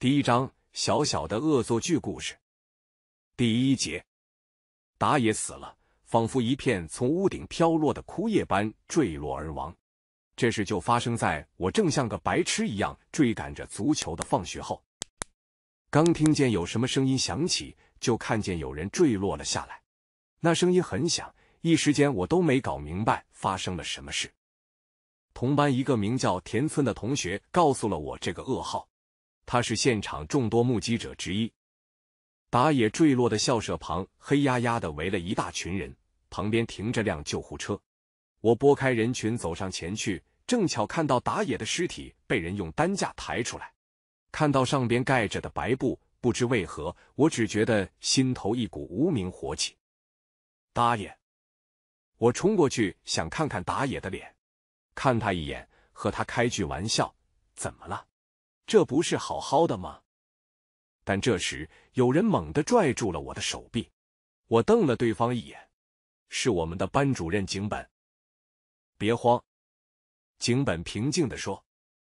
第一章小小的恶作剧故事，第一节打野死了，仿佛一片从屋顶飘落的枯叶般坠落而亡。这事就发生在我正像个白痴一样追赶着足球的放学后。刚听见有什么声音响起，就看见有人坠落了下来。那声音很响，一时间我都没搞明白发生了什么事。同班一个名叫田村的同学告诉了我这个噩耗。他是现场众多目击者之一。打野坠落的校舍旁，黑压压的围了一大群人，旁边停着辆救护车。我拨开人群走上前去，正巧看到打野的尸体被人用担架抬出来。看到上边盖着的白布，不知为何，我只觉得心头一股无名火起。打野，我冲过去想看看打野的脸，看他一眼，和他开句玩笑。怎么了？这不是好好的吗？但这时有人猛地拽住了我的手臂，我瞪了对方一眼，是我们的班主任井本。别慌，井本平静的说，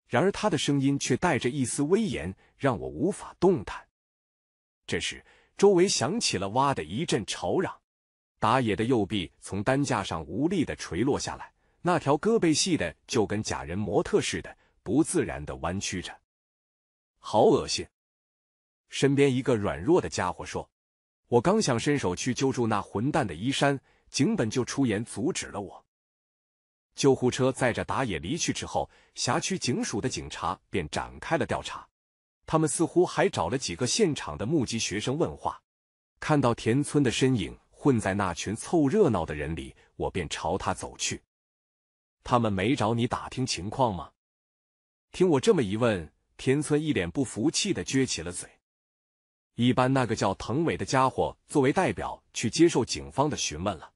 然而他的声音却带着一丝威严，让我无法动弹。这时，周围响起了“哇”的一阵吵嚷，打野的右臂从担架上无力的垂落下来，那条胳膊细的就跟假人模特似的，不自然的弯曲着。好恶心！身边一个软弱的家伙说：“我刚想伸手去揪住那混蛋的衣衫，井本就出言阻止了我。”救护车载着打野离去之后，辖区警署的警察便展开了调查。他们似乎还找了几个现场的目击学生问话。看到田村的身影混在那群凑热闹的人里，我便朝他走去。他们没找你打听情况吗？听我这么一问。田村一脸不服气的撅起了嘴。一般那个叫藤尾的家伙作为代表去接受警方的询问了。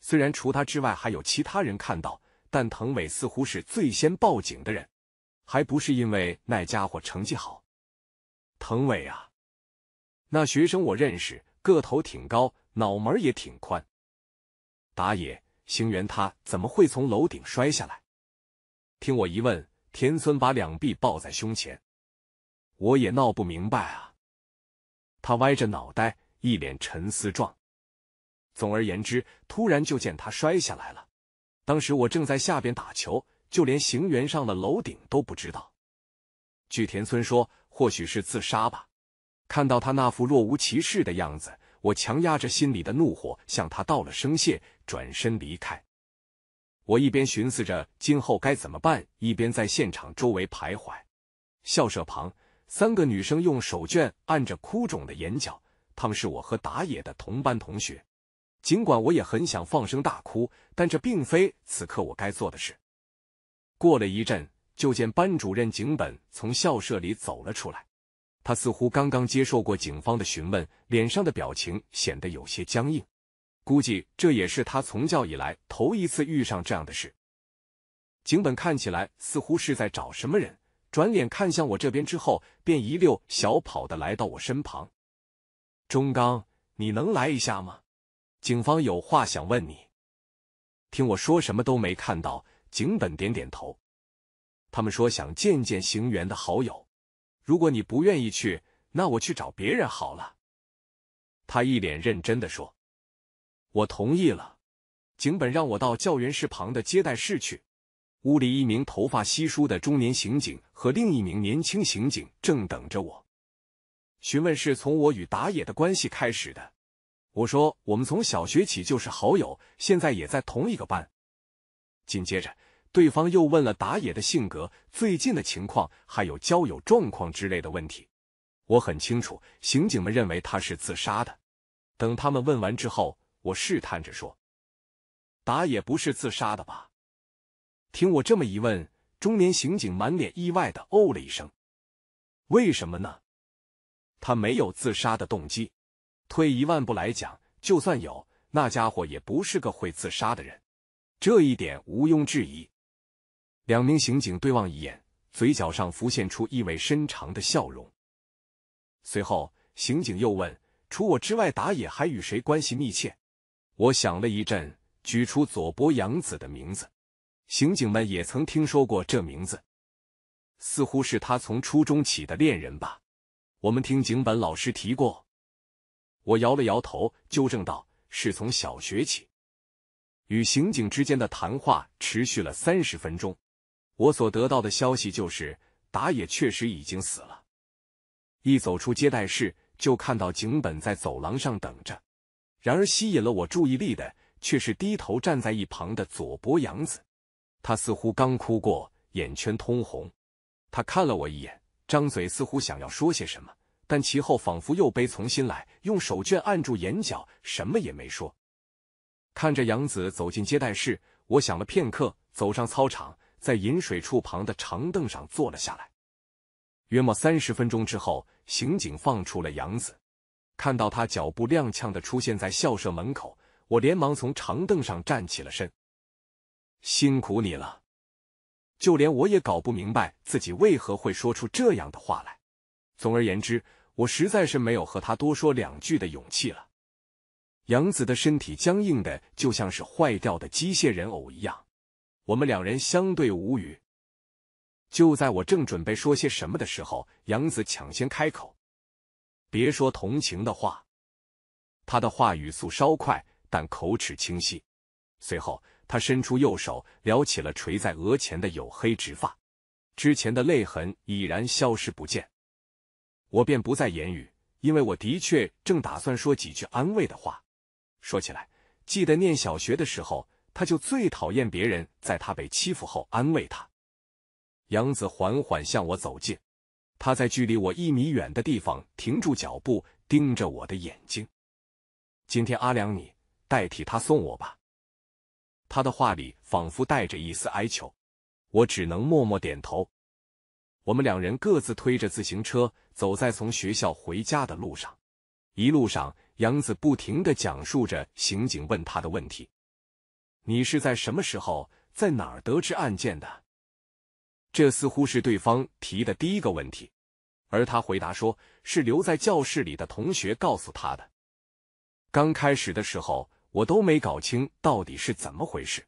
虽然除他之外还有其他人看到，但藤尾似乎是最先报警的人。还不是因为那家伙成绩好。藤尾啊，那学生我认识，个头挺高，脑门也挺宽。打野星原他怎么会从楼顶摔下来？听我一问，田村把两臂抱在胸前。我也闹不明白啊！他歪着脑袋，一脸沉思状。总而言之，突然就见他摔下来了。当时我正在下边打球，就连行员上的楼顶都不知道。据田村说，或许是自杀吧。看到他那副若无其事的样子，我强压着心里的怒火，向他道了声谢，转身离开。我一边寻思着今后该怎么办，一边在现场周围徘徊。校舍旁。三个女生用手绢按着哭肿的眼角，她们是我和打野的同班同学。尽管我也很想放声大哭，但这并非此刻我该做的事。过了一阵，就见班主任井本从校舍里走了出来。他似乎刚刚接受过警方的询问，脸上的表情显得有些僵硬。估计这也是他从教以来头一次遇上这样的事。井本看起来似乎是在找什么人。转脸看向我这边之后，便一溜小跑的来到我身旁。钟刚，你能来一下吗？警方有话想问你。听我说，什么都没看到。井本点点头。他们说想见见行员的好友。如果你不愿意去，那我去找别人好了。他一脸认真的说。我同意了。井本让我到教员室旁的接待室去。屋里一名头发稀疏的中年刑警和另一名年轻刑警正等着我。询问是从我与打野的关系开始的。我说：“我们从小学起就是好友，现在也在同一个班。”紧接着，对方又问了打野的性格、最近的情况，还有交友状况之类的问题。我很清楚，刑警们认为他是自杀的。等他们问完之后，我试探着说：“打野不是自杀的吧？”听我这么一问，中年刑警满脸意外的哦了一声。为什么呢？他没有自杀的动机。退一万步来讲，就算有，那家伙也不是个会自杀的人，这一点毋庸置疑。两名刑警对望一眼，嘴角上浮现出意味深长的笑容。随后，刑警又问：“除我之外，打野还与谁关系密切？”我想了一阵，举出佐伯洋子的名字。刑警们也曾听说过这名字，似乎是他从初中起的恋人吧？我们听井本老师提过。我摇了摇头，纠正道：“是从小学起。”与刑警之间的谈话持续了三十分钟，我所得到的消息就是打野确实已经死了。一走出接待室，就看到井本在走廊上等着。然而，吸引了我注意力的却是低头站在一旁的佐伯洋子。他似乎刚哭过，眼圈通红。他看了我一眼，张嘴似乎想要说些什么，但其后仿佛又悲从心来，用手绢按住眼角，什么也没说。看着杨子走进接待室，我想了片刻，走上操场，在饮水处旁的长凳上坐了下来。约莫三十分钟之后，刑警放出了杨子。看到他脚步踉跄的出现在校舍门口，我连忙从长凳上站起了身。辛苦你了，就连我也搞不明白自己为何会说出这样的话来。总而言之，我实在是没有和他多说两句的勇气了。杨子的身体僵硬的就像是坏掉的机械人偶一样，我们两人相对无语。就在我正准备说些什么的时候，杨子抢先开口：“别说同情的话。”他的话语速稍快，但口齿清晰。随后。他伸出右手，撩起了垂在额前的黝黑直发，之前的泪痕已然消失不见。我便不再言语，因为我的确正打算说几句安慰的话。说起来，记得念小学的时候，他就最讨厌别人在他被欺负后安慰他。杨子缓缓向我走近，他在距离我一米远的地方停住脚步，盯着我的眼睛。今天阿良，你代替他送我吧。他的话里仿佛带着一丝哀求，我只能默默点头。我们两人各自推着自行车，走在从学校回家的路上。一路上，杨子不停的讲述着刑警问他的问题：“你是在什么时候、在哪儿得知案件的？”这似乎是对方提的第一个问题，而他回答说是留在教室里的同学告诉他的。刚开始的时候。我都没搞清到底是怎么回事。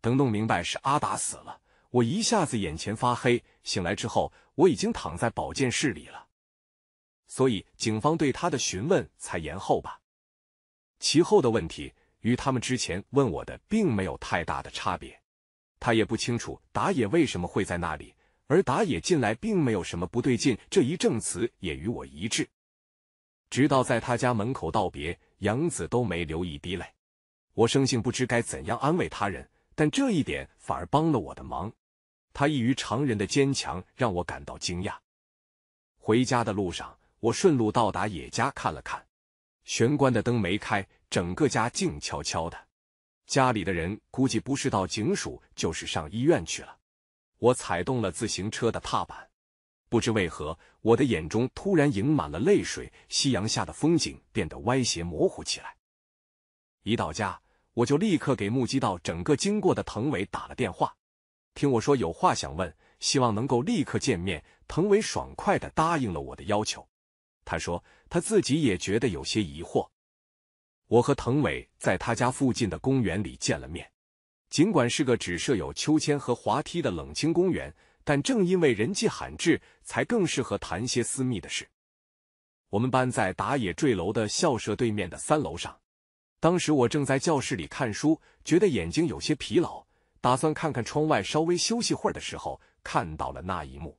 等弄明白是阿达死了，我一下子眼前发黑。醒来之后，我已经躺在保健室里了，所以警方对他的询问才延后吧。其后的问题与他们之前问我的并没有太大的差别。他也不清楚打野为什么会在那里，而打野进来并没有什么不对劲。这一证词也与我一致。直到在他家门口道别，杨子都没流一滴泪。我生性不知该怎样安慰他人，但这一点反而帮了我的忙。他异于常人的坚强让我感到惊讶。回家的路上，我顺路到达野家看了看，玄关的灯没开，整个家静悄悄的。家里的人估计不是到警署就是上医院去了。我踩动了自行车的踏板，不知为何，我的眼中突然盈满了泪水。夕阳下的风景变得歪斜模糊起来。一到家，我就立刻给目击到整个经过的藤尾打了电话，听我说有话想问，希望能够立刻见面。藤尾爽快的答应了我的要求，他说他自己也觉得有些疑惑。我和藤尾在他家附近的公园里见了面，尽管是个只设有秋千和滑梯的冷清公园，但正因为人迹罕至，才更适合谈些私密的事。我们班在打野坠楼的校舍对面的三楼上。当时我正在教室里看书，觉得眼睛有些疲劳，打算看看窗外稍微休息会儿的时候，看到了那一幕。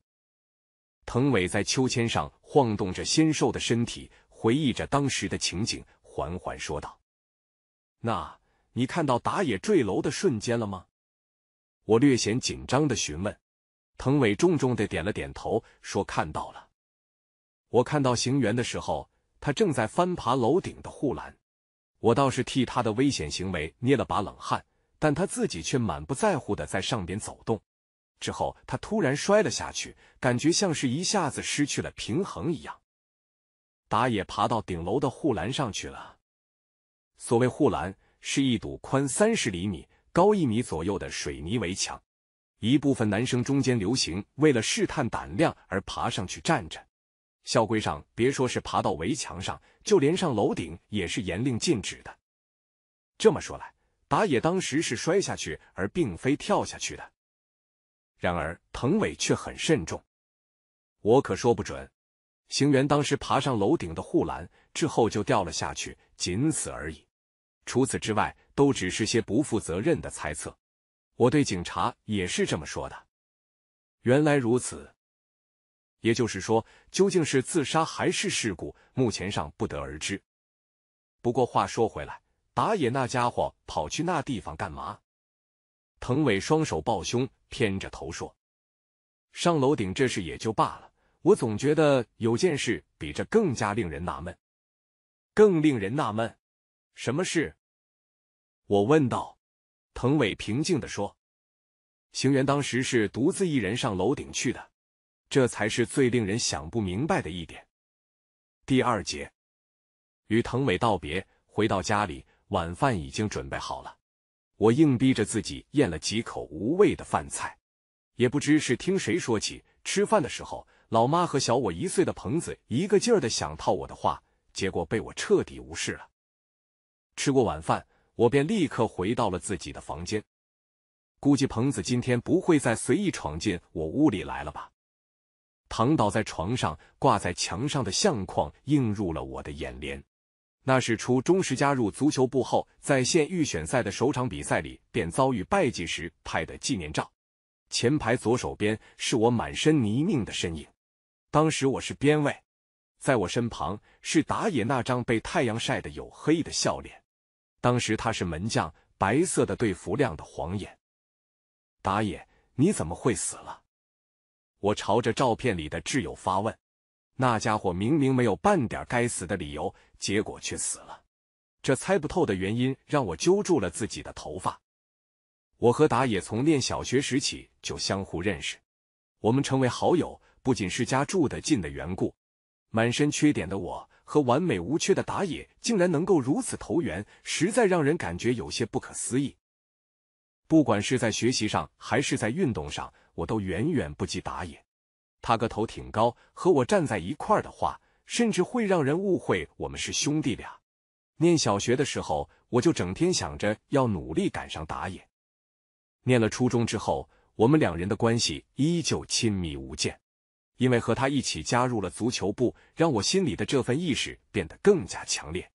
藤伟在秋千上晃动着纤瘦的身体，回忆着当时的情景，缓缓说道：“那你看到打野坠楼的瞬间了吗？”我略显紧张的询问。藤伟重重的点了点头，说：“看到了。我看到行员的时候，他正在翻爬楼顶的护栏。”我倒是替他的危险行为捏了把冷汗，但他自己却满不在乎的在上边走动。之后他突然摔了下去，感觉像是一下子失去了平衡一样。打野爬到顶楼的护栏上去了。所谓护栏，是一堵宽三十厘米、高一米左右的水泥围墙。一部分男生中间流行为了试探胆量而爬上去站着。校规上别说是爬到围墙上，就连上楼顶也是严令禁止的。这么说来，打野当时是摔下去，而并非跳下去的。然而藤尾却很慎重，我可说不准。行员当时爬上楼顶的护栏之后就掉了下去，仅此而已。除此之外，都只是些不负责任的猜测。我对警察也是这么说的。原来如此。也就是说，究竟是自杀还是事故，目前上不得而知。不过话说回来，打野那家伙跑去那地方干嘛？藤尾双手抱胸，偏着头说：“上楼顶这事也就罢了，我总觉得有件事比这更加令人纳闷。”“更令人纳闷？”“什么事？”我问道。藤尾平静的说：“行员当时是独自一人上楼顶去的。”这才是最令人想不明白的一点。第二节，与藤尾道别，回到家里，晚饭已经准备好了。我硬逼着自己咽了几口无味的饭菜。也不知是听谁说起，吃饭的时候，老妈和小我一岁的鹏子一个劲儿的想套我的话，结果被我彻底无视了。吃过晚饭，我便立刻回到了自己的房间。估计鹏子今天不会再随意闯进我屋里来了吧。躺倒在床上，挂在墙上的相框映入了我的眼帘。那是初中时加入足球部后，在县预选赛的首场比赛里便遭遇败绩时拍的纪念照。前排左手边是我满身泥泞的身影，当时我是边卫，在我身旁是打野那张被太阳晒得黝黑的笑脸。当时他是门将，白色的队服亮的晃眼。打野，你怎么会死了？我朝着照片里的挚友发问：“那家伙明明没有半点该死的理由，结果却死了。这猜不透的原因，让我揪住了自己的头发。”我和打野从念小学时起就相互认识，我们成为好友不仅是家住得近的缘故。满身缺点的我和完美无缺的打野，竟然能够如此投缘，实在让人感觉有些不可思议。不管是在学习上，还是在运动上。我都远远不及打野，他个头挺高，和我站在一块儿的话，甚至会让人误会我们是兄弟俩。念小学的时候，我就整天想着要努力赶上打野。念了初中之后，我们两人的关系依旧亲密无间，因为和他一起加入了足球部，让我心里的这份意识变得更加强烈。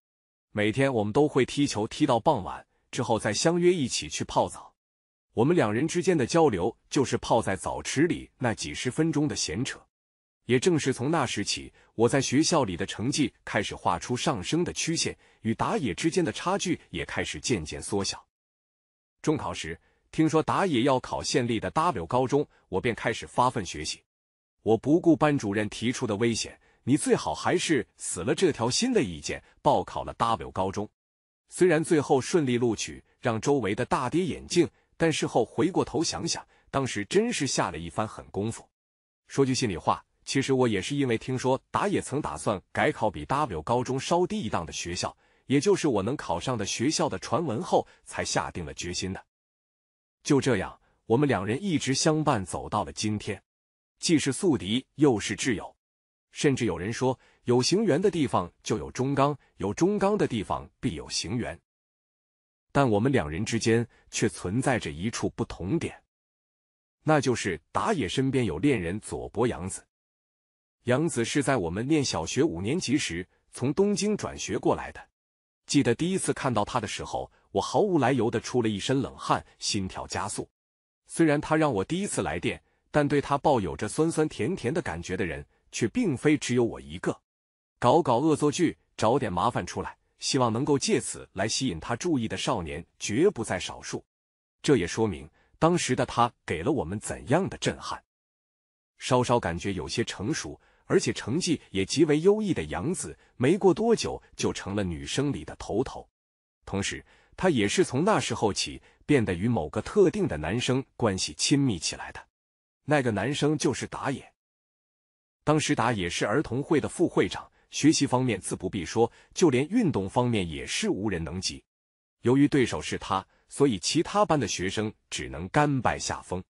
每天我们都会踢球踢到傍晚，之后再相约一起去泡澡。我们两人之间的交流就是泡在澡池里那几十分钟的闲扯。也正是从那时起，我在学校里的成绩开始画出上升的曲线，与打野之间的差距也开始渐渐缩小。中考时，听说打野要考县立的 W 高中，我便开始发奋学习。我不顾班主任提出的“危险，你最好还是死了这条心”的意见，报考了 W 高中。虽然最后顺利录取，让周围的大跌眼镜。但事后回过头想想，当时真是下了一番狠功夫。说句心里话，其实我也是因为听说打野曾打算改考比 W 高中稍低一档的学校，也就是我能考上的学校的传闻后，才下定了决心的。就这样，我们两人一直相伴走到了今天，既是宿敌，又是挚友。甚至有人说，有行源的地方就有中纲，有中纲的地方必有行源。但我们两人之间却存在着一处不同点，那就是打野身边有恋人佐伯洋子。阳子是在我们念小学五年级时从东京转学过来的。记得第一次看到他的时候，我毫无来由的出了一身冷汗，心跳加速。虽然他让我第一次来电，但对他抱有着酸酸甜甜的感觉的人却并非只有我一个。搞搞恶作剧，找点麻烦出来。希望能够借此来吸引他注意的少年绝不在少数，这也说明当时的他给了我们怎样的震撼。稍稍感觉有些成熟，而且成绩也极为优异的杨子，没过多久就成了女生里的头头。同时，他也是从那时候起变得与某个特定的男生关系亲密起来的。那个男生就是打野，当时打野是儿童会的副会长。学习方面自不必说，就连运动方面也是无人能及。由于对手是他，所以其他班的学生只能甘拜下风。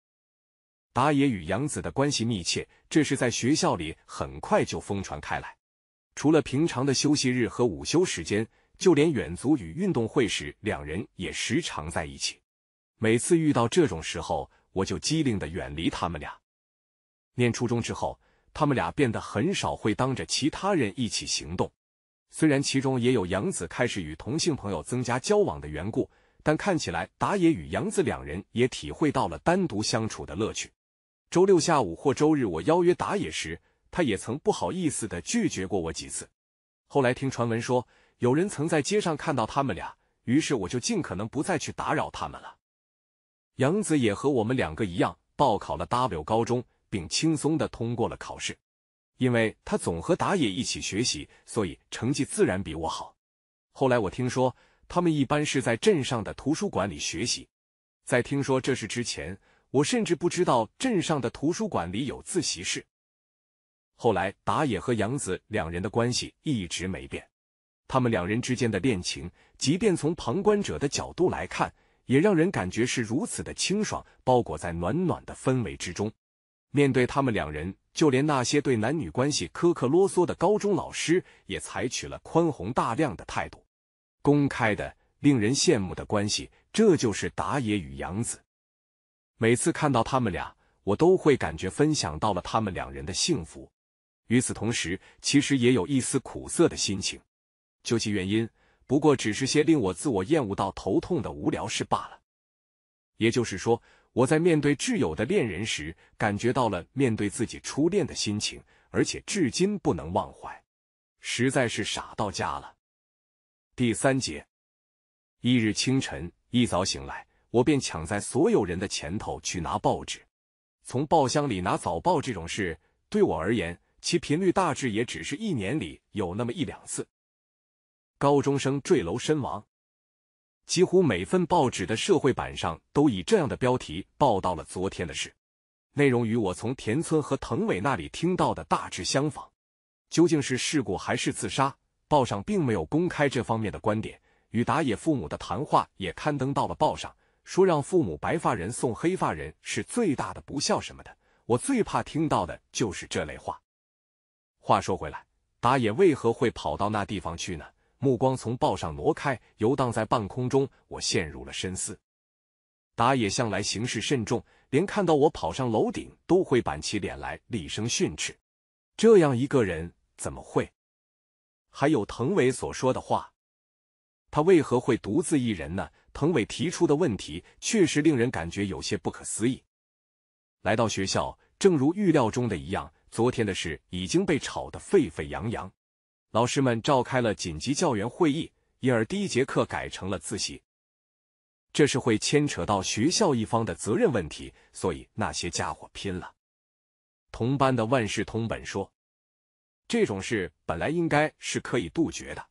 达也与杨子的关系密切，这是在学校里很快就疯传开来。除了平常的休息日和午休时间，就连远足与运动会时，两人也时常在一起。每次遇到这种时候，我就机灵的远离他们俩。念初中之后。他们俩变得很少会当着其他人一起行动，虽然其中也有杨子开始与同性朋友增加交往的缘故，但看起来打野与杨子两人也体会到了单独相处的乐趣。周六下午或周日我邀约打野时，他也曾不好意思的拒绝过我几次。后来听传闻说有人曾在街上看到他们俩，于是我就尽可能不再去打扰他们了。杨子也和我们两个一样报考了 W 高中。并轻松的通过了考试，因为他总和打野一起学习，所以成绩自然比我好。后来我听说，他们一般是在镇上的图书馆里学习。在听说这事之前，我甚至不知道镇上的图书馆里有自习室。后来，打野和杨子两人的关系一直没变，他们两人之间的恋情，即便从旁观者的角度来看，也让人感觉是如此的清爽，包裹在暖暖的氛围之中。面对他们两人，就连那些对男女关系苛刻啰嗦的高中老师，也采取了宽宏大量的态度。公开的、令人羡慕的关系，这就是打野与杨子。每次看到他们俩，我都会感觉分享到了他们两人的幸福。与此同时，其实也有一丝苦涩的心情。究其原因，不过只是些令我自我厌恶到头痛的无聊事罢了。也就是说。我在面对挚友的恋人时，感觉到了面对自己初恋的心情，而且至今不能忘怀，实在是傻到家了。第三节，一日清晨，一早醒来，我便抢在所有人的前头去拿报纸。从报箱里拿早报这种事，对我而言，其频率大致也只是一年里有那么一两次。高中生坠楼身亡。几乎每份报纸的社会版上都以这样的标题报道了昨天的事，内容与我从田村和藤尾那里听到的大致相仿。究竟是事故还是自杀？报上并没有公开这方面的观点。与打野父母的谈话也刊登到了报上，说让父母白发人送黑发人是最大的不孝什么的。我最怕听到的就是这类话。话说回来，打野为何会跑到那地方去呢？目光从报上挪开，游荡在半空中，我陷入了深思。打野向来行事慎重，连看到我跑上楼顶都会板起脸来厉声训斥。这样一个人怎么会？还有藤尾所说的话，他为何会独自一人呢？藤尾提出的问题确实令人感觉有些不可思议。来到学校，正如预料中的一样，昨天的事已经被炒得沸沸扬扬。老师们召开了紧急教员会议，因而第一节课改成了自习。这是会牵扯到学校一方的责任问题，所以那些家伙拼了。同班的万事通本说：“这种事本来应该是可以杜绝的，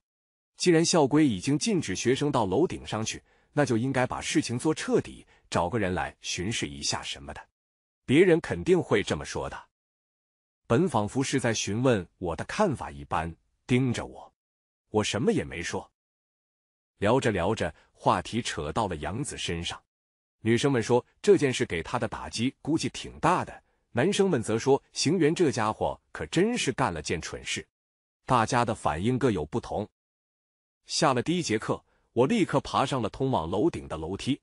既然校规已经禁止学生到楼顶上去，那就应该把事情做彻底，找个人来巡视一下什么的。”别人肯定会这么说的。本仿佛是在询问我的看法一般。盯着我，我什么也没说。聊着聊着，话题扯到了杨子身上。女生们说这件事给他的打击估计挺大的，男生们则说行员这家伙可真是干了件蠢事。大家的反应各有不同。下了第一节课，我立刻爬上了通往楼顶的楼梯，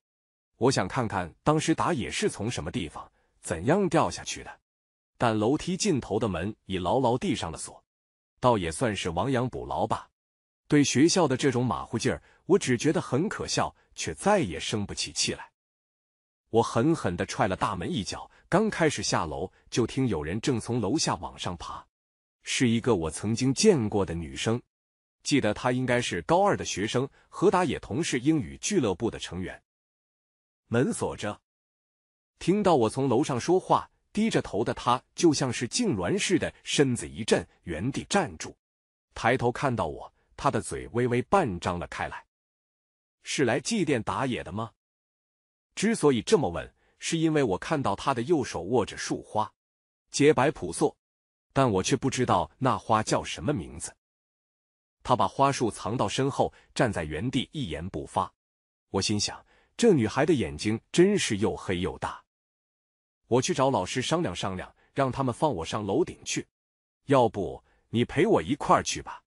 我想看看当时打野是从什么地方怎样掉下去的，但楼梯尽头的门已牢牢地上了锁。倒也算是亡羊补牢吧。对学校的这种马虎劲儿，我只觉得很可笑，却再也生不起气来。我狠狠地踹了大门一脚，刚开始下楼，就听有人正从楼下往上爬，是一个我曾经见过的女生，记得她应该是高二的学生，和打野同是英语俱乐部的成员。门锁着，听到我从楼上说话。低着头的他，就像是痉挛似的，身子一震，原地站住。抬头看到我，他的嘴微微半张了开来。是来祭奠打野的吗？之所以这么问，是因为我看到他的右手握着束花，洁白朴素，但我却不知道那花叫什么名字。他把花束藏到身后，站在原地一言不发。我心想，这女孩的眼睛真是又黑又大。我去找老师商量商量，让他们放我上楼顶去。要不你陪我一块儿去吧。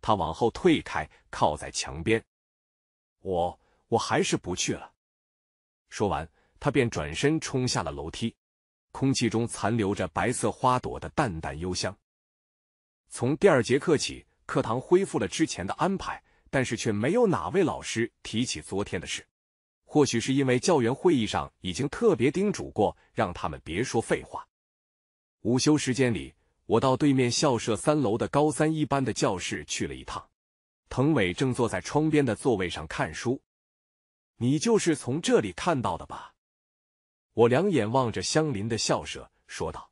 他往后退开，靠在墙边。我，我还是不去了。说完，他便转身冲下了楼梯。空气中残留着白色花朵的淡淡幽香。从第二节课起，课堂恢复了之前的安排，但是却没有哪位老师提起昨天的事。或许是因为教员会议上已经特别叮嘱过，让他们别说废话。午休时间里，我到对面校舍三楼的高三一班的教室去了一趟。滕伟正坐在窗边的座位上看书。你就是从这里看到的吧？我两眼望着相邻的校舍说道。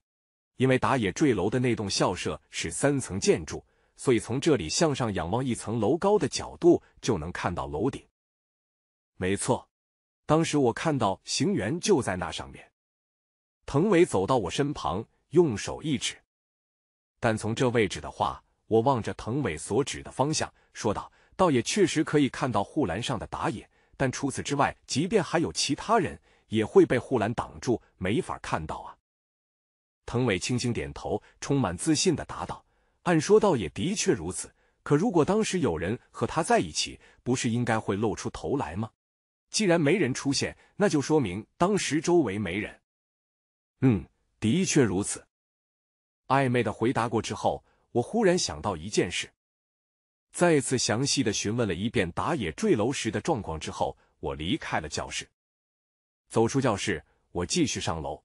因为打野坠楼的那栋校舍是三层建筑，所以从这里向上仰望一层楼高的角度，就能看到楼顶。没错。当时我看到行员就在那上面，藤尾走到我身旁，用手一指。但从这位置的话，我望着藤尾所指的方向，说道：“倒也确实可以看到护栏上的打野，但除此之外，即便还有其他人，也会被护栏挡住，没法看到啊。”藤尾轻轻点头，充满自信的答道：“按说倒也的确如此，可如果当时有人和他在一起，不是应该会露出头来吗？”既然没人出现，那就说明当时周围没人。嗯，的确如此。暧昧的回答过之后，我忽然想到一件事，再次详细的询问了一遍打野坠楼时的状况之后，我离开了教室。走出教室，我继续上楼。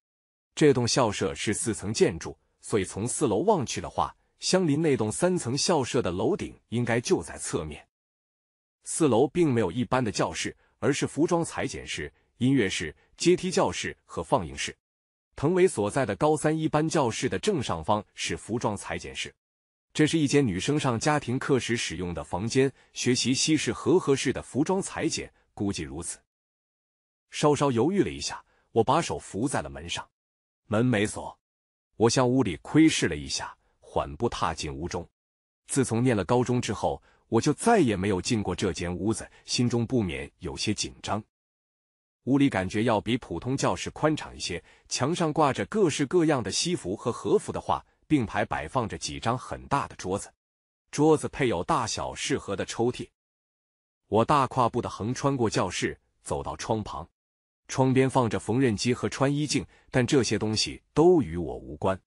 这栋校舍是四层建筑，所以从四楼望去的话，相邻那栋三层校舍的楼顶应该就在侧面。四楼并没有一般的教室。而是服装裁剪室、音乐室、阶梯教室和放映室。滕伟所在的高三一班教室的正上方是服装裁剪室，这是一间女生上家庭课时使用的房间，学习西式和合式的服装裁剪，估计如此。稍稍犹豫了一下，我把手扶在了门上，门没锁，我向屋里窥视了一下，缓步踏进屋中。自从念了高中之后。我就再也没有进过这间屋子，心中不免有些紧张。屋里感觉要比普通教室宽敞一些，墙上挂着各式各样的西服和和服的画，并排摆放着几张很大的桌子，桌子配有大小适合的抽屉。我大跨步的横穿过教室，走到窗旁，窗边放着缝纫机和穿衣镜，但这些东西都与我无关。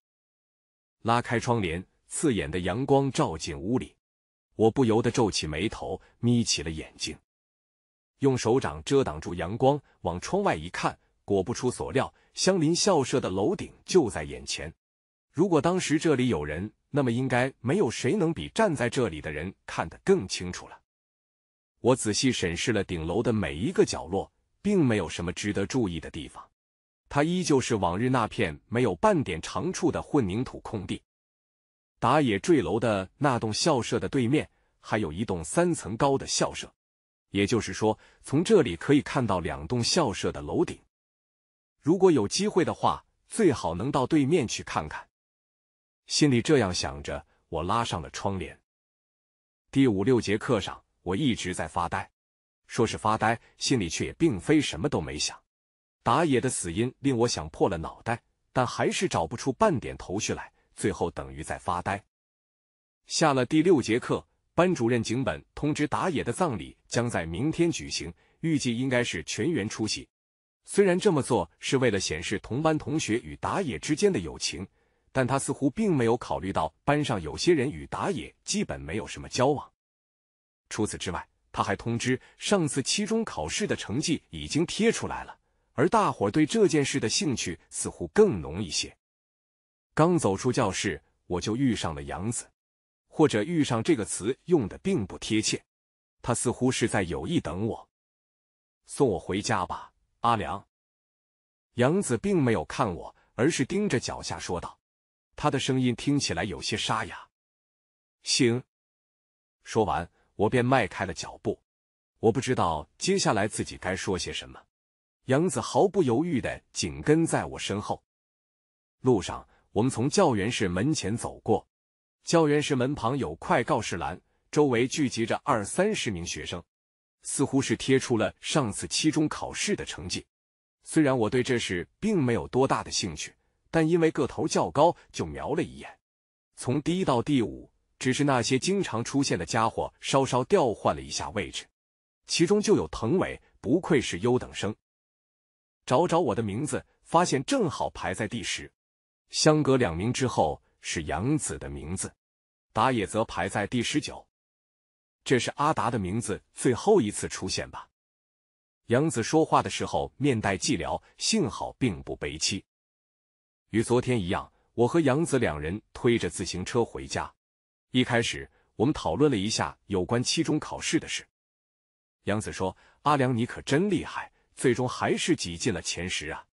拉开窗帘，刺眼的阳光照进屋里。我不由得皱起眉头，眯起了眼睛，用手掌遮挡住阳光，往窗外一看，果不出所料，相邻校舍的楼顶就在眼前。如果当时这里有人，那么应该没有谁能比站在这里的人看得更清楚了。我仔细审视了顶楼的每一个角落，并没有什么值得注意的地方。它依旧是往日那片没有半点长处的混凝土空地。打野坠楼的那栋校舍的对面，还有一栋三层高的校舍，也就是说，从这里可以看到两栋校舍的楼顶。如果有机会的话，最好能到对面去看看。心里这样想着，我拉上了窗帘。第五六节课上，我一直在发呆，说是发呆，心里却也并非什么都没想。打野的死因令我想破了脑袋，但还是找不出半点头绪来。最后等于在发呆。下了第六节课，班主任井本通知打野的葬礼将在明天举行，预计应该是全员出席。虽然这么做是为了显示同班同学与打野之间的友情，但他似乎并没有考虑到班上有些人与打野基本没有什么交往。除此之外，他还通知上次期中考试的成绩已经贴出来了，而大伙对这件事的兴趣似乎更浓一些。刚走出教室，我就遇上了杨子，或者遇上这个词用的并不贴切，他似乎是在有意等我，送我回家吧，阿良。杨子并没有看我，而是盯着脚下说道，他的声音听起来有些沙哑。行。说完，我便迈开了脚步，我不知道接下来自己该说些什么。杨子毫不犹豫的紧跟在我身后，路上。我们从教员室门前走过，教员室门旁有块告示栏，周围聚集着二三十名学生，似乎是贴出了上次期中考试的成绩。虽然我对这事并没有多大的兴趣，但因为个头较高，就瞄了一眼。从第一到第五，只是那些经常出现的家伙稍稍调换了一下位置，其中就有藤尾，不愧是优等生。找找我的名字，发现正好排在第十。相隔两名之后是杨子的名字，打野则排在第十九。这是阿达的名字最后一次出现吧？杨子说话的时候面带寂寥，幸好并不悲戚。与昨天一样，我和杨子两人推着自行车回家。一开始，我们讨论了一下有关期中考试的事。杨子说：“阿良，你可真厉害，最终还是挤进了前十啊！”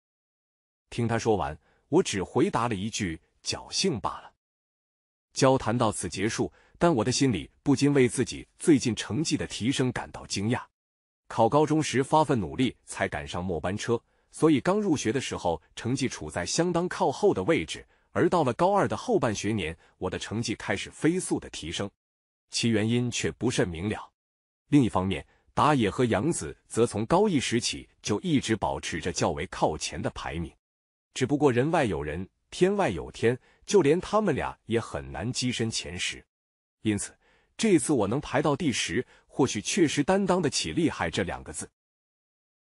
听他说完。我只回答了一句：“侥幸罢了。”交谈到此结束，但我的心里不禁为自己最近成绩的提升感到惊讶。考高中时发奋努力才赶上末班车，所以刚入学的时候成绩处在相当靠后的位置。而到了高二的后半学年，我的成绩开始飞速的提升，其原因却不甚明了。另一方面，打野和杨子则从高一时起就一直保持着较为靠前的排名。只不过人外有人，天外有天，就连他们俩也很难跻身前十。因此，这次我能排到第十，或许确实担当得起“厉害”这两个字。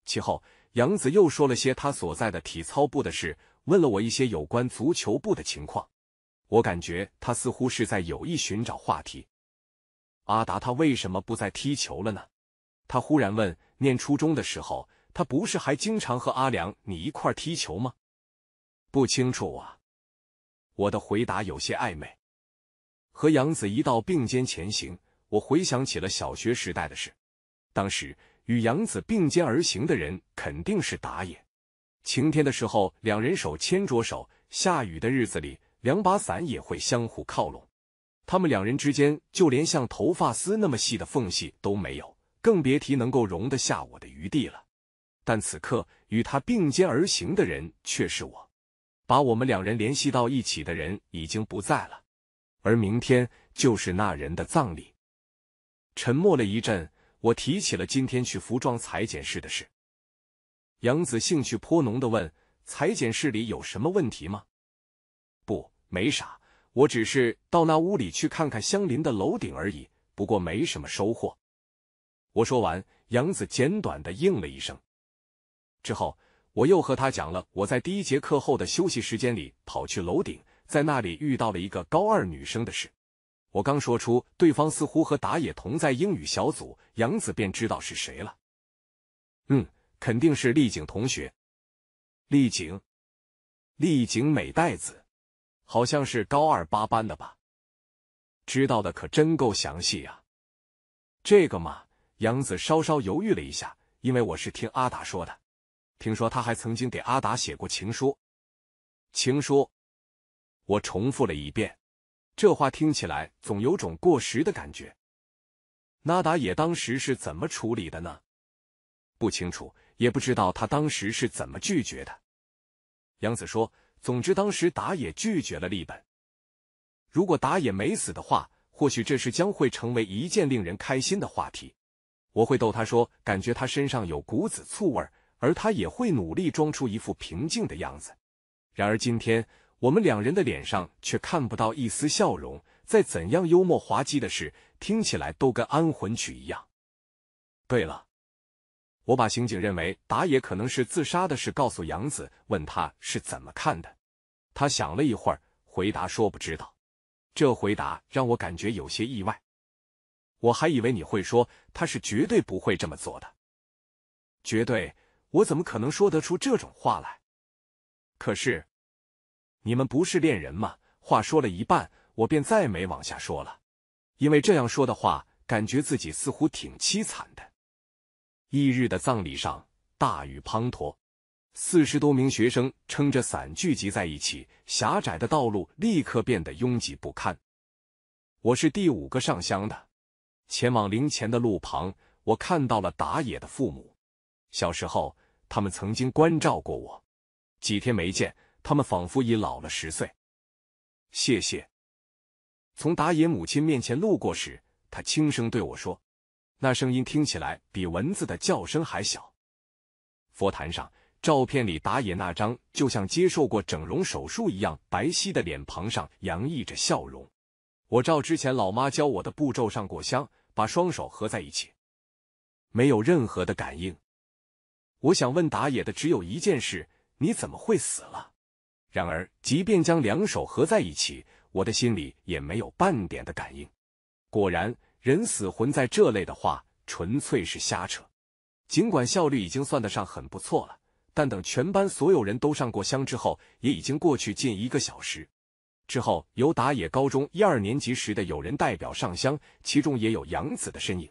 其后，杨子又说了些他所在的体操部的事，问了我一些有关足球部的情况。我感觉他似乎是在有意寻找话题。阿达，他为什么不再踢球了呢？他忽然问：“念初中的时候，他不是还经常和阿良你一块踢球吗？”不清楚啊，我的回答有些暧昧。和杨子一道并肩前行，我回想起了小学时代的事。当时与杨子并肩而行的人肯定是打野。晴天的时候，两人手牵着手；下雨的日子里，两把伞也会相互靠拢。他们两人之间就连像头发丝那么细的缝隙都没有，更别提能够容得下我的余地了。但此刻与他并肩而行的人却是我。把我们两人联系到一起的人已经不在了，而明天就是那人的葬礼。沉默了一阵，我提起了今天去服装裁剪室的事。杨子兴趣颇浓的问：“裁剪室里有什么问题吗？”“不，没啥，我只是到那屋里去看看相邻的楼顶而已。不过没什么收获。”我说完，杨子简短的应了一声，之后。我又和他讲了我在第一节课后的休息时间里跑去楼顶，在那里遇到了一个高二女生的事。我刚说出对方似乎和打野同在英语小组，杨子便知道是谁了。嗯，肯定是丽景同学。丽景，丽景美代子，好像是高二八班的吧？知道的可真够详细呀。这个嘛，杨子稍稍犹豫了一下，因为我是听阿达说的。听说他还曾经给阿达写过情书。情书，我重复了一遍。这话听起来总有种过时的感觉。那达野当时是怎么处理的呢？不清楚，也不知道他当时是怎么拒绝的。杨子说，总之当时打野拒绝了立本。如果打野没死的话，或许这事将会成为一件令人开心的话题。我会逗他说，感觉他身上有股子醋味儿。而他也会努力装出一副平静的样子。然而，今天我们两人的脸上却看不到一丝笑容。再怎样幽默滑稽的事，听起来都跟安魂曲一样。对了，我把刑警认为打野可能是自杀的事告诉杨子，问他是怎么看的。他想了一会儿，回答说：“不知道。”这回答让我感觉有些意外。我还以为你会说他是绝对不会这么做的，绝对。我怎么可能说得出这种话来？可是，你们不是恋人吗？话说了一半，我便再没往下说了，因为这样说的话，感觉自己似乎挺凄惨的。翌日的葬礼上，大雨滂沱，四十多名学生撑着伞聚集在一起，狭窄的道路立刻变得拥挤不堪。我是第五个上香的，前往灵前的路旁，我看到了打野的父母。小时候，他们曾经关照过我。几天没见，他们仿佛已老了十岁。谢谢。从打野母亲面前路过时，他轻声对我说：“那声音听起来比蚊子的叫声还小。”佛坛上，照片里打野那张就像接受过整容手术一样白皙的脸庞上洋溢着笑容。我照之前老妈教我的步骤上过香，把双手合在一起，没有任何的感应。我想问打野的只有一件事，你怎么会死了？然而，即便将两手合在一起，我的心里也没有半点的感应。果然，人死魂在这类的话，纯粹是瞎扯。尽管效率已经算得上很不错了，但等全班所有人都上过香之后，也已经过去近一个小时。之后由打野高中一二年级时的友人代表上香，其中也有杨子的身影。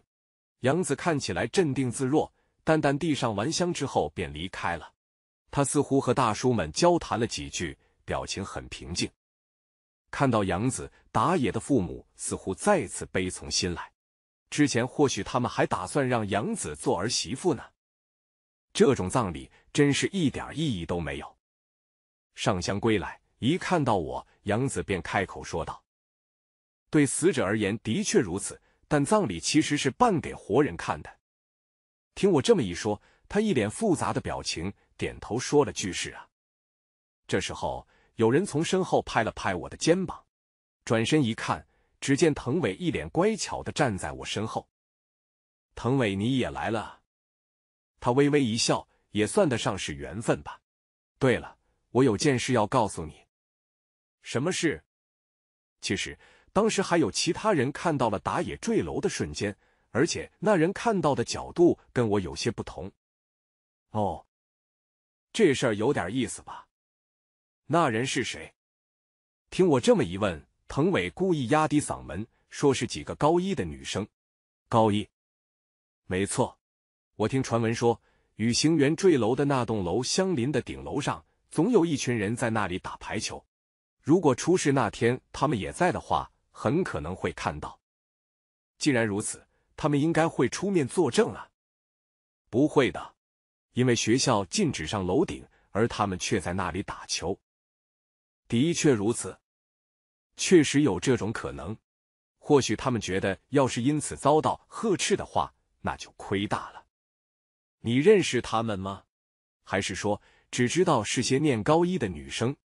杨子看起来镇定自若。淡淡地上完香之后便离开了，他似乎和大叔们交谈了几句，表情很平静。看到杨子打野的父母，似乎再次悲从心来。之前或许他们还打算让杨子做儿媳妇呢。这种葬礼真是一点意义都没有。上香归来，一看到我，杨子便开口说道：“对死者而言的确如此，但葬礼其实是办给活人看的。”听我这么一说，他一脸复杂的表情，点头说了句“是啊”。这时候，有人从身后拍了拍我的肩膀，转身一看，只见藤伟一脸乖巧的站在我身后。藤伟，你也来了？他微微一笑，也算得上是缘分吧。对了，我有件事要告诉你。什么事？其实当时还有其他人看到了打野坠楼的瞬间。而且那人看到的角度跟我有些不同。哦，这事儿有点意思吧？那人是谁？听我这么一问，藤伟故意压低嗓门，说是几个高一的女生。高一，没错。我听传闻说，宇行员坠楼的那栋楼相邻的顶楼上，总有一群人在那里打排球。如果出事那天他们也在的话，很可能会看到。既然如此。他们应该会出面作证啊，不会的，因为学校禁止上楼顶，而他们却在那里打球。的确如此，确实有这种可能。或许他们觉得，要是因此遭到呵斥的话，那就亏大了。你认识他们吗？还是说只知道是些念高一的女生？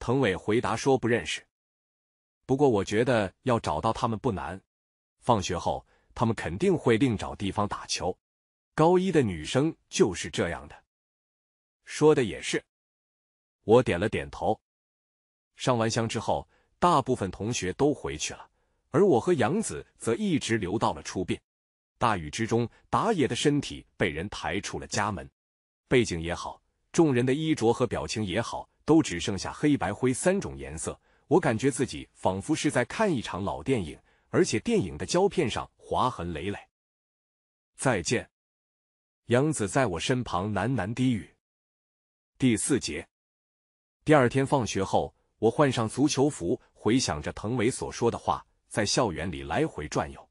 滕伟回答说不认识。不过我觉得要找到他们不难。放学后。他们肯定会另找地方打球。高一的女生就是这样的，说的也是。我点了点头。上完香之后，大部分同学都回去了，而我和杨子则一直留到了出殡。大雨之中，打野的身体被人抬出了家门。背景也好，众人的衣着和表情也好，都只剩下黑白灰三种颜色。我感觉自己仿佛是在看一场老电影。而且电影的胶片上划痕累累。再见，杨子，在我身旁喃喃低语。第四节，第二天放学后，我换上足球服，回想着藤尾所说的话，在校园里来回转悠。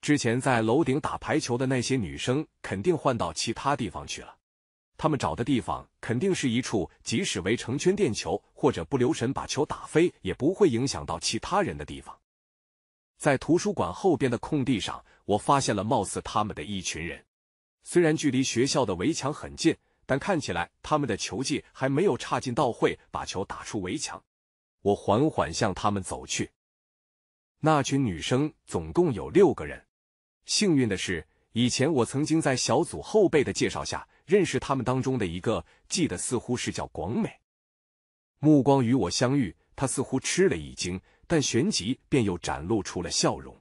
之前在楼顶打排球的那些女生，肯定换到其他地方去了。他们找的地方，肯定是一处即使围成圈垫球，或者不留神把球打飞，也不会影响到其他人的地方。在图书馆后边的空地上，我发现了貌似他们的一群人。虽然距离学校的围墙很近，但看起来他们的球技还没有差劲到会把球打出围墙。我缓缓向他们走去。那群女生总共有六个人。幸运的是，以前我曾经在小组后辈的介绍下认识他们当中的一个，记得似乎是叫广美。目光与我相遇，她似乎吃了一惊。但旋即便又展露出了笑容，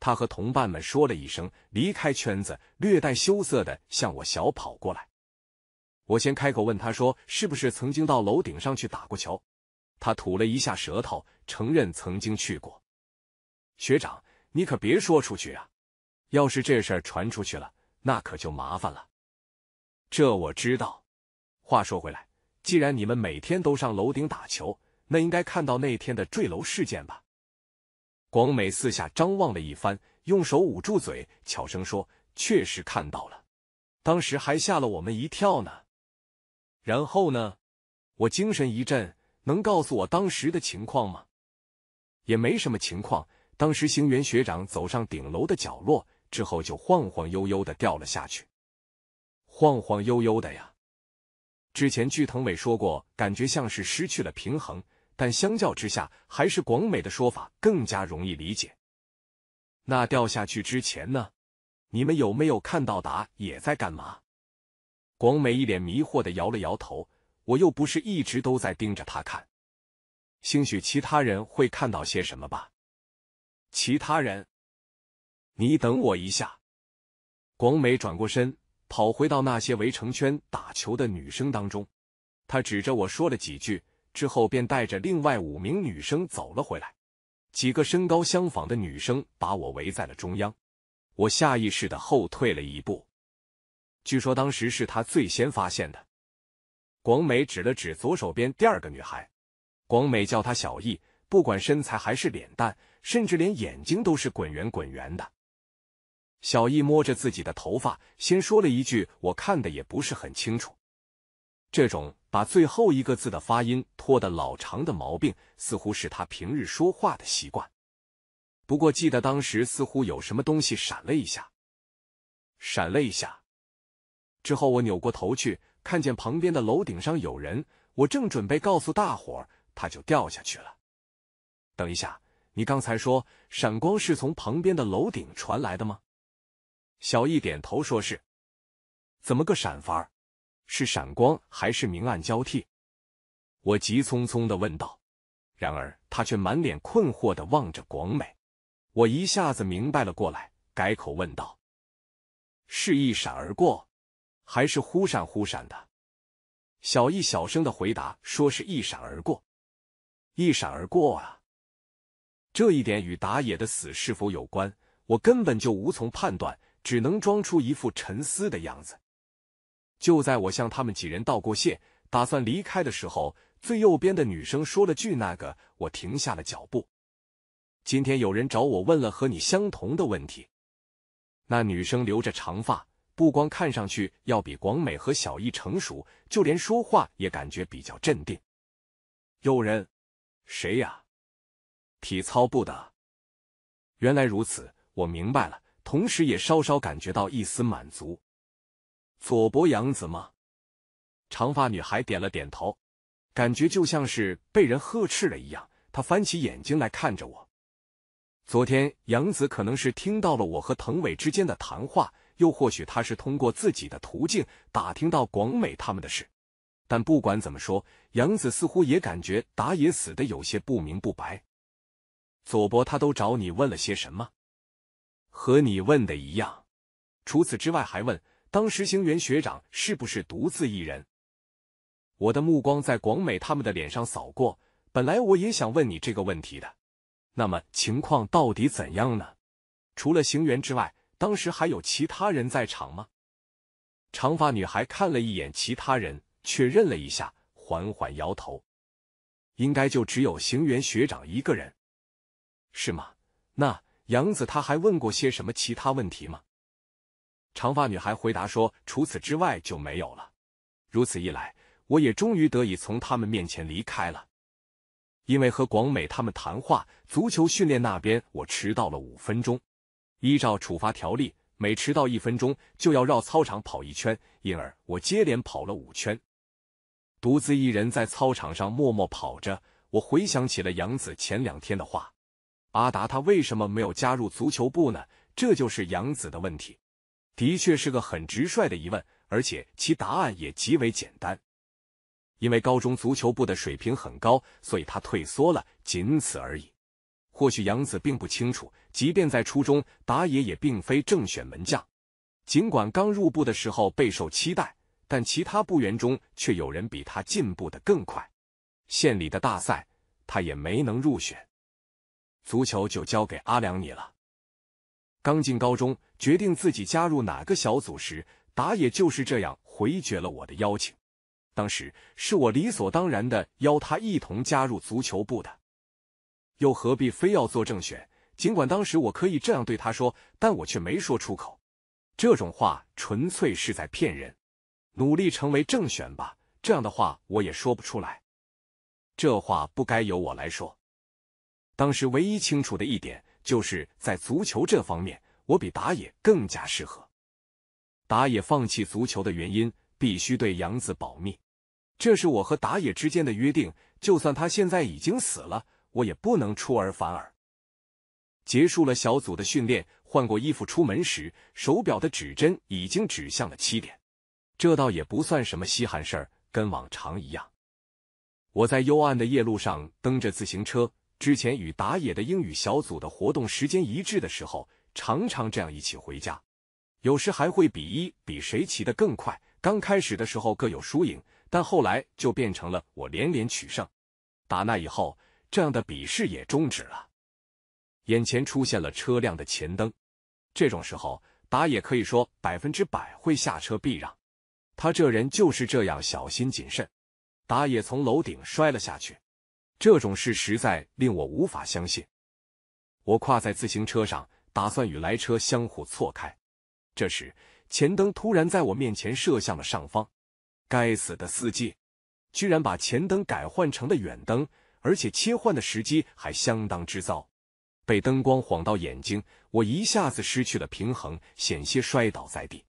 他和同伴们说了一声，离开圈子，略带羞涩的向我小跑过来。我先开口问他说：“是不是曾经到楼顶上去打过球？”他吐了一下舌头，承认曾经去过。学长，你可别说出去啊，要是这事儿传出去了，那可就麻烦了。这我知道。话说回来，既然你们每天都上楼顶打球，那应该看到那天的坠楼事件吧？广美四下张望了一番，用手捂住嘴，悄声说：“确实看到了，当时还吓了我们一跳呢。”然后呢？我精神一振，能告诉我当时的情况吗？也没什么情况，当时行元学长走上顶楼的角落之后，就晃晃悠悠的掉了下去，晃晃悠悠的呀。之前据藤尾说过，感觉像是失去了平衡。但相较之下，还是广美的说法更加容易理解。那掉下去之前呢？你们有没有看到达也在干嘛？广美一脸迷惑的摇了摇头。我又不是一直都在盯着他看。兴许其他人会看到些什么吧。其他人，你等我一下。广美转过身，跑回到那些围成圈打球的女生当中。她指着我说了几句。之后便带着另外五名女生走了回来，几个身高相仿的女生把我围在了中央，我下意识的后退了一步。据说当时是他最先发现的。广美指了指左手边第二个女孩，广美叫她小易，不管身材还是脸蛋，甚至连眼睛都是滚圆滚圆的。小易摸着自己的头发，先说了一句，我看的也不是很清楚，这种。把最后一个字的发音拖得老长的毛病，似乎是他平日说话的习惯。不过记得当时似乎有什么东西闪了一下，闪了一下。之后我扭过头去，看见旁边的楼顶上有人。我正准备告诉大伙儿，他就掉下去了。等一下，你刚才说闪光是从旁边的楼顶传来的吗？小易点头说是。怎么个闪法儿？是闪光还是明暗交替？我急匆匆的问道。然而他却满脸困惑的望着广美。我一下子明白了过来，改口问道：“是一闪而过，还是忽闪忽闪的？”小易小声的回答说：“是一闪而过，一闪而过啊。”这一点与打野的死是否有关，我根本就无从判断，只能装出一副沉思的样子。就在我向他们几人道过谢，打算离开的时候，最右边的女生说了句：“那个。”我停下了脚步。今天有人找我问了和你相同的问题。那女生留着长发，不光看上去要比广美和小艺成熟，就连说话也感觉比较镇定。有人？谁呀？体操部的。原来如此，我明白了，同时也稍稍感觉到一丝满足。佐伯洋子吗？长发女孩点了点头，感觉就像是被人呵斥了一样。她翻起眼睛来看着我。昨天，杨子可能是听到了我和藤尾之间的谈话，又或许她是通过自己的途径打听到广美他们的事。但不管怎么说，杨子似乎也感觉打野死的有些不明不白。佐伯他都找你问了些什么？和你问的一样。除此之外，还问。当时行原学长是不是独自一人？我的目光在广美他们的脸上扫过。本来我也想问你这个问题的。那么情况到底怎样呢？除了行原之外，当时还有其他人在场吗？长发女孩看了一眼其他人，确认了一下，缓缓摇头：“应该就只有行原学长一个人，是吗？”那杨子他还问过些什么其他问题吗？长发女孩回答说：“除此之外就没有了。”如此一来，我也终于得以从他们面前离开了。因为和广美他们谈话，足球训练那边我迟到了五分钟。依照处罚条例，每迟到一分钟就要绕操场跑一圈，因而我接连跑了五圈。独自一人在操场上默默跑着，我回想起了杨子前两天的话：“阿达他为什么没有加入足球部呢？”这就是杨子的问题。的确是个很直率的疑问，而且其答案也极为简单。因为高中足球部的水平很高，所以他退缩了，仅此而已。或许杨子并不清楚，即便在初中，打野也并非正选门将。尽管刚入部的时候备受期待，但其他部员中却有人比他进步的更快。县里的大赛他也没能入选，足球就交给阿良你了。刚进高中，决定自己加入哪个小组时，打野就是这样回绝了我的邀请。当时是我理所当然的邀他一同加入足球部的，又何必非要做正选？尽管当时我可以这样对他说，但我却没说出口。这种话纯粹是在骗人。努力成为正选吧，这样的话我也说不出来。这话不该由我来说。当时唯一清楚的一点。就是在足球这方面，我比打野更加适合。打野放弃足球的原因必须对杨子保密，这是我和打野之间的约定。就算他现在已经死了，我也不能出尔反尔。结束了小组的训练，换过衣服出门时，手表的指针已经指向了七点。这倒也不算什么稀罕事儿，跟往常一样。我在幽暗的夜路上蹬着自行车。之前与打野的英语小组的活动时间一致的时候，常常这样一起回家，有时还会比一比谁骑得更快。刚开始的时候各有输赢，但后来就变成了我连连取胜。打那以后，这样的比试也终止了。眼前出现了车辆的前灯，这种时候打野可以说百分之百会下车避让。他这人就是这样小心谨慎。打野从楼顶摔了下去。这种事实在令我无法相信。我跨在自行车上，打算与来车相互错开。这时，前灯突然在我面前射向了上方。该死的司机，居然把前灯改换成了远灯，而且切换的时机还相当之糟。被灯光晃到眼睛，我一下子失去了平衡，险些摔倒在地。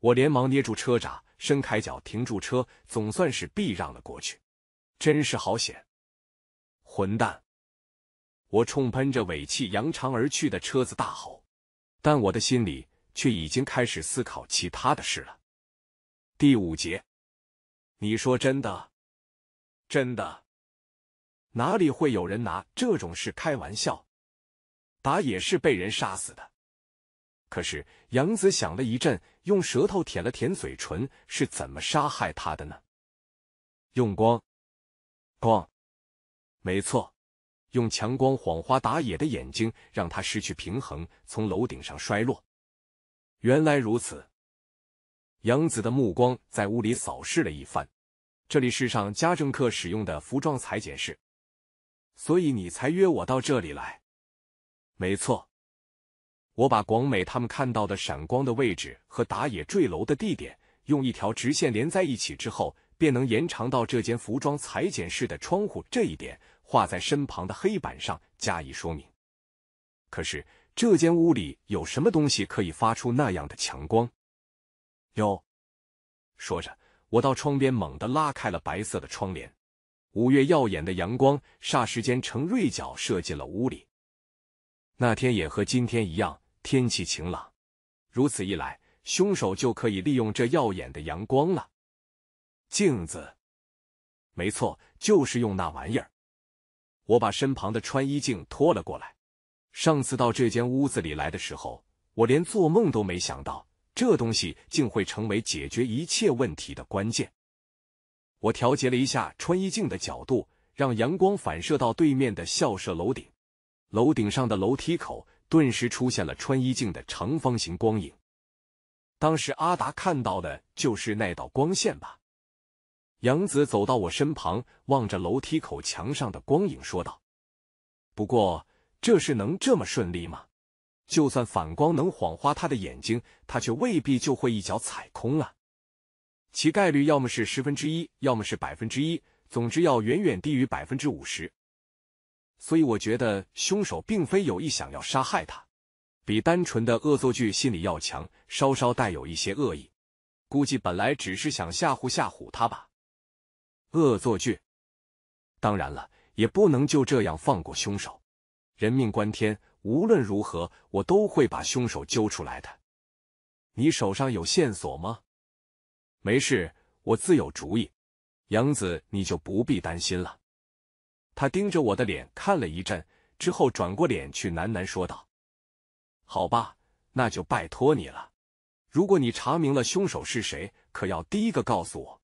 我连忙捏住车闸，伸开脚停住车，总算是避让了过去。真是好险！混蛋！我冲喷着尾气扬长而去的车子大吼，但我的心里却已经开始思考其他的事了。第五节，你说真的？真的？哪里会有人拿这种事开玩笑？打野是被人杀死的。可是杨子想了一阵，用舌头舔了舔嘴唇，是怎么杀害他的呢？用光光。没错，用强光晃花打野的眼睛，让他失去平衡，从楼顶上摔落。原来如此，杨子的目光在屋里扫视了一番，这里是上家政课使用的服装裁剪室，所以你才约我到这里来。没错，我把广美他们看到的闪光的位置和打野坠楼的地点用一条直线连在一起之后，便能延长到这间服装裁剪室的窗户这一点。画在身旁的黑板上加以说明。可是这间屋里有什么东西可以发出那样的强光？哟！说着，我到窗边猛地拉开了白色的窗帘。五月耀眼的阳光霎时间呈锐角射进了屋里。那天也和今天一样，天气晴朗。如此一来，凶手就可以利用这耀眼的阳光了。镜子，没错，就是用那玩意儿。我把身旁的穿衣镜拖了过来。上次到这间屋子里来的时候，我连做梦都没想到这东西竟会成为解决一切问题的关键。我调节了一下穿衣镜的角度，让阳光反射到对面的校舍楼顶。楼顶上的楼梯口顿时出现了穿衣镜的长方形光影。当时阿达看到的就是那道光线吧？杨子走到我身旁，望着楼梯口墙上的光影，说道：“不过这事能这么顺利吗？就算反光能晃花他的眼睛，他却未必就会一脚踩空啊。其概率要么是十分之一，要么是百分之一，总之要远远低于百分之五十。所以我觉得凶手并非有意想要杀害他，比单纯的恶作剧心理要强，稍稍带有一些恶意。估计本来只是想吓唬吓唬他吧。”恶作剧，当然了，也不能就这样放过凶手。人命关天，无论如何，我都会把凶手揪出来的。你手上有线索吗？没事，我自有主意。杨子，你就不必担心了。他盯着我的脸看了一阵，之后转过脸去喃喃说道：“好吧，那就拜托你了。如果你查明了凶手是谁，可要第一个告诉我。”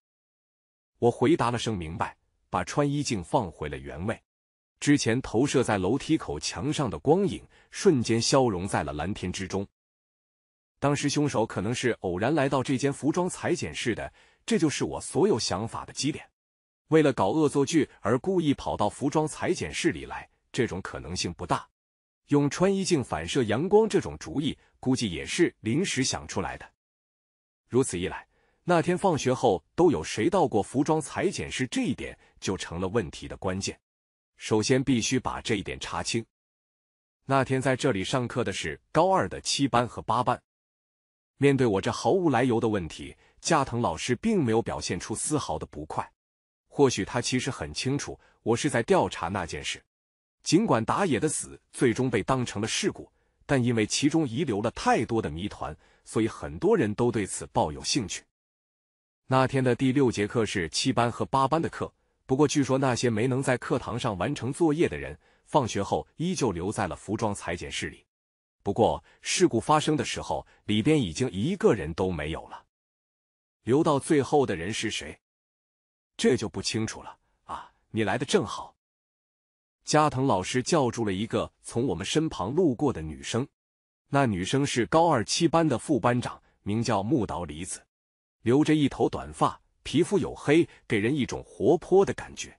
我回答了声明白，把穿衣镜放回了原位。之前投射在楼梯口墙上的光影瞬间消融在了蓝天之中。当时凶手可能是偶然来到这间服装裁剪室的，这就是我所有想法的基点。为了搞恶作剧而故意跑到服装裁剪室里来，这种可能性不大。用穿衣镜反射阳光这种主意，估计也是临时想出来的。如此一来。那天放学后都有谁到过服装裁剪室？这一点就成了问题的关键。首先必须把这一点查清。那天在这里上课的是高二的七班和八班。面对我这毫无来由的问题，加藤老师并没有表现出丝毫的不快。或许他其实很清楚我是在调查那件事。尽管打野的死最终被当成了事故，但因为其中遗留了太多的谜团，所以很多人都对此抱有兴趣。那天的第六节课是七班和八班的课，不过据说那些没能在课堂上完成作业的人，放学后依旧留在了服装裁剪室里。不过事故发生的时候，里边已经一个人都没有了。留到最后的人是谁，这就不清楚了啊！你来的正好，加藤老师叫住了一个从我们身旁路过的女生，那女生是高二七班的副班长，名叫木岛里子。留着一头短发，皮肤黝黑，给人一种活泼的感觉。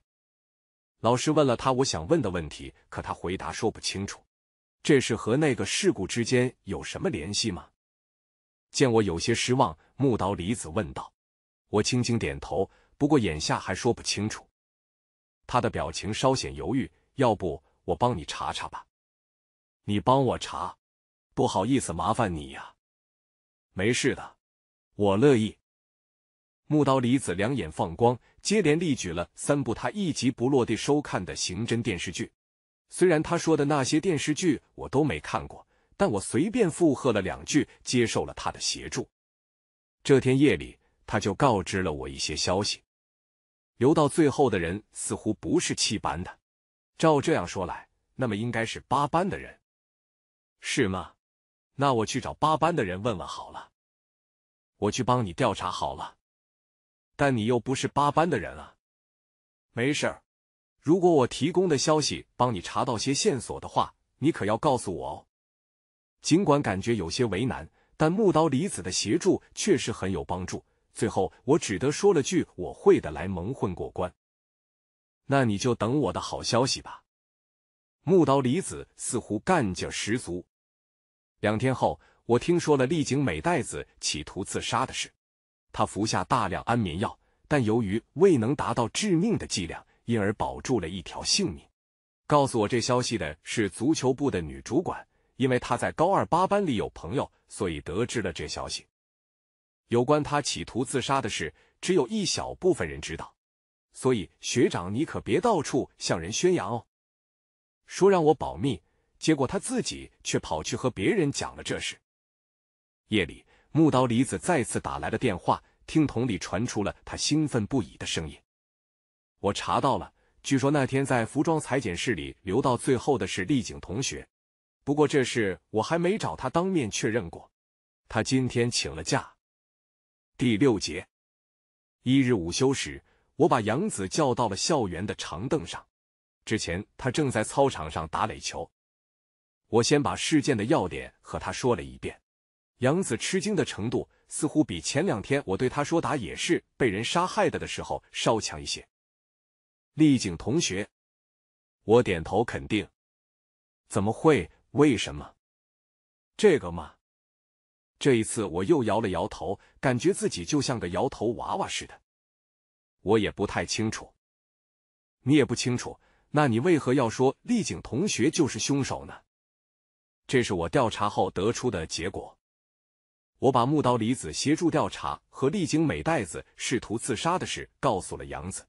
老师问了他我想问的问题，可他回答说不清楚。这是和那个事故之间有什么联系吗？见我有些失望，木刀离子问道。我轻轻点头，不过眼下还说不清楚。他的表情稍显犹豫。要不我帮你查查吧？你帮我查？不好意思，麻烦你呀。没事的，我乐意。木刀离子两眼放光，接连例举了三部他一集不落地收看的刑侦电视剧。虽然他说的那些电视剧我都没看过，但我随便附和了两句，接受了他的协助。这天夜里，他就告知了我一些消息。留到最后的人似乎不是七班的，照这样说来，那么应该是八班的人，是吗？那我去找八班的人问问好了。我去帮你调查好了。但你又不是八班的人啊！没事儿，如果我提供的消息帮你查到些线索的话，你可要告诉我哦。尽管感觉有些为难，但木刀离子的协助确实很有帮助。最后，我只得说了句我会的来蒙混过关。那你就等我的好消息吧。木刀离子似乎干劲十足。两天后，我听说了丽景美代子企图自杀的事。他服下大量安眠药，但由于未能达到致命的剂量，因而保住了一条性命。告诉我这消息的是足球部的女主管，因为她在高二八班里有朋友，所以得知了这消息。有关他企图自杀的事，只有一小部分人知道，所以学长你可别到处向人宣扬哦。说让我保密，结果他自己却跑去和别人讲了这事。夜里。木刀离子再次打来了电话，听筒里传出了他兴奋不已的声音：“我查到了，据说那天在服装裁剪室里留到最后的是丽景同学，不过这事我还没找他当面确认过，他今天请了假。”第六节，一日午休时，我把杨子叫到了校园的长凳上，之前他正在操场上打垒球，我先把事件的要点和他说了一遍。杨子吃惊的程度似乎比前两天我对他说“打野是被人杀害的”的时候稍强一些。丽景同学，我点头肯定。怎么会？为什么？这个嘛，这一次我又摇了摇头，感觉自己就像个摇头娃娃似的。我也不太清楚。你也不清楚。那你为何要说丽景同学就是凶手呢？这是我调查后得出的结果。我把木岛里子协助调查和丽景美代子试图自杀的事告诉了杨子，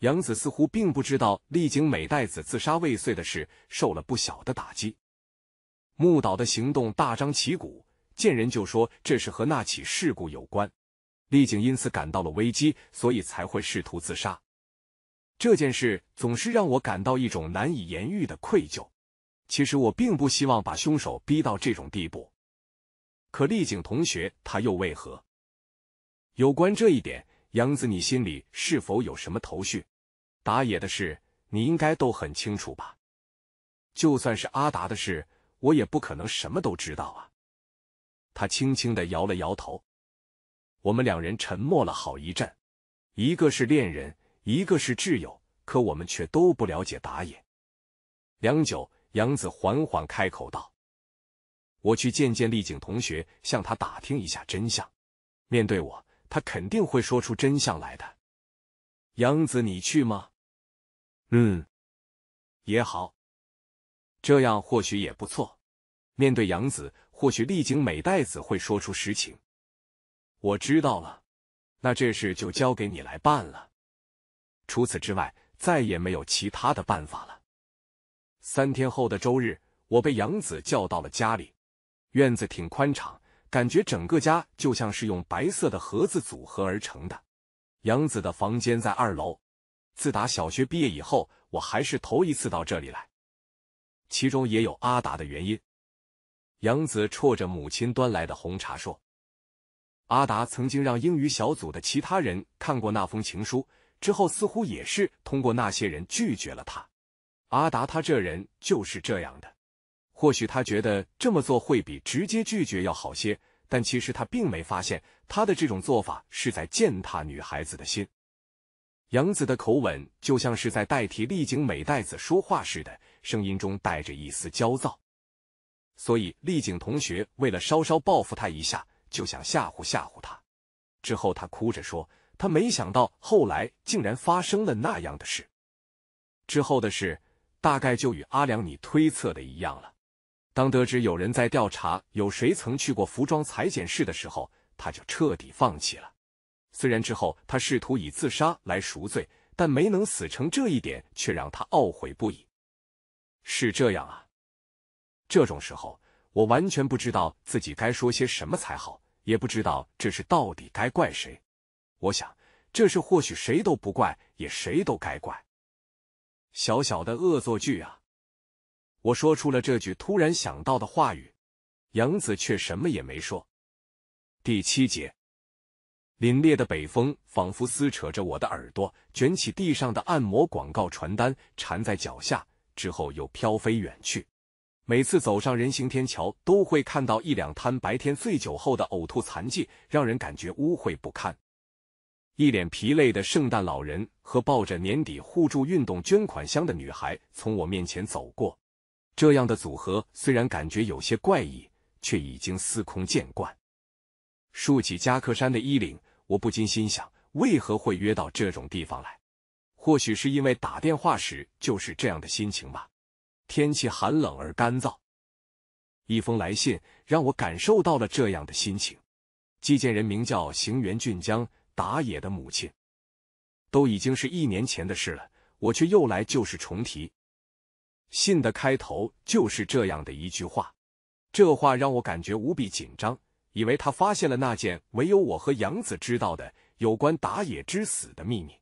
杨子似乎并不知道丽景美代子自杀未遂的事，受了不小的打击。木岛的行动大张旗鼓，见人就说这是和那起事故有关，丽景因此感到了危机，所以才会试图自杀。这件事总是让我感到一种难以言喻的愧疚。其实我并不希望把凶手逼到这种地步。可丽景同学，他又为何？有关这一点，杨子，你心里是否有什么头绪？打野的事，你应该都很清楚吧？就算是阿达的事，我也不可能什么都知道啊。他轻轻的摇了摇头。我们两人沉默了好一阵。一个是恋人，一个是挚友，可我们却都不了解打野。良久，杨子缓缓开口道。我去见见丽景同学，向他打听一下真相。面对我，他肯定会说出真相来的。杨子，你去吗？嗯，也好，这样或许也不错。面对杨子，或许丽景美代子会说出实情。我知道了，那这事就交给你来办了。除此之外，再也没有其他的办法了。三天后的周日，我被杨子叫到了家里。院子挺宽敞，感觉整个家就像是用白色的盒子组合而成的。杨子的房间在二楼。自打小学毕业以后，我还是头一次到这里来。其中也有阿达的原因。杨子啜着母亲端来的红茶说：“阿达曾经让英语小组的其他人看过那封情书，之后似乎也是通过那些人拒绝了他。阿达他这人就是这样的。”或许他觉得这么做会比直接拒绝要好些，但其实他并没发现，他的这种做法是在践踏女孩子的心。杨子的口吻就像是在代替丽景美代子说话似的，声音中带着一丝焦躁。所以丽景同学为了稍稍报复他一下，就想吓唬吓唬他。之后他哭着说：“他没想到后来竟然发生了那样的事。”之后的事大概就与阿良你推测的一样了。当得知有人在调查有谁曾去过服装裁剪室的时候，他就彻底放弃了。虽然之后他试图以自杀来赎罪，但没能死成这一点却让他懊悔不已。是这样啊？这种时候，我完全不知道自己该说些什么才好，也不知道这事到底该怪谁。我想，这事或许谁都不怪，也谁都该怪。小小的恶作剧啊。我说出了这句突然想到的话语，杨子却什么也没说。第七节，凛冽的北风仿佛撕扯着我的耳朵，卷起地上的按摩广告传单，缠在脚下，之后又飘飞远去。每次走上人行天桥，都会看到一两摊白天醉酒后的呕吐残迹，让人感觉污秽不堪。一脸疲累的圣诞老人和抱着年底互助运动捐款箱的女孩从我面前走过。这样的组合虽然感觉有些怪异，却已经司空见惯。竖起夹克衫的衣领，我不禁心想：为何会约到这种地方来？或许是因为打电话时就是这样的心情吧。天气寒冷而干燥，一封来信让我感受到了这样的心情。寄件人名叫行原俊江，打野的母亲。都已经是一年前的事了，我却又来旧事重提。信的开头就是这样的一句话，这话让我感觉无比紧张，以为他发现了那件唯有我和杨子知道的有关打野之死的秘密。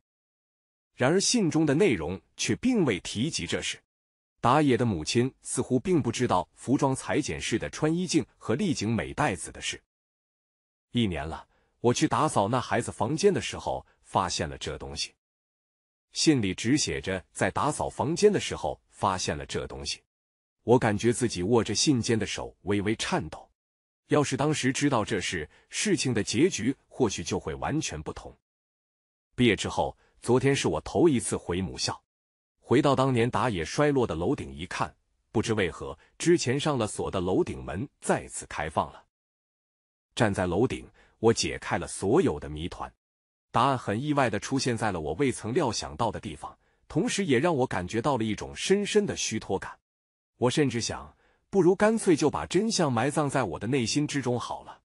然而信中的内容却并未提及这事，打野的母亲似乎并不知道服装裁剪室的穿衣镜和丽景美袋子的事。一年了，我去打扫那孩子房间的时候，发现了这东西。信里只写着，在打扫房间的时候发现了这东西。我感觉自己握着信笺的手微微颤抖。要是当时知道这事，事情的结局或许就会完全不同。毕业之后，昨天是我头一次回母校。回到当年打野衰落的楼顶一看，不知为何，之前上了锁的楼顶门再次开放了。站在楼顶，我解开了所有的谜团。答案很意外的出现在了我未曾料想到的地方，同时也让我感觉到了一种深深的虚脱感。我甚至想，不如干脆就把真相埋葬在我的内心之中好了。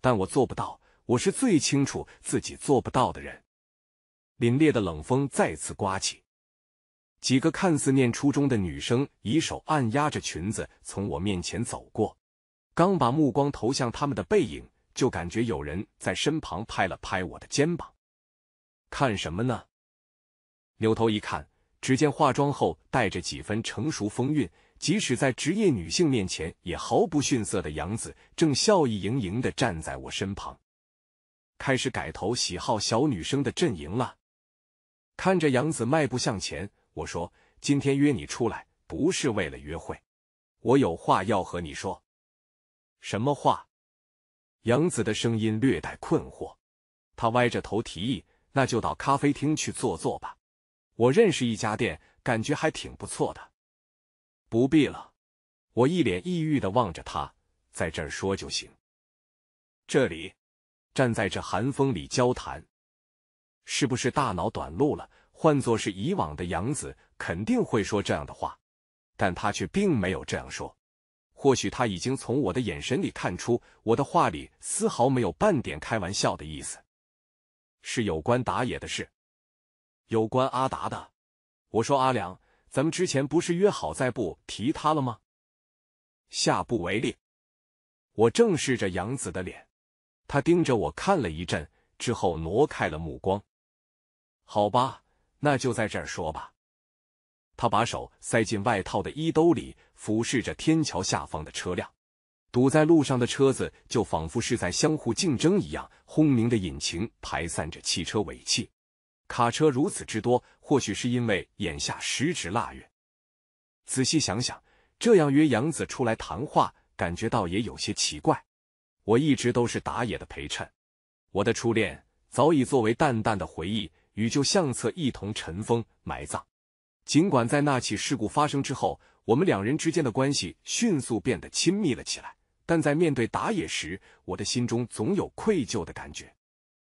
但我做不到，我是最清楚自己做不到的人。凛冽的冷风再次刮起，几个看似念初中的女生以手按压着裙子从我面前走过。刚把目光投向他们的背影，就感觉有人在身旁拍了拍我的肩膀。看什么呢？扭头一看，只见化妆后带着几分成熟风韵，即使在职业女性面前也毫不逊色的杨子，正笑意盈盈的站在我身旁。开始改头喜好小女生的阵营了。看着杨子迈步向前，我说：“今天约你出来，不是为了约会，我有话要和你说。”什么话？杨子的声音略带困惑，他歪着头提议。那就到咖啡厅去坐坐吧，我认识一家店，感觉还挺不错的。不必了，我一脸抑郁的望着他，在这儿说就行。这里，站在这寒风里交谈，是不是大脑短路了？换作是以往的杨子，肯定会说这样的话，但他却并没有这样说。或许他已经从我的眼神里看出，我的话里丝毫没有半点开玩笑的意思。是有关打野的事，有关阿达的。我说阿良，咱们之前不是约好再不提他了吗？下不为例。我正视着杨子的脸，他盯着我看了一阵，之后挪开了目光。好吧，那就在这儿说吧。他把手塞进外套的衣兜里，俯视着天桥下方的车辆。堵在路上的车子就仿佛是在相互竞争一样，轰鸣的引擎排散着汽车尾气，卡车如此之多，或许是因为眼下时值腊月。仔细想想，这样约杨子出来谈话，感觉到也有些奇怪。我一直都是打野的陪衬，我的初恋早已作为淡淡的回忆，与旧相册一同尘封埋葬。尽管在那起事故发生之后，我们两人之间的关系迅速变得亲密了起来。但在面对打野时，我的心中总有愧疚的感觉。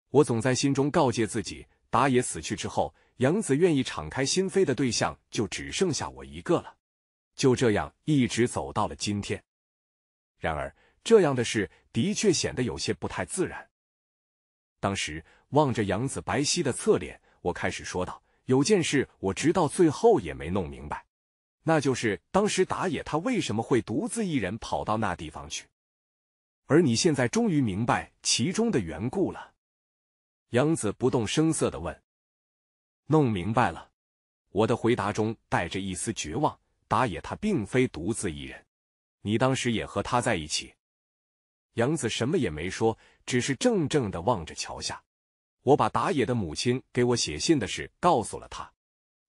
我总在心中告诫自己：打野死去之后，杨子愿意敞开心扉的对象就只剩下我一个了。就这样一直走到了今天。然而，这样的事的确显得有些不太自然。当时望着杨子白皙的侧脸，我开始说道：“有件事我直到最后也没弄明白，那就是当时打野他为什么会独自一人跑到那地方去。”而你现在终于明白其中的缘故了，杨子不动声色的问：“弄明白了。”我的回答中带着一丝绝望。打野他并非独自一人，你当时也和他在一起。杨子什么也没说，只是怔怔的望着桥下。我把打野的母亲给我写信的事告诉了他。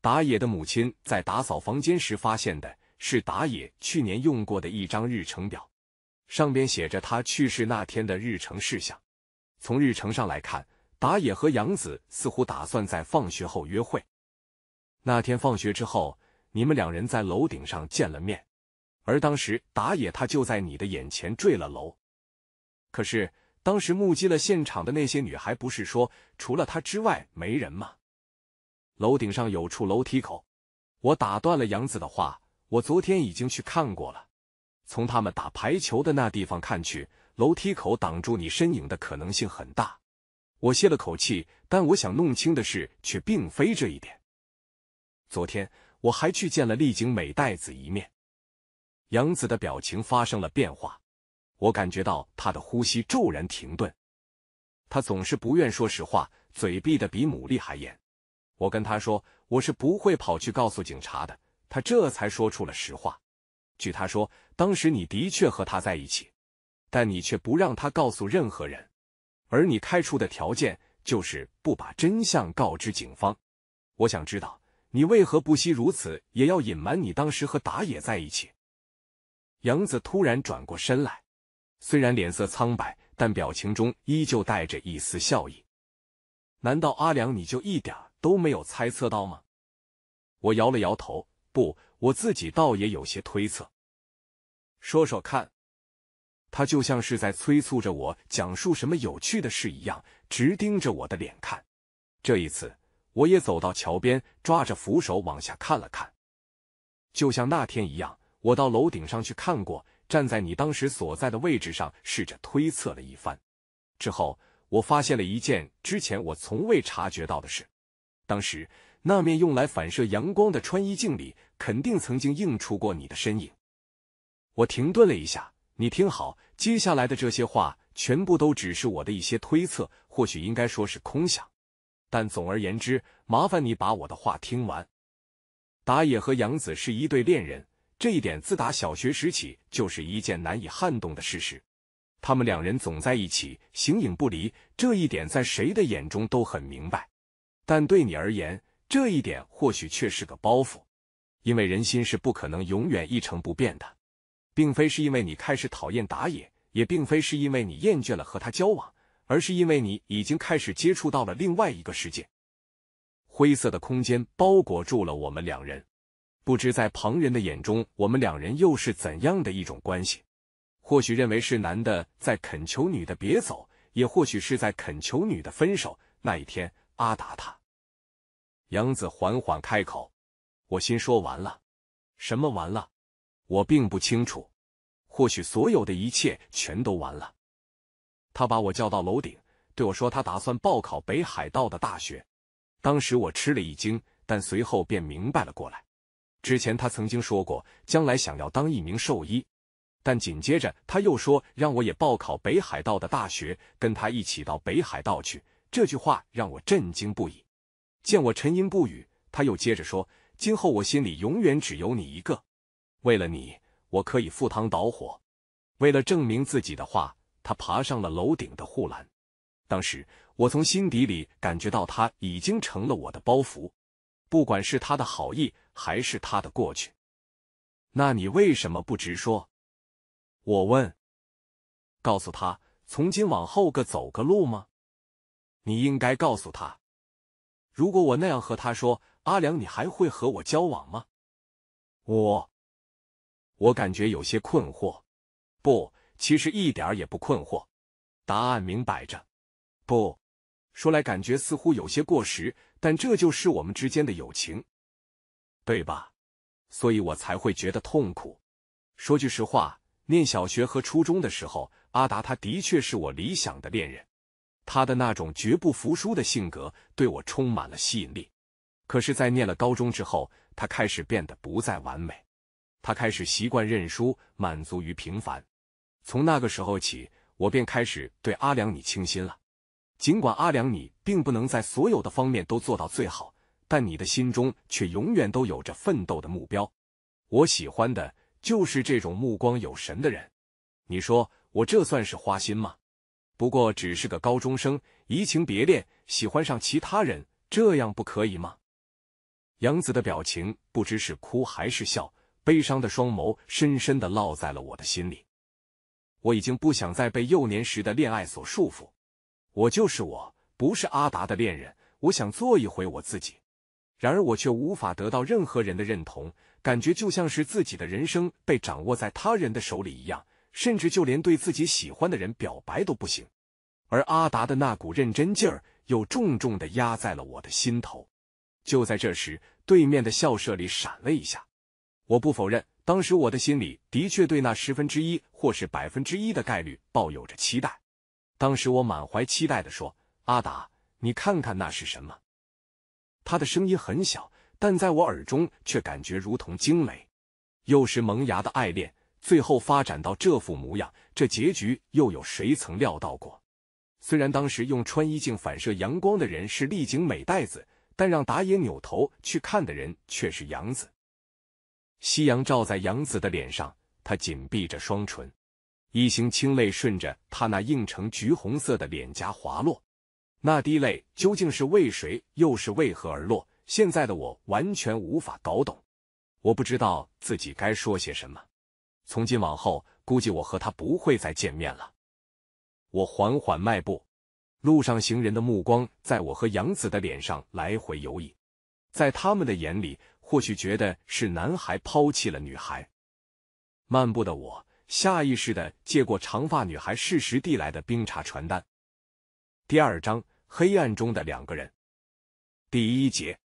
打野的母亲在打扫房间时发现的，是打野去年用过的一张日程表。上边写着他去世那天的日程事项。从日程上来看，打野和杨子似乎打算在放学后约会。那天放学之后，你们两人在楼顶上见了面，而当时打野他就在你的眼前坠了楼。可是当时目击了现场的那些女孩不是说除了他之外没人吗？楼顶上有处楼梯口。我打断了杨子的话，我昨天已经去看过了。从他们打排球的那地方看去，楼梯口挡住你身影的可能性很大。我歇了口气，但我想弄清的事却并非这一点。昨天我还去见了丽景美代子一面。杨子的表情发生了变化，我感觉到他的呼吸骤然停顿。他总是不愿说实话，嘴闭得比牡蛎还严。我跟他说我是不会跑去告诉警察的，他这才说出了实话。据他说，当时你的确和他在一起，但你却不让他告诉任何人，而你开出的条件就是不把真相告知警方。我想知道，你为何不惜如此也要隐瞒你当时和打野在一起？杨子突然转过身来，虽然脸色苍白，但表情中依旧带着一丝笑意。难道阿良，你就一点都没有猜测到吗？我摇了摇头，不，我自己倒也有些推测。说说看，他就像是在催促着我讲述什么有趣的事一样，直盯着我的脸看。这一次，我也走到桥边，抓着扶手往下看了看，就像那天一样，我到楼顶上去看过，站在你当时所在的位置上，试着推测了一番。之后，我发现了一件之前我从未察觉到的事：当时那面用来反射阳光的穿衣镜里，肯定曾经映出过你的身影。我停顿了一下，你听好，接下来的这些话全部都只是我的一些推测，或许应该说是空想。但总而言之，麻烦你把我的话听完。打野和杨子是一对恋人，这一点自打小学时起就是一件难以撼动的事实。他们两人总在一起，形影不离，这一点在谁的眼中都很明白。但对你而言，这一点或许却是个包袱，因为人心是不可能永远一成不变的。并非是因为你开始讨厌打野，也并非是因为你厌倦了和他交往，而是因为你已经开始接触到了另外一个世界。灰色的空间包裹住了我们两人，不知在旁人的眼中，我们两人又是怎样的一种关系？或许认为是男的在恳求女的别走，也或许是在恳求女的分手。那一天，阿达他，杨子缓缓开口：“我心说完了。”什么完了？我并不清楚，或许所有的一切全都完了。他把我叫到楼顶，对我说：“他打算报考北海道的大学。”当时我吃了一惊，但随后便明白了过来。之前他曾经说过将来想要当一名兽医，但紧接着他又说让我也报考北海道的大学，跟他一起到北海道去。这句话让我震惊不已。见我沉吟不语，他又接着说：“今后我心里永远只有你一个。”为了你，我可以赴汤蹈火。为了证明自己的话，他爬上了楼顶的护栏。当时，我从心底里感觉到他已经成了我的包袱，不管是他的好意还是他的过去。那你为什么不直说？我问。告诉他从今往后各走各路吗？你应该告诉他。如果我那样和他说，阿良，你还会和我交往吗？我。我感觉有些困惑，不，其实一点儿也不困惑。答案明摆着，不说来感觉似乎有些过时，但这就是我们之间的友情，对吧？所以我才会觉得痛苦。说句实话，念小学和初中的时候，阿达他的确是我理想的恋人，他的那种绝不服输的性格对我充满了吸引力。可是，在念了高中之后，他开始变得不再完美。他开始习惯认输，满足于平凡。从那个时候起，我便开始对阿良你倾心了。尽管阿良你并不能在所有的方面都做到最好，但你的心中却永远都有着奋斗的目标。我喜欢的就是这种目光有神的人。你说我这算是花心吗？不过只是个高中生，移情别恋，喜欢上其他人，这样不可以吗？杨子的表情不知是哭还是笑。悲伤的双眸深深的烙在了我的心里。我已经不想再被幼年时的恋爱所束缚。我就是我，不是阿达的恋人。我想做一回我自己。然而我却无法得到任何人的认同，感觉就像是自己的人生被掌握在他人的手里一样。甚至就连对自己喜欢的人表白都不行。而阿达的那股认真劲儿，又重重的压在了我的心头。就在这时，对面的校舍里闪了一下。我不否认，当时我的心里的确对那十分之一或是百分之一的概率抱有着期待。当时我满怀期待的说：“阿达，你看看那是什么？”他的声音很小，但在我耳中却感觉如同惊雷。幼时萌芽的爱恋，最后发展到这副模样，这结局又有谁曾料到过？虽然当时用穿衣镜反射阳光的人是丽景美代子，但让打野扭头去看的人却是杨子。夕阳照在杨子的脸上，他紧闭着双唇，一行清泪顺着他那映成橘红色的脸颊滑落。那滴泪究竟是为谁，又是为何而落？现在的我完全无法搞懂。我不知道自己该说些什么。从今往后，估计我和他不会再见面了。我缓缓迈步，路上行人的目光在我和杨子的脸上来回游移，在他们的眼里。或许觉得是男孩抛弃了女孩。漫步的我下意识的接过长发女孩适时递来的冰茶传单。第二章黑暗中的两个人，第一节。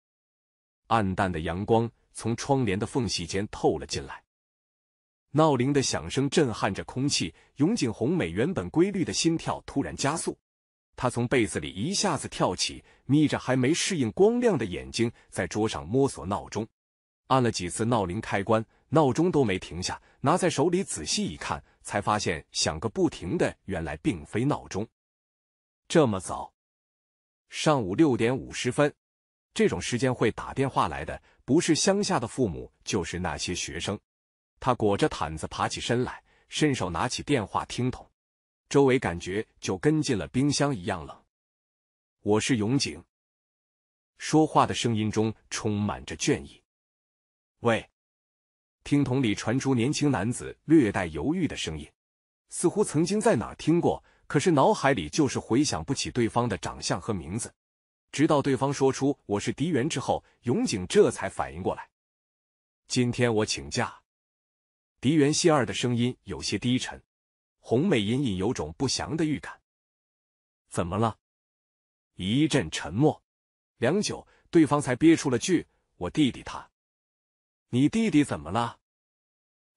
暗淡的阳光从窗帘的缝隙间透了进来，闹铃的响声震撼着空气。永井红美原本规律的心跳突然加速，她从被子里一下子跳起，眯着还没适应光亮的眼睛，在桌上摸索闹钟。按了几次闹铃开关，闹钟都没停下。拿在手里仔细一看，才发现响个不停的原来并非闹钟。这么早，上午六点五十分，这种时间会打电话来的，不是乡下的父母，就是那些学生。他裹着毯子爬起身来，伸手拿起电话听筒。周围感觉就跟进了冰箱一样冷。我是永井，说话的声音中充满着倦意。喂，听筒里传出年轻男子略带犹豫的声音，似乎曾经在哪儿听过，可是脑海里就是回想不起对方的长相和名字。直到对方说出“我是狄元之后，永井这才反应过来。今天我请假。狄元谢二的声音有些低沉，红美隐隐有种不祥的预感。怎么了？一阵沉默，良久，对方才憋出了句：“我弟弟他。”你弟弟怎么了？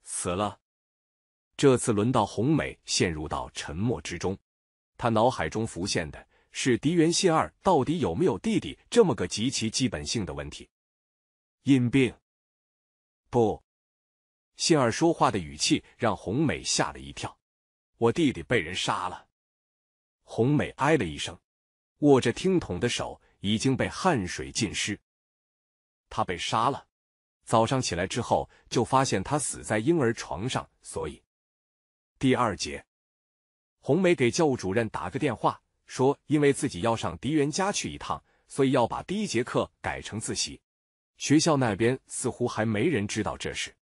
死了。这次轮到红美陷入到沉默之中。她脑海中浮现的是狄元信二到底有没有弟弟这么个极其基本性的问题。因病不？信二说话的语气让红美吓了一跳。我弟弟被人杀了。红美哎了一声，握着听筒的手已经被汗水浸湿。他被杀了。早上起来之后，就发现他死在婴儿床上，所以，第二节，红梅给教务主任打个电话，说因为自己要上狄元家去一趟，所以要把第一节课改成自习。学校那边似乎还没人知道这事，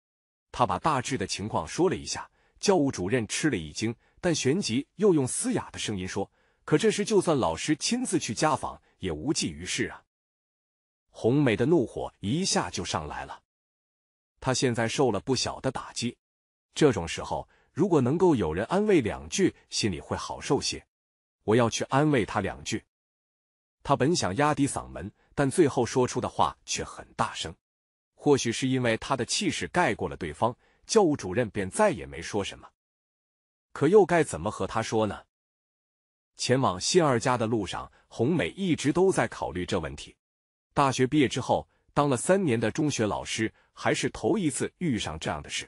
她把大致的情况说了一下，教务主任吃了一惊，但旋即又用嘶哑的声音说：“可这时就算老师亲自去家访，也无济于事啊！”红梅的怒火一下就上来了。他现在受了不小的打击，这种时候如果能够有人安慰两句，心里会好受些。我要去安慰他两句。他本想压低嗓门，但最后说出的话却很大声。或许是因为他的气势盖过了对方，教务主任便再也没说什么。可又该怎么和他说呢？前往信二家的路上，红美一直都在考虑这问题。大学毕业之后。当了三年的中学老师，还是头一次遇上这样的事。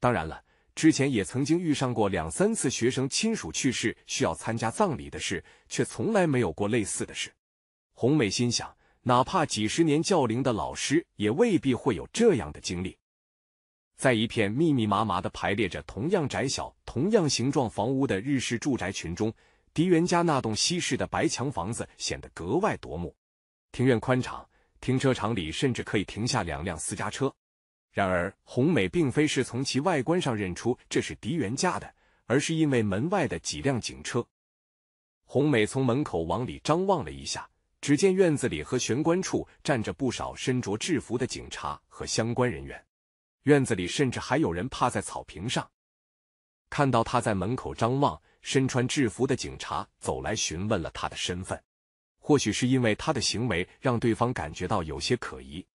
当然了，之前也曾经遇上过两三次学生亲属去世需要参加葬礼的事，却从来没有过类似的事。红美心想，哪怕几十年教龄的老师，也未必会有这样的经历。在一片密密麻麻的排列着同样窄小、同样形状房屋的日式住宅群中，狄元家那栋西式的白墙房子显得格外夺目。庭院宽敞。停车场里甚至可以停下两辆私家车，然而红美并非是从其外观上认出这是狄元家的，而是因为门外的几辆警车。红美从门口往里张望了一下，只见院子里和玄关处站着不少身着制服的警察和相关人员，院子里甚至还有人趴在草坪上。看到他在门口张望，身穿制服的警察走来询问了他的身份。或许是因为他的行为让对方感觉到有些可疑，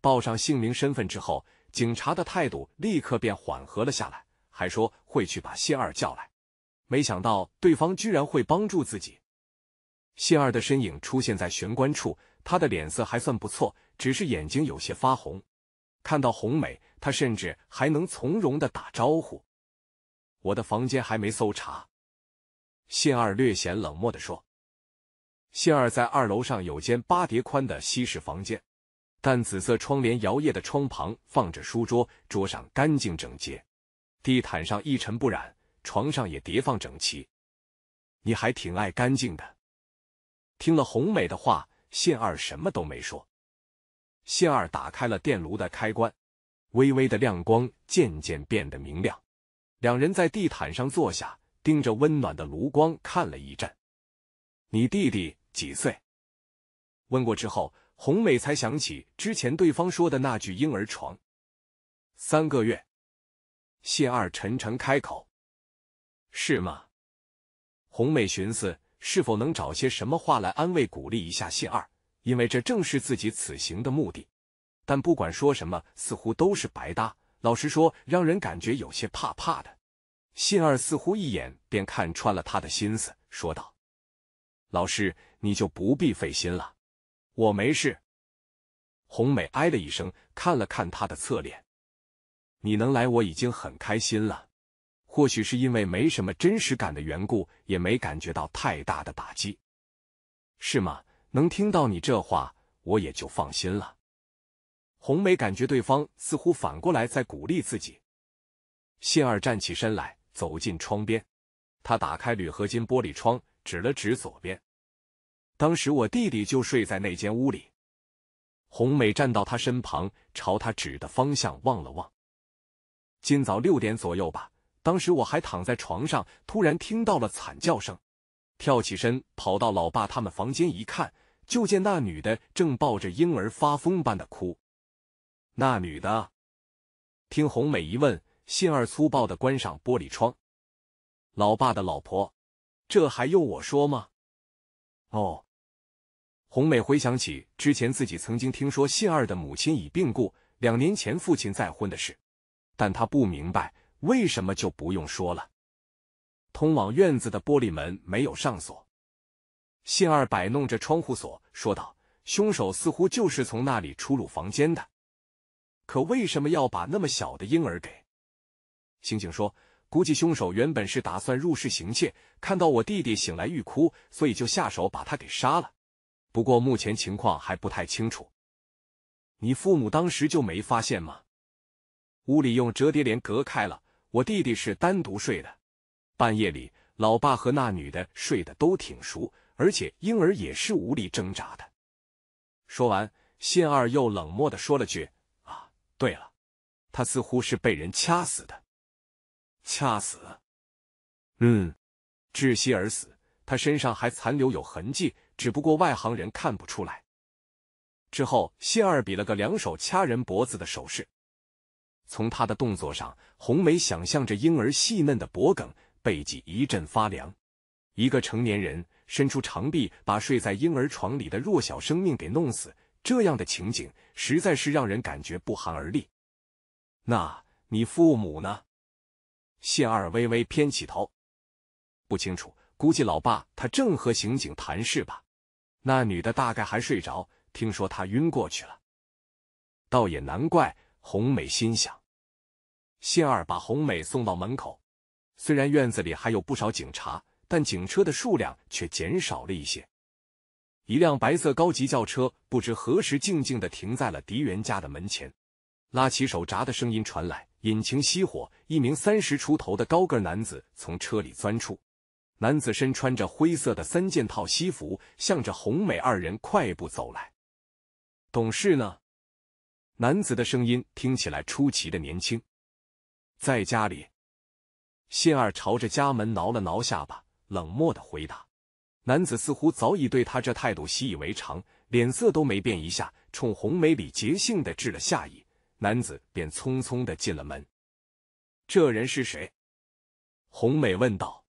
报上姓名身份之后，警察的态度立刻便缓和了下来，还说会去把谢二叫来。没想到对方居然会帮助自己。谢二的身影出现在玄关处，他的脸色还算不错，只是眼睛有些发红。看到红美，他甚至还能从容的打招呼。我的房间还没搜查，谢二略显冷漠的说。谢二在二楼上有间八叠宽的西式房间，淡紫色窗帘摇曳的窗旁放着书桌，桌上干净整洁，地毯上一尘不染，床上也叠放整齐。你还挺爱干净的。听了红美的话，杏二什么都没说。杏二打开了电炉的开关，微微的亮光渐渐变得明亮。两人在地毯上坐下，盯着温暖的炉光看了一阵。你弟弟。几岁？问过之后，红美才想起之前对方说的那句婴儿床。三个月。谢二沉沉开口：“是吗？”红美寻思是否能找些什么话来安慰鼓励一下谢二，因为这正是自己此行的目的。但不管说什么，似乎都是白搭。老实说，让人感觉有些怕怕的。谢二似乎一眼便看穿了他的心思，说道：“老师。”你就不必费心了，我没事。红美唉了一声，看了看他的侧脸，你能来我已经很开心了。或许是因为没什么真实感的缘故，也没感觉到太大的打击，是吗？能听到你这话，我也就放心了。红美感觉对方似乎反过来在鼓励自己。谢儿站起身来，走进窗边，他打开铝合金玻璃窗，指了指左边。当时我弟弟就睡在那间屋里，红美站到他身旁，朝他指的方向望了望。今早六点左右吧，当时我还躺在床上，突然听到了惨叫声，跳起身跑到老爸他们房间一看，就见那女的正抱着婴儿发疯般的哭。那女的？听红美一问，信二粗暴的关上玻璃窗。老爸的老婆，这还用我说吗？哦。红美回想起之前自己曾经听说信二的母亲已病故，两年前父亲再婚的事，但她不明白为什么，就不用说了。通往院子的玻璃门没有上锁，信二摆弄着窗户锁，说道：“凶手似乎就是从那里出入房间的，可为什么要把那么小的婴儿给？”刑警说：“估计凶手原本是打算入室行窃，看到我弟弟醒来欲哭，所以就下手把他给杀了。”不过目前情况还不太清楚，你父母当时就没发现吗？屋里用折叠帘隔开了，我弟弟是单独睡的。半夜里，老爸和那女的睡得都挺熟，而且婴儿也是无力挣扎的。说完，信二又冷漠的说了句：“啊，对了，他似乎是被人掐死的，掐死，嗯，窒息而死，他身上还残留有痕迹。”只不过外行人看不出来。之后，谢二比了个两手掐人脖子的手势。从他的动作上，红梅想象着婴儿细嫩的脖梗，背脊一阵发凉。一个成年人伸出长臂，把睡在婴儿床里的弱小生命给弄死，这样的情景实在是让人感觉不寒而栗。那你父母呢？谢二微微偏起头，不清楚，估计老爸他正和刑警谈事吧。那女的大概还睡着，听说她晕过去了，倒也难怪。红美心想，信二把红美送到门口。虽然院子里还有不少警察，但警车的数量却减少了一些。一辆白色高级轿车不知何时静静的停在了狄元家的门前，拉起手闸的声音传来，引擎熄火。一名三十出头的高个男子从车里钻出。男子身穿着灰色的三件套西服，向着红美二人快步走来。懂事呢？男子的声音听起来出奇的年轻。在家里，信儿朝着家门挠了挠下巴，冷漠的回答。男子似乎早已对他这态度习以为常，脸色都没变一下，冲红美礼节性的致了下意。男子便匆匆的进了门。这人是谁？红美问道。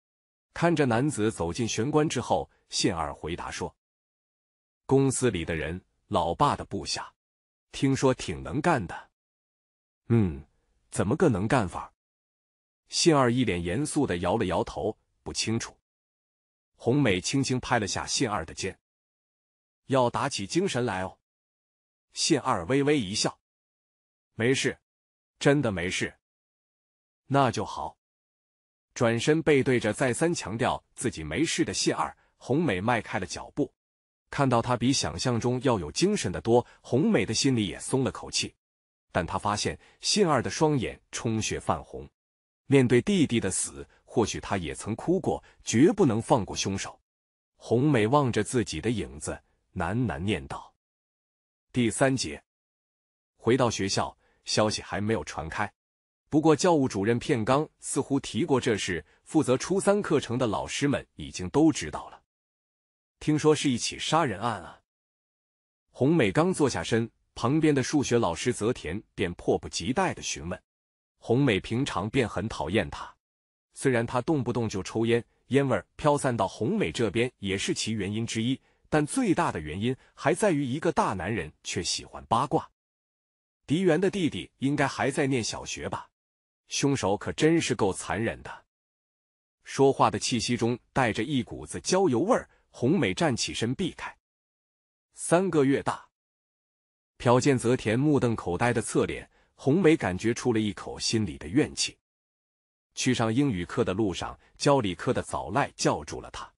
看着男子走进玄关之后，信二回答说：“公司里的人，老爸的部下，听说挺能干的。”“嗯，怎么个能干法？”信二一脸严肃的摇了摇头：“不清楚。”红美轻轻拍了下信二的肩：“要打起精神来哦。”信二微微一笑：“没事，真的没事。”“那就好。”转身背对着，再三强调自己没事的谢二，红美迈开了脚步。看到他比想象中要有精神的多，红美的心里也松了口气。但她发现谢二的双眼充血泛红，面对弟弟的死，或许他也曾哭过。绝不能放过凶手。红美望着自己的影子，喃喃念道：“第三节，回到学校，消息还没有传开。”不过，教务主任片冈似乎提过这事。负责初三课程的老师们已经都知道了。听说是一起杀人案啊！红美刚坐下身，旁边的数学老师泽田便迫不及待的询问。红美平常便很讨厌他，虽然他动不动就抽烟，烟味飘散到红美这边也是其原因之一，但最大的原因还在于一个大男人却喜欢八卦。迪元的弟弟应该还在念小学吧？凶手可真是够残忍的，说话的气息中带着一股子焦油味儿。红美站起身避开。三个月大，瞟见泽田目瞪口呆的侧脸，红美感觉出了一口心里的怨气。去上英语课的路上，教理科的早赖叫住了他。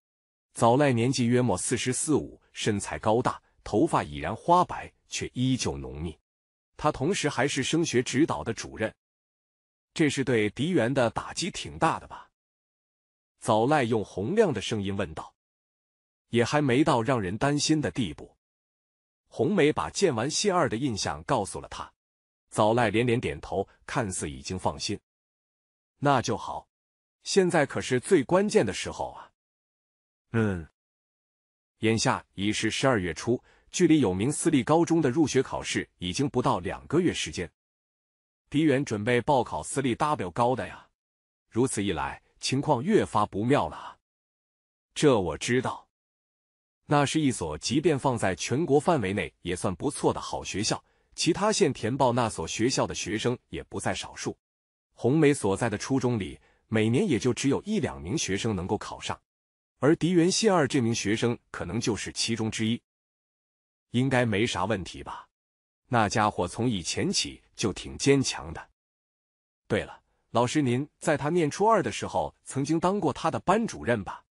早赖年纪约莫四十四五，身材高大，头发已然花白，却依旧浓密。他同时还是升学指导的主任。这是对敌援的打击挺大的吧？早赖用洪亮的声音问道。也还没到让人担心的地步。红梅把见完谢二的印象告诉了他。早赖连连点头，看似已经放心。那就好。现在可是最关键的时候啊。嗯。眼下已是十二月初，距离有名私立高中的入学考试已经不到两个月时间。狄元准备报考私立 W 高的呀，如此一来，情况越发不妙了。这我知道，那是一所即便放在全国范围内也算不错的好学校。其他县填报那所学校的学生也不在少数。红梅所在的初中里，每年也就只有一两名学生能够考上，而狄元谢二这名学生可能就是其中之一。应该没啥问题吧？那家伙从以前起。就挺坚强的。对了，老师，您在他念初二的时候曾经当过他的班主任吧？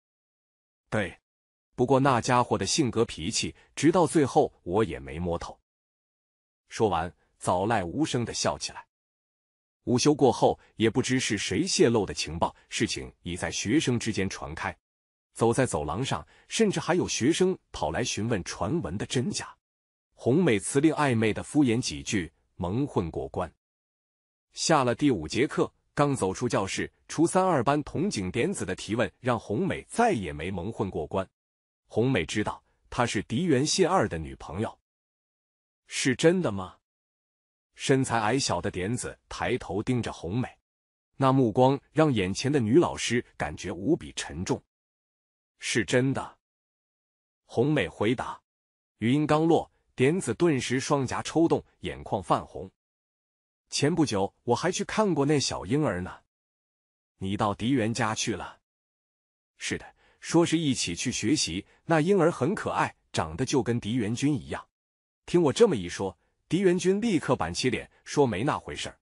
对，不过那家伙的性格脾气，直到最后我也没摸透。说完，早赖无声的笑起来。午休过后，也不知是谁泄露的情报，事情已在学生之间传开。走在走廊上，甚至还有学生跑来询问传闻的真假。红美辞令暧昧的敷衍几句。蒙混过关。下了第五节课，刚走出教室，初三二班同井点子的提问让红美再也没蒙混过关。红美知道她是狄原信二的女朋友，是真的吗？身材矮小的点子抬头盯着红美，那目光让眼前的女老师感觉无比沉重。是真的。红美回答，语音刚落。点子顿时双颊抽动，眼眶泛红。前不久我还去看过那小婴儿呢。你到狄元家去了？是的，说是一起去学习。那婴儿很可爱，长得就跟狄元君一样。听我这么一说，狄元君立刻板起脸，说没那回事。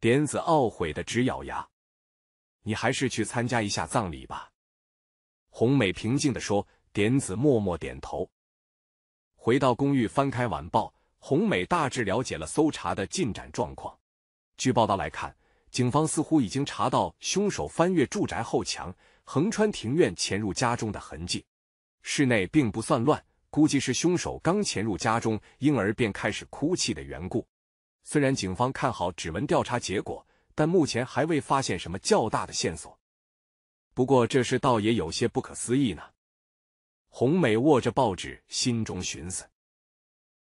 点子懊悔的直咬牙。你还是去参加一下葬礼吧。红美平静的说。点子默默点头。回到公寓，翻开晚报，红美大致了解了搜查的进展状况。据报道来看，警方似乎已经查到凶手翻越住宅后墙、横穿庭院潜入家中的痕迹。室内并不算乱，估计是凶手刚潜入家中，婴儿便开始哭泣的缘故。虽然警方看好指纹调查结果，但目前还未发现什么较大的线索。不过这事倒也有些不可思议呢。红美握着报纸，心中寻思：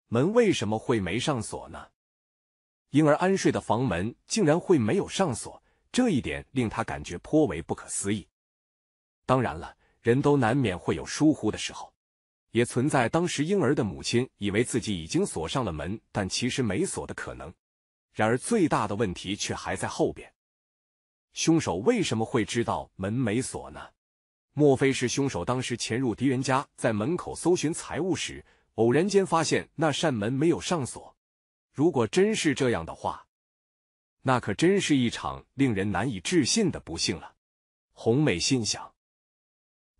门为什么会没上锁呢？婴儿安睡的房门竟然会没有上锁，这一点令他感觉颇为不可思议。当然了，人都难免会有疏忽的时候，也存在当时婴儿的母亲以为自己已经锁上了门，但其实没锁的可能。然而最大的问题却还在后边：凶手为什么会知道门没锁呢？莫非是凶手当时潜入狄仁家，在门口搜寻财物时，偶然间发现那扇门没有上锁？如果真是这样的话，那可真是一场令人难以置信的不幸了。红美心想。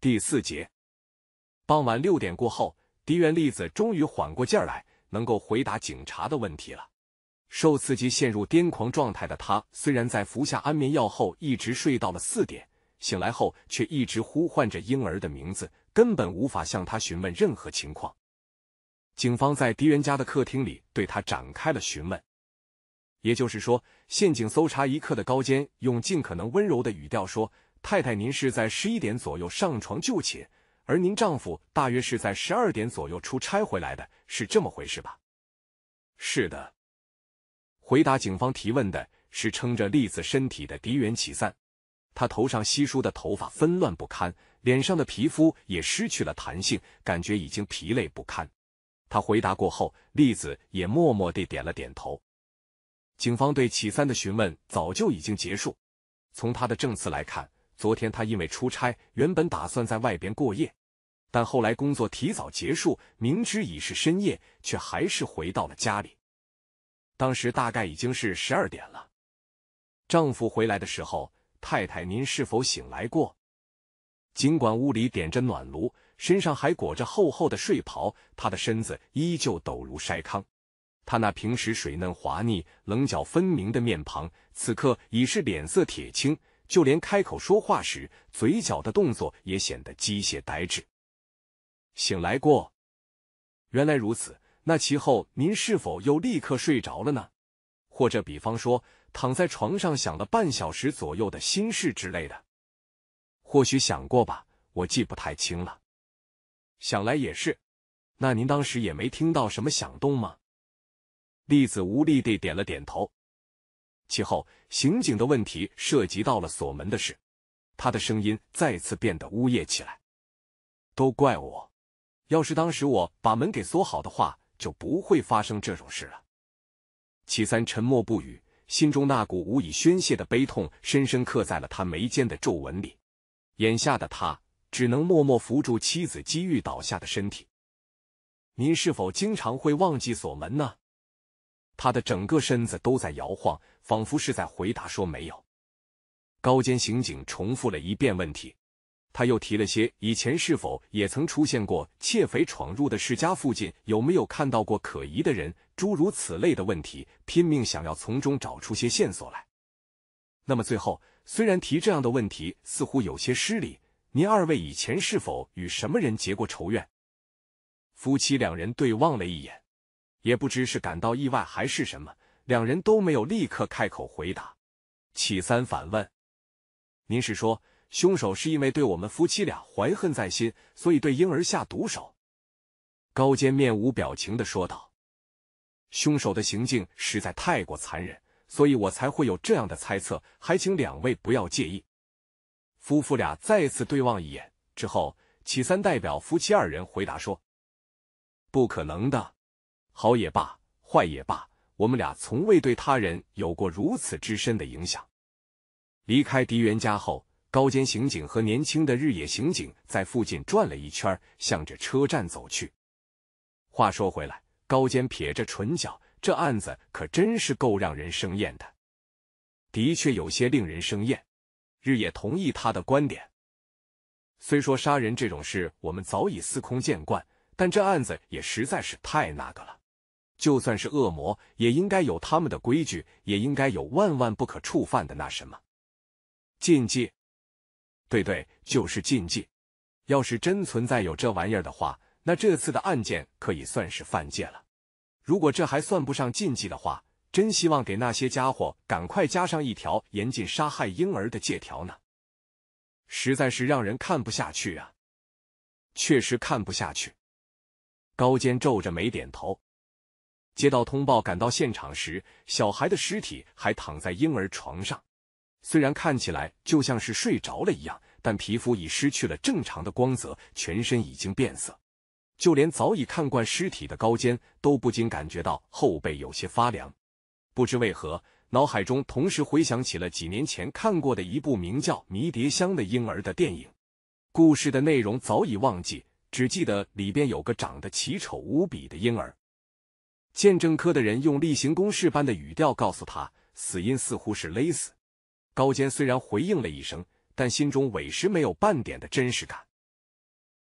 第四节，傍晚六点过后，敌原粒子终于缓过劲儿来，能够回答警察的问题了。受刺激陷入癫狂状态的他，虽然在服下安眠药后一直睡到了四点。醒来后，却一直呼唤着婴儿的名字，根本无法向他询问任何情况。警方在狄元家的客厅里对他展开了询问。也就是说，陷阱搜查一刻的高坚用尽可能温柔的语调说：“太太，您是在十一点左右上床就寝，而您丈夫大约是在十二点左右出差回来的，是这么回事吧？”“是的。”回答警方提问的是撑着栗子身体的狄元启三。他头上稀疏的头发纷乱不堪，脸上的皮肤也失去了弹性，感觉已经疲累不堪。他回答过后，栗子也默默地点了点头。警方对启三的询问早就已经结束。从他的证词来看，昨天他因为出差，原本打算在外边过夜，但后来工作提早结束，明知已是深夜，却还是回到了家里。当时大概已经是十二点了。丈夫回来的时候。太太，您是否醒来过？尽管屋里点着暖炉，身上还裹着厚厚的睡袍，他的身子依旧抖如筛糠。他那平时水嫩滑腻、棱角分明的面庞，此刻已是脸色铁青，就连开口说话时嘴角的动作也显得机械呆滞。醒来过，原来如此。那其后您是否又立刻睡着了呢？或者比方说？躺在床上想了半小时左右的心事之类的，或许想过吧，我记不太清了。想来也是，那您当时也没听到什么响动吗？栗子无力地点了点头。其后，刑警的问题涉及到了锁门的事，他的声音再次变得呜咽起来。都怪我，要是当时我把门给锁好的话，就不会发生这种事了。齐三沉默不语。心中那股无以宣泄的悲痛，深深刻在了他眉间的皱纹里。眼下的他，只能默默扶住妻子机遇倒下的身体。您是否经常会忘记锁门呢？他的整个身子都在摇晃，仿佛是在回答说没有。高阶刑警重复了一遍问题。他又提了些以前是否也曾出现过窃匪闯入的世家附近有没有看到过可疑的人诸如此类的问题，拼命想要从中找出些线索来。那么最后，虽然提这样的问题似乎有些失礼，您二位以前是否与什么人结过仇怨？夫妻两人对望了一眼，也不知是感到意外还是什么，两人都没有立刻开口回答。起三反问：“您是说？”凶手是因为对我们夫妻俩怀恨在心，所以对婴儿下毒手。高坚面无表情的说道：“凶手的行径实在太过残忍，所以我才会有这样的猜测，还请两位不要介意。”夫妇俩再次对望一眼之后，启三代表夫妻二人回答说：“不可能的，好也罢，坏也罢，我们俩从未对他人有过如此之深的影响。”离开狄元家后。高间刑警和年轻的日野刑警在附近转了一圈，向着车站走去。话说回来，高间撇着唇角，这案子可真是够让人生厌的，的确有些令人生厌。日野同意他的观点。虽说杀人这种事我们早已司空见惯，但这案子也实在是太那个了。就算是恶魔，也应该有他们的规矩，也应该有万万不可触犯的那什么禁忌。对对，就是禁忌。要是真存在有这玩意儿的话，那这次的案件可以算是犯戒了。如果这还算不上禁忌的话，真希望给那些家伙赶快加上一条严禁杀害婴儿的借条呢。实在是让人看不下去啊，确实看不下去。高坚皱着眉点头。接到通报赶到现场时，小孩的尸体还躺在婴儿床上。虽然看起来就像是睡着了一样，但皮肤已失去了正常的光泽，全身已经变色，就连早已看惯尸体的高坚都不禁感觉到后背有些发凉。不知为何，脑海中同时回想起了几年前看过的一部名叫《迷迭香的婴儿》的电影，故事的内容早已忘记，只记得里边有个长得奇丑无比的婴儿。见证科的人用例行公事般的语调告诉他，死因似乎是勒死。高坚虽然回应了一声，但心中委实没有半点的真实感。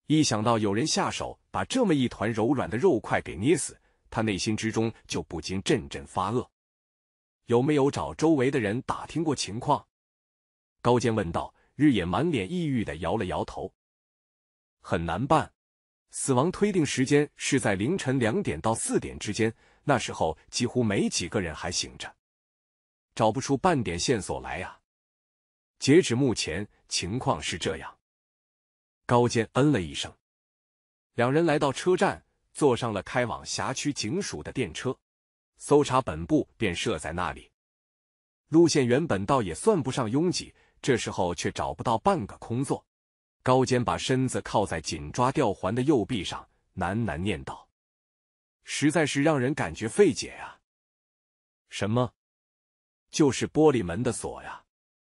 一想到有人下手把这么一团柔软的肉块给捏死，他内心之中就不禁阵阵发恶。有没有找周围的人打听过情况？高坚问道。日野满脸抑郁的摇了摇头：“很难办。死亡推定时间是在凌晨两点到四点之间，那时候几乎没几个人还醒着，找不出半点线索来呀。”截止目前，情况是这样。高坚嗯了一声，两人来到车站，坐上了开往辖区警署的电车。搜查本部便设在那里。路线原本倒也算不上拥挤，这时候却找不到半个空座。高坚把身子靠在紧抓吊环的右臂上，喃喃念道：“实在是让人感觉费解呀。什么？就是玻璃门的锁呀。”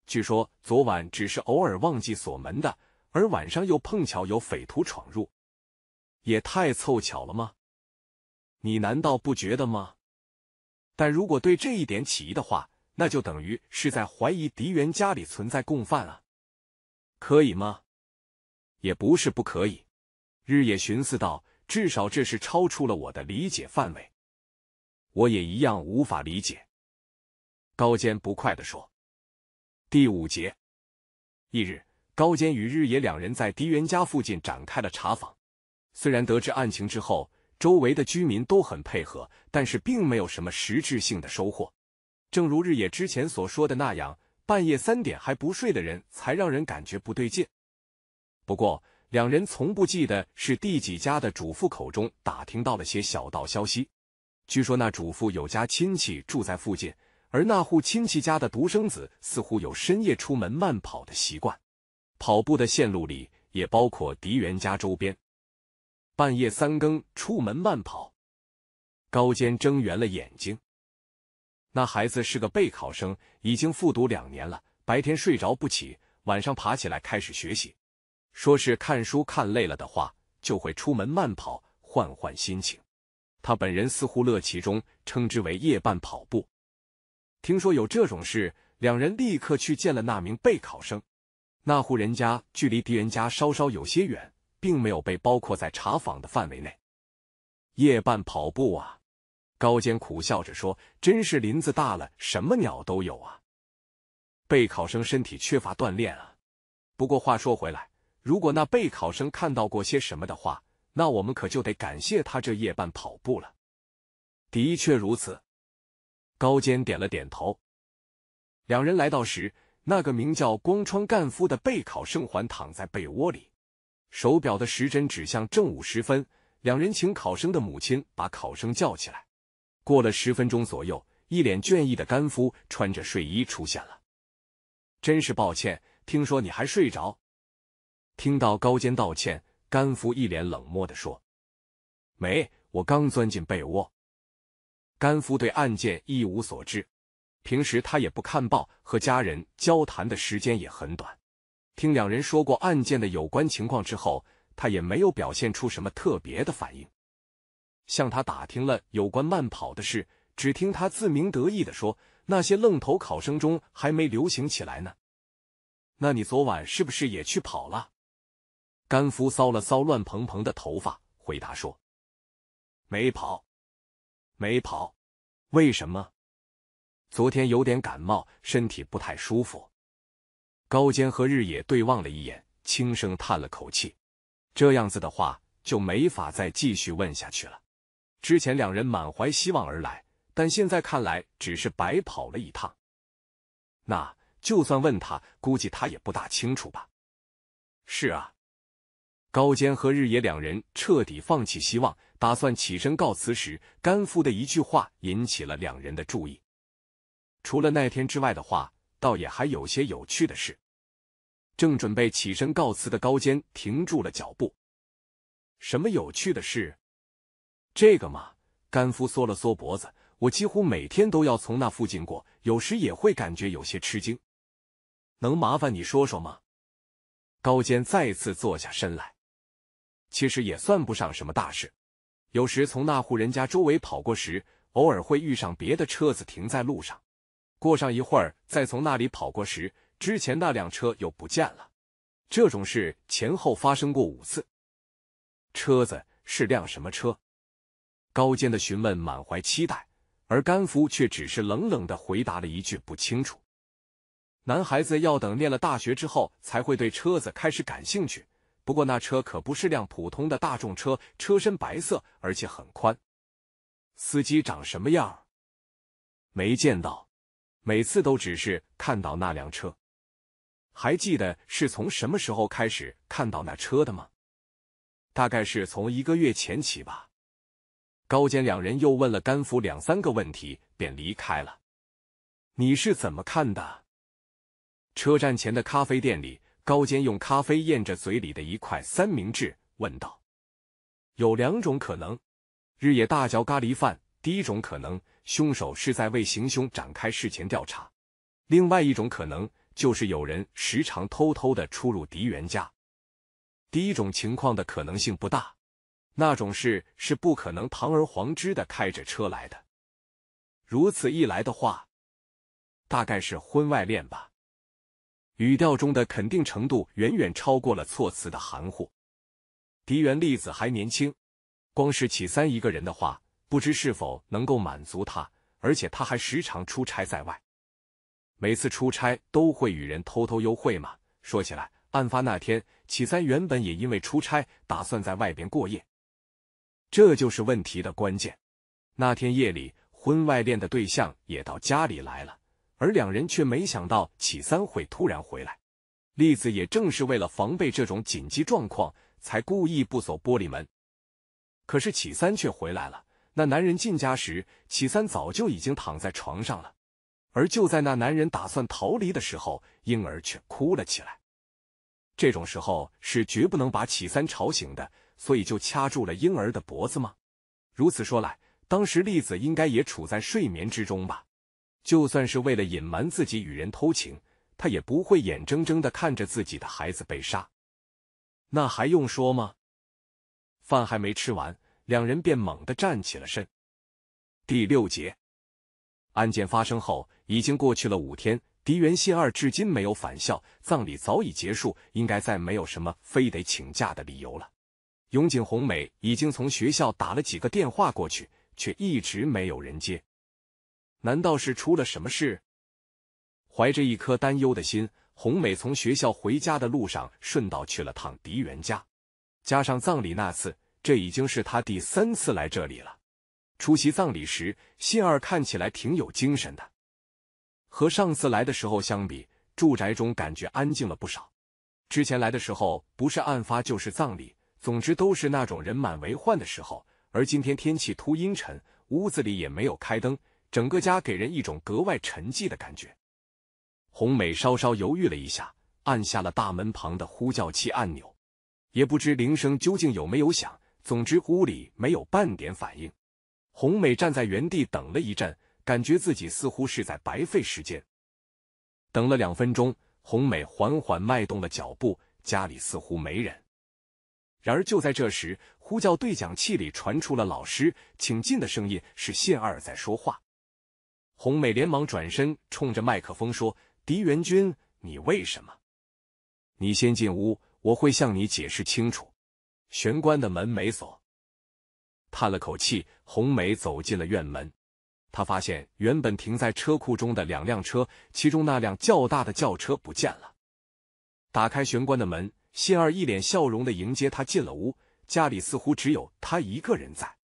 据说昨晚只是偶尔忘记锁门的，而晚上又碰巧有匪徒闯入，也太凑巧了吗？你难道不觉得吗？但如果对这一点起疑的话，那就等于是在怀疑敌人家里存在共犯啊，可以吗？也不是不可以。日夜寻思道，至少这是超出了我的理解范围，我也一样无法理解。高坚不快地说。第五节，翌日，高坚与日野两人在狄元家附近展开了查访。虽然得知案情之后，周围的居民都很配合，但是并没有什么实质性的收获。正如日野之前所说的那样，半夜三点还不睡的人才让人感觉不对劲。不过，两人从不记得是第几家的主妇口中打听到了些小道消息。据说那主妇有家亲戚住在附近。而那户亲戚家的独生子似乎有深夜出门慢跑的习惯，跑步的线路里也包括狄元家周边。半夜三更出门慢跑，高坚睁圆了眼睛。那孩子是个备考生，已经复读两年了，白天睡着不起，晚上爬起来开始学习。说是看书看累了的话，就会出门慢跑，换换心情。他本人似乎乐其中，称之为夜半跑步。听说有这种事，两人立刻去见了那名备考生。那户人家距离狄人家稍稍有些远，并没有被包括在查访的范围内。夜半跑步啊，高坚苦笑着说：“真是林子大了，什么鸟都有啊！”备考生身体缺乏锻炼啊。不过话说回来，如果那备考生看到过些什么的话，那我们可就得感谢他这夜半跑步了。的确如此。高坚点了点头。两人来到时，那个名叫光川干夫的备考生还躺在被窝里，手表的时针指向正午时分。两人请考生的母亲把考生叫起来。过了十分钟左右，一脸倦意的干夫穿着睡衣出现了。真是抱歉，听说你还睡着。听到高坚道歉，干夫一脸冷漠的说：“没，我刚钻进被窝。”甘夫对案件一无所知，平时他也不看报，和家人交谈的时间也很短。听两人说过案件的有关情况之后，他也没有表现出什么特别的反应。向他打听了有关慢跑的事，只听他自鸣得意的说：“那些愣头考生中还没流行起来呢。”“那你昨晚是不是也去跑了？”甘夫搔了搔乱蓬蓬的头发，回答说：“没跑。”没跑，为什么？昨天有点感冒，身体不太舒服。高坚和日野对望了一眼，轻声叹了口气。这样子的话，就没法再继续问下去了。之前两人满怀希望而来，但现在看来只是白跑了一趟。那就算问他，估计他也不大清楚吧。是啊，高坚和日野两人彻底放弃希望。打算起身告辞时，甘夫的一句话引起了两人的注意。除了那天之外的话，倒也还有些有趣的事。正准备起身告辞的高坚停住了脚步。什么有趣的事？这个嘛，甘夫缩了缩脖子。我几乎每天都要从那附近过，有时也会感觉有些吃惊。能麻烦你说说吗？高坚再次坐下身来。其实也算不上什么大事。有时从那户人家周围跑过时，偶尔会遇上别的车子停在路上。过上一会儿再从那里跑过时，之前那辆车又不见了。这种事前后发生过五次。车子是辆什么车？高坚的询问满怀期待，而甘夫却只是冷冷的回答了一句：“不清楚。”男孩子要等念了大学之后才会对车子开始感兴趣。不过那车可不是辆普通的大众车，车身白色，而且很宽。司机长什么样？没见到，每次都只是看到那辆车。还记得是从什么时候开始看到那车的吗？大概是从一个月前起吧。高坚两人又问了甘福两三个问题，便离开了。你是怎么看的？车站前的咖啡店里。高坚用咖啡咽着嘴里的一块三明治，问道：“有两种可能，日夜大嚼咖喱饭。第一种可能，凶手是在为行凶展开事前调查；另外一种可能，就是有人时常偷偷的出入狄源家。第一种情况的可能性不大，那种事是不可能堂而皇之的开着车来的。如此一来的话，大概是婚外恋吧。”语调中的肯定程度远远超过了措辞的含糊。敌原粒子还年轻，光是启三一个人的话，不知是否能够满足他。而且他还时常出差在外，每次出差都会与人偷偷幽会嘛。说起来，案发那天，启三原本也因为出差，打算在外边过夜。这就是问题的关键。那天夜里，婚外恋的对象也到家里来了。而两人却没想到启三会突然回来，栗子也正是为了防备这种紧急状况，才故意不锁玻璃门。可是启三却回来了。那男人进家时，启三早就已经躺在床上了。而就在那男人打算逃离的时候，婴儿却哭了起来。这种时候是绝不能把启三吵醒的，所以就掐住了婴儿的脖子吗？如此说来，当时栗子应该也处在睡眠之中吧？就算是为了隐瞒自己与人偷情，他也不会眼睁睁的看着自己的孩子被杀。那还用说吗？饭还没吃完，两人便猛地站起了身。第六节，案件发生后已经过去了五天，狄元信二至今没有返校，葬礼早已结束，应该再没有什么非得请假的理由了。永井红美已经从学校打了几个电话过去，却一直没有人接。难道是出了什么事？怀着一颗担忧的心，红美从学校回家的路上，顺道去了趟狄元家。加上葬礼那次，这已经是她第三次来这里了。出席葬礼时，信二看起来挺有精神的，和上次来的时候相比，住宅中感觉安静了不少。之前来的时候，不是案发就是葬礼，总之都是那种人满为患的时候。而今天天气突阴沉，屋子里也没有开灯。整个家给人一种格外沉寂的感觉。红美稍稍犹豫了一下，按下了大门旁的呼叫器按钮，也不知铃声究竟有没有响。总之屋里没有半点反应。红美站在原地等了一阵，感觉自己似乎是在白费时间。等了两分钟，红美缓缓迈动了脚步，家里似乎没人。然而就在这时，呼叫对讲器里传出了老师“请进”的声音，是信二在说话。红美连忙转身，冲着麦克风说：“狄元君，你为什么？你先进屋，我会向你解释清楚。”玄关的门没锁，叹了口气，红美走进了院门。她发现原本停在车库中的两辆车，其中那辆较大的轿车不见了。打开玄关的门，信二一脸笑容的迎接她进了屋。家里似乎只有他一个人在。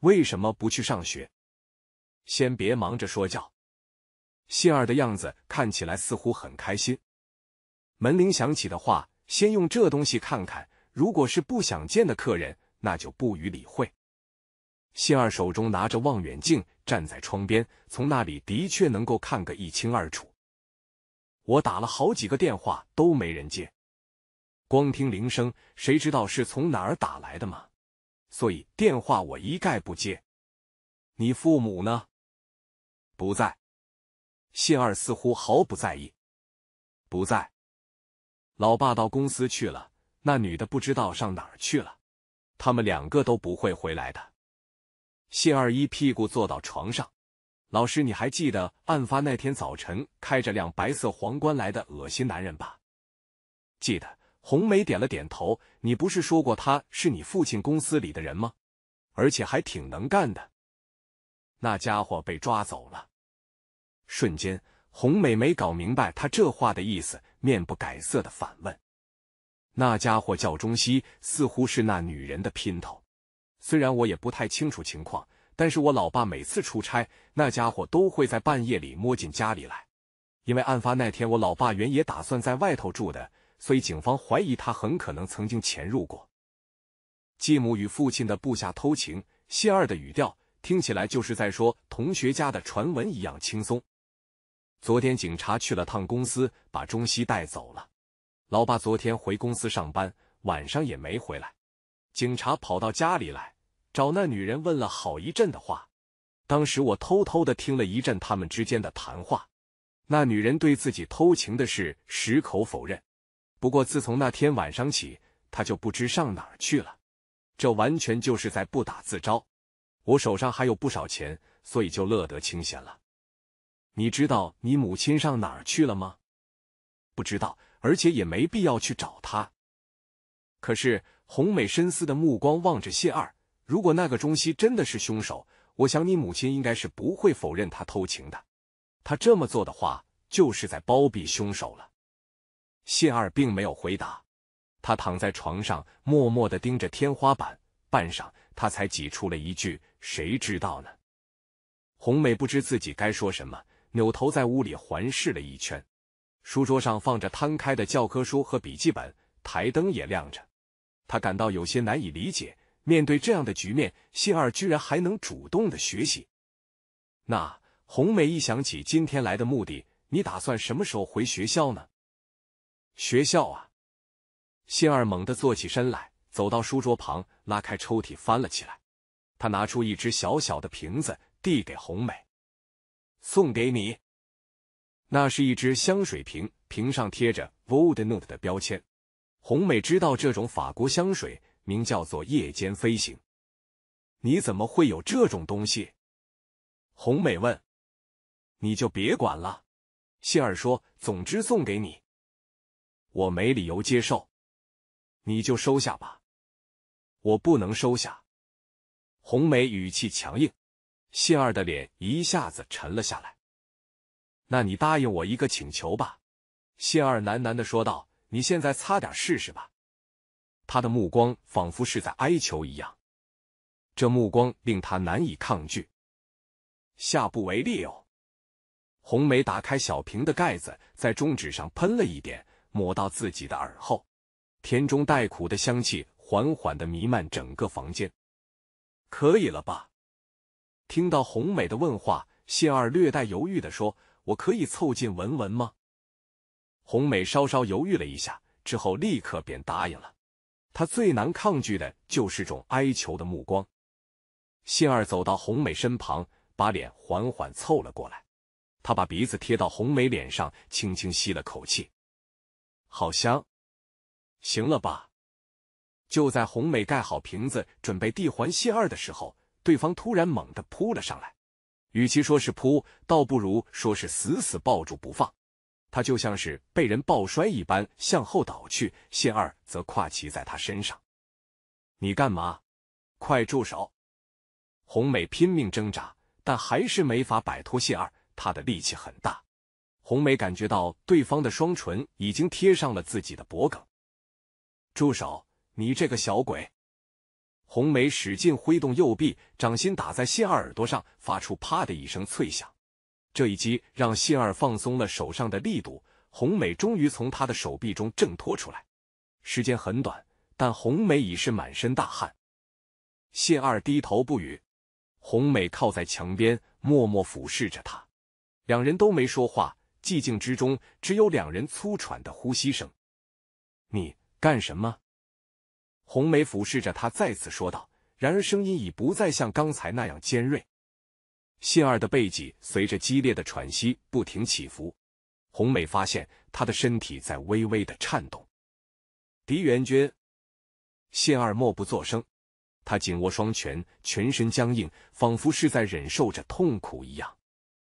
为什么不去上学？先别忙着说教，谢二的样子看起来似乎很开心。门铃响起的话，先用这东西看看。如果是不想见的客人，那就不予理会。谢二手中拿着望远镜，站在窗边，从那里的确能够看个一清二楚。我打了好几个电话都没人接，光听铃声，谁知道是从哪儿打来的嘛？所以电话我一概不接。你父母呢？不在，谢二似乎毫不在意。不在，老爸到公司去了，那女的不知道上哪儿去了，他们两个都不会回来的。谢二一屁股坐到床上。老师，你还记得案发那天早晨开着辆白色皇冠来的恶心男人吧？记得。红梅点了点头。你不是说过他是你父亲公司里的人吗？而且还挺能干的。那家伙被抓走了。瞬间，红美没搞明白他这话的意思，面不改色的反问：“那家伙叫中西，似乎是那女人的姘头。虽然我也不太清楚情况，但是我老爸每次出差，那家伙都会在半夜里摸进家里来。因为案发那天我老爸原也打算在外头住的，所以警方怀疑他很可能曾经潜入过继母与父亲的部下偷情。”谢二的语调。听起来就是在说同学家的传闻一样轻松。昨天警察去了趟公司，把中西带走了。老爸昨天回公司上班，晚上也没回来。警察跑到家里来找那女人，问了好一阵的话。当时我偷偷的听了一阵他们之间的谈话。那女人对自己偷情的事矢口否认。不过自从那天晚上起，他就不知上哪儿去了。这完全就是在不打自招。我手上还有不少钱，所以就乐得清闲了。你知道你母亲上哪儿去了吗？不知道，而且也没必要去找她。可是，红美深思的目光望着谢二。如果那个中西真的是凶手，我想你母亲应该是不会否认他偷情的。他这么做的话，就是在包庇凶手了。谢二并没有回答，他躺在床上，默默的盯着天花板。半晌，他才挤出了一句。谁知道呢？红美不知自己该说什么，扭头在屋里环视了一圈。书桌上放着摊开的教科书和笔记本，台灯也亮着。她感到有些难以理解，面对这样的局面，信二居然还能主动的学习。那红美一想起今天来的目的，你打算什么时候回学校呢？学校啊！信二猛地坐起身来，走到书桌旁，拉开抽屉翻了起来。他拿出一只小小的瓶子，递给红美：“送给你。”那是一只香水瓶，瓶上贴着 v o u d e n u t 的标签。红美知道这种法国香水名叫做《夜间飞行》。你怎么会有这种东西？红美问。“你就别管了。”谢尔说。“总之送给你。”我没理由接受。你就收下吧。我不能收下。红梅语气强硬，杏儿的脸一下子沉了下来。那你答应我一个请求吧。”杏儿喃喃的说道，“你现在擦点试试吧。”他的目光仿佛是在哀求一样，这目光令他难以抗拒。下不为例哦。”红梅打开小瓶的盖子，在中指上喷了一点，抹到自己的耳后。甜中带苦的香气缓缓的弥漫整个房间。可以了吧？听到红美的问话，信二略带犹豫的说：“我可以凑近闻闻吗？”红美稍稍犹豫了一下，之后立刻便答应了。她最难抗拒的就是种哀求的目光。信二走到红美身旁，把脸缓缓凑了过来，他把鼻子贴到红美脸上，轻轻吸了口气，好香。行了吧？就在红美盖好瓶子准备递还谢二的时候，对方突然猛地扑了上来。与其说是扑，倒不如说是死死抱住不放。他就像是被人抱摔一般向后倒去，谢二则跨骑在他身上。你干嘛？快住手！红美拼命挣扎，但还是没法摆脱谢二。他的力气很大，红美感觉到对方的双唇已经贴上了自己的脖颈。住手！你这个小鬼！红梅使劲挥动右臂，掌心打在信二耳朵上，发出啪的一声脆响。这一击让信二放松了手上的力度，红梅终于从他的手臂中挣脱出来。时间很短，但红梅已是满身大汗。信二低头不语，红梅靠在墙边，默默俯视着他。两人都没说话，寂静之中只有两人粗喘的呼吸声。你干什么？红梅俯视着他，再次说道：“然而声音已不再像刚才那样尖锐。”信二的背脊随着激烈的喘息不停起伏，红梅发现他的身体在微微的颤动。狄元君，信二默不作声，他紧握双拳，全身僵硬，仿佛是在忍受着痛苦一样。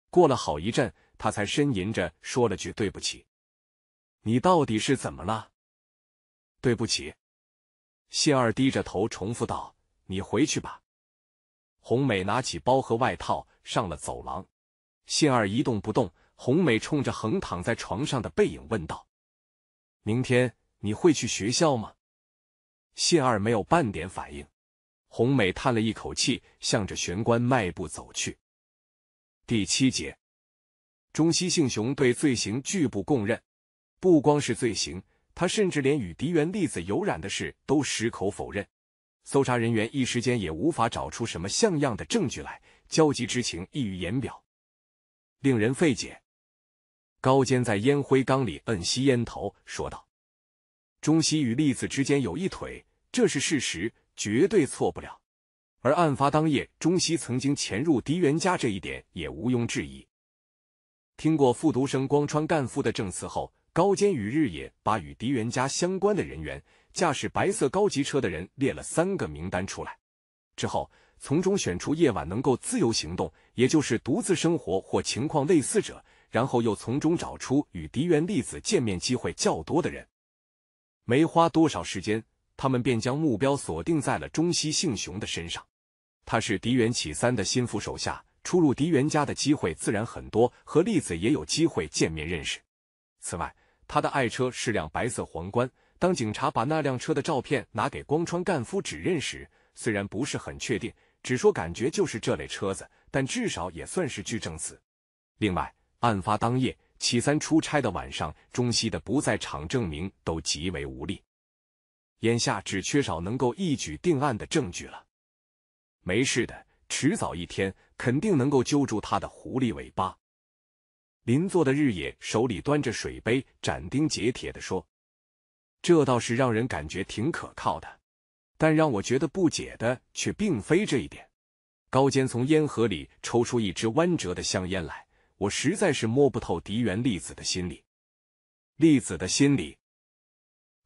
过了好一阵，他才呻吟着说了句：“对不起，你到底是怎么了？”“对不起。”信二低着头重复道：“你回去吧。”红美拿起包和外套，上了走廊。信二一动不动。红美冲着横躺在床上的背影问道：“明天你会去学校吗？”信二没有半点反应。红美叹了一口气，向着玄关迈步走去。第七节，中西幸雄对罪行拒不供认，不光是罪行。他甚至连与敌元粒子有染的事都矢口否认，搜查人员一时间也无法找出什么像样的证据来，焦急之情溢于言表，令人费解。高坚在烟灰缸里摁吸烟头，说道：“中西与粒子之间有一腿，这是事实，绝对错不了。而案发当夜，中西曾经潜入狄元家这一点也毋庸置疑。听过复读生光川干夫的证词后。”高坚与日野把与狄源家相关的人员、驾驶白色高级车的人列了三个名单出来，之后从中选出夜晚能够自由行动，也就是独自生活或情况类似者，然后又从中找出与狄元粒子见面机会较多的人。没花多少时间，他们便将目标锁定在了中西幸雄的身上。他是狄元启三的心腹手下，出入狄元家的机会自然很多，和粒子也有机会见面认识。此外。他的爱车是辆白色皇冠。当警察把那辆车的照片拿给光川干夫指认时，虽然不是很确定，只说感觉就是这类车子，但至少也算是具证词。另外，案发当夜，启三出差的晚上，中西的不在场证明都极为无力。眼下只缺少能够一举定案的证据了。没事的，迟早一天，肯定能够揪住他的狐狸尾巴。邻座的日野手里端着水杯，斩钉截铁的说：“这倒是让人感觉挺可靠的，但让我觉得不解的却并非这一点。”高坚从烟盒里抽出一支弯折的香烟来，我实在是摸不透敌原粒子的心理。粒子的心理，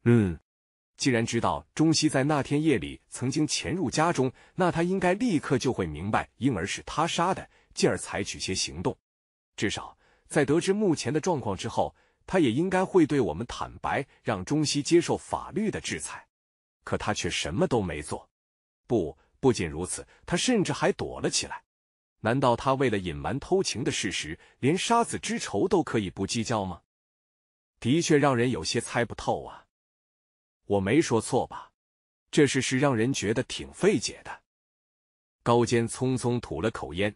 嗯，既然知道中西在那天夜里曾经潜入家中，那他应该立刻就会明白婴儿是他杀的，进而采取些行动，至少。在得知目前的状况之后，他也应该会对我们坦白，让中西接受法律的制裁。可他却什么都没做。不，不仅如此，他甚至还躲了起来。难道他为了隐瞒偷情的事实，连杀子之仇都可以不计较吗？的确让人有些猜不透啊。我没说错吧？这事是让人觉得挺费解的。高坚匆匆吐了口烟。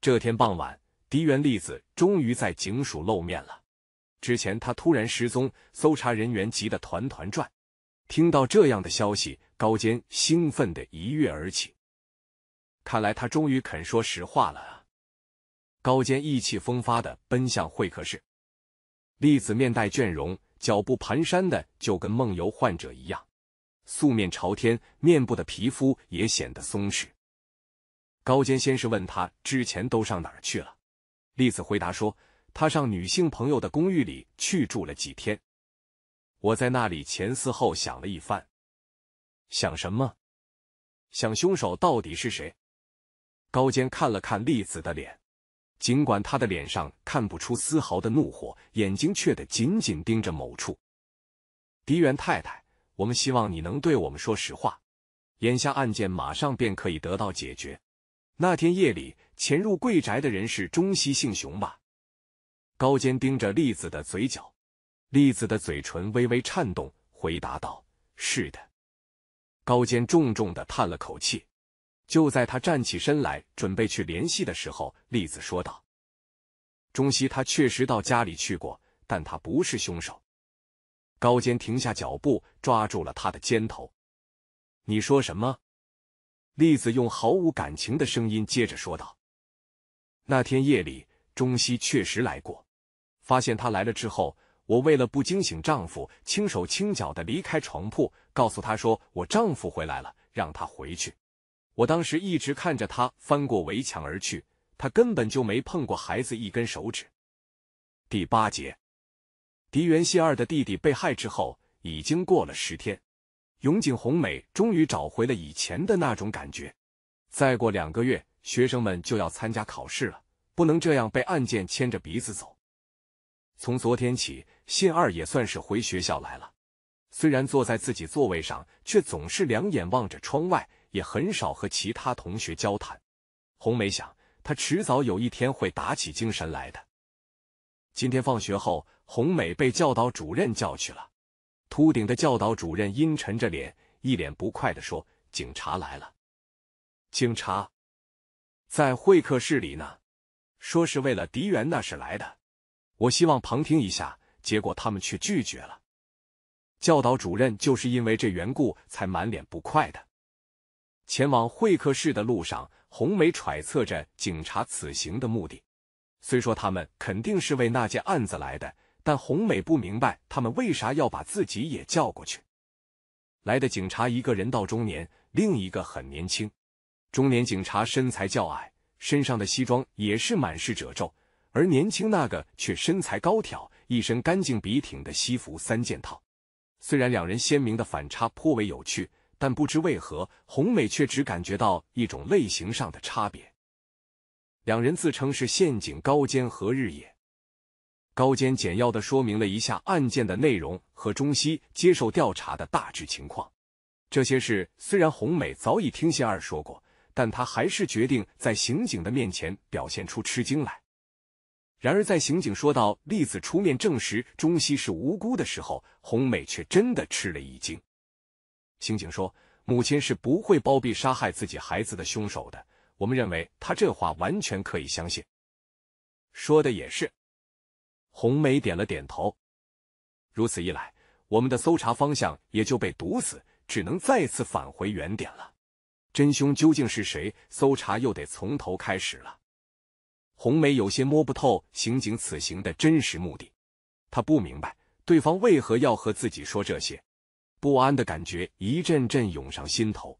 这天傍晚。狄原粒子终于在警署露面了。之前他突然失踪，搜查人员急得团团转。听到这样的消息，高坚兴奋的一跃而起。看来他终于肯说实话了。高坚意气风发的奔向会客室。粒子面带倦容，脚步蹒跚的，就跟梦游患者一样，素面朝天，面部的皮肤也显得松弛。高坚先是问他之前都上哪儿去了。栗子回答说：“她上女性朋友的公寓里去住了几天。我在那里前思后想了一番，想什么？想凶手到底是谁？”高坚看了看栗子的脸，尽管他的脸上看不出丝毫的怒火，眼睛却得紧紧盯着某处。狄元太太，我们希望你能对我们说实话。眼下案件马上便可以得到解决。那天夜里。潜入贵宅的人是中西姓熊吧？高坚盯着栗子的嘴角，栗子的嘴唇微微颤动，回答道：“是的。”高坚重重的叹了口气。就在他站起身来准备去联系的时候，栗子说道：“中西他确实到家里去过，但他不是凶手。”高坚停下脚步，抓住了他的肩头：“你说什么？”栗子用毫无感情的声音接着说道。那天夜里，中西确实来过。发现他来了之后，我为了不惊醒丈夫，轻手轻脚的离开床铺，告诉他说：“我丈夫回来了，让他回去。”我当时一直看着他翻过围墙而去，他根本就没碰过孩子一根手指。第八节，狄元信二的弟弟被害之后，已经过了十天，永井红美终于找回了以前的那种感觉。再过两个月。学生们就要参加考试了，不能这样被案件牵着鼻子走。从昨天起，信二也算是回学校来了。虽然坐在自己座位上，却总是两眼望着窗外，也很少和其他同学交谈。红梅想，他迟早有一天会打起精神来的。今天放学后，红梅被教导主任叫去了。秃顶的教导主任阴沉着脸，一脸不快的说：“警察来了，警察。”在会客室里呢，说是为了敌元那事来的。我希望旁听一下，结果他们却拒绝了。教导主任就是因为这缘故才满脸不快的。前往会客室的路上，红梅揣测着警察此行的目的。虽说他们肯定是为那件案子来的，但红梅不明白他们为啥要把自己也叫过去。来的警察一个人到中年，另一个很年轻。中年警察身材较矮，身上的西装也是满是褶皱，而年轻那个却身材高挑，一身干净笔挺的西服三件套。虽然两人鲜明的反差颇为有趣，但不知为何，红美却只感觉到一种类型上的差别。两人自称是陷阱高坚和日野。高坚简要的说明了一下案件的内容和中西接受调查的大致情况。这些事虽然红美早已听仙二说过。但他还是决定在刑警的面前表现出吃惊来。然而，在刑警说到栗子出面证实中西是无辜的时候，红美却真的吃了一惊。刑警说：“母亲是不会包庇杀害自己孩子的凶手的，我们认为他这话完全可以相信。”说的也是，红梅点了点头。如此一来，我们的搜查方向也就被堵死，只能再次返回原点了。真凶究竟是谁？搜查又得从头开始了。红美有些摸不透刑警此行的真实目的，她不明白对方为何要和自己说这些。不安的感觉一阵阵涌上心头。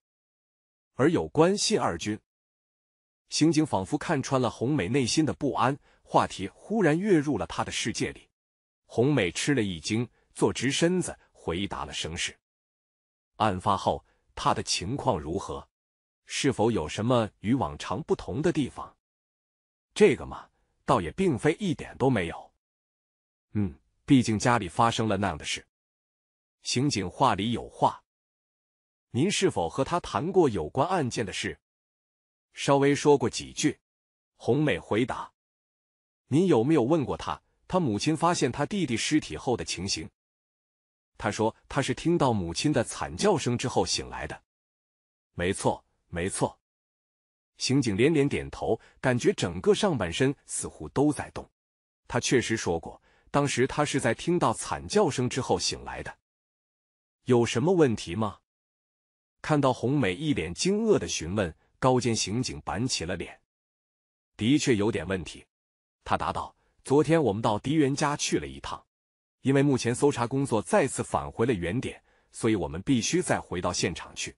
而有关信二军，刑警仿佛看穿了红美内心的不安，话题忽然跃入了他的世界里。红美吃了一惊，坐直身子，回答了声：“是。案发后，他的情况如何？”是否有什么与往常不同的地方？这个嘛，倒也并非一点都没有。嗯，毕竟家里发生了那样的事。刑警话里有话，您是否和他谈过有关案件的事？稍微说过几句。红美回答：“您有没有问过他，他母亲发现他弟弟尸体后的情形？”他说：“他是听到母亲的惨叫声之后醒来的。”没错。没错，刑警连连点头，感觉整个上半身似乎都在动。他确实说过，当时他是在听到惨叫声之后醒来的。有什么问题吗？看到红美一脸惊愕的询问，高监刑警板起了脸。的确有点问题，他答道：“昨天我们到狄元家去了一趟，因为目前搜查工作再次返回了原点，所以我们必须再回到现场去。”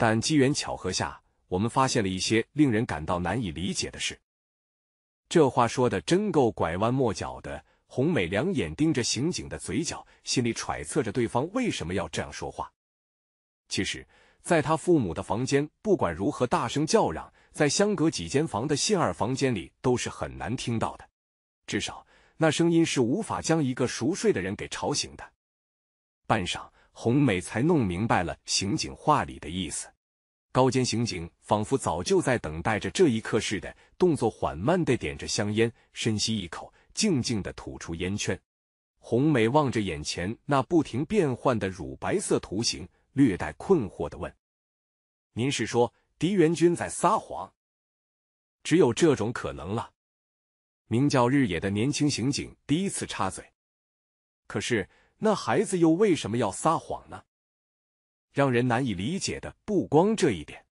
但机缘巧合下，我们发现了一些令人感到难以理解的事。这话说的真够拐弯抹角的。红美两眼盯着刑警的嘴角，心里揣测着对方为什么要这样说话。其实，在他父母的房间，不管如何大声叫嚷，在相隔几间房的信二房间里都是很难听到的。至少，那声音是无法将一个熟睡的人给吵醒的。半晌。红美才弄明白了刑警话里的意思。高阶刑警仿佛早就在等待着这一刻似的，动作缓慢的点着香烟，深吸一口，静静的吐出烟圈。红美望着眼前那不停变换的乳白色图形，略带困惑的问：“您是说狄元军在撒谎？只有这种可能了。”名叫日野的年轻刑警第一次插嘴：“可是。”那孩子又为什么要撒谎呢？让人难以理解的不光这一点。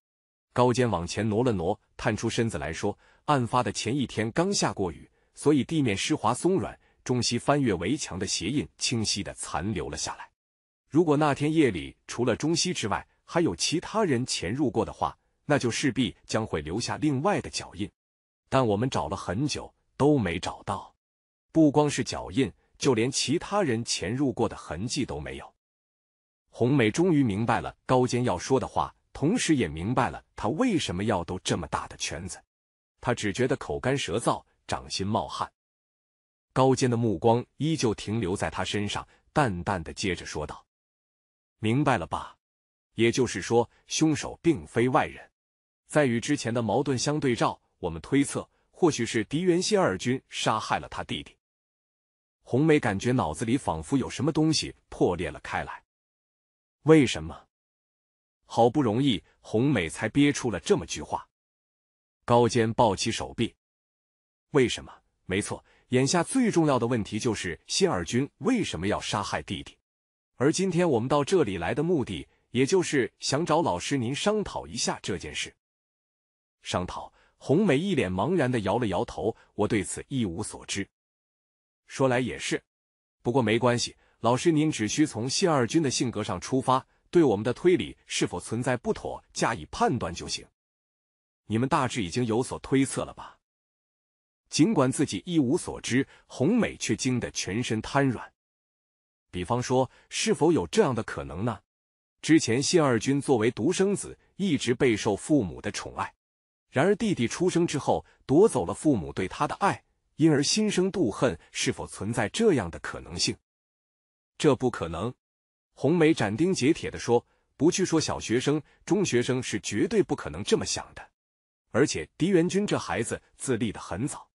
高坚往前挪了挪，探出身子来说：“案发的前一天刚下过雨，所以地面湿滑松软，中西翻越围墙的鞋印清晰的残留了下来。如果那天夜里除了中西之外还有其他人潜入过的话，那就势必将会留下另外的脚印。但我们找了很久都没找到，不光是脚印。”就连其他人潜入过的痕迹都没有。红美终于明白了高坚要说的话，同时也明白了他为什么要兜这么大的圈子。他只觉得口干舌燥，掌心冒汗。高坚的目光依旧停留在他身上，淡淡的接着说道：“明白了吧？也就是说，凶手并非外人。在与之前的矛盾相对照，我们推测，或许是敌元县二军杀害了他弟弟。”红梅感觉脑子里仿佛有什么东西破裂了开来，为什么？好不容易红梅才憋出了这么句话。高坚抱起手臂，为什么？没错，眼下最重要的问题就是新二军为什么要杀害弟弟，而今天我们到这里来的目的，也就是想找老师您商讨一下这件事。商讨，红梅一脸茫然的摇了摇头，我对此一无所知。说来也是，不过没关系，老师您只需从谢二军的性格上出发，对我们的推理是否存在不妥加以判断就行。你们大致已经有所推测了吧？尽管自己一无所知，红美却惊得全身瘫软。比方说，是否有这样的可能呢？之前谢二军作为独生子，一直备受父母的宠爱，然而弟弟出生之后，夺走了父母对他的爱。因而心生妒恨，是否存在这样的可能性？这不可能，红梅斩钉截铁的说。不去说小学生、中学生是绝对不可能这么想的。而且狄元军这孩子自立的很早，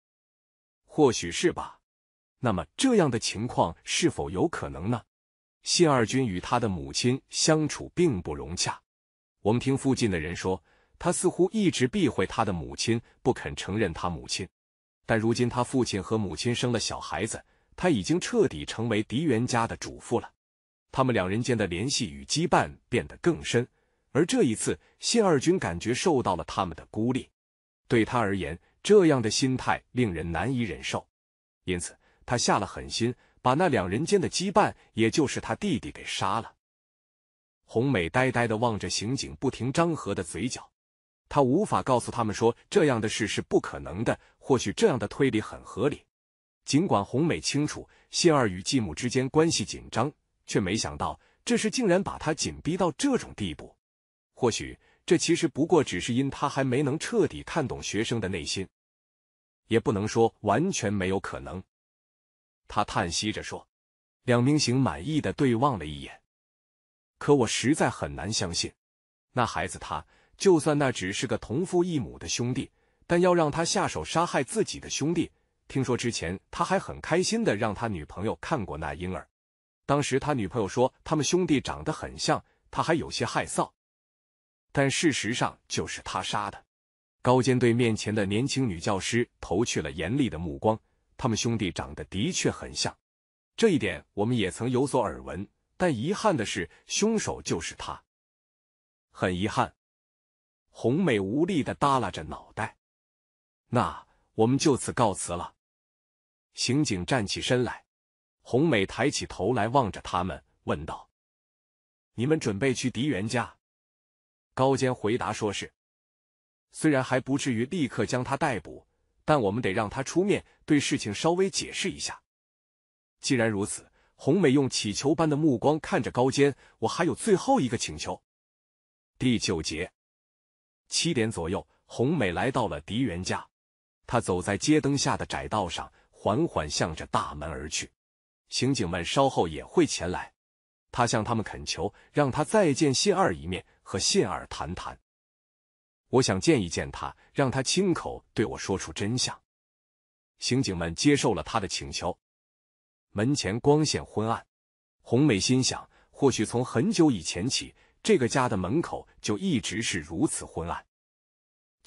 或许是吧。那么这样的情况是否有可能呢？谢二军与他的母亲相处并不融洽，我们听附近的人说，他似乎一直避讳他的母亲，不肯承认他母亲。但如今他父亲和母亲生了小孩子，他已经彻底成为狄元家的主妇了。他们两人间的联系与羁绊变得更深，而这一次，谢二军感觉受到了他们的孤立。对他而言，这样的心态令人难以忍受。因此，他下了狠心，把那两人间的羁绊，也就是他弟弟，给杀了。红美呆呆地望着刑警不停张合的嘴角，她无法告诉他们说这样的事是不可能的。或许这样的推理很合理，尽管红美清楚信二与继母之间关系紧张，却没想到这事竟然把他紧逼到这种地步。或许这其实不过只是因他还没能彻底看懂学生的内心，也不能说完全没有可能。他叹息着说：“两名行满意的对望了一眼，可我实在很难相信，那孩子他就算那只是个同父异母的兄弟。”但要让他下手杀害自己的兄弟，听说之前他还很开心的让他女朋友看过那婴儿，当时他女朋友说他们兄弟长得很像，他还有些害臊。但事实上就是他杀的。高坚对面前的年轻女教师投去了严厉的目光。他们兄弟长得的确很像，这一点我们也曾有所耳闻。但遗憾的是，凶手就是他。很遗憾。红美无力的耷拉着脑袋。那我们就此告辞了。刑警站起身来，红美抬起头来望着他们，问道：“你们准备去狄元家？”高坚回答：“说是，虽然还不至于立刻将他逮捕，但我们得让他出面对事情稍微解释一下。”既然如此，红美用乞求般的目光看着高坚：“我还有最后一个请求。”第九节，七点左右，红美来到了狄元家。他走在街灯下的窄道上，缓缓向着大门而去。刑警们稍后也会前来。他向他们恳求，让他再见信二一面，和信二谈谈。我想见一见他，让他亲口对我说出真相。刑警们接受了他的请求。门前光线昏暗，红美心想，或许从很久以前起，这个家的门口就一直是如此昏暗。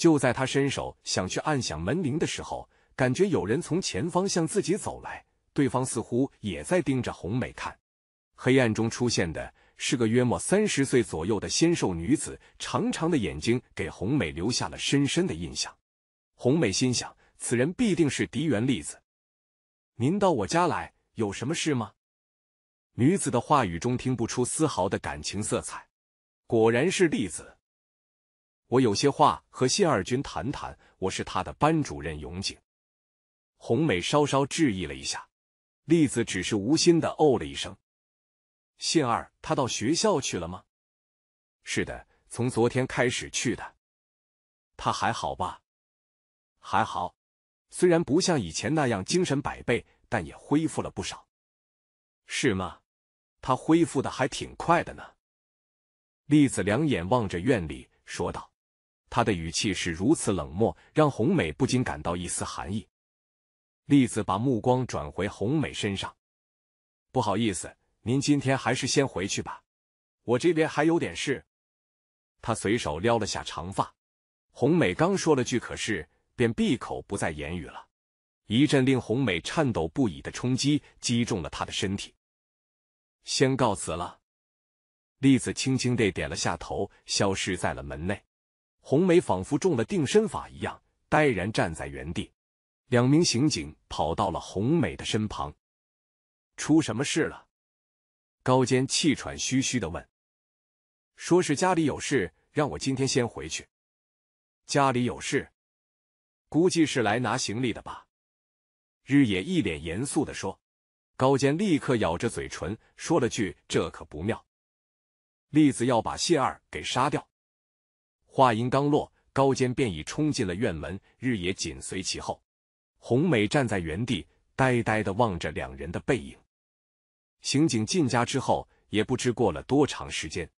就在他伸手想去按响门铃的时候，感觉有人从前方向自己走来，对方似乎也在盯着红美看。黑暗中出现的是个约莫三十岁左右的纤瘦女子，长长的眼睛给红美留下了深深的印象。红美心想，此人必定是敌原粒子。您到我家来有什么事吗？女子的话语中听不出丝毫的感情色彩，果然是粒子。我有些话和谢二军谈谈，我是他的班主任永井红美。稍稍质疑了一下，栗子只是无心的哦了一声。信二，他到学校去了吗？是的，从昨天开始去的。他还好吧？还好，虽然不像以前那样精神百倍，但也恢复了不少。是吗？他恢复的还挺快的呢。栗子两眼望着院里，说道。他的语气是如此冷漠，让红美不禁感到一丝寒意。栗子把目光转回红美身上，不好意思，您今天还是先回去吧，我这边还有点事。他随手撩了下长发，红美刚说了句“可是”，便闭口不再言语了。一阵令红美颤抖不已的冲击击中了他的身体。先告辞了，栗子轻轻地点了下头，消失在了门内。红梅仿佛中了定身法一样，呆然站在原地。两名刑警跑到了红梅的身旁。出什么事了？高坚气喘吁吁的问。说是家里有事，让我今天先回去。家里有事？估计是来拿行李的吧。日野一脸严肃的说。高坚立刻咬着嘴唇，说了句：“这可不妙，栗子要把谢二给杀掉。”话音刚落，高坚便已冲进了院门，日野紧随其后。红美站在原地，呆呆的望着两人的背影。刑警进家之后，也不知过了多长时间，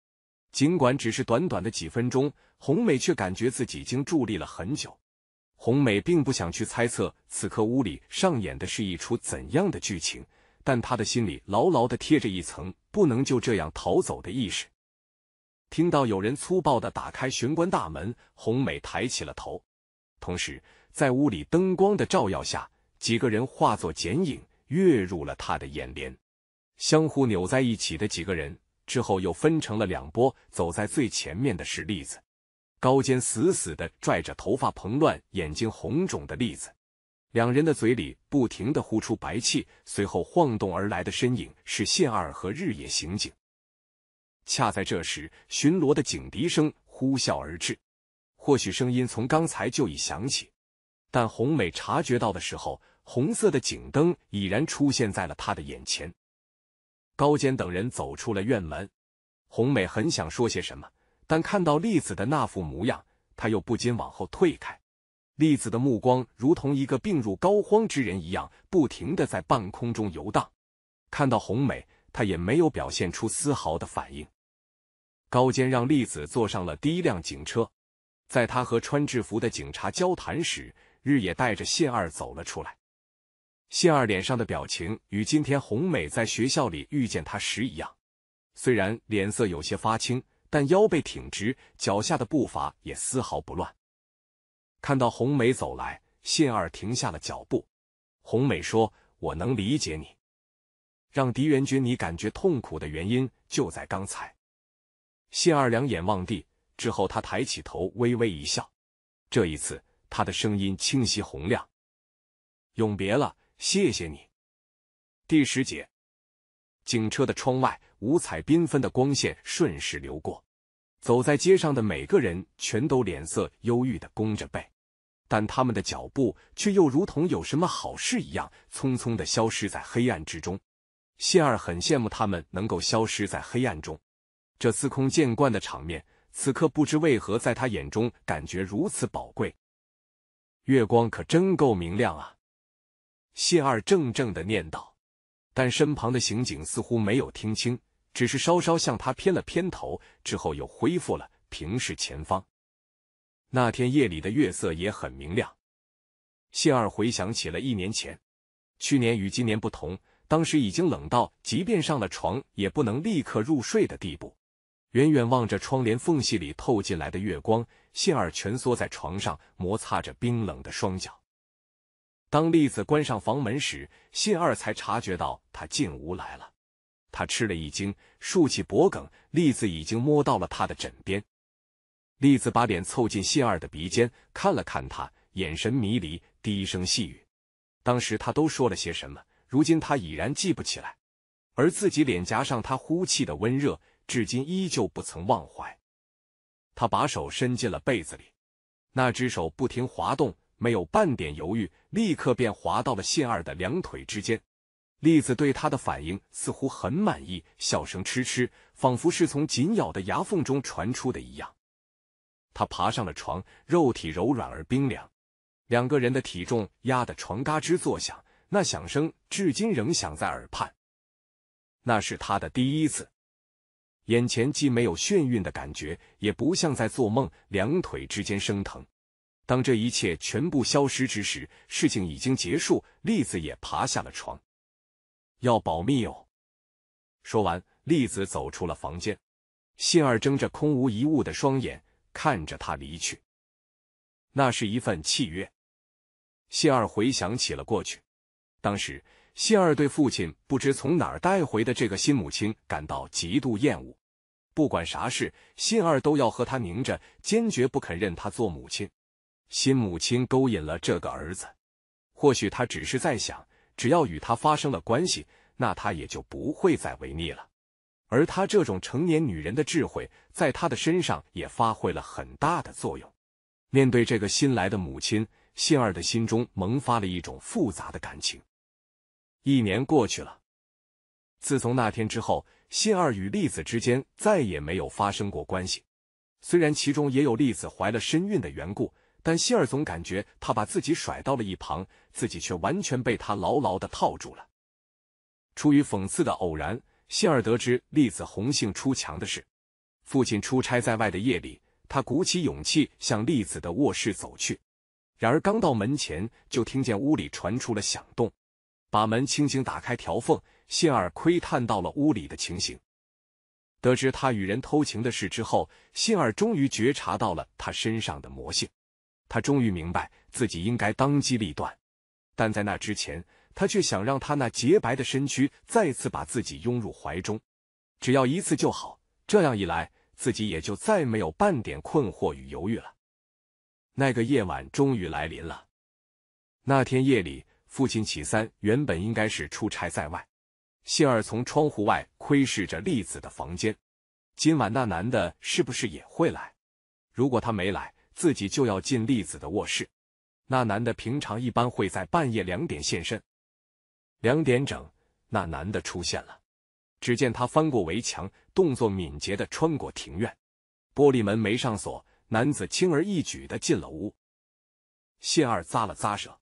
尽管只是短短的几分钟，红美却感觉自己已经伫立了很久。红美并不想去猜测此刻屋里上演的是一出怎样的剧情，但她的心里牢牢的贴着一层不能就这样逃走的意识。听到有人粗暴的打开玄关大门，红美抬起了头，同时在屋里灯光的照耀下，几个人化作剪影跃入了他的眼帘。相互扭在一起的几个人之后又分成了两波。走在最前面的是栗子，高间死死的拽着头发蓬乱、眼睛红肿的栗子，两人的嘴里不停的呼出白气。随后晃动而来的身影是信二和日野刑警。恰在这时，巡逻的警笛声呼啸而至。或许声音从刚才就已响起，但红美察觉到的时候，红色的警灯已然出现在了他的眼前。高坚等人走出了院门，红美很想说些什么，但看到栗子的那副模样，她又不禁往后退开。栗子的目光如同一个病入膏肓之人一样，不停的在半空中游荡。看到红美，她也没有表现出丝毫的反应。高坚让栗子坐上了第一辆警车，在他和穿制服的警察交谈时，日野带着信二走了出来。信二脸上的表情与今天红美在学校里遇见他时一样，虽然脸色有些发青，但腰背挺直，脚下的步伐也丝毫不乱。看到红美走来，信二停下了脚步。红美说：“我能理解你，让狄元君你感觉痛苦的原因就在刚才。”谢二两眼望地，之后他抬起头，微微一笑。这一次，他的声音清晰洪亮：“永别了，谢谢你。”第十节，警车的窗外，五彩缤纷的光线顺势流过。走在街上的每个人，全都脸色忧郁的弓着背，但他们的脚步却又如同有什么好事一样，匆匆的消失在黑暗之中。谢二很羡慕他们能够消失在黑暗中。这司空见惯的场面，此刻不知为何在他眼中感觉如此宝贵。月光可真够明亮啊！谢二怔怔的念道，但身旁的刑警似乎没有听清，只是稍稍向他偏了偏头，之后又恢复了平视前方。那天夜里的月色也很明亮。谢二回想起了一年前，去年与今年不同，当时已经冷到即便上了床也不能立刻入睡的地步。远远望着窗帘缝隙里透进来的月光，信二蜷缩在床上，摩擦着冰冷的双脚。当栗子关上房门时，信二才察觉到他进屋来了，他吃了一惊，竖起脖梗。栗子已经摸到了他的枕边，栗子把脸凑近信二的鼻尖，看了看他，眼神迷离，低声细语：“当时他都说了些什么？如今他已然记不起来，而自己脸颊上他呼气的温热。”至今依旧不曾忘怀。他把手伸进了被子里，那只手不停滑动，没有半点犹豫，立刻便滑到了信二的两腿之间。栗子对他的反应似乎很满意，笑声痴痴，仿佛是从紧咬的牙缝中传出的一样。他爬上了床，肉体柔软而冰凉，两个人的体重压得床嘎吱作响，那响声至今仍响在耳畔。那是他的第一次。眼前既没有眩晕的感觉，也不像在做梦，两腿之间生疼。当这一切全部消失之时，事情已经结束。栗子也爬下了床，要保密哦。说完，栗子走出了房间。信二睁着空无一物的双眼，看着他离去。那是一份契约。信二回想起了过去，当时。信二对父亲不知从哪儿带回的这个新母亲感到极度厌恶，不管啥事，信二都要和他拧着，坚决不肯认他做母亲。新母亲勾引了这个儿子，或许他只是在想，只要与他发生了关系，那他也就不会再违逆了。而他这种成年女人的智慧，在他的身上也发挥了很大的作用。面对这个新来的母亲，信儿的心中萌发了一种复杂的感情。一年过去了，自从那天之后，信二与栗子之间再也没有发生过关系。虽然其中也有栗子怀了身孕的缘故，但信二总感觉他把自己甩到了一旁，自己却完全被他牢牢的套住了。出于讽刺的偶然，信二得知栗子红杏出墙的事。父亲出差在外的夜里，他鼓起勇气向栗子的卧室走去。然而刚到门前，就听见屋里传出了响动。把门轻轻打开条缝，信儿窥探到了屋里的情形。得知他与人偷情的事之后，信儿终于觉察到了他身上的魔性。他终于明白自己应该当机立断，但在那之前，他却想让他那洁白的身躯再次把自己拥入怀中。只要一次就好，这样一来，自己也就再没有半点困惑与犹豫了。那个夜晚终于来临了。那天夜里。父亲启三原本应该是出差在外，谢二从窗户外窥视着栗子的房间。今晚那男的是不是也会来？如果他没来，自己就要进栗子的卧室。那男的平常一般会在半夜两点现身。两点整，那男的出现了。只见他翻过围墙，动作敏捷的穿过庭院，玻璃门没上锁，男子轻而易举的进了屋。谢二咂了咂舌。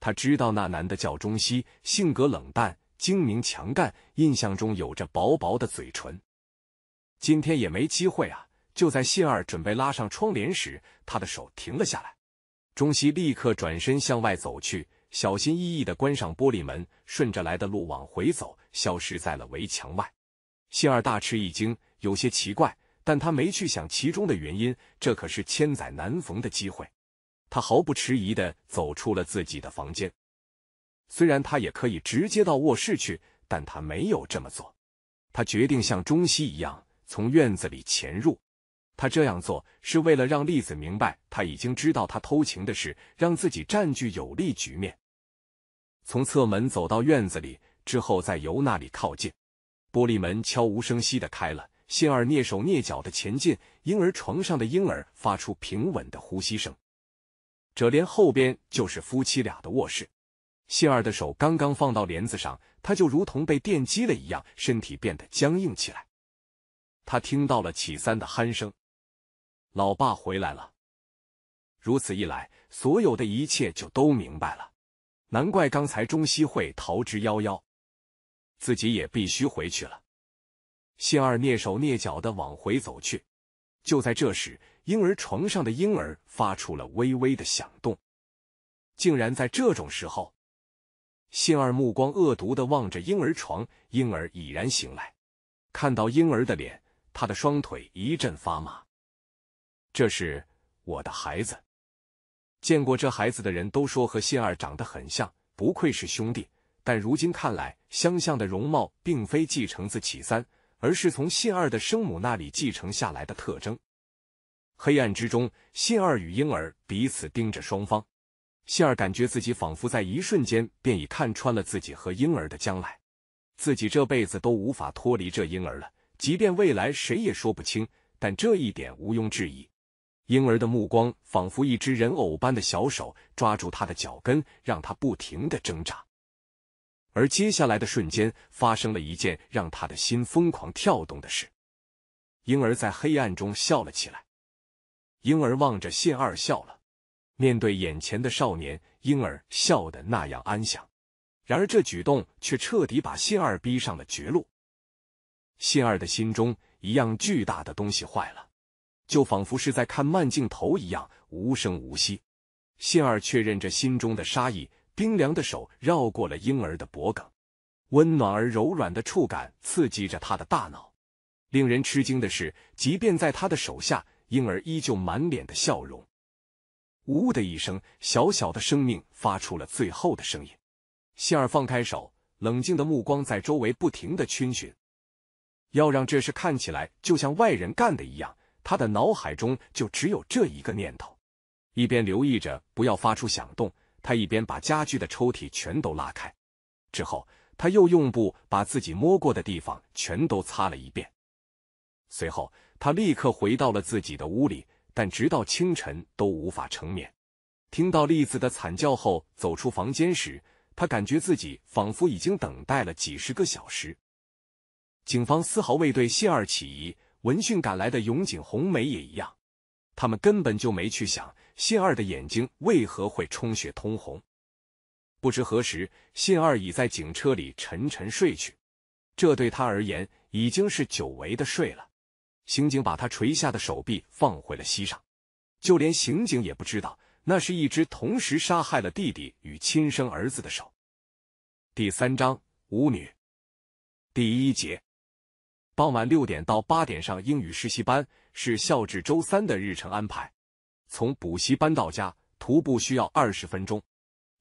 他知道那男的叫中西，性格冷淡、精明强干，印象中有着薄薄的嘴唇。今天也没机会啊！就在杏儿准备拉上窗帘时，他的手停了下来。中西立刻转身向外走去，小心翼翼的关上玻璃门，顺着来的路往回走，消失在了围墙外。杏儿大吃一惊，有些奇怪，但他没去想其中的原因，这可是千载难逢的机会。他毫不迟疑的走出了自己的房间，虽然他也可以直接到卧室去，但他没有这么做。他决定像中西一样，从院子里潜入。他这样做是为了让栗子明白他已经知道他偷情的事，让自己占据有利局面。从侧门走到院子里，之后再由那里靠近。玻璃门悄无声息的开了，杏儿蹑手蹑脚的前进。婴儿床上的婴儿发出平稳的呼吸声。这帘后边就是夫妻俩的卧室，信二的手刚刚放到帘子上，他就如同被电击了一样，身体变得僵硬起来。他听到了启三的鼾声，老爸回来了。如此一来，所有的一切就都明白了，难怪刚才中西会逃之夭夭，自己也必须回去了。信二蹑手蹑脚的往回走去。就在这时，婴儿床上的婴儿发出了微微的响动，竟然在这种时候，信儿目光恶毒的望着婴儿床，婴儿已然醒来，看到婴儿的脸，他的双腿一阵发麻，这是我的孩子，见过这孩子的人都说和信儿长得很像，不愧是兄弟，但如今看来，相像的容貌并非继承自启三。而是从信二的生母那里继承下来的特征。黑暗之中，信二与婴儿彼此盯着，双方。信二感觉自己仿佛在一瞬间便已看穿了自己和婴儿的将来，自己这辈子都无法脱离这婴儿了。即便未来谁也说不清，但这一点毋庸置疑。婴儿的目光仿佛一只人偶般的小手，抓住他的脚跟，让他不停的挣扎。而接下来的瞬间，发生了一件让他的心疯狂跳动的事。婴儿在黑暗中笑了起来，婴儿望着信二笑了。面对眼前的少年，婴儿笑得那样安详。然而，这举动却彻底把信二逼上了绝路。信二的心中一样巨大的东西坏了，就仿佛是在看慢镜头一样无声无息。信二确认着心中的杀意。冰凉的手绕过了婴儿的脖颈，温暖而柔软的触感刺激着他的大脑。令人吃惊的是，即便在他的手下，婴儿依旧满脸的笑容。呜的一声，小小的生命发出了最后的声音。希尔放开手，冷静的目光在周围不停的逡巡，要让这事看起来就像外人干的一样。他的脑海中就只有这一个念头：一边留意着不要发出响动。他一边把家具的抽屉全都拉开，之后他又用布把自己摸过的地方全都擦了一遍。随后，他立刻回到了自己的屋里，但直到清晨都无法成眠。听到栗子的惨叫后，走出房间时，他感觉自己仿佛已经等待了几十个小时。警方丝毫未对谢二起疑，闻讯赶来的永井红梅也一样，他们根本就没去想。信二的眼睛为何会充血通红？不知何时，信二已在警车里沉沉睡去。这对他而言已经是久违的睡了。刑警把他垂下的手臂放回了膝上，就连刑警也不知道那是一只同时杀害了弟弟与亲生儿子的手。第三章：舞女。第一节：傍晚六点到八点上英语实习班是校至周三的日程安排。从补习班到家，徒步需要二十分钟，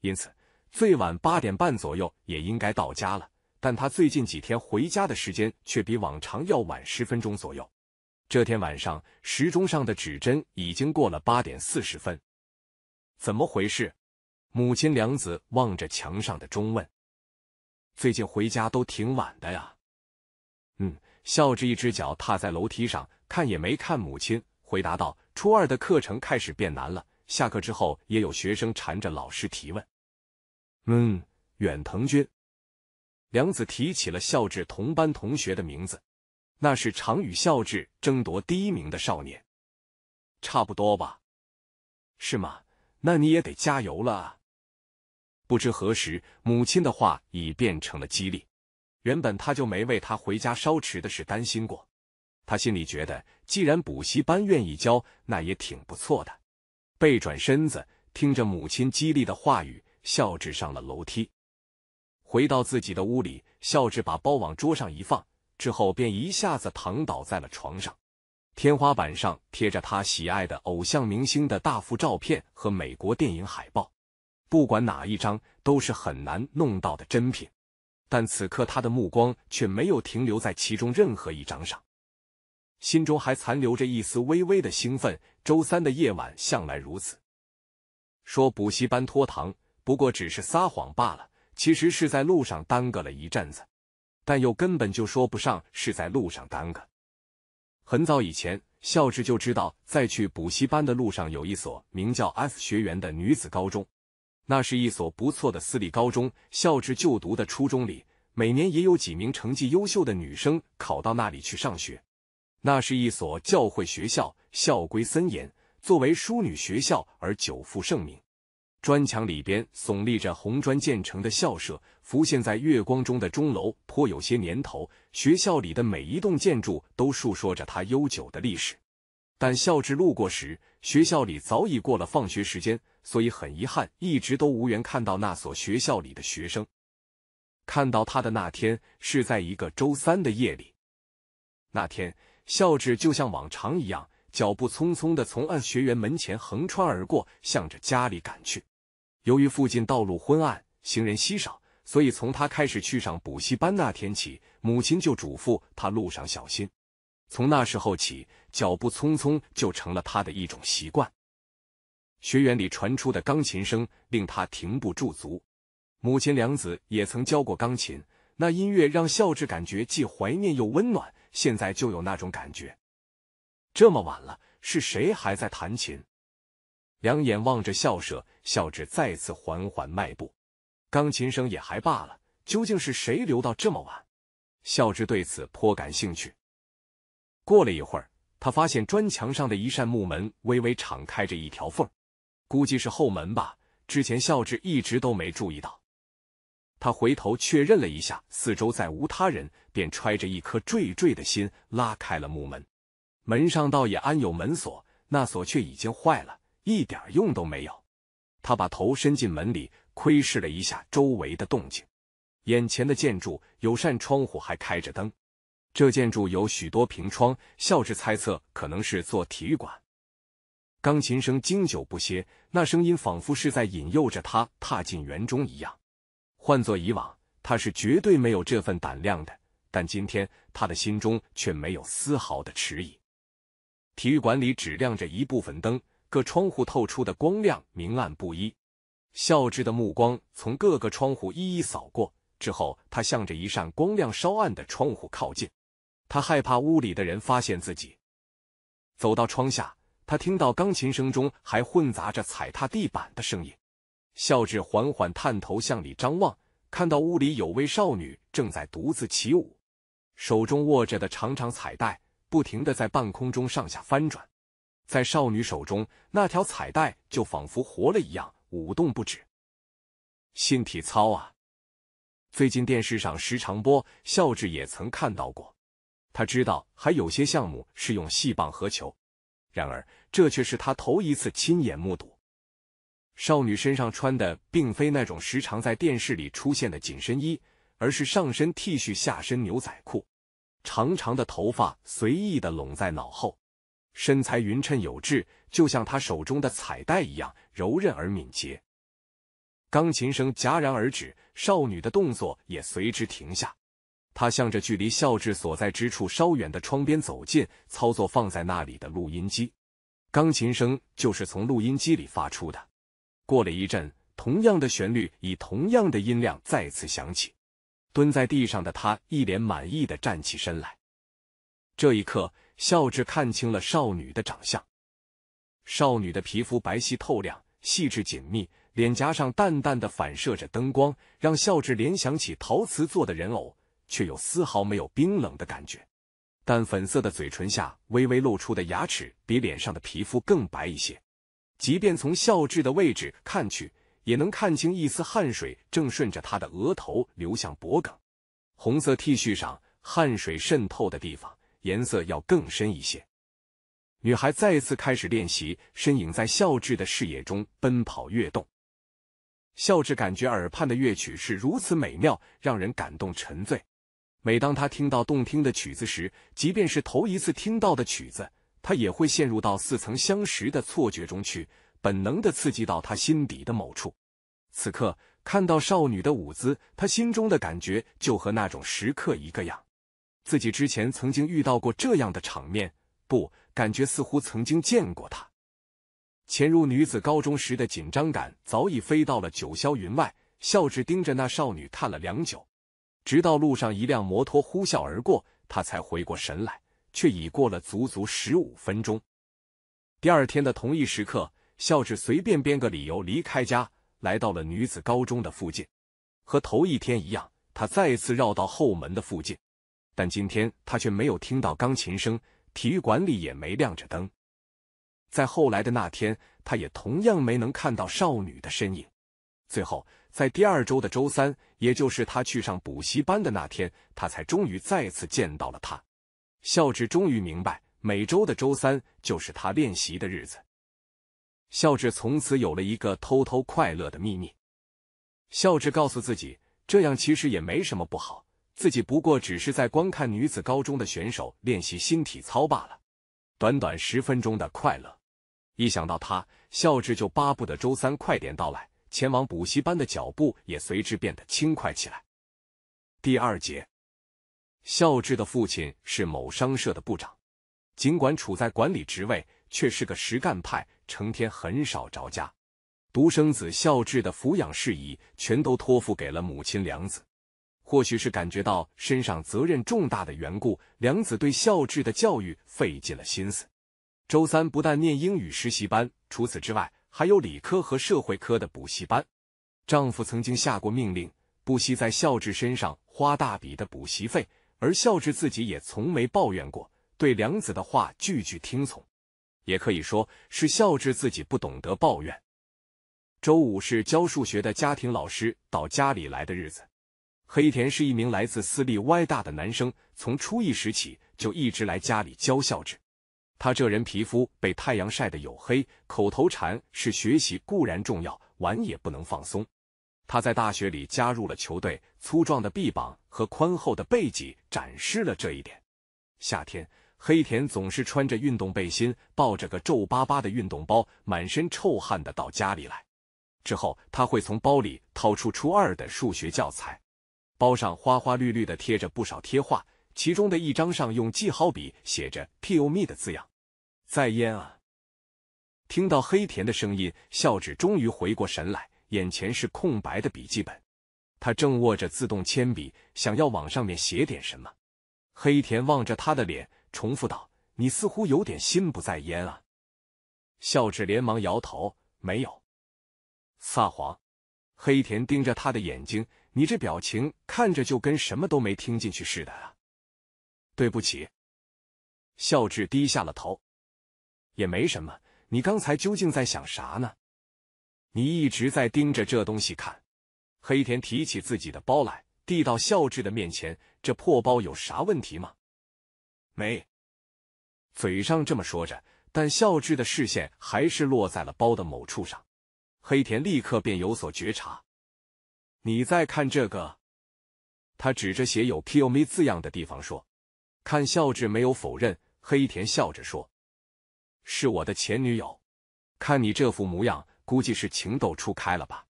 因此最晚八点半左右也应该到家了。但他最近几天回家的时间却比往常要晚十分钟左右。这天晚上，时钟上的指针已经过了八点四十分，怎么回事？母亲良子望着墙上的钟问：“最近回家都挺晚的呀？”嗯，笑着一只脚踏在楼梯上，看也没看母亲。回答道：“初二的课程开始变难了，下课之后也有学生缠着老师提问。”“嗯，远藤君。”梁子提起了孝治同班同学的名字，那是常与孝治争夺第一名的少年。“差不多吧？”“是吗？那你也得加油了。”不知何时，母亲的话已变成了激励。原本他就没为他回家烧纸的事担心过。他心里觉得，既然补习班愿意教，那也挺不错的。背转身子，听着母亲激励的话语，孝志上了楼梯，回到自己的屋里。孝志把包往桌上一放，之后便一下子躺倒在了床上。天花板上贴着他喜爱的偶像明星的大幅照片和美国电影海报，不管哪一张都是很难弄到的珍品。但此刻，他的目光却没有停留在其中任何一张上。心中还残留着一丝微微的兴奋。周三的夜晚向来如此。说补习班拖堂，不过只是撒谎罢了。其实是在路上耽搁了一阵子，但又根本就说不上是在路上耽搁。很早以前，孝志就知道在去补习班的路上有一所名叫 F 学园的女子高中，那是一所不错的私立高中。孝志就读的初中里，每年也有几名成绩优秀的女生考到那里去上学。那是一所教会学校，校规森严，作为淑女学校而久负盛名。砖墙里边耸立着红砖建成的校舍，浮现在月光中的钟楼颇有些年头。学校里的每一栋建筑都述说着它悠久的历史。但校志路过时，学校里早已过了放学时间，所以很遗憾一直都无缘看到那所学校里的学生。看到他的那天是在一个周三的夜里，那天。孝治就像往常一样，脚步匆匆的从按学员门前横穿而过，向着家里赶去。由于附近道路昏暗，行人稀少，所以从他开始去上补习班那天起，母亲就嘱咐他路上小心。从那时候起，脚步匆匆就成了他的一种习惯。学员里传出的钢琴声令他停不住足。母亲良子也曾教过钢琴，那音乐让孝治感觉既怀念又温暖。现在就有那种感觉。这么晚了，是谁还在弹琴？两眼望着校舍，孝志再次缓缓迈步。钢琴声也还罢了，究竟是谁留到这么晚？孝志对此颇感兴趣。过了一会儿，他发现砖墙上的一扇木门微微敞开着一条缝，估计是后门吧。之前孝志一直都没注意到。他回头确认了一下，四周再无他人。便揣着一颗惴惴的心，拉开了木门。门上倒也安有门锁，那锁却已经坏了，一点用都没有。他把头伸进门里，窥视了一下周围的动静。眼前的建筑有扇窗户还开着灯，这建筑有许多平窗，笑着猜测可能是做体育馆。钢琴声经久不歇，那声音仿佛是在引诱着他踏进园中一样。换做以往，他是绝对没有这份胆量的。但今天，他的心中却没有丝毫的迟疑。体育馆里只亮着一部分灯，各窗户透出的光亮明暗不一。孝志的目光从各个窗户一一扫过，之后，他向着一扇光亮稍暗的窗户靠近。他害怕屋里的人发现自己。走到窗下，他听到钢琴声中还混杂着踩踏地板的声音。孝志缓缓探头向里张望，看到屋里有位少女正在独自起舞。手中握着的长长彩带，不停的在半空中上下翻转，在少女手中，那条彩带就仿佛活了一样，舞动不止。新体操啊，最近电视上时常播，孝志也曾看到过。他知道还有些项目是用细棒和球，然而这却是他头一次亲眼目睹。少女身上穿的并非那种时常在电视里出现的紧身衣。而是上身 T 恤下身牛仔裤，长长的头发随意的拢在脑后，身材匀称有致，就像他手中的彩带一样柔韧而敏捷。钢琴声戛然而止，少女的动作也随之停下。她向着距离孝志所在之处稍远的窗边走近，操作放在那里的录音机。钢琴声就是从录音机里发出的。过了一阵，同样的旋律以同样的音量再次响起。蹲在地上的他一脸满意的站起身来，这一刻，孝治看清了少女的长相。少女的皮肤白皙透亮，细致紧密，脸颊上淡淡的反射着灯光，让孝治联想起陶瓷做的人偶，却有丝毫没有冰冷的感觉。淡粉色的嘴唇下微微露出的牙齿比脸上的皮肤更白一些，即便从孝治的位置看去。也能看清一丝汗水正顺着他的额头流向脖颈，红色 T 恤上汗水渗透的地方颜色要更深一些。女孩再次开始练习，身影在孝志的视野中奔跑跃动。孝志感觉耳畔的乐曲是如此美妙，让人感动沉醉。每当他听到动听的曲子时，即便是头一次听到的曲子，他也会陷入到似曾相识的错觉中去。本能的刺激到他心底的某处，此刻看到少女的舞姿，他心中的感觉就和那种时刻一个样。自己之前曾经遇到过这样的场面，不，感觉似乎曾经见过她。潜入女子高中时的紧张感早已飞到了九霄云外，笑着盯着那少女看了良久，直到路上一辆摩托呼啸而过，他才回过神来，却已过了足足十五分钟。第二天的同一时刻。孝治随便编个理由离开家，来到了女子高中的附近。和头一天一样，他再次绕到后门的附近，但今天他却没有听到钢琴声，体育馆里也没亮着灯。在后来的那天，他也同样没能看到少女的身影。最后，在第二周的周三，也就是他去上补习班的那天，他才终于再次见到了她。孝治终于明白，每周的周三就是他练习的日子。孝治从此有了一个偷偷快乐的秘密。孝治告诉自己，这样其实也没什么不好，自己不过只是在观看女子高中的选手练习新体操罢了。短短十分钟的快乐，一想到他，孝治就巴不得周三快点到来，前往补习班的脚步也随之变得轻快起来。第二节，孝治的父亲是某商社的部长，尽管处在管理职位。却是个实干派，成天很少着家。独生子孝智的抚养事宜，全都托付给了母亲梁子。或许是感觉到身上责任重大的缘故，梁子对孝智的教育费尽了心思。周三不但念英语实习班，除此之外还有理科和社会科的补习班。丈夫曾经下过命令，不惜在孝智身上花大笔的补习费，而孝智自己也从没抱怨过，对梁子的话句句听从。也可以说是孝治自己不懂得抱怨。周五是教数学的家庭老师到家里来的日子。黑田是一名来自私立歪大的男生，从初一时起就一直来家里教孝治。他这人皮肤被太阳晒得黝黑，口头禅是“学习固然重要，玩也不能放松”。他在大学里加入了球队，粗壮的臂膀和宽厚的背脊展示了这一点。夏天。黑田总是穿着运动背心，抱着个皱巴巴的运动包，满身臭汗的到家里来。之后，他会从包里掏出初二的数学教材，包上花花绿绿的贴着不少贴画，其中的一张上用记号笔写着 “P.O.M.E” 的字样。在焉啊！听到黑田的声音，孝子终于回过神来，眼前是空白的笔记本，他正握着自动铅笔，想要往上面写点什么。黑田望着他的脸。重复道：“你似乎有点心不在焉啊。”孝志连忙摇头：“没有，撒谎。”黑田盯着他的眼睛：“你这表情看着就跟什么都没听进去似的啊。”对不起，孝志低下了头：“也没什么，你刚才究竟在想啥呢？”你一直在盯着这东西看。黑田提起自己的包来，递到孝志的面前：“这破包有啥问题吗？”没，嘴上这么说着，但孝智的视线还是落在了包的某处上。黑田立刻便有所觉察。你在看这个？他指着写有 k l l m i 字样的地方说。看，孝志没有否认。黑田笑着说：“是我的前女友。看你这副模样，估计是情窦初开了吧？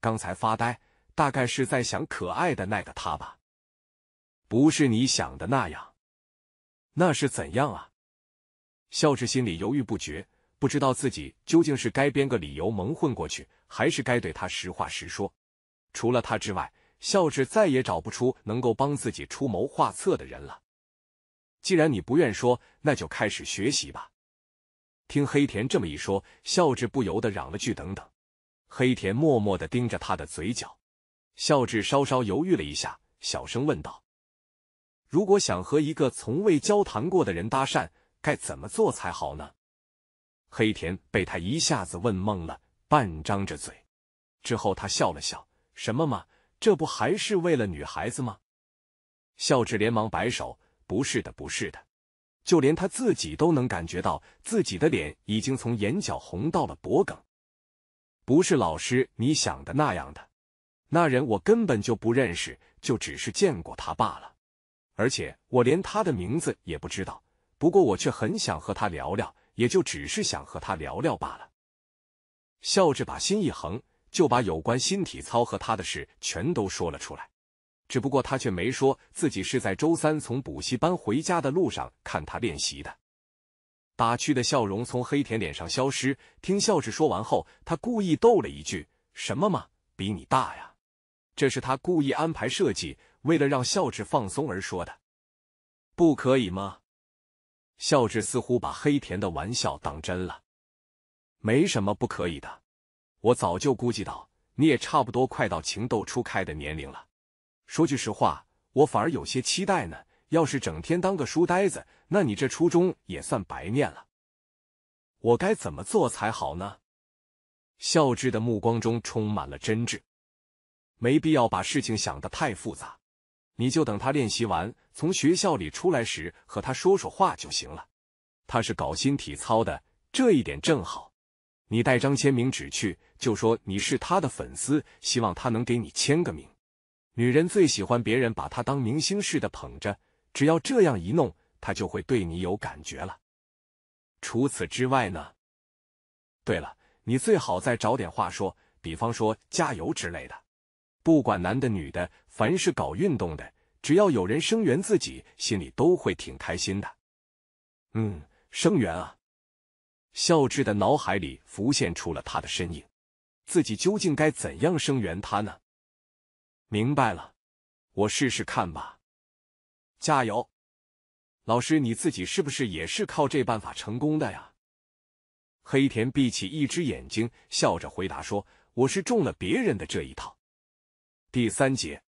刚才发呆，大概是在想可爱的那个她吧？不是你想的那样。”那是怎样啊？孝志心里犹豫不决，不知道自己究竟是该编个理由蒙混过去，还是该对他实话实说。除了他之外，孝志再也找不出能够帮自己出谋划策的人了。既然你不愿说，那就开始学习吧。听黑田这么一说，孝志不由得嚷了句：“等等！”黑田默默的盯着他的嘴角，孝志稍稍犹豫了一下，小声问道。如果想和一个从未交谈过的人搭讪，该怎么做才好呢？黑田被他一下子问懵了，半张着嘴。之后他笑了笑：“什么嘛，这不还是为了女孩子吗？”孝志连忙摆手：“不是的，不是的。”就连他自己都能感觉到自己的脸已经从眼角红到了脖梗。不是老师你想的那样的，那人我根本就不认识，就只是见过他罢了。而且我连他的名字也不知道，不过我却很想和他聊聊，也就只是想和他聊聊罢了。笑着把心一横，就把有关新体操和他的事全都说了出来。只不过他却没说自己是在周三从补习班回家的路上看他练习的。打趣的笑容从黑田脸上消失。听笑着说完后，他故意逗了一句：“什么嘛，比你大呀？”这是他故意安排设计。为了让孝治放松而说的，不可以吗？孝治似乎把黑田的玩笑当真了。没什么不可以的，我早就估计到，你也差不多快到情窦初开的年龄了。说句实话，我反而有些期待呢。要是整天当个书呆子，那你这初中也算白念了。我该怎么做才好呢？孝治的目光中充满了真挚，没必要把事情想得太复杂。你就等他练习完，从学校里出来时和他说说话就行了。他是搞新体操的，这一点正好。你带张签名纸去，就说你是他的粉丝，希望他能给你签个名。女人最喜欢别人把她当明星似的捧着，只要这样一弄，她就会对你有感觉了。除此之外呢？对了，你最好再找点话说，比方说加油之类的。不管男的女的，凡是搞运动的，只要有人声援自己，心里都会挺开心的。嗯，声援啊！孝志的脑海里浮现出了他的身影，自己究竟该怎样声援他呢？明白了，我试试看吧。加油，老师，你自己是不是也是靠这办法成功的呀？黑田闭起一只眼睛，笑着回答说：“我是中了别人的这一套。”第三节，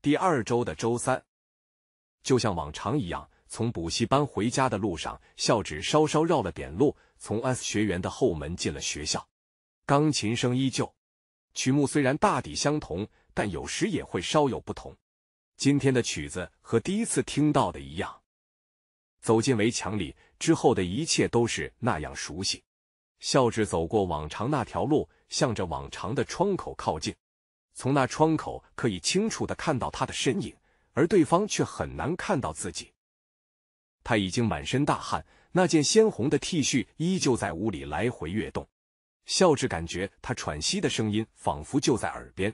第二周的周三，就像往常一样，从补习班回家的路上，孝智稍稍绕了点路，从 S 学员的后门进了学校。钢琴声依旧，曲目虽然大抵相同，但有时也会稍有不同。今天的曲子和第一次听到的一样。走进围墙里之后的一切都是那样熟悉。孝治走过往常那条路，向着往常的窗口靠近。从那窗口可以清楚的看到他的身影，而对方却很难看到自己。他已经满身大汗，那件鲜红的 T 恤依旧在屋里来回跃动。孝至感觉他喘息的声音仿佛就在耳边。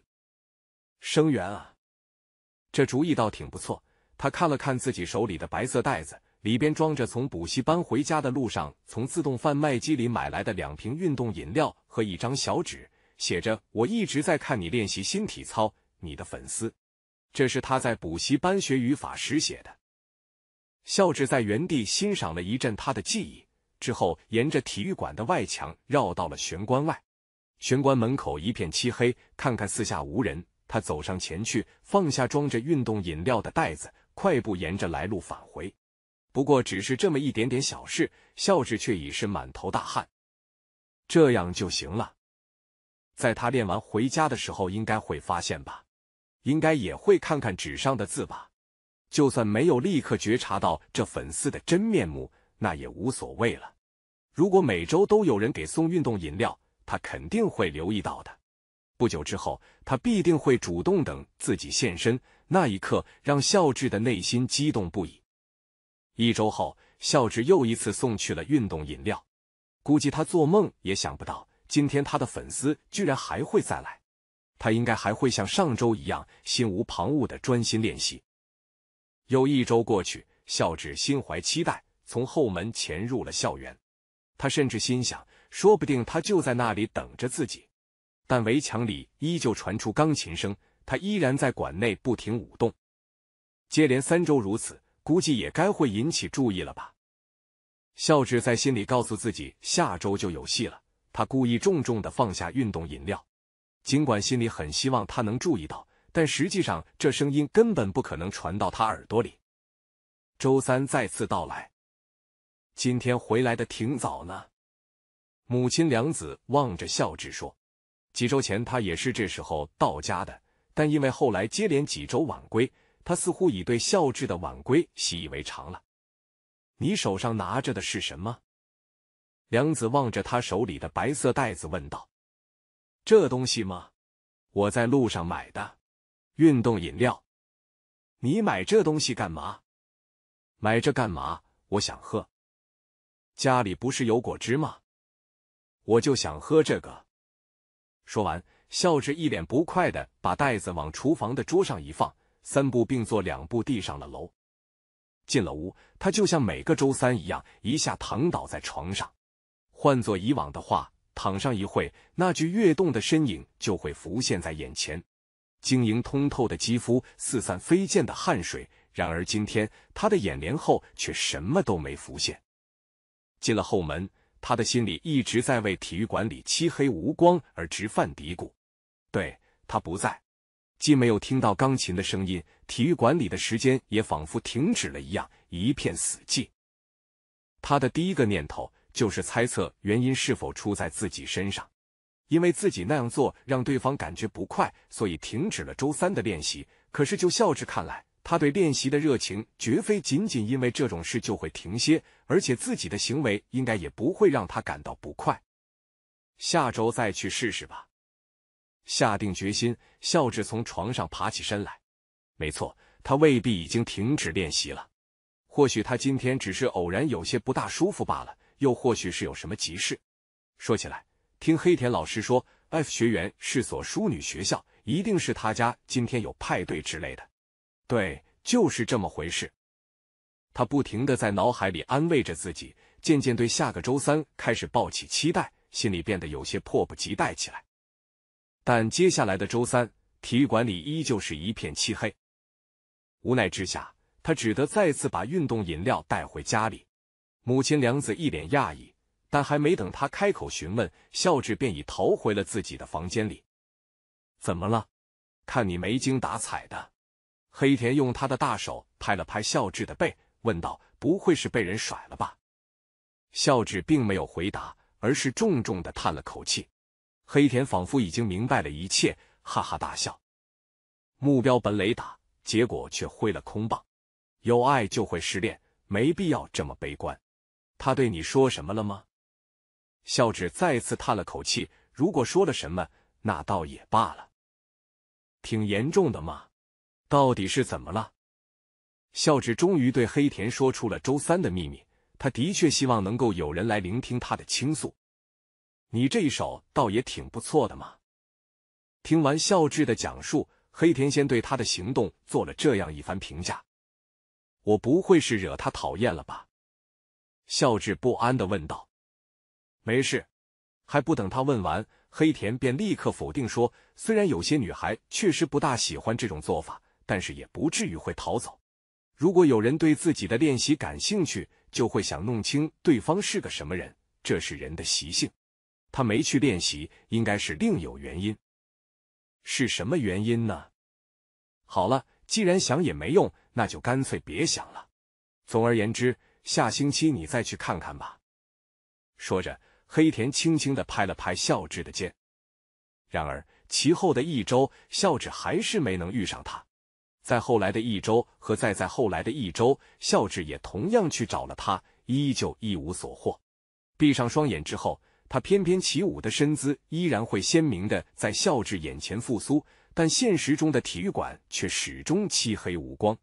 生源啊，这主意倒挺不错。他看了看自己手里的白色袋子，里边装着从补习班回家的路上从自动贩卖机里买来的两瓶运动饮料和一张小纸。写着：“我一直在看你练习新体操，你的粉丝。”这是他在补习班学语法时写的。孝志在原地欣赏了一阵他的记忆，之后沿着体育馆的外墙绕到了玄关外。玄关门口一片漆黑，看看四下无人，他走上前去，放下装着运动饮料的袋子，快步沿着来路返回。不过只是这么一点点小事，孝志却已是满头大汗。这样就行了。在他练完回家的时候，应该会发现吧，应该也会看看纸上的字吧。就算没有立刻觉察到这粉丝的真面目，那也无所谓了。如果每周都有人给送运动饮料，他肯定会留意到的。不久之后，他必定会主动等自己现身。那一刻，让孝志的内心激动不已。一周后，孝志又一次送去了运动饮料。估计他做梦也想不到。今天他的粉丝居然还会再来，他应该还会像上周一样心无旁骛的专心练习。又一周过去，孝志心怀期待，从后门潜入了校园。他甚至心想，说不定他就在那里等着自己。但围墙里依旧传出钢琴声，他依然在馆内不停舞动。接连三周如此，估计也该会引起注意了吧？孝志在心里告诉自己，下周就有戏了。他故意重重的放下运动饮料，尽管心里很希望他能注意到，但实际上这声音根本不可能传到他耳朵里。周三再次到来，今天回来的挺早呢。母亲梁子望着孝治说：“几周前他也是这时候到家的，但因为后来接连几周晚归，他似乎已对孝治的晚归习以为常了。”你手上拿着的是什么？梁子望着他手里的白色袋子，问道：“这东西吗？我在路上买的，运动饮料。你买这东西干嘛？买这干嘛？我想喝。家里不是有果汁吗？我就想喝这个。”说完，笑着一脸不快的把袋子往厨房的桌上一放，三步并作两步递上了楼。进了屋，他就像每个周三一样，一下躺倒在床上。换做以往的话，躺上一会，那具跃动的身影就会浮现在眼前，晶莹通透的肌肤，四散飞溅的汗水。然而今天，他的眼帘后却什么都没浮现。进了后门，他的心里一直在为体育馆里漆黑无光而直犯嘀咕。对他不在，既没有听到钢琴的声音，体育馆里的时间也仿佛停止了一样，一片死寂。他的第一个念头。就是猜测原因是否出在自己身上，因为自己那样做让对方感觉不快，所以停止了周三的练习。可是就孝志看来，他对练习的热情绝非仅仅因为这种事就会停歇，而且自己的行为应该也不会让他感到不快。下周再去试试吧。下定决心，孝志从床上爬起身来。没错，他未必已经停止练习了，或许他今天只是偶然有些不大舒服罢了。又或许是有什么急事。说起来，听黑田老师说，F 学员是所淑女学校，一定是他家今天有派对之类的。对，就是这么回事。他不停的在脑海里安慰着自己，渐渐对下个周三开始抱起期待，心里变得有些迫不及待起来。但接下来的周三，体育馆里依旧是一片漆黑。无奈之下，他只得再次把运动饮料带回家里。母亲梁子一脸讶异，但还没等他开口询问，孝志便已逃回了自己的房间里。怎么了？看你没精打采的。黑田用他的大手拍了拍孝志的背，问道：“不会是被人甩了吧？”孝志并没有回答，而是重重的叹了口气。黑田仿佛已经明白了一切，哈哈大笑。目标本雷打，结果却挥了空棒。有爱就会失恋，没必要这么悲观。他对你说什么了吗？孝治再次叹了口气。如果说了什么，那倒也罢了。挺严重的嘛，到底是怎么了？孝治终于对黑田说出了周三的秘密。他的确希望能够有人来聆听他的倾诉。你这一手倒也挺不错的嘛。听完孝治的讲述，黑田先对他的行动做了这样一番评价。我不会是惹他讨厌了吧？孝治不安的问道：“没事。”还不等他问完，黑田便立刻否定说：“虽然有些女孩确实不大喜欢这种做法，但是也不至于会逃走。如果有人对自己的练习感兴趣，就会想弄清对方是个什么人，这是人的习性。他没去练习，应该是另有原因。是什么原因呢？好了，既然想也没用，那就干脆别想了。总而言之。”下星期你再去看看吧。说着，黑田轻轻的拍了拍孝治的肩。然而，其后的一周，孝治还是没能遇上他。在后来的一周和再在后来的一周，孝治也同样去找了他，依旧一无所获。闭上双眼之后，他翩翩起舞的身姿依然会鲜明的在孝治眼前复苏，但现实中的体育馆却始终漆黑无光。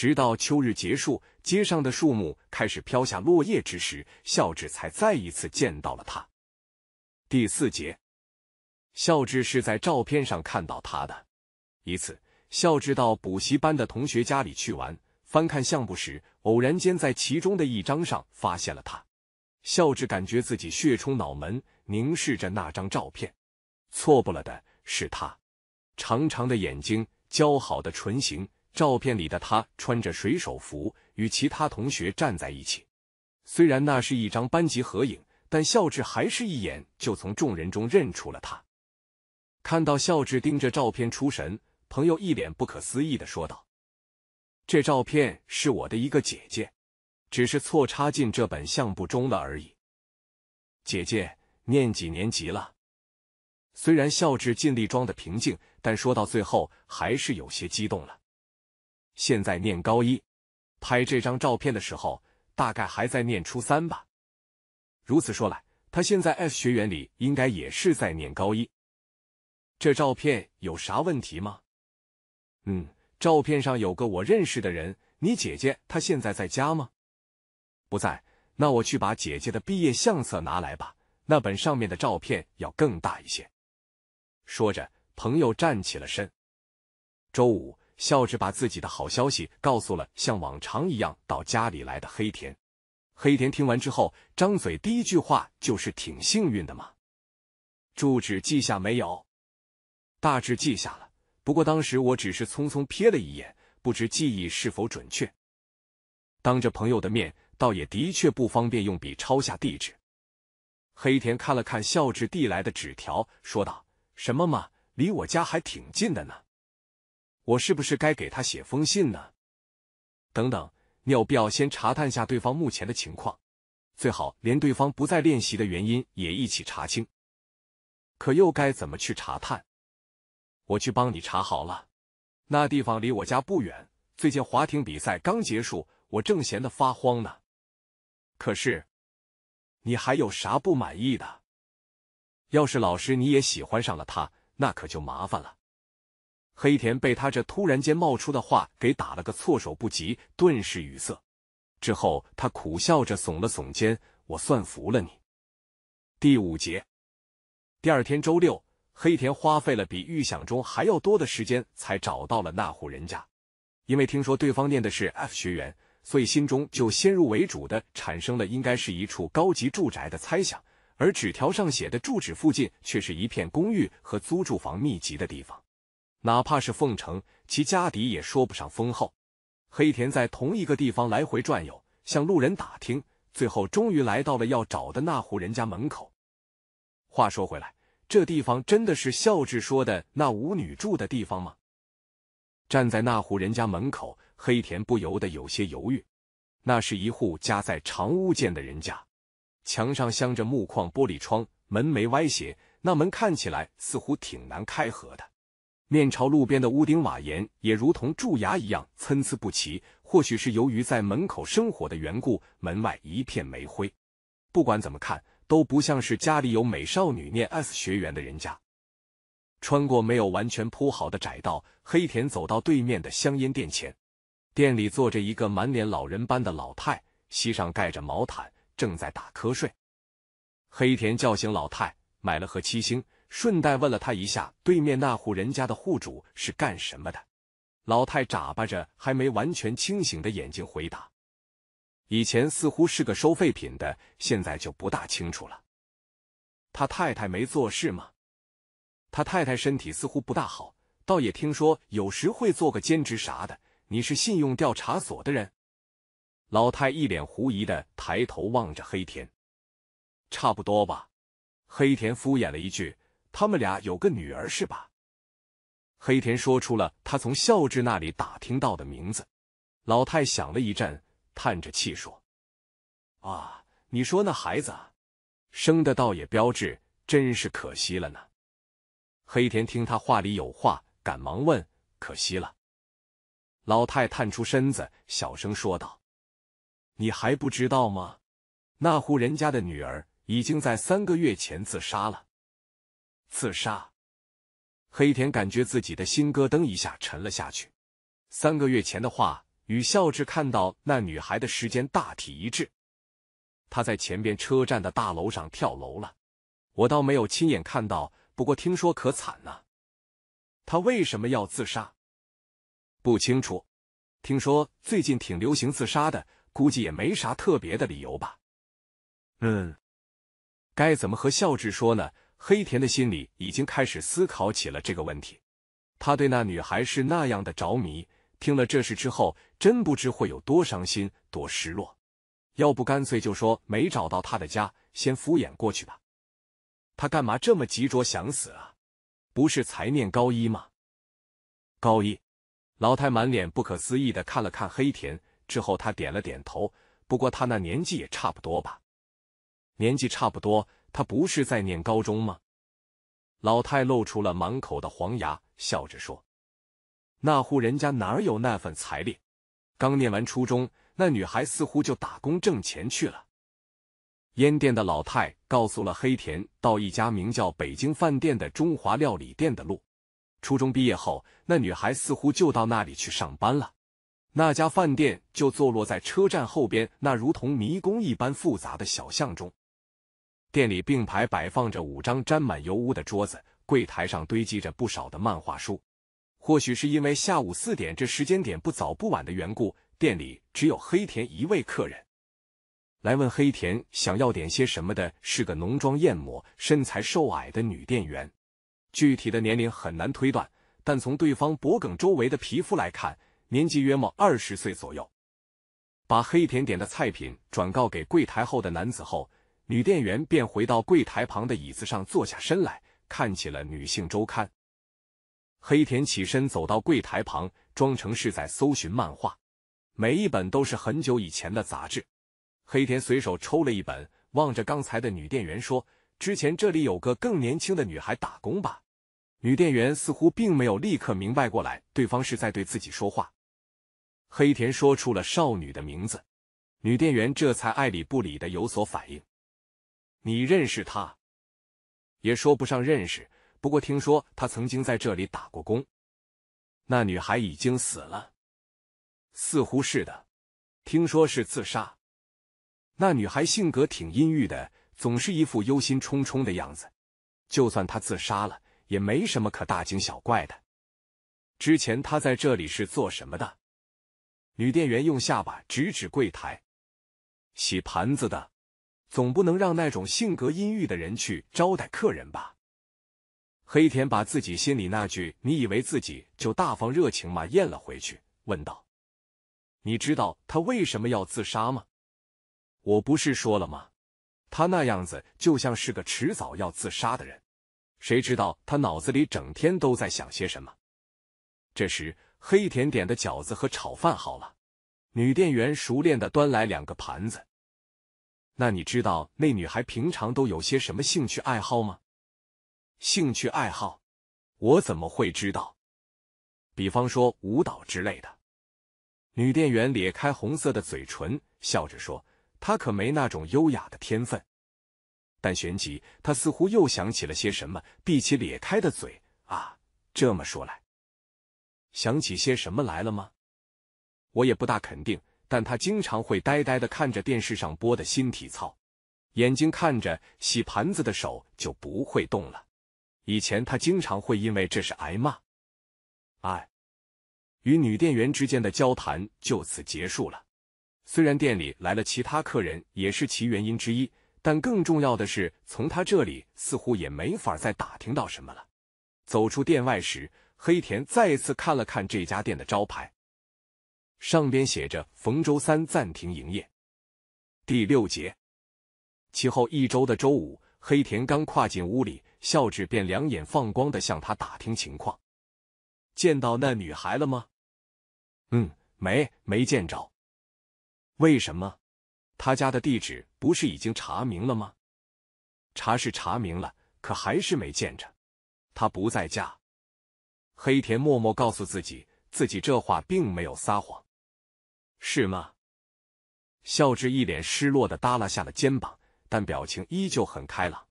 直到秋日结束，街上的树木开始飘下落叶之时，孝治才再一次见到了他。第四节，孝治是在照片上看到他的。一次，孝治到补习班的同学家里去玩，翻看相簿时，偶然间在其中的一张上发现了他。孝治感觉自己血冲脑门，凝视着那张照片，错不了的，是他。长长的眼睛，姣好的唇形。照片里的他穿着水手服，与其他同学站在一起。虽然那是一张班级合影，但孝志还是一眼就从众人中认出了他。看到孝志盯着照片出神，朋友一脸不可思议的说道：“这照片是我的一个姐姐，只是错插进这本相簿中了而已。”姐姐念几年级了？虽然孝志尽力装的平静，但说到最后还是有些激动了。现在念高一，拍这张照片的时候大概还在念初三吧。如此说来，他现在 S 学员里应该也是在念高一。这照片有啥问题吗？嗯，照片上有个我认识的人，你姐姐她现在在家吗？不在，那我去把姐姐的毕业相册拿来吧，那本上面的照片要更大一些。说着，朋友站起了身。周五。孝志把自己的好消息告诉了像往常一样到家里来的黑田。黑田听完之后，张嘴第一句话就是：“挺幸运的嘛。”住址记下没有？大致记下了，不过当时我只是匆匆瞥了一眼，不知记忆是否准确。当着朋友的面，倒也的确不方便用笔抄下地址。黑田看了看孝志递来的纸条，说道：“什么嘛，离我家还挺近的呢。”我是不是该给他写封信呢？等等，你有必要先查探下对方目前的情况，最好连对方不再练习的原因也一起查清。可又该怎么去查探？我去帮你查好了。那地方离我家不远，最近滑艇比赛刚结束，我正闲得发慌呢。可是，你还有啥不满意的？要是老师你也喜欢上了他，那可就麻烦了。黑田被他这突然间冒出的话给打了个措手不及，顿时语塞。之后，他苦笑着耸了耸肩：“我算服了你。”第五节，第二天周六，黑田花费了比预想中还要多的时间才找到了那户人家，因为听说对方念的是 F 学员，所以心中就先入为主的产生了应该是一处高级住宅的猜想，而纸条上写的住址附近却是一片公寓和租住房密集的地方。哪怕是凤城，其家底也说不上丰厚。黑田在同一个地方来回转悠，向路人打听，最后终于来到了要找的那户人家门口。话说回来，这地方真的是孝治说的那舞女住的地方吗？站在那户人家门口，黑田不由得有些犹豫。那是一户家在长屋间的人家，墙上镶着木框玻璃窗，门楣歪斜，那门看起来似乎挺难开合的。面朝路边的屋顶瓦檐也如同蛀牙一样参差不齐，或许是由于在门口生火的缘故，门外一片煤灰。不管怎么看，都不像是家里有美少女念 S 学员的人家。穿过没有完全铺好的窄道，黑田走到对面的香烟店前，店里坐着一个满脸老人般的老太，膝上盖着毛毯，正在打瞌睡。黑田叫醒老太，买了盒七星。顺带问了他一下，对面那户人家的户主是干什么的？老太眨巴着还没完全清醒的眼睛回答：“以前似乎是个收废品的，现在就不大清楚了。”他太太没做事吗？他太太身体似乎不大好，倒也听说有时会做个兼职啥的。你是信用调查所的人？老太一脸狐疑的抬头望着黑田：“差不多吧。”黑田敷衍了一句。他们俩有个女儿是吧？黑田说出了他从孝治那里打听到的名字。老太想了一阵，叹着气说：“啊，你说那孩子生的倒也标致，真是可惜了呢。”黑田听他话里有话，赶忙问：“可惜了？”老太探出身子，小声说道：“你还不知道吗？那户人家的女儿已经在三个月前自杀了。”自杀，黑田感觉自己的心咯噔一下沉了下去。三个月前的话，与孝志看到那女孩的时间大体一致。他在前边车站的大楼上跳楼了，我倒没有亲眼看到，不过听说可惨了。他为什么要自杀？不清楚。听说最近挺流行自杀的，估计也没啥特别的理由吧。嗯，该怎么和孝志说呢？黑田的心里已经开始思考起了这个问题。他对那女孩是那样的着迷，听了这事之后，真不知会有多伤心、多失落。要不干脆就说没找到他的家，先敷衍过去吧。他干嘛这么急着想死啊？不是才念高一吗？高一，老太满脸不可思议的看了看黑田，之后他点了点头。不过他那年纪也差不多吧，年纪差不多。他不是在念高中吗？老太露出了满口的黄牙，笑着说：“那户人家哪有那份财力？刚念完初中，那女孩似乎就打工挣钱去了。”烟店的老太告诉了黑田到一家名叫“北京饭店”的中华料理店的路。初中毕业后，那女孩似乎就到那里去上班了。那家饭店就坐落在车站后边那如同迷宫一般复杂的小巷中。店里并排摆放着五张沾满油污的桌子，柜台上堆积着不少的漫画书。或许是因为下午四点这时间点不早不晚的缘故，店里只有黑田一位客人。来问黑田想要点些什么的是个浓妆艳抹、身材瘦矮的女店员，具体的年龄很难推断，但从对方脖颈周围的皮肤来看，年纪约莫二十岁左右。把黑田点的菜品转告给柜台后的男子后。女店员便回到柜台旁的椅子上坐下身来看起了女性周刊。黑田起身走到柜台旁，装成是在搜寻漫画。每一本都是很久以前的杂志。黑田随手抽了一本，望着刚才的女店员说：“之前这里有个更年轻的女孩打工吧？”女店员似乎并没有立刻明白过来，对方是在对自己说话。黑田说出了少女的名字，女店员这才爱理不理的有所反应。你认识他，也说不上认识。不过听说他曾经在这里打过工。那女孩已经死了，似乎是的，听说是自杀。那女孩性格挺阴郁的，总是一副忧心忡忡的样子。就算她自杀了，也没什么可大惊小怪的。之前她在这里是做什么的？女店员用下巴指指柜台，洗盘子的。总不能让那种性格阴郁的人去招待客人吧？黑田把自己心里那句“你以为自己就大方热情吗？”咽了回去，问道：“你知道他为什么要自杀吗？”我不是说了吗？他那样子就像是个迟早要自杀的人，谁知道他脑子里整天都在想些什么？这时，黑田点的饺子和炒饭好了，女店员熟练的端来两个盘子。那你知道那女孩平常都有些什么兴趣爱好吗？兴趣爱好，我怎么会知道？比方说舞蹈之类的。女店员咧开红色的嘴唇，笑着说：“她可没那种优雅的天分。”但旋即，她似乎又想起了些什么，闭起咧开的嘴。啊，这么说来，想起些什么来了吗？我也不大肯定。但他经常会呆呆的看着电视上播的新体操，眼睛看着洗盘子的手就不会动了。以前他经常会因为这是挨骂。哎，与女店员之间的交谈就此结束了。虽然店里来了其他客人也是其原因之一，但更重要的是，从他这里似乎也没法再打听到什么了。走出店外时，黑田再次看了看这家店的招牌。上边写着“逢周三暂停营业”。第六节，其后一周的周五，黑田刚跨进屋里，孝治便两眼放光的向他打听情况：“见到那女孩了吗？”“嗯，没，没见着。”“为什么？他家的地址不是已经查明了吗？”“查是查明了，可还是没见着。他不在家。”黑田默默告诉自己，自己这话并没有撒谎。是吗？孝志一脸失落的耷拉下了肩膀，但表情依旧很开朗，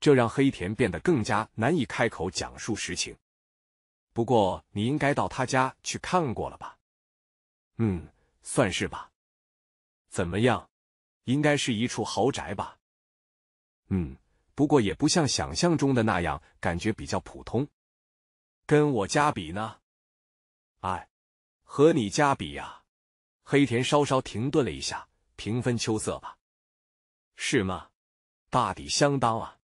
这让黑田变得更加难以开口讲述实情。不过你应该到他家去看过了吧？嗯，算是吧。怎么样？应该是一处豪宅吧？嗯，不过也不像想象中的那样，感觉比较普通。跟我家比呢？哎，和你家比呀？黑田稍稍停顿了一下，平分秋色吧？是吗？大抵相当啊。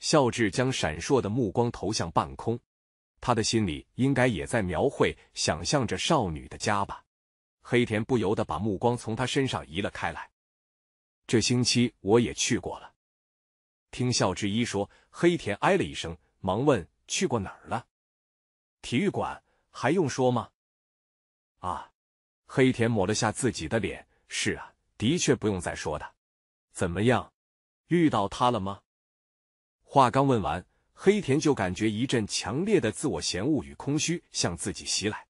孝志将闪烁的目光投向半空，他的心里应该也在描绘、想象着少女的家吧。黑田不由得把目光从他身上移了开来。这星期我也去过了。听孝志一说，黑田哎了一声，忙问：“去过哪儿了？”体育馆还用说吗？啊。黑田抹了下自己的脸，是啊，的确不用再说的。怎么样，遇到他了吗？话刚问完，黑田就感觉一阵强烈的自我嫌恶与空虚向自己袭来。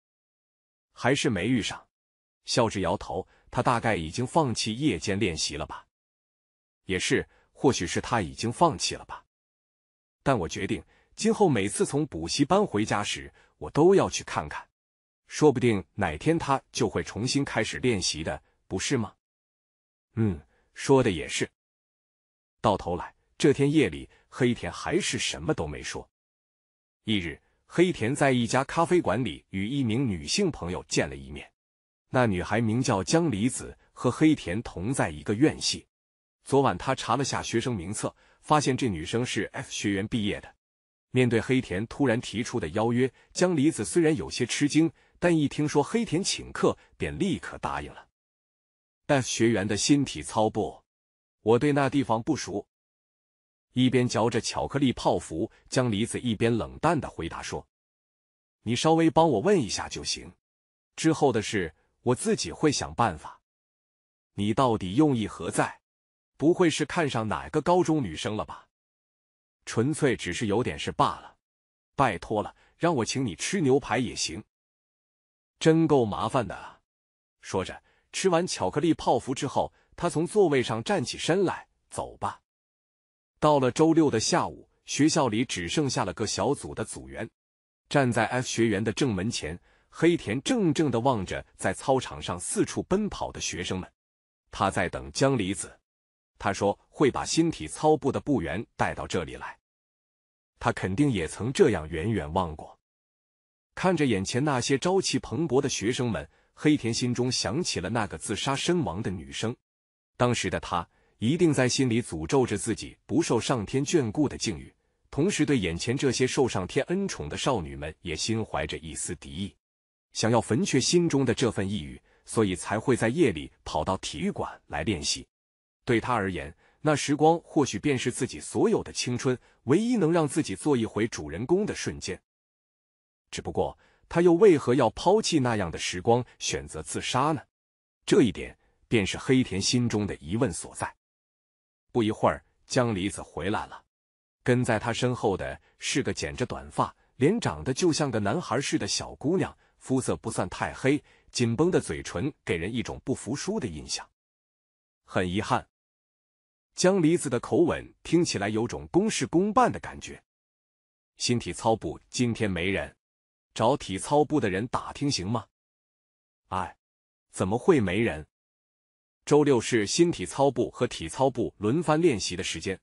还是没遇上，笑着摇头。他大概已经放弃夜间练习了吧？也是，或许是他已经放弃了吧？但我决定，今后每次从补习班回家时，我都要去看看。说不定哪天他就会重新开始练习的，不是吗？嗯，说的也是。到头来，这天夜里，黑田还是什么都没说。翌日，黑田在一家咖啡馆里与一名女性朋友见了一面。那女孩名叫江离子，和黑田同在一个院系。昨晚他查了下学生名册，发现这女生是 F 学员毕业的。面对黑田突然提出的邀约，江离子虽然有些吃惊。但一听说黑田请客，便立刻答应了。但学员的新体操不，我对那地方不熟。一边嚼着巧克力泡芙，江梨子一边冷淡的回答说：“你稍微帮我问一下就行，之后的事我自己会想办法。你到底用意何在？不会是看上哪个高中女生了吧？纯粹只是有点事罢了。拜托了，让我请你吃牛排也行。”真够麻烦的。说着，吃完巧克力泡芙之后，他从座位上站起身来，走吧。到了周六的下午，学校里只剩下了个小组的组员。站在 F 学员的正门前，黑田怔怔地望着在操场上四处奔跑的学生们。他在等江梨子。他说会把新体操部的部员带到这里来。他肯定也曾这样远远望过。看着眼前那些朝气蓬勃的学生们，黑田心中想起了那个自杀身亡的女生。当时的他一定在心里诅咒着自己不受上天眷顾的境遇，同时对眼前这些受上天恩宠的少女们也心怀着一丝敌意。想要焚却心中的这份抑郁，所以才会在夜里跑到体育馆来练习。对他而言，那时光或许便是自己所有的青春，唯一能让自己做一回主人公的瞬间。只不过他又为何要抛弃那样的时光，选择自杀呢？这一点便是黑田心中的疑问所在。不一会儿，江离子回来了，跟在他身后的是个剪着短发、脸长得就像个男孩似的小姑娘，肤色不算太黑，紧绷的嘴唇给人一种不服输的印象。很遗憾，江离子的口吻听起来有种公事公办的感觉。新体操部今天没人。找体操部的人打听行吗？哎，怎么会没人？周六是新体操部和体操部轮番练习的时间。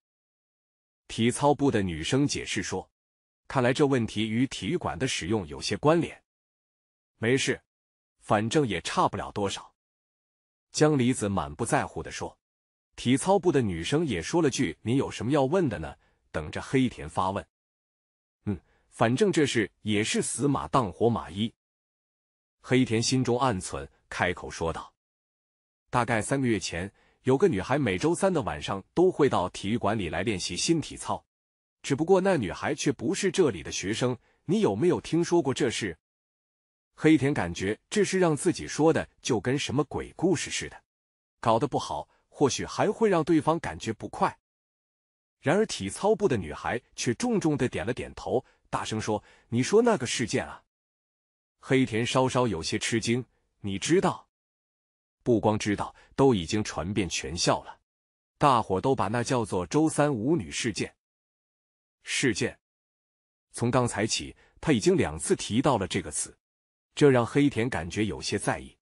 体操部的女生解释说，看来这问题与体育馆的使用有些关联。没事，反正也差不了多少。江离子满不在乎的说。体操部的女生也说了句：“您有什么要问的呢？”等着黑田发问。反正这事也是死马当活马医，黑田心中暗存，开口说道：“大概三个月前，有个女孩每周三的晚上都会到体育馆里来练习新体操，只不过那女孩却不是这里的学生。你有没有听说过这事？”黑田感觉这是让自己说的，就跟什么鬼故事似的，搞得不好，或许还会让对方感觉不快。然而体操部的女孩却重重的点了点头。大声说：“你说那个事件啊？”黑田稍稍有些吃惊。你知道？不光知道，都已经传遍全校了。大伙都把那叫做“周三舞女事件”。事件从刚才起，他已经两次提到了这个词，这让黑田感觉有些在意。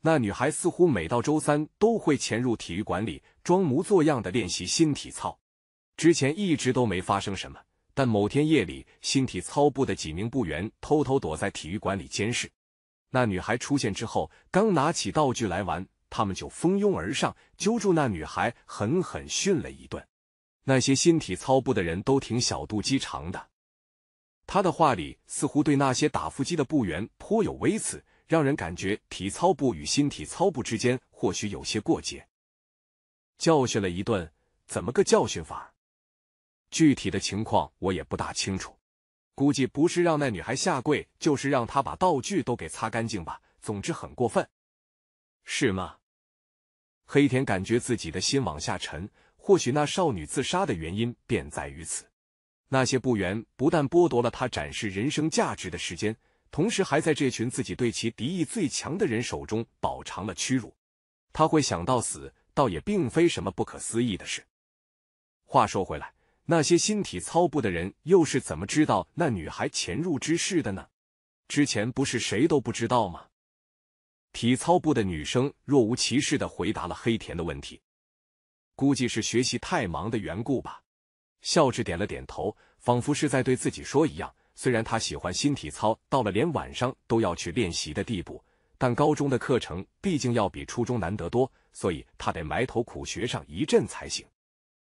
那女孩似乎每到周三都会潜入体育馆里，装模作样的练习新体操。之前一直都没发生什么。但某天夜里，新体操部的几名部员偷偷躲在体育馆里监视那女孩出现之后，刚拿起道具来玩，他们就蜂拥而上，揪住那女孩，狠狠训了一顿。那些新体操部的人都挺小肚鸡肠的。他的话里似乎对那些打腹肌的部员颇有微词，让人感觉体操部与新体操部之间或许有些过节。教训了一顿，怎么个教训法？具体的情况我也不大清楚，估计不是让那女孩下跪，就是让她把道具都给擦干净吧。总之很过分，是吗？黑田感觉自己的心往下沉，或许那少女自杀的原因便在于此。那些部员不但剥夺了他展示人生价值的时间，同时还在这群自己对其敌意最强的人手中饱尝了屈辱。他会想到死，倒也并非什么不可思议的事。话说回来。那些新体操部的人又是怎么知道那女孩潜入之事的呢？之前不是谁都不知道吗？体操部的女生若无其事的回答了黑田的问题，估计是学习太忙的缘故吧。笑着点了点头，仿佛是在对自己说一样。虽然他喜欢新体操，到了连晚上都要去练习的地步，但高中的课程毕竟要比初中难得多，所以他得埋头苦学上一阵才行。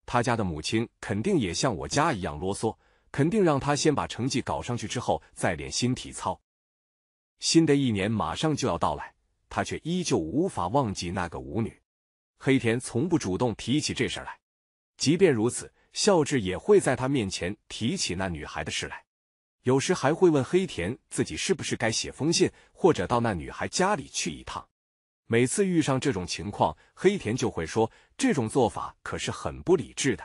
他家的母亲肯定也像我家一样啰嗦，肯定让他先把成绩搞上去之后再练新体操。新的一年马上就要到来，他却依旧无法忘记那个舞女。黑田从不主动提起这事来，即便如此，孝志也会在他面前提起那女孩的事来，有时还会问黑田自己是不是该写封信或者到那女孩家里去一趟。每次遇上这种情况，黑田就会说：“这种做法可是很不理智的，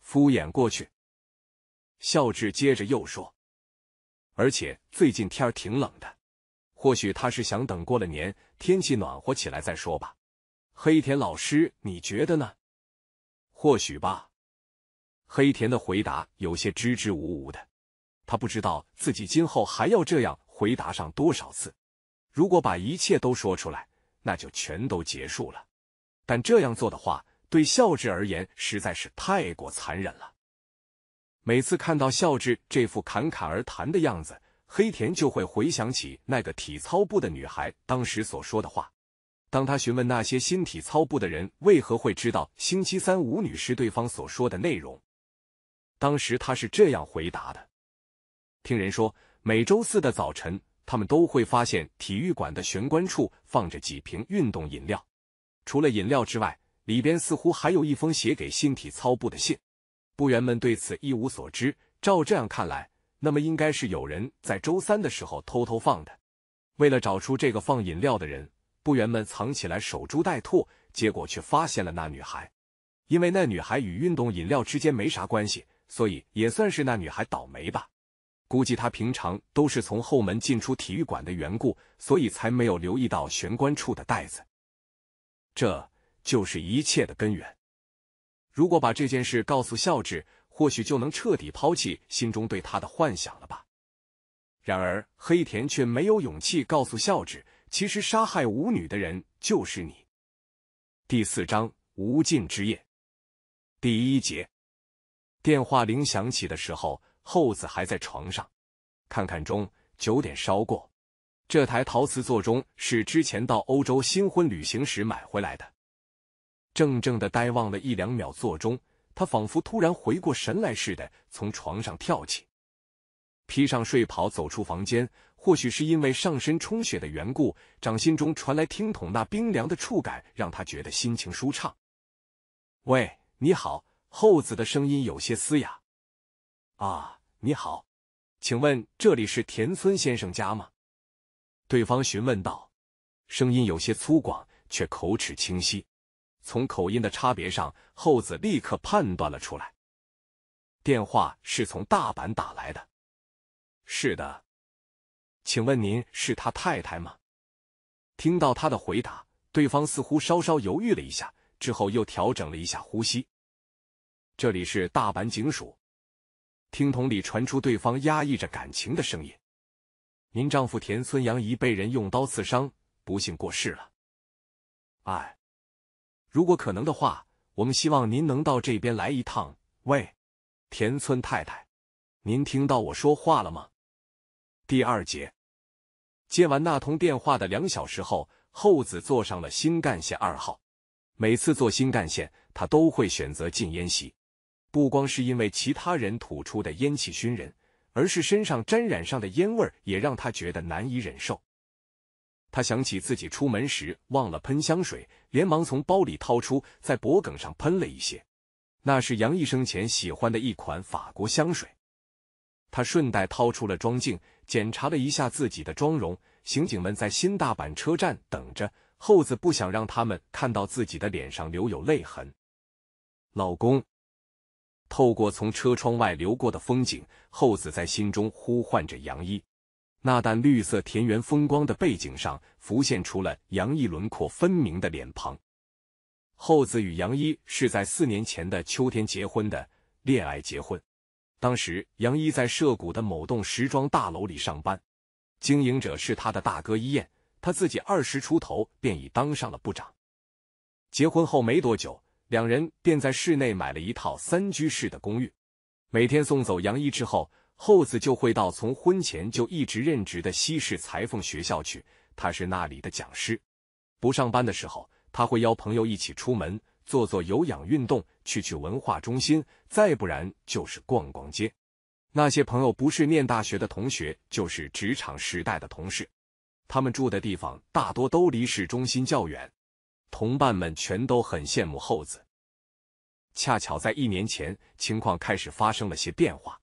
敷衍过去。”孝治接着又说：“而且最近天儿挺冷的，或许他是想等过了年，天气暖和起来再说吧。”黑田老师，你觉得呢？或许吧。黑田的回答有些支支吾吾的，他不知道自己今后还要这样回答上多少次。如果把一切都说出来。那就全都结束了。但这样做的话，对孝治而言实在是太过残忍了。每次看到孝治这副侃侃而谈的样子，黑田就会回想起那个体操部的女孩当时所说的话。当他询问那些新体操部的人为何会知道星期三吴女士对方所说的内容，当时他是这样回答的：“听人说，每周四的早晨。”他们都会发现体育馆的玄关处放着几瓶运动饮料，除了饮料之外，里边似乎还有一封写给新体操部的信。部员们对此一无所知。照这样看来，那么应该是有人在周三的时候偷偷放的。为了找出这个放饮料的人，部员们藏起来守株待兔，结果却发现了那女孩。因为那女孩与运动饮料之间没啥关系，所以也算是那女孩倒霉吧。估计他平常都是从后门进出体育馆的缘故，所以才没有留意到玄关处的袋子。这就是一切的根源。如果把这件事告诉孝治，或许就能彻底抛弃心中对他的幻想了吧。然而黑田却没有勇气告诉孝治，其实杀害舞女的人就是你。第四章无尽之夜，第一节，电话铃响起的时候。后子还在床上，看看钟，九点稍过。这台陶瓷座钟是之前到欧洲新婚旅行时买回来的。怔怔的呆望了一两秒座钟，他仿佛突然回过神来似的，从床上跳起，披上睡袍走出房间。或许是因为上身充血的缘故，掌心中传来听筒那冰凉的触感，让他觉得心情舒畅。喂，你好，后子的声音有些嘶哑。啊，你好，请问这里是田村先生家吗？对方询问道，声音有些粗犷，却口齿清晰。从口音的差别上，后子立刻判断了出来，电话是从大阪打来的。是的，请问您是他太太吗？听到他的回答，对方似乎稍稍犹豫了一下，之后又调整了一下呼吸。这里是大阪警署。听筒里传出对方压抑着感情的声音：“您丈夫田村阳一被人用刀刺伤，不幸过世了。哎，如果可能的话，我们希望您能到这边来一趟。喂，田村太太，您听到我说话了吗？”第二节，接完那通电话的两小时后，厚子坐上了新干线二号。每次坐新干线，他都会选择进烟席。不光是因为其他人吐出的烟气熏人，而是身上沾染上的烟味也让他觉得难以忍受。他想起自己出门时忘了喷香水，连忙从包里掏出，在脖梗上喷了一些。那是杨毅生前喜欢的一款法国香水。他顺带掏出了妆镜，检查了一下自己的妆容。刑警们在新大阪车站等着，厚子不想让他们看到自己的脸上留有泪痕。老公。透过从车窗外流过的风景，厚子在心中呼唤着杨一。那淡绿色田园风光的背景上，浮现出了杨一轮廓分明的脸庞。厚子与杨一是在四年前的秋天结婚的，恋爱结婚。当时杨一在涉谷的某栋时装大楼里上班，经营者是他的大哥一彦，他自己二十出头便已当上了部长。结婚后没多久。两人便在市内买了一套三居室的公寓。每天送走杨一之后，厚子就会到从婚前就一直任职的西式裁缝学校去。他是那里的讲师。不上班的时候，他会邀朋友一起出门做做有氧运动，去去文化中心，再不然就是逛逛街。那些朋友不是念大学的同学，就是职场时代的同事。他们住的地方大多都离市中心较远。同伴们全都很羡慕厚子。恰巧在一年前，情况开始发生了些变化。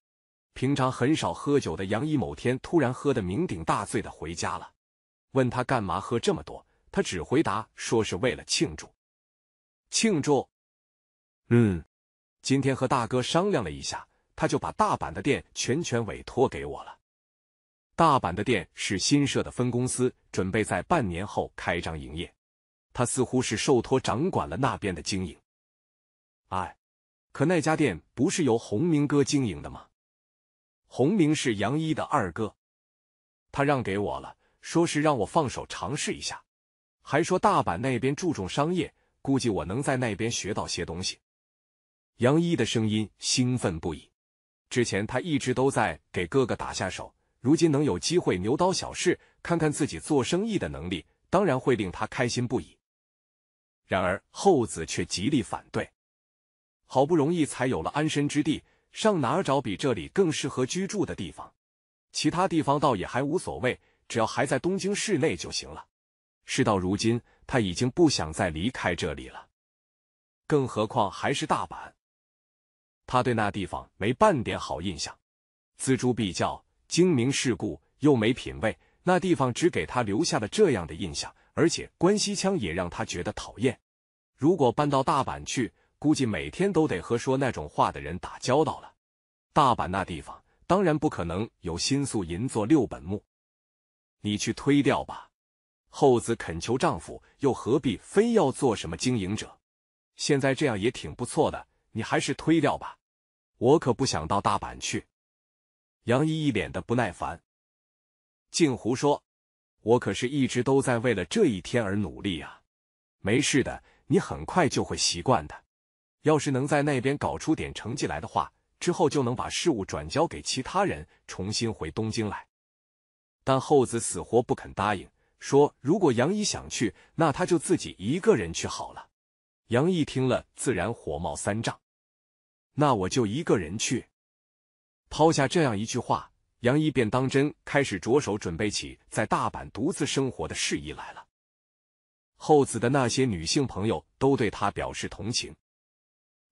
平常很少喝酒的杨一某天突然喝得酩酊大醉的回家了。问他干嘛喝这么多，他只回答说是为了庆祝。庆祝？嗯，今天和大哥商量了一下，他就把大阪的店全权委托给我了。大阪的店是新设的分公司，准备在半年后开张营业。他似乎是受托掌管了那边的经营，哎，可那家店不是由洪明哥经营的吗？洪明是杨一的二哥，他让给我了，说是让我放手尝试一下，还说大阪那边注重商业，估计我能在那边学到些东西。杨一的声音兴奋不已，之前他一直都在给哥哥打下手，如今能有机会牛刀小试，看看自己做生意的能力，当然会令他开心不已。然而，后子却极力反对。好不容易才有了安身之地，上哪找比这里更适合居住的地方？其他地方倒也还无所谓，只要还在东京市内就行了。事到如今，他已经不想再离开这里了。更何况还是大阪，他对那地方没半点好印象。锱铢必较，精明世故，又没品位，那地方只给他留下了这样的印象。而且关西腔也让他觉得讨厌。如果搬到大阪去，估计每天都得和说那种话的人打交道了。大阪那地方，当然不可能有新宿银座六本木。你去推掉吧。厚子恳求丈夫，又何必非要做什么经营者？现在这样也挺不错的，你还是推掉吧。我可不想到大阪去。杨一一脸的不耐烦，静湖说。我可是一直都在为了这一天而努力啊！没事的，你很快就会习惯的。要是能在那边搞出点成绩来的话，之后就能把事务转交给其他人，重新回东京来。但厚子死活不肯答应，说如果杨毅想去，那他就自己一个人去好了。杨毅听了自然火冒三丈，那我就一个人去，抛下这样一句话。杨一便当真开始着手准备起在大阪独自生活的事宜来了。厚子的那些女性朋友都对他表示同情。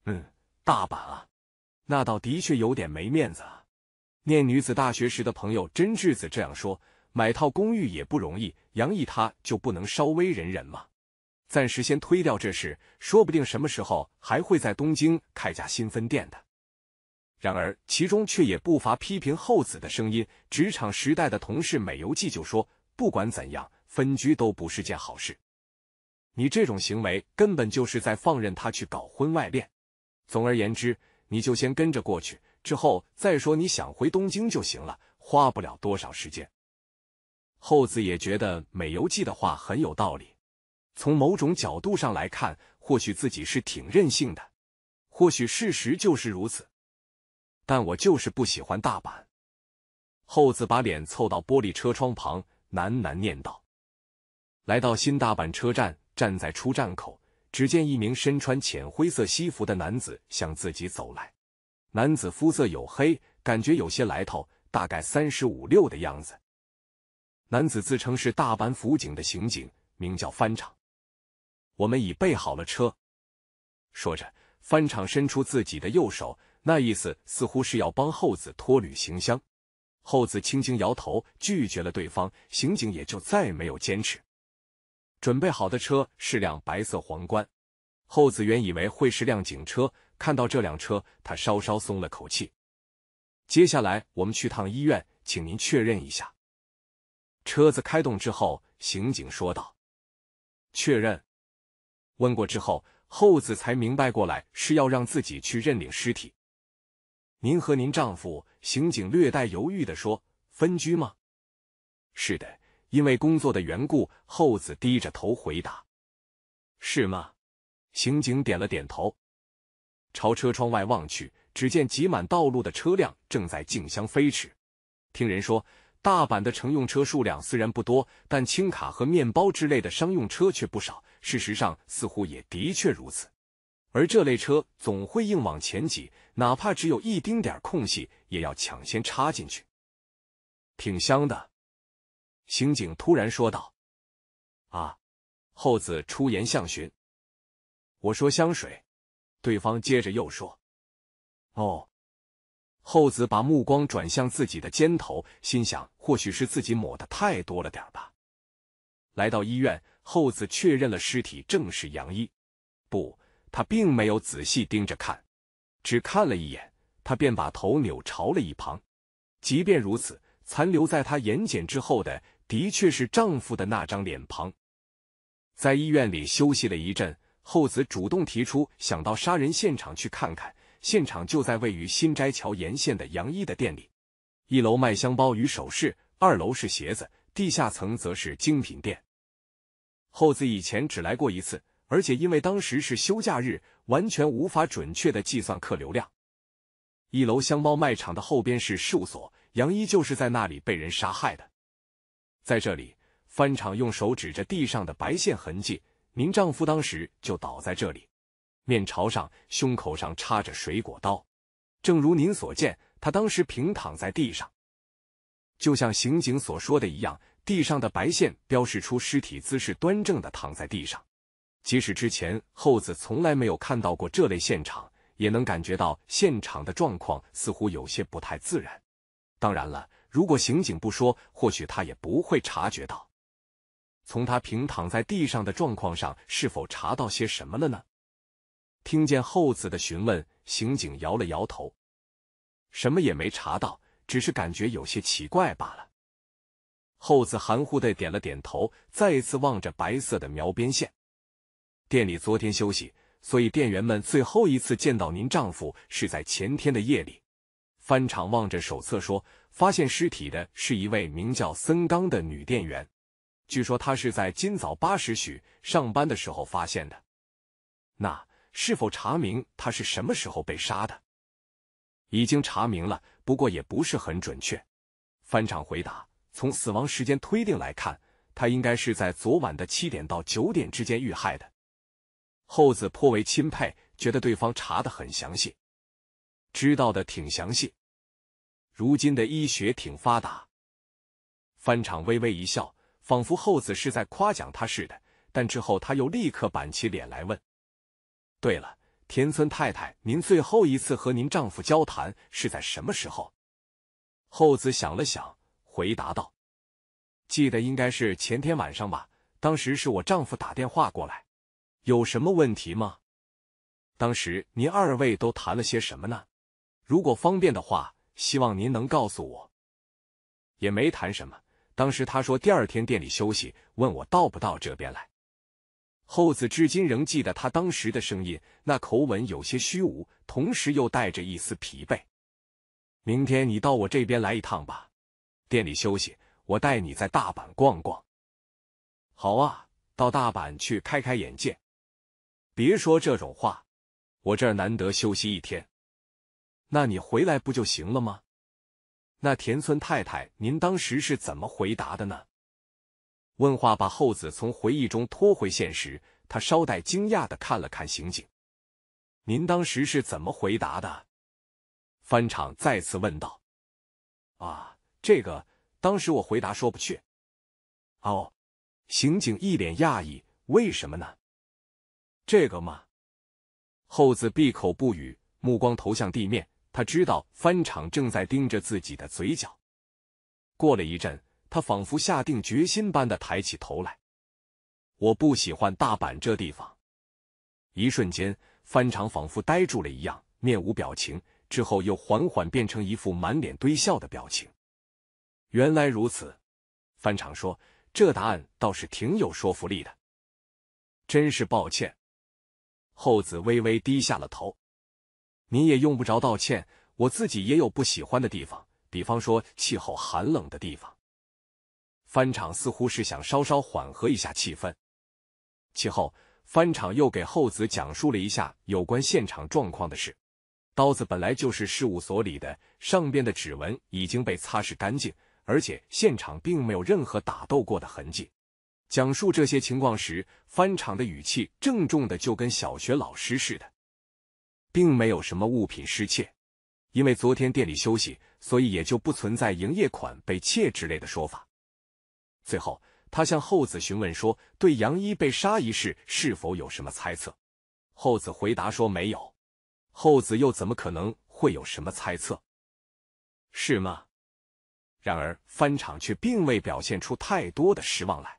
嗯，大阪啊，那倒的确有点没面子啊。念女子大学时的朋友真智子这样说，买套公寓也不容易。杨毅他就不能稍微忍忍吗？暂时先推掉这事，说不定什么时候还会在东京开家新分店的。然而，其中却也不乏批评后子的声音。职场时代的同事美游纪就说：“不管怎样，分居都不是件好事。你这种行为根本就是在放任他去搞婚外恋。总而言之，你就先跟着过去，之后再说你想回东京就行了，花不了多少时间。”后子也觉得美游纪的话很有道理。从某种角度上来看，或许自己是挺任性的，或许事实就是如此。但我就是不喜欢大阪。厚子把脸凑到玻璃车窗旁，喃喃念道：“来到新大阪车站，站在出站口，只见一名身穿浅灰色西服的男子向自己走来。男子肤色黝黑，感觉有些来头，大概三十五六的样子。男子自称是大阪辅警的刑警，名叫翻场。我们已备好了车。”说着，翻场伸出自己的右手。那意思似乎是要帮厚子拖旅行箱，厚子轻轻摇头拒绝了对方，刑警也就再没有坚持。准备好的车是辆白色皇冠，厚子原以为会是辆警车，看到这辆车，他稍稍松了口气。接下来我们去趟医院，请您确认一下。车子开动之后，刑警说道：“确认。”问过之后，厚子才明白过来是要让自己去认领尸体。您和您丈夫，刑警略带犹豫的说：“分居吗？”“是的，因为工作的缘故。”厚子低着头回答。“是吗？”刑警点了点头，朝车窗外望去，只见挤满道路的车辆正在竞相飞驰。听人说，大阪的乘用车数量虽然不多，但轻卡和面包之类的商用车却不少。事实上，似乎也的确如此。而这类车总会硬往前挤，哪怕只有一丁点空隙，也要抢先插进去。挺香的，刑警突然说道。啊，厚子出言相询。我说香水。对方接着又说。哦。厚子把目光转向自己的肩头，心想或许是自己抹的太多了点吧。来到医院，厚子确认了尸体正是杨一。不。她并没有仔细盯着看，只看了一眼，她便把头扭朝了一旁。即便如此，残留在她眼睑之后的，的确是丈夫的那张脸庞。在医院里休息了一阵，厚子主动提出想到杀人现场去看看。现场就在位于新斋桥沿线的杨一的店里，一楼卖香包与首饰，二楼是鞋子，地下层则是精品店。厚子以前只来过一次。而且因为当时是休假日，完全无法准确的计算客流量。一楼香包卖场的后边是事务所，杨一就是在那里被人杀害的。在这里，翻场用手指着地上的白线痕迹：“您丈夫当时就倒在这里，面朝上，胸口上插着水果刀，正如您所见，他当时平躺在地上，就像刑警所说的一样，地上的白线标示出尸体姿势端正的躺在地上。”即使之前厚子从来没有看到过这类现场，也能感觉到现场的状况似乎有些不太自然。当然了，如果刑警不说，或许他也不会察觉到。从他平躺在地上的状况上，是否查到些什么了呢？听见厚子的询问，刑警摇了摇头，什么也没查到，只是感觉有些奇怪罢了。厚子含糊的点了点头，再次望着白色的描边线。店里昨天休息，所以店员们最后一次见到您丈夫是在前天的夜里。翻场望着手册说：“发现尸体的是一位名叫森冈的女店员，据说她是在今早八时许上班的时候发现的。”那是否查明她是什么时候被杀的？已经查明了，不过也不是很准确。翻场回答：“从死亡时间推定来看，她应该是在昨晚的七点到九点之间遇害的。”厚子颇为钦佩，觉得对方查的很详细，知道的挺详细。如今的医学挺发达。翻场微微一笑，仿佛厚子是在夸奖他似的。但之后他又立刻板起脸来问：“对了，田村太太，您最后一次和您丈夫交谈是在什么时候？”厚子想了想，回答道：“记得应该是前天晚上吧。当时是我丈夫打电话过来。”有什么问题吗？当时您二位都谈了些什么呢？如果方便的话，希望您能告诉我。也没谈什么。当时他说：“第二天店里休息，问我到不到这边来。”厚子至今仍记得他当时的声音，那口吻有些虚无，同时又带着一丝疲惫。明天你到我这边来一趟吧。店里休息，我带你在大阪逛逛。好啊，到大阪去开开眼界。别说这种话，我这儿难得休息一天，那你回来不就行了吗？那田村太太，您当时是怎么回答的呢？问话把厚子从回忆中拖回现实，他稍带惊讶的看了看刑警：“您当时是怎么回答的？”翻场再次问道：“啊，这个当时我回答说不去。”哦，刑警一脸讶异：“为什么呢？”这个吗？”厚子闭口不语，目光投向地面。他知道翻场正在盯着自己的嘴角。过了一阵，他仿佛下定决心般的抬起头来。我不喜欢大阪这地方。一瞬间，翻场仿佛呆住了一样，面无表情。之后又缓缓变成一副满脸堆笑的表情。原来如此，翻场说：“这答案倒是挺有说服力的。”真是抱歉。后子微微低下了头，你也用不着道歉，我自己也有不喜欢的地方，比方说气候寒冷的地方。翻场似乎是想稍稍缓和一下气氛，其后翻场又给后子讲述了一下有关现场状况的事。刀子本来就是事务所里的，上边的指纹已经被擦拭干净，而且现场并没有任何打斗过的痕迹。讲述这些情况时，翻场的语气郑重的，就跟小学老师似的，并没有什么物品失窃，因为昨天店里休息，所以也就不存在营业款被窃之类的说法。最后，他向后子询问说：“对杨一被杀一事，是否有什么猜测？”后子回答说：“没有。”后子又怎么可能会有什么猜测？是吗？然而，翻场却并未表现出太多的失望来。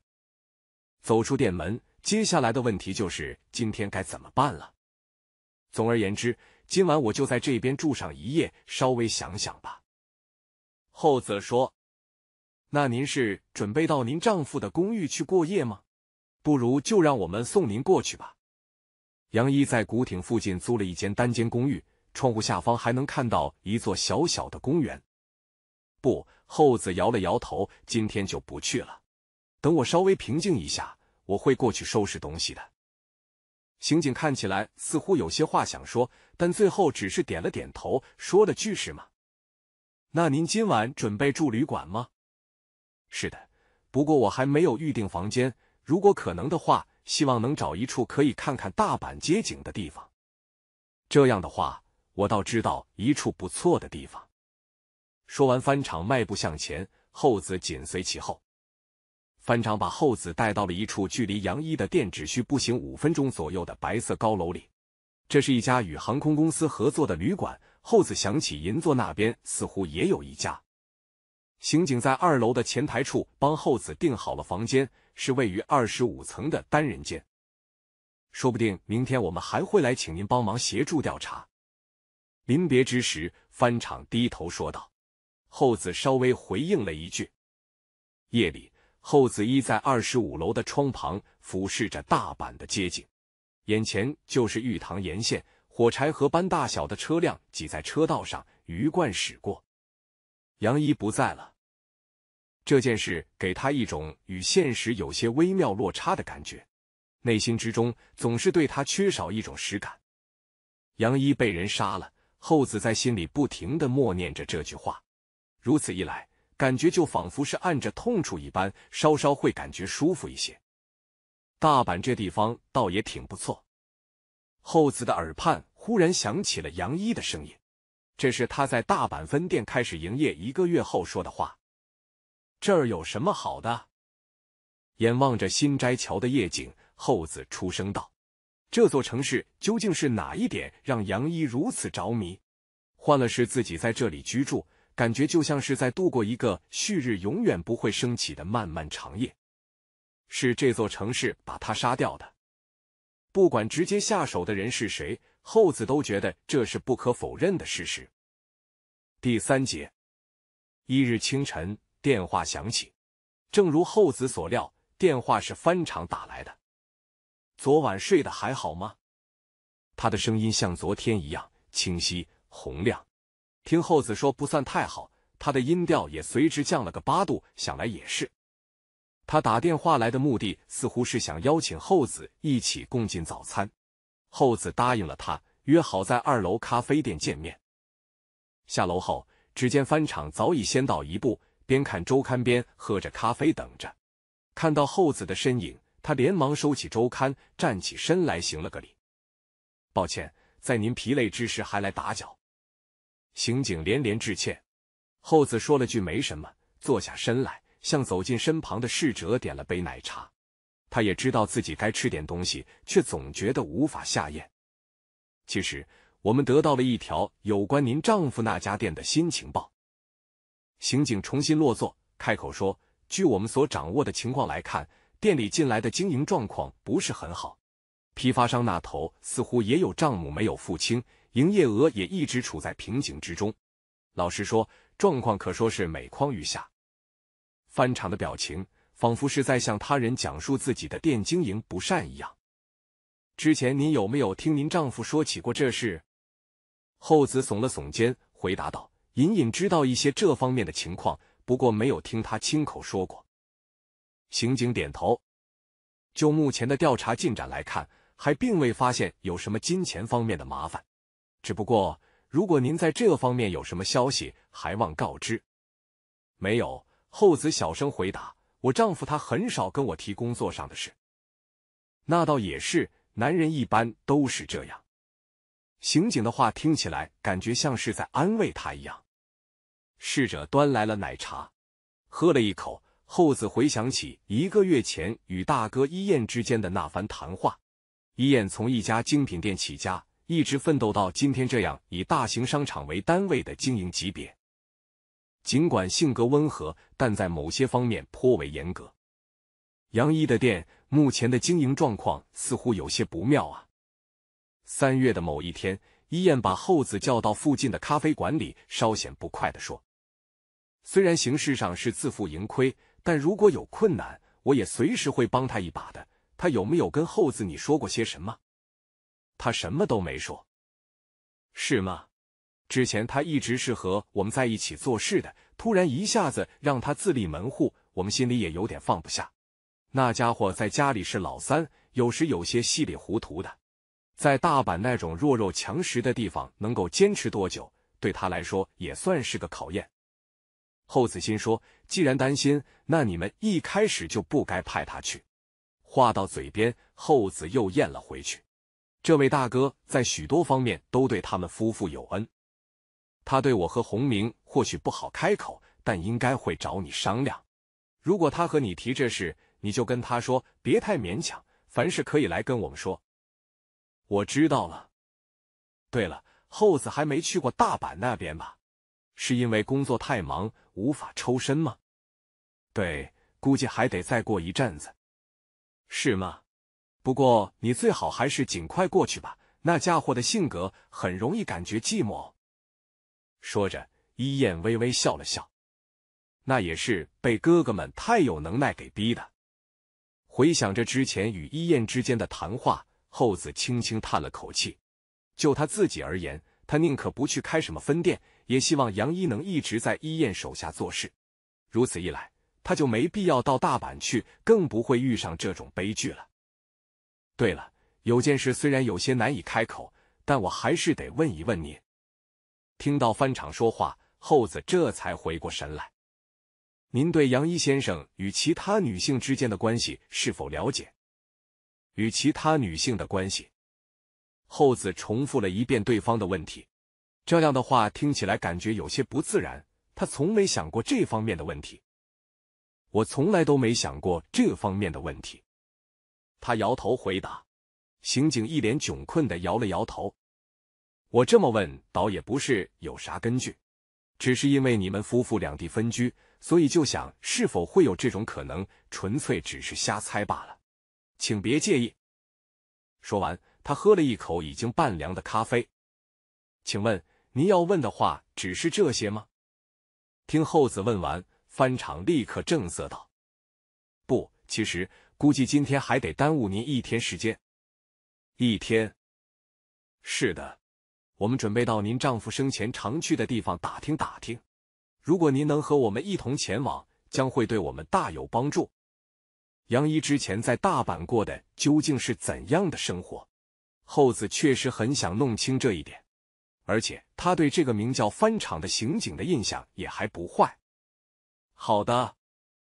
走出店门，接下来的问题就是今天该怎么办了。总而言之，今晚我就在这边住上一夜，稍微想想吧。厚子说：“那您是准备到您丈夫的公寓去过夜吗？不如就让我们送您过去吧。”杨一在古亭附近租了一间单间公寓，窗户下方还能看到一座小小的公园。不，厚子摇了摇头：“今天就不去了。”等我稍微平静一下，我会过去收拾东西的。刑警看起来似乎有些话想说，但最后只是点了点头，说了句“是吗？”那您今晚准备住旅馆吗？是的，不过我还没有预定房间。如果可能的话，希望能找一处可以看看大阪街景的地方。这样的话，我倒知道一处不错的地方。说完，翻场，迈步向前，厚子紧随其后。翻长把厚子带到了一处距离杨一的店只需步行五分钟左右的白色高楼里，这是一家与航空公司合作的旅馆。厚子想起银座那边似乎也有一家。刑警在二楼的前台处帮厚子订好了房间，是位于二十五层的单人间。说不定明天我们还会来，请您帮忙协助调查。临别之时，翻场低头说道，厚子稍微回应了一句：“夜里。”后子一在二十五楼的窗旁俯视着大阪的街景，眼前就是玉堂沿线，火柴盒般大小的车辆挤在车道上鱼贯驶过。杨一不在了，这件事给他一种与现实有些微妙落差的感觉，内心之中总是对他缺少一种实感。杨一被人杀了，后子在心里不停的默念着这句话，如此一来。感觉就仿佛是按着痛处一般，稍稍会感觉舒服一些。大阪这地方倒也挺不错。厚子的耳畔忽然响起了杨一的声音，这是他在大阪分店开始营业一个月后说的话。这儿有什么好的？眼望着新斋桥的夜景，厚子出声道：“这座城市究竟是哪一点让杨一如此着迷？换了是自己在这里居住。”感觉就像是在度过一个旭日永远不会升起的漫漫长夜。是这座城市把他杀掉的。不管直接下手的人是谁，厚子都觉得这是不可否认的事实。第三节，一日清晨，电话响起。正如厚子所料，电话是翻厂打来的。昨晚睡得还好吗？他的声音像昨天一样清晰洪亮。听厚子说不算太好，他的音调也随之降了个八度。想来也是，他打电话来的目的似乎是想邀请厚子一起共进早餐。厚子答应了他，约好在二楼咖啡店见面。下楼后，只见翻场早已先到一步，边看周刊边喝着咖啡等着。看到厚子的身影，他连忙收起周刊，站起身来行了个礼：“抱歉，在您疲累之时还来打搅。”刑警连连致歉，厚子说了句“没什么”，坐下身来，向走进身旁的侍者点了杯奶茶。他也知道自己该吃点东西，却总觉得无法下咽。其实，我们得到了一条有关您丈夫那家店的新情报。刑警重新落座，开口说：“据我们所掌握的情况来看，店里近来的经营状况不是很好，批发商那头似乎也有账目没有付清。”营业额也一直处在瓶颈之中，老实说，状况可说是每况愈下。翻厂的表情，仿佛是在向他人讲述自己的店经营不善一样。之前您有没有听您丈夫说起过这事？后子耸了耸肩，回答道：“隐隐知道一些这方面的情况，不过没有听他亲口说过。”刑警点头。就目前的调查进展来看，还并未发现有什么金钱方面的麻烦。只不过，如果您在这方面有什么消息，还望告知。没有，厚子小声回答。我丈夫他很少跟我提工作上的事。那倒也是，男人一般都是这样。刑警的话听起来感觉像是在安慰他一样。侍者端来了奶茶，喝了一口，厚子回想起一个月前与大哥伊彦之间的那番谈话。伊彦从一家精品店起家。一直奋斗到今天这样，以大型商场为单位的经营级别。尽管性格温和，但在某些方面颇为严格。杨一的店目前的经营状况似乎有些不妙啊。三月的某一天，伊燕把厚子叫到附近的咖啡馆里，稍显不快的说：“虽然形式上是自负盈亏，但如果有困难，我也随时会帮他一把的。他有没有跟厚子你说过些什么？”他什么都没说，是吗？之前他一直是和我们在一起做事的，突然一下子让他自立门户，我们心里也有点放不下。那家伙在家里是老三，有时有些稀里糊涂的，在大阪那种弱肉强食的地方，能够坚持多久，对他来说也算是个考验。厚子心说：“既然担心，那你们一开始就不该派他去。”话到嘴边，厚子又咽了回去。这位大哥在许多方面都对他们夫妇有恩，他对我和洪明或许不好开口，但应该会找你商量。如果他和你提这事，你就跟他说，别太勉强，凡事可以来跟我们说。我知道了。对了，厚子还没去过大阪那边吧？是因为工作太忙无法抽身吗？对，估计还得再过一阵子，是吗？不过你最好还是尽快过去吧，那家伙的性格很容易感觉寂寞。说着，伊燕微微笑了笑。那也是被哥哥们太有能耐给逼的。回想着之前与伊燕之间的谈话，厚子轻轻叹了口气。就他自己而言，他宁可不去开什么分店，也希望杨一能一直在伊燕手下做事。如此一来，他就没必要到大阪去，更不会遇上这种悲剧了。对了，有件事虽然有些难以开口，但我还是得问一问您。听到翻场说话，厚子这才回过神来。您对杨一先生与其他女性之间的关系是否了解？与其他女性的关系，厚子重复了一遍对方的问题。这样的话听起来感觉有些不自然。他从没想过这方面的问题。我从来都没想过这方面的问题。他摇头回答，刑警一脸窘困的摇了摇头。我这么问倒也不是有啥根据，只是因为你们夫妇两地分居，所以就想是否会有这种可能，纯粹只是瞎猜罢了，请别介意。说完，他喝了一口已经半凉的咖啡。请问您要问的话，只是这些吗？听厚子问完，翻场立刻正色道：“不，其实。”估计今天还得耽误您一天时间，一天。是的，我们准备到您丈夫生前常去的地方打听打听。如果您能和我们一同前往，将会对我们大有帮助。杨一之前在大阪过的究竟是怎样的生活？厚子确实很想弄清这一点，而且他对这个名叫翻场的刑警的印象也还不坏。好的，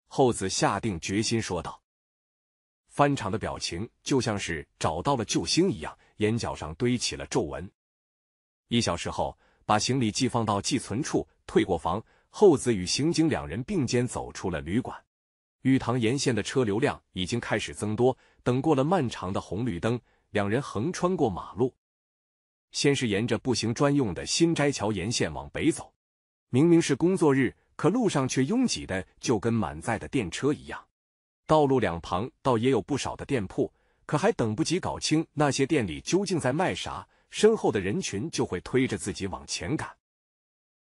厚子下定决心说道。翻场的表情就像是找到了救星一样，眼角上堆起了皱纹。一小时后，把行李寄放到寄存处，退过房后，子与刑警两人并肩走出了旅馆。玉堂沿线的车流量已经开始增多。等过了漫长的红绿灯，两人横穿过马路，先是沿着步行专用的新斋桥沿线往北走。明明是工作日，可路上却拥挤的就跟满载的电车一样。道路两旁倒也有不少的店铺，可还等不及搞清那些店里究竟在卖啥，身后的人群就会推着自己往前赶。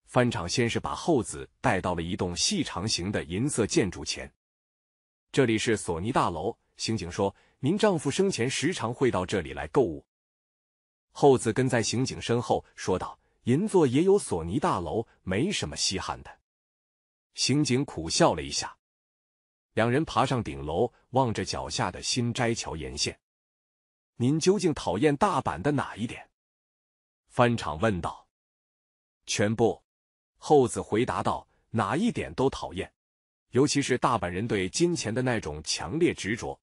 翻场先是把厚子带到了一栋细长形的银色建筑前，这里是索尼大楼。刑警说：“您丈夫生前时常会到这里来购物。”厚子跟在刑警身后说道：“银座也有索尼大楼，没什么稀罕的。”刑警苦笑了一下。两人爬上顶楼，望着脚下的新斋桥沿线。“您究竟讨厌大阪的哪一点？”翻场问道。全部，厚子回答道：“哪一点都讨厌，尤其是大阪人对金钱的那种强烈执着。”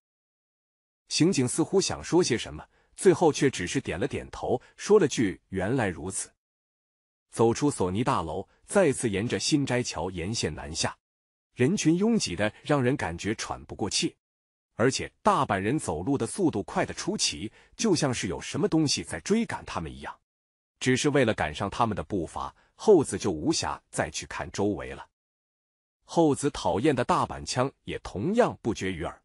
刑警似乎想说些什么，最后却只是点了点头，说了句“原来如此”。走出索尼大楼，再次沿着新斋桥沿线南下。人群拥挤的让人感觉喘不过气，而且大阪人走路的速度快的出奇，就像是有什么东西在追赶他们一样。只是为了赶上他们的步伐，厚子就无暇再去看周围了。厚子讨厌的大板腔也同样不绝于耳。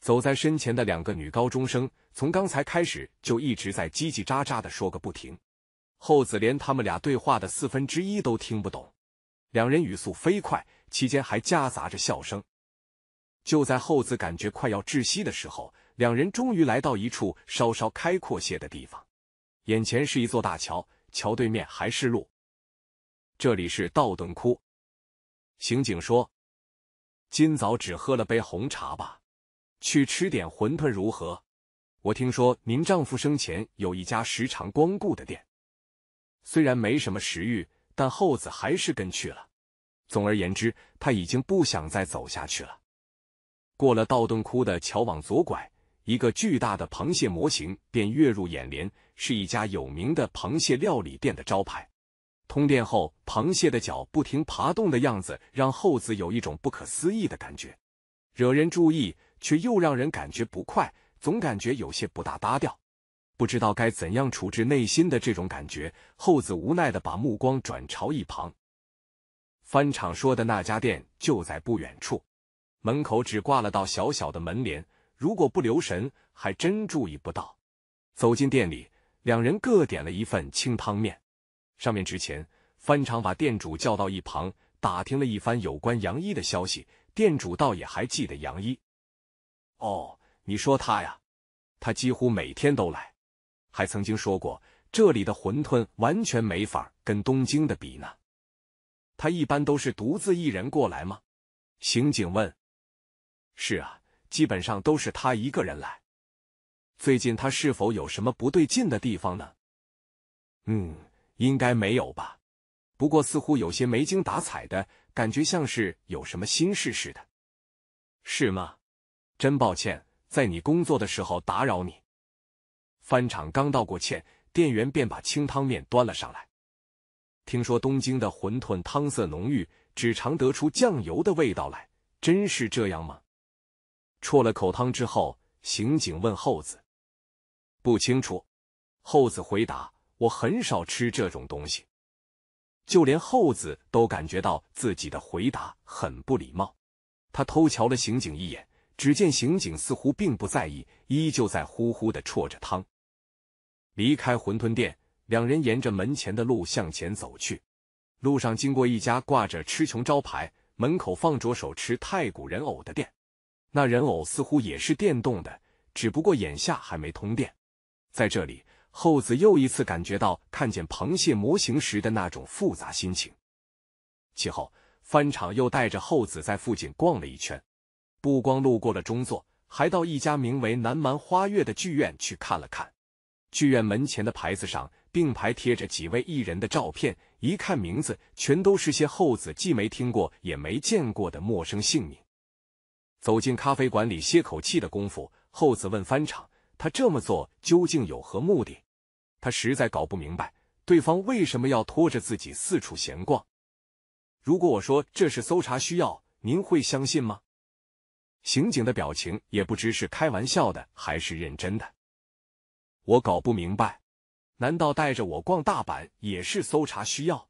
走在身前的两个女高中生，从刚才开始就一直在叽叽喳喳的说个不停，厚子连他们俩对话的四分之一都听不懂，两人语速飞快。期间还夹杂着笑声。就在厚子感觉快要窒息的时候，两人终于来到一处稍稍开阔些的地方。眼前是一座大桥，桥对面还是路。这里是道顿窟，刑警说：“今早只喝了杯红茶吧，去吃点馄饨如何？我听说您丈夫生前有一家时常光顾的店。”虽然没什么食欲，但厚子还是跟去了。总而言之，他已经不想再走下去了。过了道顿窟的桥，往左拐，一个巨大的螃蟹模型便跃入眼帘，是一家有名的螃蟹料理店的招牌。通电后，螃蟹的脚不停爬动的样子，让厚子有一种不可思议的感觉，惹人注意，却又让人感觉不快，总感觉有些不大搭调。不知道该怎样处置内心的这种感觉，厚子无奈的把目光转朝一旁。翻厂说的那家店就在不远处，门口只挂了道小小的门帘，如果不留神还真注意不到。走进店里，两人各点了一份清汤面。上面之前，翻厂把店主叫到一旁，打听了一番有关杨一的消息。店主倒也还记得杨一。哦，你说他呀？他几乎每天都来，还曾经说过这里的馄饨完全没法跟东京的比呢。他一般都是独自一人过来吗？刑警问。是啊，基本上都是他一个人来。最近他是否有什么不对劲的地方呢？嗯，应该没有吧。不过似乎有些没精打采的，感觉像是有什么心事似的。是吗？真抱歉，在你工作的时候打扰你。翻场刚道过歉，店员便把清汤面端了上来。听说东京的馄饨汤色浓郁，只尝得出酱油的味道来，真是这样吗？啜了口汤之后，刑警问厚子：“不清楚。”厚子回答：“我很少吃这种东西。”就连厚子都感觉到自己的回答很不礼貌，他偷瞧了刑警一眼，只见刑警似乎并不在意，依旧在呼呼的啜着汤。离开馄饨店。两人沿着门前的路向前走去，路上经过一家挂着“吃穷”招牌、门口放着手持太古人偶的店，那人偶似乎也是电动的，只不过眼下还没通电。在这里，厚子又一次感觉到看见螃蟹模型时的那种复杂心情。其后，翻场又带着厚子在附近逛了一圈，不光路过了中座，还到一家名为“南蛮花月”的剧院去看了看。剧院门前的牌子上。并排贴着几位艺人的照片，一看名字，全都是些厚子既没听过也没见过的陌生姓名。走进咖啡馆里歇口气的功夫，厚子问翻场：“他这么做究竟有何目的？”他实在搞不明白，对方为什么要拖着自己四处闲逛。如果我说这是搜查需要，您会相信吗？刑警的表情也不知是开玩笑的还是认真的，我搞不明白。难道带着我逛大阪也是搜查需要？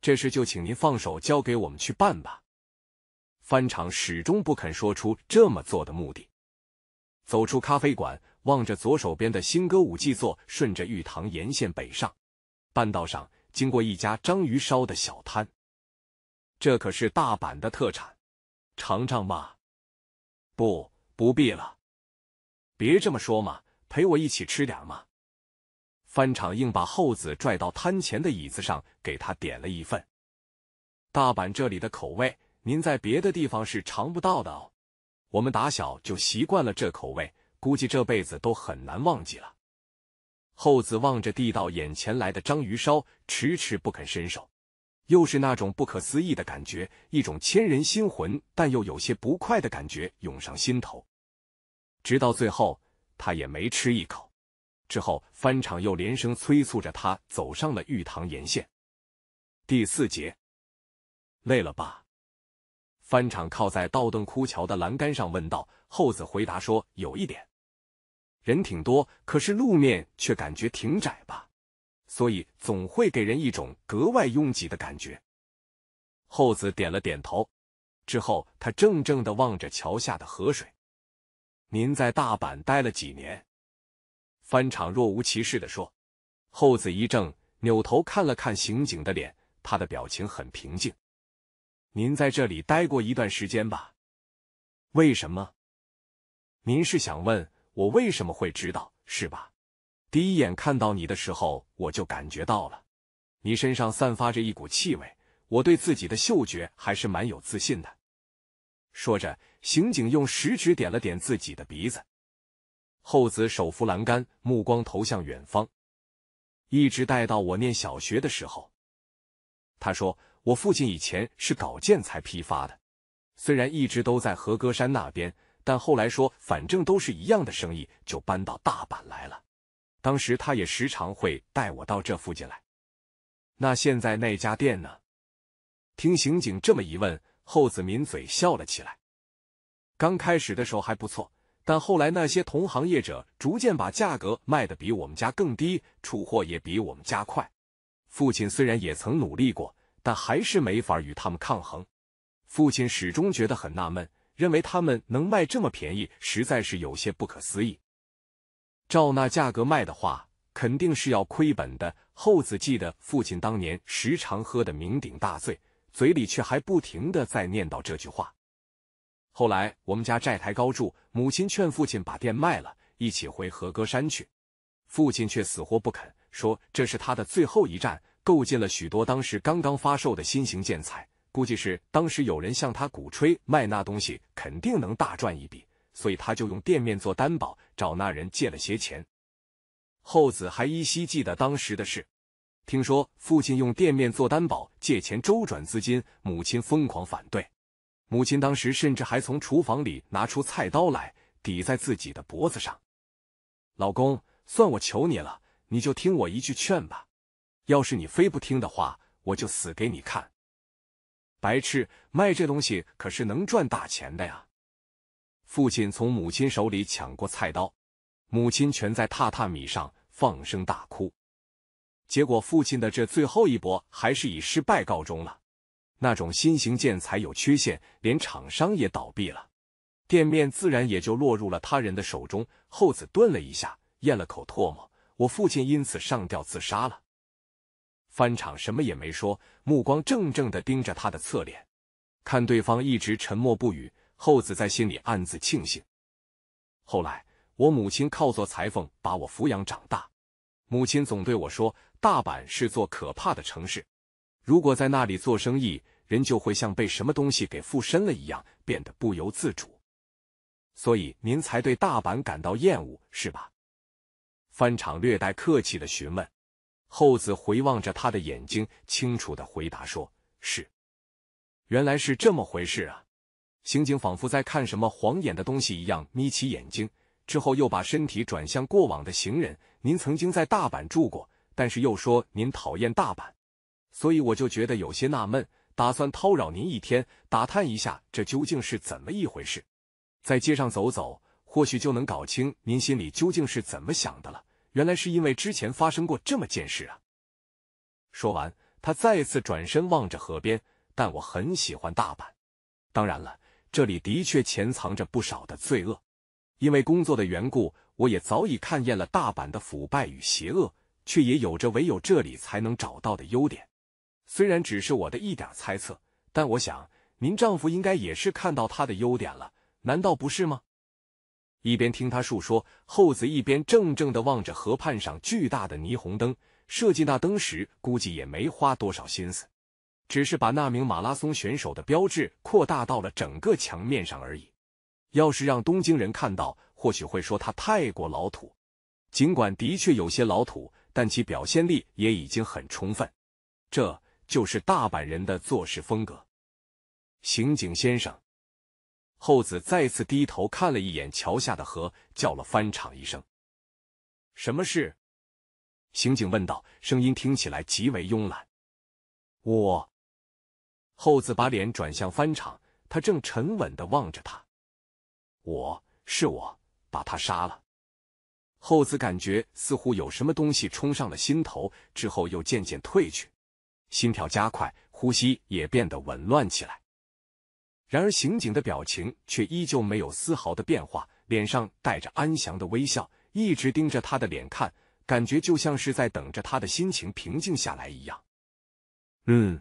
这事就请您放手交给我们去办吧。番场始终不肯说出这么做的目的。走出咖啡馆，望着左手边的新歌舞伎座，顺着玉堂沿线北上。半道上经过一家章鱼烧的小摊，这可是大阪的特产，尝尝嘛。不，不必了。别这么说嘛，陪我一起吃点嘛。翻场硬把厚子拽到摊前的椅子上，给他点了一份大阪这里的口味，您在别的地方是尝不到的哦。我们打小就习惯了这口味，估计这辈子都很难忘记了。厚子望着递到眼前来的章鱼烧，迟迟不肯伸手。又是那种不可思议的感觉，一种牵人心魂但又有些不快的感觉涌上心头。直到最后，他也没吃一口。之后，翻场又连声催促着他走上了玉堂沿线。第四节，累了吧？翻场靠在道顿枯桥的栏杆上问道。厚子回答说：“有一点，人挺多，可是路面却感觉挺窄吧，所以总会给人一种格外拥挤的感觉。”厚子点了点头。之后，他怔怔的望着桥下的河水。您在大阪待了几年？翻场若无其事的说，厚子一怔，扭头看了看刑警的脸，他的表情很平静。您在这里待过一段时间吧？为什么？您是想问我为什么会知道是吧？第一眼看到你的时候，我就感觉到了，你身上散发着一股气味，我对自己的嗅觉还是蛮有自信的。说着，刑警用食指点了点自己的鼻子。后子手扶栏杆，目光投向远方，一直待到我念小学的时候。他说：“我父亲以前是搞建材批发的，虽然一直都在和歌山那边，但后来说反正都是一样的生意，就搬到大阪来了。当时他也时常会带我到这附近来。”那现在那家店呢？听刑警这么一问，厚子抿嘴笑了起来。刚开始的时候还不错。但后来那些同行业者逐渐把价格卖的比我们家更低，出货也比我们家快。父亲虽然也曾努力过，但还是没法与他们抗衡。父亲始终觉得很纳闷，认为他们能卖这么便宜，实在是有些不可思议。照那价格卖的话，肯定是要亏本的。后子记得父亲当年时常喝的酩酊大醉，嘴里却还不停的在念叨这句话。后来，我们家债台高筑，母亲劝父亲把店卖了，一起回和歌山去。父亲却死活不肯，说这是他的最后一站。购进了许多当时刚刚发售的新型建材，估计是当时有人向他鼓吹卖那东西肯定能大赚一笔，所以他就用店面做担保，找那人借了些钱。厚子还依稀记得当时的事，听说父亲用店面做担保借钱周转资金，母亲疯狂反对。母亲当时甚至还从厨房里拿出菜刀来抵在自己的脖子上：“老公，算我求你了，你就听我一句劝吧。要是你非不听的话，我就死给你看！”白痴，卖这东西可是能赚大钱的呀！父亲从母亲手里抢过菜刀，母亲蜷在榻榻米上放声大哭。结果，父亲的这最后一波还是以失败告终了。那种新型建材有缺陷，连厂商也倒闭了，店面自然也就落入了他人的手中。厚子顿了一下，咽了口唾沫，我父亲因此上吊自杀了。翻厂什么也没说，目光怔怔的盯着他的侧脸，看对方一直沉默不语。厚子在心里暗自庆幸。后来，我母亲靠做裁缝把我抚养长大，母亲总对我说：“大阪是座可怕的城市。”如果在那里做生意，人就会像被什么东西给附身了一样，变得不由自主。所以您才对大阪感到厌恶，是吧？翻场略带客气的询问。厚子回望着他的眼睛，清楚的回答说：“是。”原来是这么回事啊！刑警仿佛在看什么晃眼的东西一样眯起眼睛，之后又把身体转向过往的行人。您曾经在大阪住过，但是又说您讨厌大阪。所以我就觉得有些纳闷，打算叨扰您一天，打探一下这究竟是怎么一回事。在街上走走，或许就能搞清您心里究竟是怎么想的了。原来是因为之前发生过这么件事啊！说完，他再次转身望着河边。但我很喜欢大阪，当然了，这里的确潜藏着不少的罪恶。因为工作的缘故，我也早已看厌了大阪的腐败与邪恶，却也有着唯有这里才能找到的优点。虽然只是我的一点猜测，但我想您丈夫应该也是看到他的优点了，难道不是吗？一边听他述说，厚子一边怔怔的望着河畔上巨大的霓虹灯。设计那灯时，估计也没花多少心思，只是把那名马拉松选手的标志扩大到了整个墙面上而已。要是让东京人看到，或许会说他太过老土。尽管的确有些老土，但其表现力也已经很充分。这。就是大阪人的做事风格。刑警先生，厚子再次低头看了一眼桥下的河，叫了翻场一声：“什么事？”刑警问道，声音听起来极为慵懒。我，厚子把脸转向翻场，他正沉稳的望着他。我是我把他杀了。厚子感觉似乎有什么东西冲上了心头，之后又渐渐退去。心跳加快，呼吸也变得紊乱起来。然而，刑警的表情却依旧没有丝毫的变化，脸上带着安详的微笑，一直盯着他的脸看，感觉就像是在等着他的心情平静下来一样。嗯，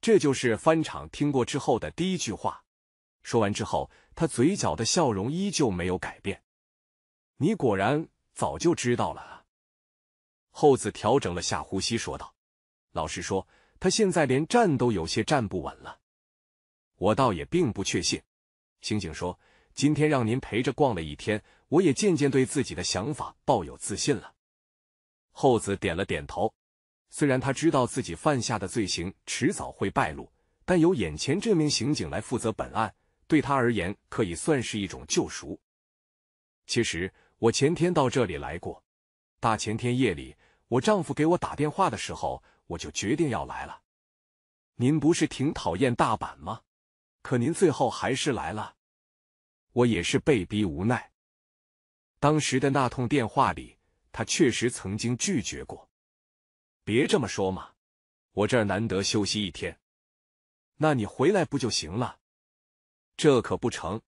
这就是翻场听过之后的第一句话。说完之后，他嘴角的笑容依旧没有改变。你果然早就知道了啊。厚子调整了下呼吸，说道。老实说，他现在连站都有些站不稳了。我倒也并不确信。刑警说：“今天让您陪着逛了一天，我也渐渐对自己的想法抱有自信了。”厚子点了点头。虽然他知道自己犯下的罪行迟早会败露，但由眼前这名刑警来负责本案，对他而言可以算是一种救赎。其实我前天到这里来过。大前天夜里，我丈夫给我打电话的时候。我就决定要来了。您不是挺讨厌大阪吗？可您最后还是来了，我也是被逼无奈。当时的那通电话里，他确实曾经拒绝过。别这么说嘛，我这儿难得休息一天，那你回来不就行了？这可不成。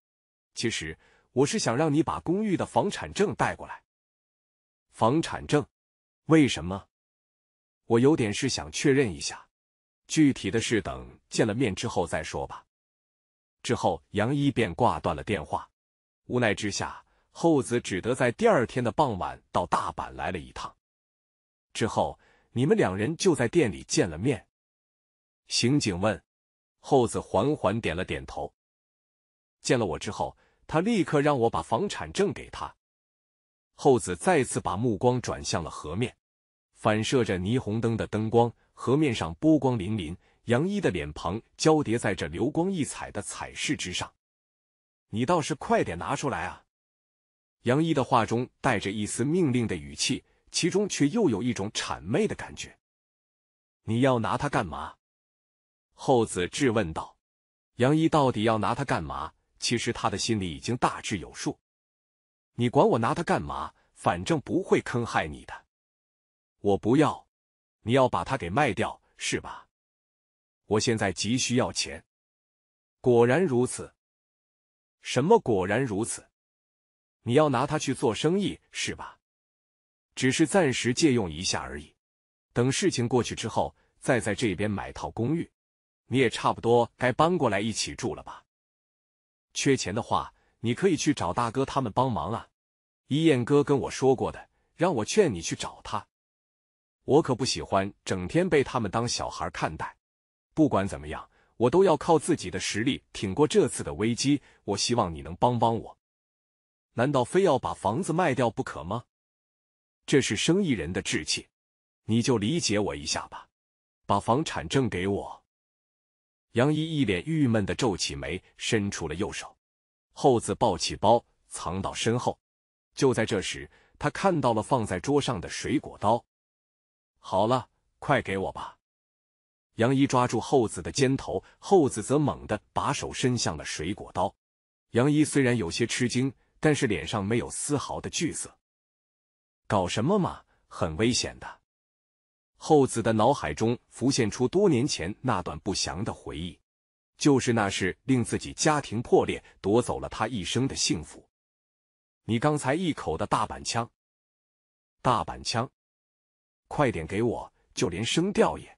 其实我是想让你把公寓的房产证带过来。房产证？为什么？我有点事想确认一下，具体的事等见了面之后再说吧。之后，杨一便挂断了电话。无奈之下，厚子只得在第二天的傍晚到大阪来了一趟。之后，你们两人就在店里见了面。刑警问，厚子缓缓点了点头。见了我之后，他立刻让我把房产证给他。厚子再次把目光转向了河面。反射着霓虹灯的灯光，河面上波光粼粼，杨一的脸庞交叠在这流光溢彩的彩饰之上。你倒是快点拿出来啊！杨一的话中带着一丝命令的语气，其中却又有一种谄媚的感觉。你要拿它干嘛？厚子质问道。杨一到底要拿它干嘛？其实他的心里已经大致有数。你管我拿它干嘛？反正不会坑害你的。我不要，你要把它给卖掉是吧？我现在急需要钱。果然如此。什么果然如此？你要拿它去做生意是吧？只是暂时借用一下而已。等事情过去之后，再在这边买套公寓。你也差不多该搬过来一起住了吧？缺钱的话，你可以去找大哥他们帮忙啊。一燕哥跟我说过的，让我劝你去找他。我可不喜欢整天被他们当小孩看待。不管怎么样，我都要靠自己的实力挺过这次的危机。我希望你能帮帮我。难道非要把房子卖掉不可吗？这是生意人的志气，你就理解我一下吧。把房产证给我。杨一一脸郁闷的皱起眉，伸出了右手。厚子抱起包，藏到身后。就在这时，他看到了放在桌上的水果刀。好了，快给我吧！杨一抓住厚子的肩头，厚子则猛的把手伸向了水果刀。杨一虽然有些吃惊，但是脸上没有丝毫的惧色。搞什么嘛，很危险的！厚子的脑海中浮现出多年前那段不祥的回忆，就是那是令自己家庭破裂，夺走了他一生的幸福。你刚才一口的大板枪，大板枪。快点给我！就连声调也……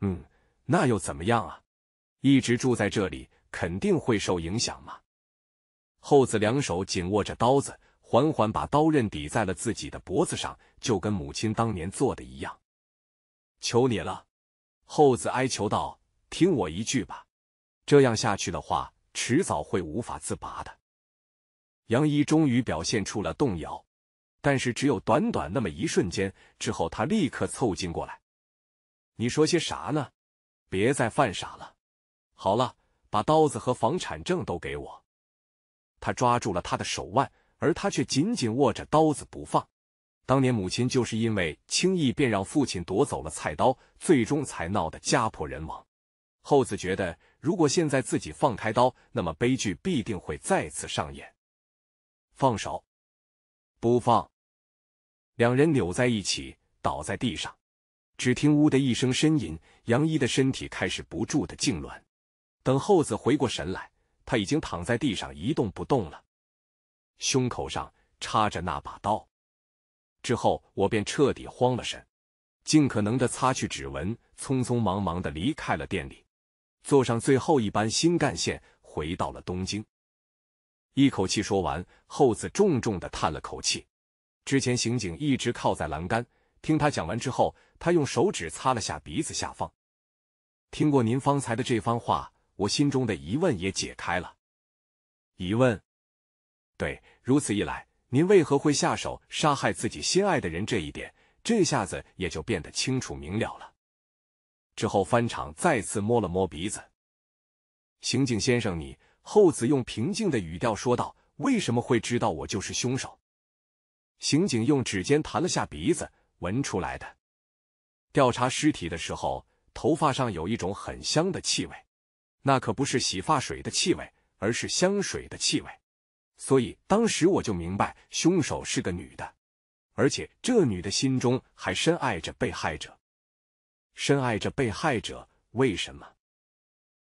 嗯，那又怎么样啊？一直住在这里，肯定会受影响嘛。厚子两手紧握着刀子，缓缓把刀刃抵在了自己的脖子上，就跟母亲当年做的一样。求你了，厚子哀求道：“听我一句吧，这样下去的话，迟早会无法自拔的。”杨一终于表现出了动摇。但是只有短短那么一瞬间，之后他立刻凑近过来。你说些啥呢？别再犯傻了。好了，把刀子和房产证都给我。他抓住了他的手腕，而他却紧紧握着刀子不放。当年母亲就是因为轻易便让父亲夺走了菜刀，最终才闹得家破人亡。厚子觉得，如果现在自己放开刀，那么悲剧必定会再次上演。放手，不放。两人扭在一起，倒在地上。只听“呜”的一声呻吟，杨一的身体开始不住的痉挛。等厚子回过神来，他已经躺在地上一动不动了，胸口上插着那把刀。之后我便彻底慌了神，尽可能的擦去指纹，匆匆忙忙的离开了店里，坐上最后一班新干线回到了东京。一口气说完，厚子重重的叹了口气。之前，刑警一直靠在栏杆。听他讲完之后，他用手指擦了下鼻子下方。听过您方才的这番话，我心中的疑问也解开了。疑问？对，如此一来，您为何会下手杀害自己心爱的人这一点，这下子也就变得清楚明了了。之后，翻场再次摸了摸鼻子。刑警先生，你后子用平静的语调说道：“为什么会知道我就是凶手？”刑警用指尖弹了下鼻子，闻出来的。调查尸体的时候，头发上有一种很香的气味，那可不是洗发水的气味，而是香水的气味。所以当时我就明白，凶手是个女的，而且这女的心中还深爱着被害者，深爱着被害者。为什么？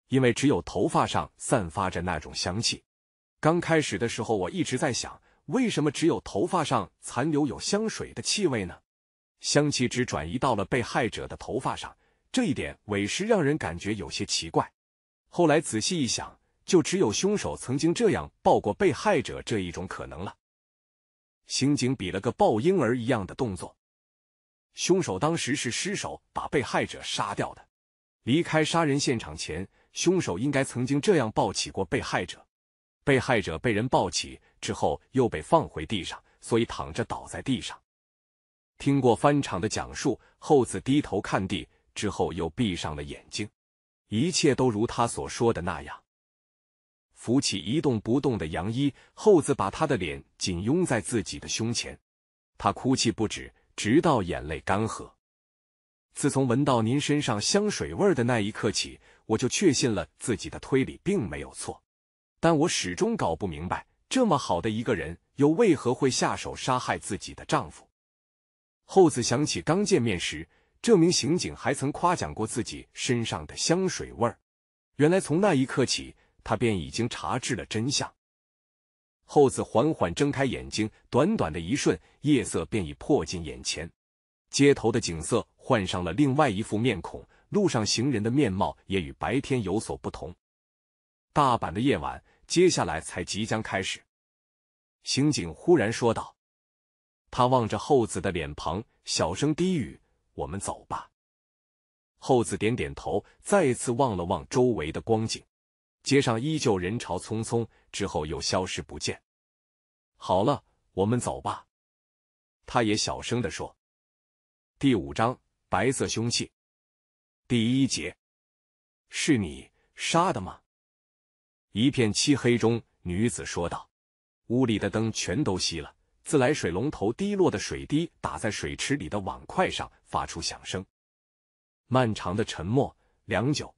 因为只有头发上散发着那种香气。刚开始的时候，我一直在想。为什么只有头发上残留有香水的气味呢？香气只转移到了被害者的头发上，这一点委实让人感觉有些奇怪。后来仔细一想，就只有凶手曾经这样抱过被害者这一种可能了。刑警比了个抱婴儿一样的动作。凶手当时是失手把被害者杀掉的，离开杀人现场前，凶手应该曾经这样抱起过被害者。被害者被人抱起之后又被放回地上，所以躺着倒在地上。听过翻场的讲述，厚子低头看地，之后又闭上了眼睛。一切都如他所说的那样。扶起一动不动的杨一，厚子把他的脸紧拥在自己的胸前，他哭泣不止，直到眼泪干涸。自从闻到您身上香水味的那一刻起，我就确信了自己的推理并没有错。但我始终搞不明白，这么好的一个人，又为何会下手杀害自己的丈夫？厚子想起刚见面时，这名刑警还曾夸奖过自己身上的香水味。原来从那一刻起，他便已经查知了真相。厚子缓缓睁开眼睛，短短的一瞬，夜色便已迫近眼前。街头的景色换上了另外一副面孔，路上行人的面貌也与白天有所不同。大阪的夜晚。接下来才即将开始，刑警忽然说道：“他望着厚子的脸庞，小声低语：‘我们走吧。’”厚子点点头，再次望了望周围的光景，街上依旧人潮匆匆，之后又消失不见。好了，我们走吧。他也小声的说：“第五章，白色凶器，第一节，是你杀的吗？”一片漆黑中，女子说道：“屋里的灯全都熄了，自来水龙头滴落的水滴打在水池里的碗筷上，发出响声。漫长的沉默，良久。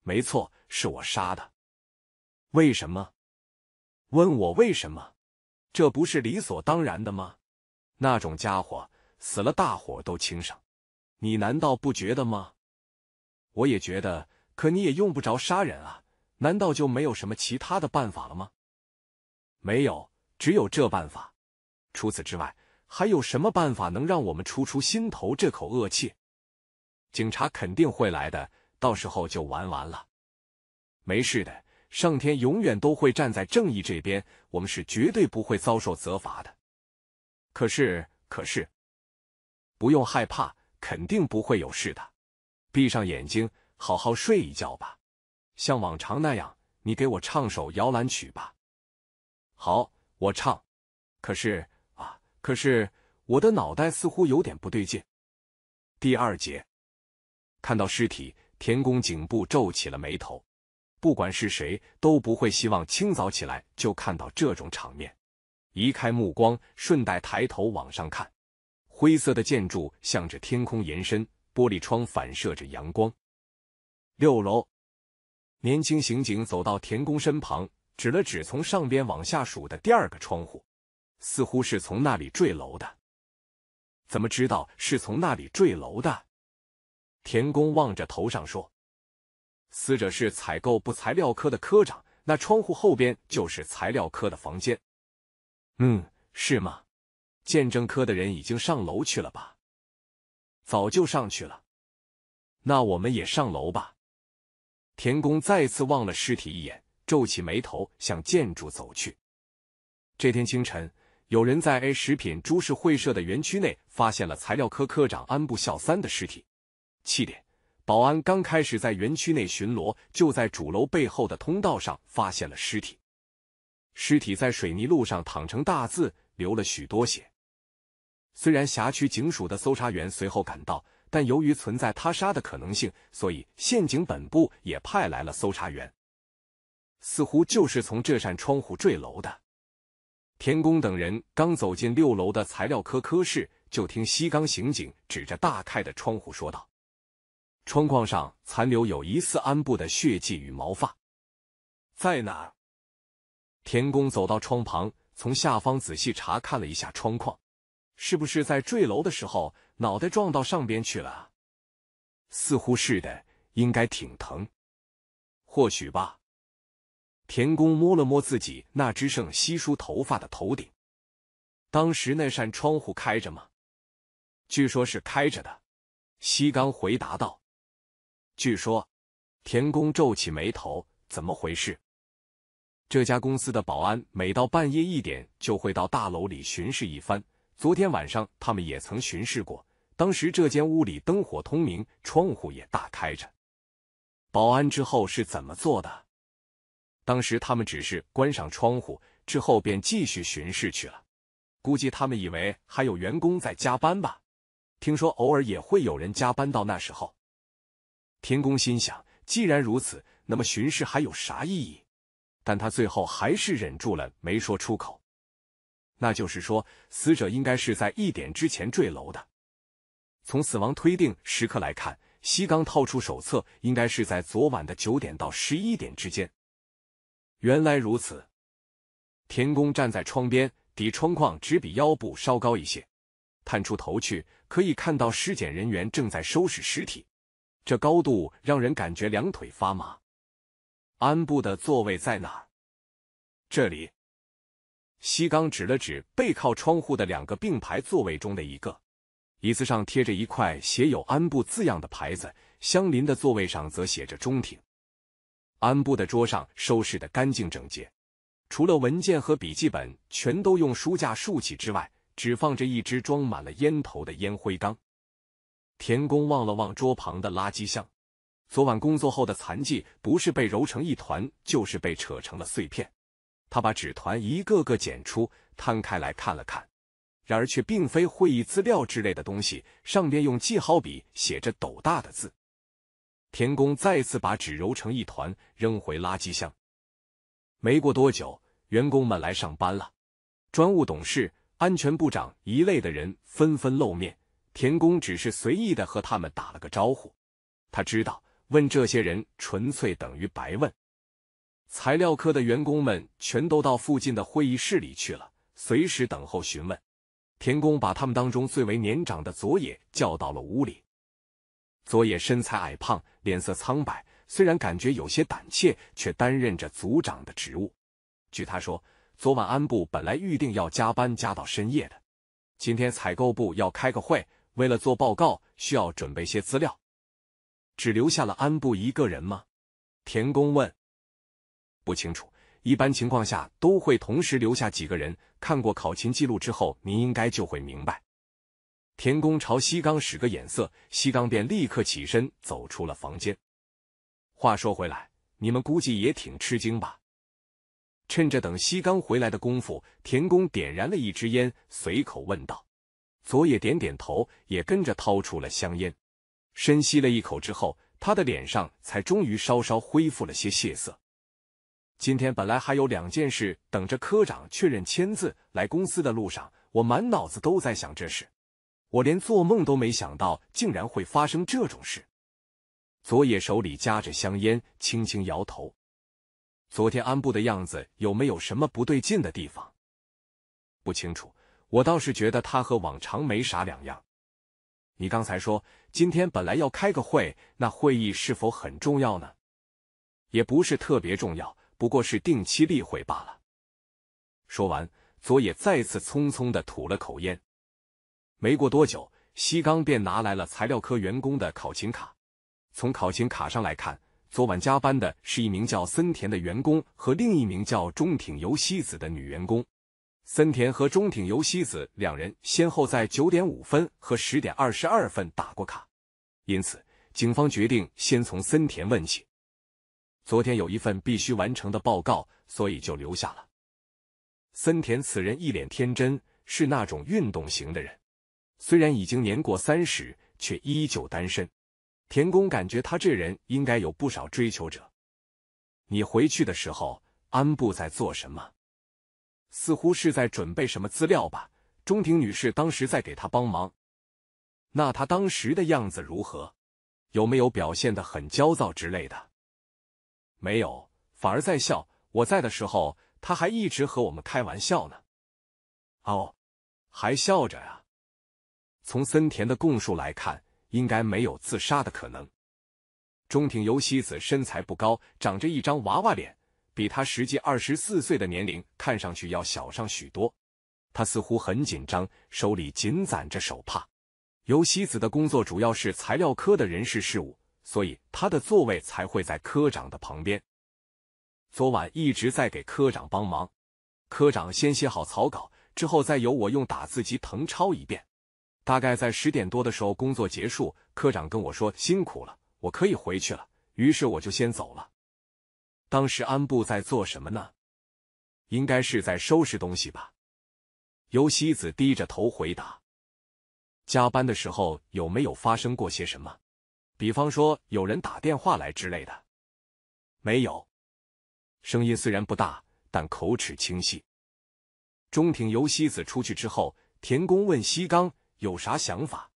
没错，是我杀的。为什么？问我为什么？这不是理所当然的吗？那种家伙死了，大伙都清省。你难道不觉得吗？我也觉得，可你也用不着杀人啊。”难道就没有什么其他的办法了吗？没有，只有这办法。除此之外，还有什么办法能让我们出出心头这口恶气？警察肯定会来的，到时候就玩完了。没事的，上天永远都会站在正义这边，我们是绝对不会遭受责罚的。可是，可是，不用害怕，肯定不会有事的。闭上眼睛，好好睡一觉吧。像往常那样，你给我唱首摇篮曲吧。好，我唱。可是啊，可是我的脑袋似乎有点不对劲。第二节，看到尸体，田宫颈部皱起了眉头。不管是谁，都不会希望清早起来就看到这种场面。移开目光，顺带抬头往上看，灰色的建筑向着天空延伸，玻璃窗反射着阳光。六楼。年轻刑警走到田宫身旁，指了指从上边往下数的第二个窗户，似乎是从那里坠楼的。怎么知道是从那里坠楼的？田宫望着头上说：“死者是采购部材料科的科长，那窗户后边就是材料科的房间。”嗯，是吗？鉴证科的人已经上楼去了吧？早就上去了。那我们也上楼吧。田宫再次望了尸体一眼，皱起眉头，向建筑走去。这天清晨，有人在 A 食品株式会社的园区内发现了材料科科长安部孝三的尸体。七点，保安刚开始在园区内巡逻，就在主楼背后的通道上发现了尸体。尸体在水泥路上躺成大字，流了许多血。虽然辖区警署的搜查员随后赶到。但由于存在他杀的可能性，所以陷阱本部也派来了搜查员。似乎就是从这扇窗户坠楼的。田宫等人刚走进六楼的材料科科室，就听西冈刑警指着大开的窗户说道：“窗框上残留有疑似安部的血迹与毛发。”在哪儿？田宫走到窗旁，从下方仔细查看了一下窗框，是不是在坠楼的时候？脑袋撞到上边去了，似乎是的，应该挺疼，或许吧。田宫摸了摸自己那只剩稀疏头发的头顶。当时那扇窗户开着吗？据说是开着的。西冈回答道。据说，田宫皱起眉头，怎么回事？这家公司的保安每到半夜一点就会到大楼里巡视一番。昨天晚上他们也曾巡视过。当时这间屋里灯火通明，窗户也大开着。保安之后是怎么做的？当时他们只是关上窗户，之后便继续巡视去了。估计他们以为还有员工在加班吧。听说偶尔也会有人加班到那时候。天工心想：既然如此，那么巡视还有啥意义？但他最后还是忍住了，没说出口。那就是说，死者应该是在一点之前坠楼的。从死亡推定时刻来看，西冈套出手册应该是在昨晚的九点到十一点之间。原来如此。田宫站在窗边，底窗框只比腰部稍高一些，探出头去可以看到尸检人员正在收拾尸体。这高度让人感觉两腿发麻。安部的座位在哪儿？这里。西冈指了指背靠窗户的两个并排座位中的一个。椅子上贴着一块写有安部字样的牌子，相邻的座位上则写着中庭。安部的桌上收拾的干净整洁，除了文件和笔记本全都用书架竖起之外，只放着一只装满了烟头的烟灰缸。田宫望了望桌旁的垃圾箱，昨晚工作后的残迹不是被揉成一团，就是被扯成了碎片。他把纸团一个个剪出，摊开来看了看。然而却并非会议资料之类的东西，上边用记号笔写着斗大的字。田宫再次把纸揉成一团，扔回垃圾箱。没过多久，员工们来上班了，专务董事、安全部长一类的人纷纷露面。田宫只是随意的和他们打了个招呼，他知道问这些人纯粹等于白问。材料科的员工们全都到附近的会议室里去了，随时等候询问。田宫把他们当中最为年长的佐野叫到了屋里。佐野身材矮胖，脸色苍白，虽然感觉有些胆怯，却担任着组长的职务。据他说，昨晚安部本来预定要加班加到深夜的，今天采购部要开个会，为了做报告需要准备些资料，只留下了安部一个人吗？田宫问。不清楚。一般情况下都会同时留下几个人。看过考勤记录之后，您应该就会明白。田工朝西刚使个眼色，西刚便立刻起身走出了房间。话说回来，你们估计也挺吃惊吧？趁着等西刚回来的功夫，田工点燃了一支烟，随口问道：“佐野点点头，也跟着掏出了香烟，深吸了一口之后，他的脸上才终于稍稍恢复了些血色。”今天本来还有两件事等着科长确认签字，来公司的路上我满脑子都在想这事，我连做梦都没想到竟然会发生这种事。佐野手里夹着香烟，轻轻摇头。昨天安部的样子有没有什么不对劲的地方？不清楚，我倒是觉得他和往常没啥两样。你刚才说今天本来要开个会，那会议是否很重要呢？也不是特别重要。不过是定期例会罢了。说完，佐野再次匆匆的吐了口烟。没过多久，西刚便拿来了材料科员工的考勤卡。从考勤卡上来看，昨晚加班的是一名叫森田的员工和另一名叫中町由希子的女员工。森田和中町由希子两人先后在九点五分和十点二十二分打过卡，因此，警方决定先从森田问起。昨天有一份必须完成的报告，所以就留下了。森田此人一脸天真，是那种运动型的人。虽然已经年过三十，却依旧单身。田宫感觉他这人应该有不少追求者。你回去的时候，安部在做什么？似乎是在准备什么资料吧。中庭女士当时在给他帮忙。那他当时的样子如何？有没有表现的很焦躁之类的？没有，反而在笑。我在的时候，他还一直和我们开玩笑呢。哦，还笑着啊。从森田的供述来看，应该没有自杀的可能。中庭由希子身材不高，长着一张娃娃脸，比她实际二十四岁的年龄看上去要小上许多。他似乎很紧张，手里紧攒着手帕。由希子的工作主要是材料科的人事事务。所以他的座位才会在科长的旁边。昨晚一直在给科长帮忙，科长先写好草稿，之后再由我用打字机誊抄一遍。大概在十点多的时候工作结束，科长跟我说辛苦了，我可以回去了。于是我就先走了。当时安部在做什么呢？应该是在收拾东西吧。尤西子低着头回答。加班的时候有没有发生过些什么？比方说有人打电话来之类的，没有。声音虽然不大，但口齿清晰。中庭由西子出去之后，田宫问西冈有啥想法？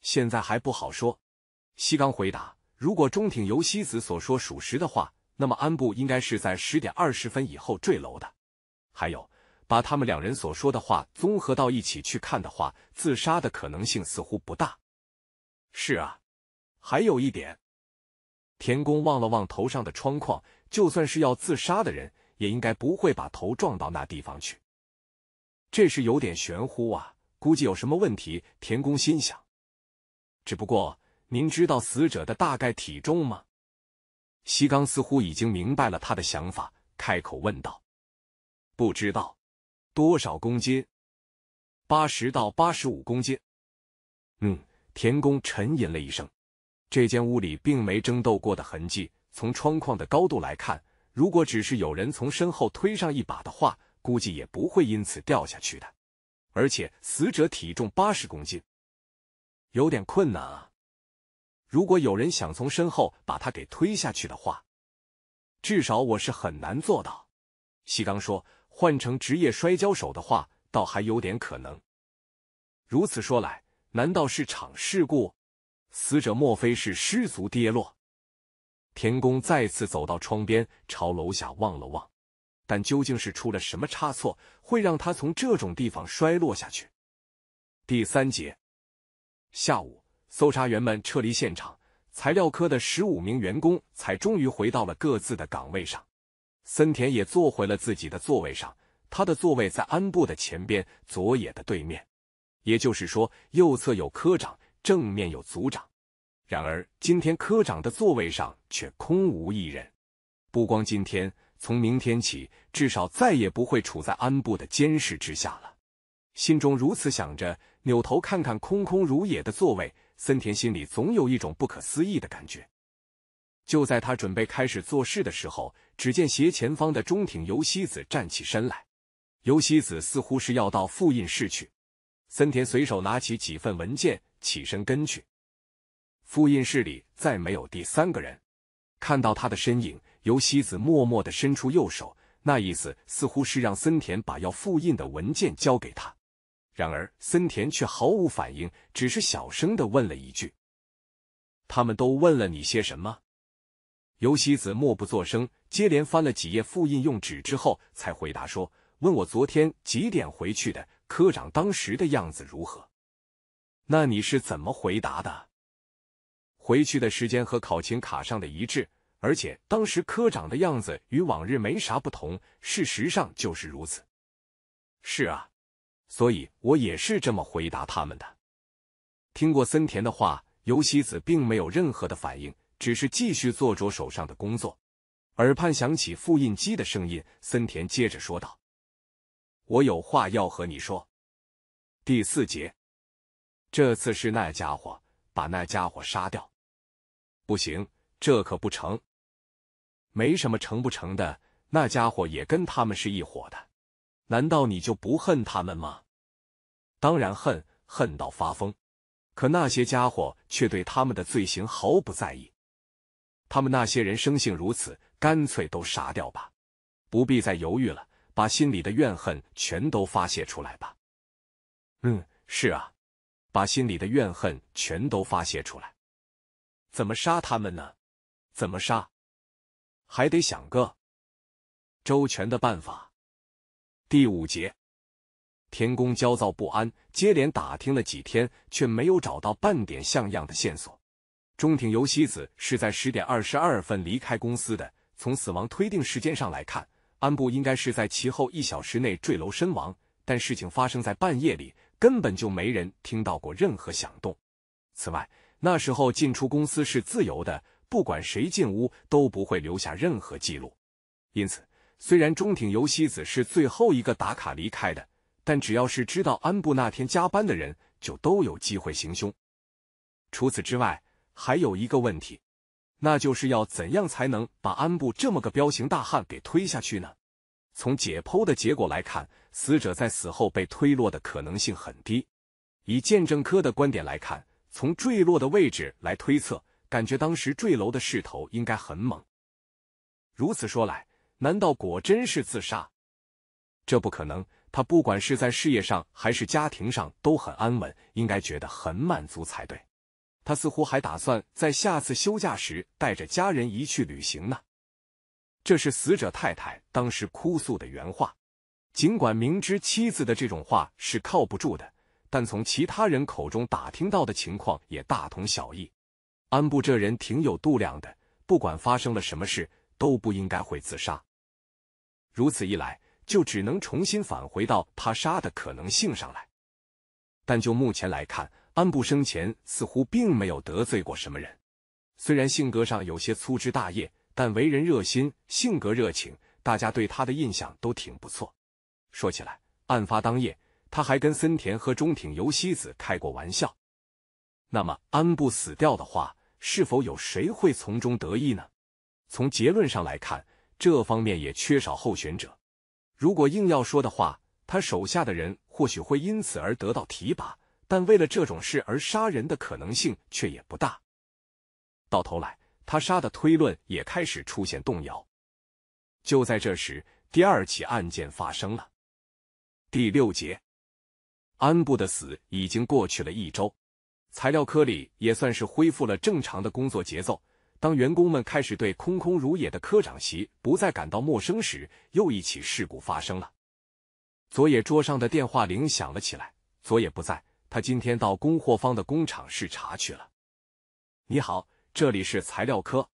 现在还不好说。西冈回答：如果中庭由西子所说属实的话，那么安部应该是在十点二十分以后坠楼的。还有，把他们两人所说的话综合到一起去看的话，自杀的可能性似乎不大。是啊。还有一点，田宫望了望头上的窗框，就算是要自杀的人，也应该不会把头撞到那地方去。这是有点玄乎啊，估计有什么问题。田宫心想。只不过，您知道死者的大概体重吗？西冈似乎已经明白了他的想法，开口问道：“不知道，多少公斤？八十到八十五公斤。”嗯，田宫沉吟了一声。这间屋里并没争斗过的痕迹。从窗框的高度来看，如果只是有人从身后推上一把的话，估计也不会因此掉下去的。而且死者体重八十公斤，有点困难啊。如果有人想从身后把他给推下去的话，至少我是很难做到。西刚说：“换成职业摔跤手的话，倒还有点可能。”如此说来，难道是场事故？死者莫非是失足跌落？田宫再次走到窗边，朝楼下望了望，但究竟是出了什么差错，会让他从这种地方摔落下去？第三节，下午，搜查员们撤离现场，材料科的十五名员工才终于回到了各自的岗位上。森田也坐回了自己的座位上，他的座位在安部的前边，佐野的对面，也就是说，右侧有科长。正面有组长，然而今天科长的座位上却空无一人。不光今天，从明天起，至少再也不会处在安部的监视之下了。心中如此想着，扭头看看空空如也的座位，森田心里总有一种不可思议的感觉。就在他准备开始做事的时候，只见斜前方的中庭由西子站起身来。由西子似乎是要到复印室去。森田随手拿起几份文件。起身跟去，复印室里再没有第三个人。看到他的身影，由西子默默的伸出右手，那意思似乎是让森田把要复印的文件交给他。然而森田却毫无反应，只是小声的问了一句：“他们都问了你些什么？”尤西子默不作声，接连翻了几页复印用纸之后，才回答说：“问我昨天几点回去的，科长当时的样子如何。”那你是怎么回答的？回去的时间和考勤卡上的一致，而且当时科长的样子与往日没啥不同。事实上就是如此。是啊，所以我也是这么回答他们的。听过森田的话，尤西子并没有任何的反应，只是继续做着手上的工作。耳畔响起复印机的声音，森田接着说道：“我有话要和你说。”第四节。这次是那家伙，把那家伙杀掉，不行，这可不成。没什么成不成的，那家伙也跟他们是一伙的。难道你就不恨他们吗？当然恨，恨到发疯。可那些家伙却对他们的罪行毫不在意。他们那些人生性如此，干脆都杀掉吧，不必再犹豫了，把心里的怨恨全都发泄出来吧。嗯，是啊。把心里的怨恨全都发泄出来，怎么杀他们呢？怎么杀？还得想个周全的办法。第五节，田宫焦躁不安，接连打听了几天，却没有找到半点像样的线索。中庭由希子是在十点二十二分离开公司的，从死亡推定时间上来看，安部应该是在其后一小时内坠楼身亡。但事情发生在半夜里。根本就没人听到过任何响动。此外，那时候进出公司是自由的，不管谁进屋都不会留下任何记录。因此，虽然中庭游希子是最后一个打卡离开的，但只要是知道安部那天加班的人，就都有机会行凶。除此之外，还有一个问题，那就是要怎样才能把安部这么个彪形大汉给推下去呢？从解剖的结果来看。死者在死后被推落的可能性很低。以鉴证科的观点来看，从坠落的位置来推测，感觉当时坠楼的势头应该很猛。如此说来，难道果真是自杀？这不可能。他不管是在事业上还是家庭上都很安稳，应该觉得很满足才对。他似乎还打算在下次休假时带着家人一去旅行呢。这是死者太太当时哭诉的原话。尽管明知妻子的这种话是靠不住的，但从其他人口中打听到的情况也大同小异。安布这人挺有度量的，不管发生了什么事都不应该会自杀。如此一来，就只能重新返回到他杀的可能性上来。但就目前来看，安布生前似乎并没有得罪过什么人。虽然性格上有些粗枝大叶，但为人热心，性格热情，大家对他的印象都挺不错。说起来，案发当夜，他还跟森田和中町由希子开过玩笑。那么安部死掉的话，是否有谁会从中得益呢？从结论上来看，这方面也缺少候选者。如果硬要说的话，他手下的人或许会因此而得到提拔，但为了这种事而杀人的可能性却也不大。到头来，他杀的推论也开始出现动摇。就在这时，第二起案件发生了。第六节，安部的死已经过去了一周，材料科里也算是恢复了正常的工作节奏。当员工们开始对空空如也的科长席不再感到陌生时，又一起事故发生了。佐野桌上的电话铃响了起来，佐野不在，他今天到供货方的工厂视察去了。你好，这里是材料科。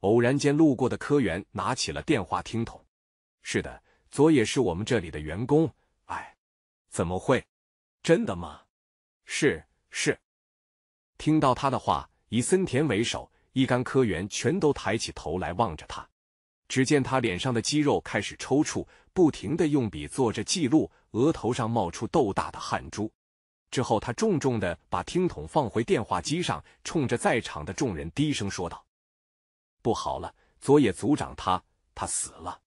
偶然间路过的科员拿起了电话听筒。是的。佐野是我们这里的员工，哎，怎么会？真的吗？是是。听到他的话，以森田为首，一干科员全都抬起头来望着他。只见他脸上的肌肉开始抽搐，不停的用笔做着记录，额头上冒出豆大的汗珠。之后，他重重的把听筒放回电话机上，冲着在场的众人低声说道：“不好了，佐野组长，他他死了。”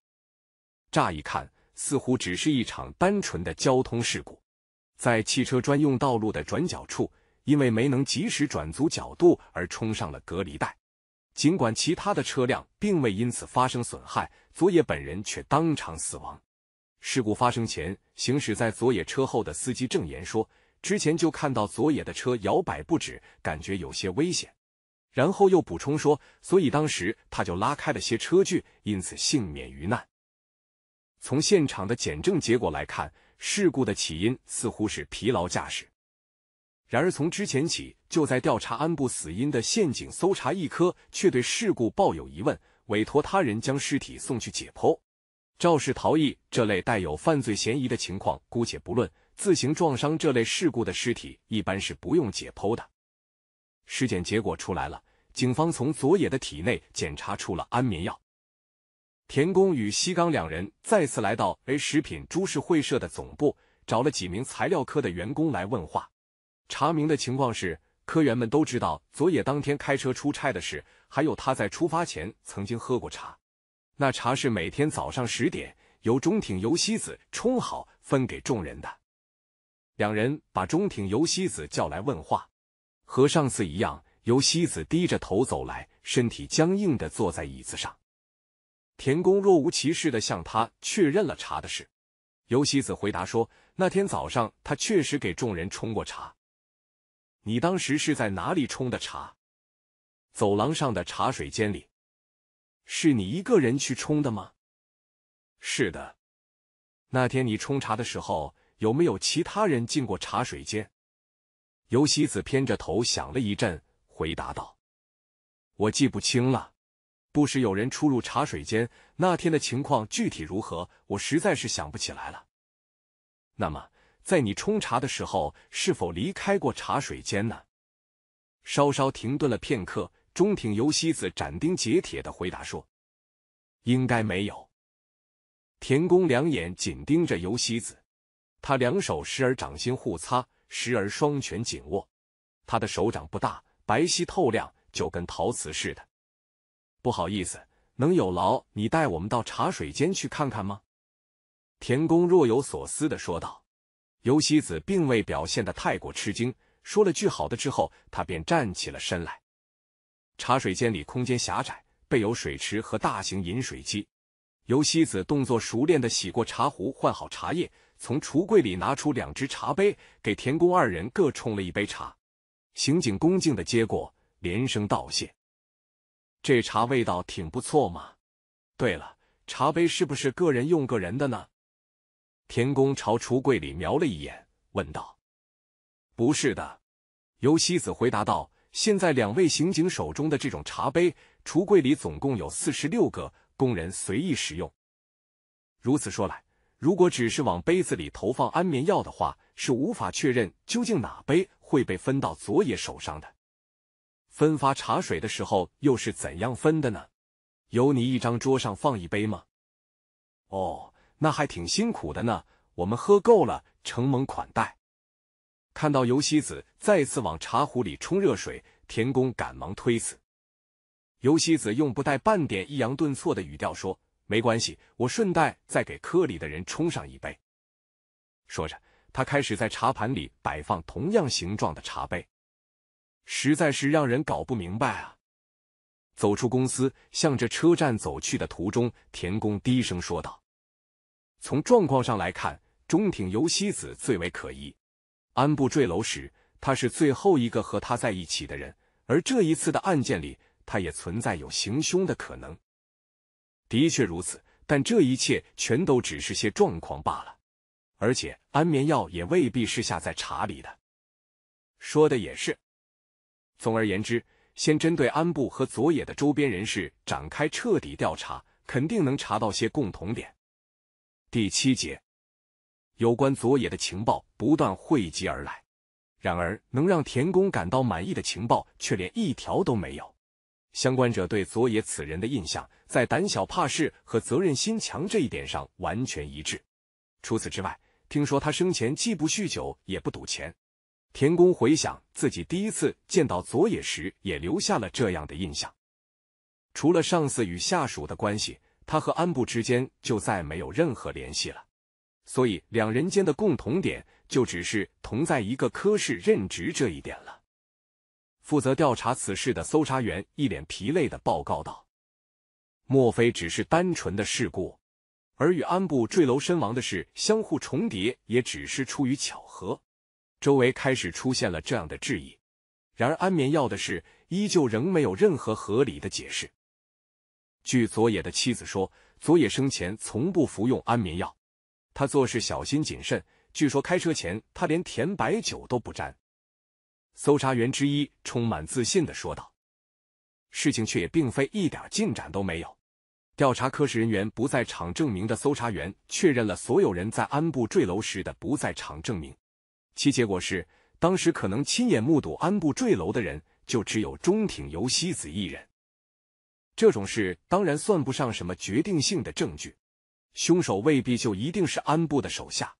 乍一看，似乎只是一场单纯的交通事故。在汽车专用道路的转角处，因为没能及时转足角度而冲上了隔离带。尽管其他的车辆并未因此发生损害，佐野本人却当场死亡。事故发生前，行驶在佐野车后的司机证言说：“之前就看到佐野的车摇摆不止，感觉有些危险。”然后又补充说：“所以当时他就拉开了些车距，因此幸免于难。”从现场的检证结果来看，事故的起因似乎是疲劳驾驶。然而，从之前起就在调查安部死因的陷阱搜查一科却对事故抱有疑问，委托他人将尸体送去解剖。肇事逃逸这类带有犯罪嫌疑的情况姑且不论，自行撞伤这类事故的尸体一般是不用解剖的。尸检结果出来了，警方从佐野的体内检查出了安眠药。田宫与西冈两人再次来到 A 食品株式会社的总部，找了几名材料科的员工来问话。查明的情况是，科员们都知道佐野当天开车出差的事，还有他在出发前曾经喝过茶。那茶是每天早上十点由中町由西子冲好，分给众人的。两人把中庭由西子叫来问话，和上次一样，由西子低着头走来，身体僵硬的坐在椅子上。田宫若无其事的向他确认了茶的事。尤西子回答说：“那天早上他确实给众人冲过茶。你当时是在哪里冲的茶？走廊上的茶水间里，是你一个人去冲的吗？是的。那天你冲茶的时候，有没有其他人进过茶水间？”尤西子偏着头想了一阵，回答道：“我记不清了。”不时有人出入茶水间。那天的情况具体如何，我实在是想不起来了。那么，在你冲茶的时候，是否离开过茶水间呢？稍稍停顿了片刻，中庭尤西子斩钉截铁的回答说：“应该没有。”田宫两眼紧盯着尤西子，他两手时而掌心互擦，时而双拳紧握。他的手掌不大，白皙透亮，就跟陶瓷似的。不好意思，能有劳你带我们到茶水间去看看吗？田宫若有所思的说道。尤西子并未表现的太过吃惊，说了句“好的”之后，他便站起了身来。茶水间里空间狭窄，备有水池和大型饮水机。尤西子动作熟练的洗过茶壶，换好茶叶，从橱柜里拿出两只茶杯，给田宫二人各冲了一杯茶。刑警恭敬的接过，连声道谢。这茶味道挺不错嘛。对了，茶杯是不是个人用个人的呢？田宫朝橱柜里瞄了一眼，问道。不是的，由希子回答道。现在两位刑警手中的这种茶杯，橱柜里总共有四十六个，供人随意使用。如此说来，如果只是往杯子里投放安眠药的话，是无法确认究竟哪杯会被分到佐野手上的。分发茶水的时候又是怎样分的呢？有你一张桌上放一杯吗？哦，那还挺辛苦的呢。我们喝够了，承蒙款待。看到尤西子再次往茶壶里冲热水，田工赶忙推辞。尤西子用不带半点抑扬顿挫的语调说：“没关系，我顺带再给科里的人冲上一杯。”说着，他开始在茶盘里摆放同样形状的茶杯。实在是让人搞不明白啊！走出公司，向着车站走去的途中，田宫低声说道：“从状况上来看，中庭由希子最为可疑。安部坠楼时，他是最后一个和他在一起的人，而这一次的案件里，他也存在有行凶的可能。的确如此，但这一切全都只是些状况罢了。而且安眠药也未必是下在茶里的。”说的也是。总而言之，先针对安部和佐野的周边人士展开彻底调查，肯定能查到些共同点。第七节，有关佐野的情报不断汇集而来，然而能让田宫感到满意的情报却连一条都没有。相关者对佐野此人的印象，在胆小怕事和责任心强这一点上完全一致。除此之外，听说他生前既不酗酒，也不赌钱。田宫回想自己第一次见到佐野时，也留下了这样的印象。除了上司与下属的关系，他和安部之间就再没有任何联系了。所以两人间的共同点就只是同在一个科室任职这一点了。负责调查此事的搜查员一脸疲累的报告道：“莫非只是单纯的事故，而与安部坠楼身亡的事相互重叠，也只是出于巧合？”周围开始出现了这样的质疑，然而安眠药的事依旧仍没有任何合理的解释。据佐野的妻子说，佐野生前从不服用安眠药，他做事小心谨慎。据说开车前他连甜白酒都不沾。搜查员之一充满自信的说道：“事情却也并非一点进展都没有。”调查科室人员不在场证明的搜查员确认了所有人在安部坠楼时的不在场证明。其结果是，当时可能亲眼目睹安部坠楼的人就只有中庭由希子一人。这种事当然算不上什么决定性的证据，凶手未必就一定是安部的手下。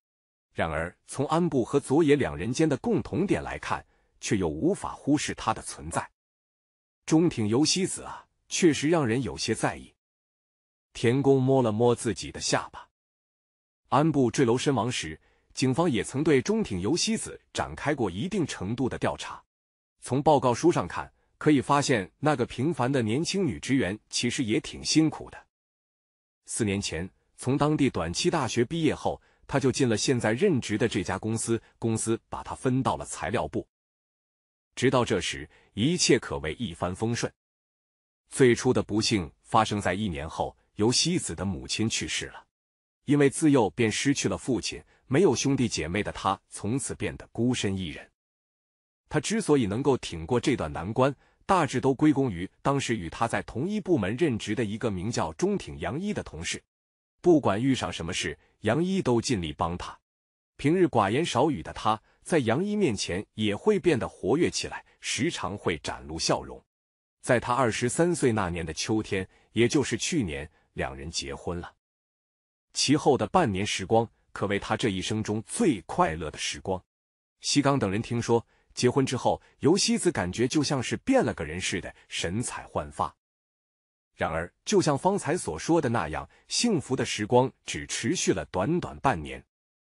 然而，从安部和佐野两人间的共同点来看，却又无法忽视他的存在。中庭由希子啊，确实让人有些在意。田宫摸了摸自己的下巴，安部坠楼身亡时。警方也曾对中挺游希子展开过一定程度的调查。从报告书上看，可以发现那个平凡的年轻女职员其实也挺辛苦的。四年前，从当地短期大学毕业后，她就进了现在任职的这家公司。公司把她分到了材料部，直到这时，一切可谓一帆风顺。最初的不幸发生在一年后，尤希子的母亲去世了。因为自幼便失去了父亲。没有兄弟姐妹的他，从此变得孤身一人。他之所以能够挺过这段难关，大致都归功于当时与他在同一部门任职的一个名叫中挺杨一的同事。不管遇上什么事，杨一都尽力帮他。平日寡言少语的他，在杨一面前也会变得活跃起来，时常会展露笑容。在他二十三岁那年的秋天，也就是去年，两人结婚了。其后的半年时光。可谓他这一生中最快乐的时光。西刚等人听说，结婚之后，由西子感觉就像是变了个人似的，神采焕发。然而，就像方才所说的那样，幸福的时光只持续了短短半年。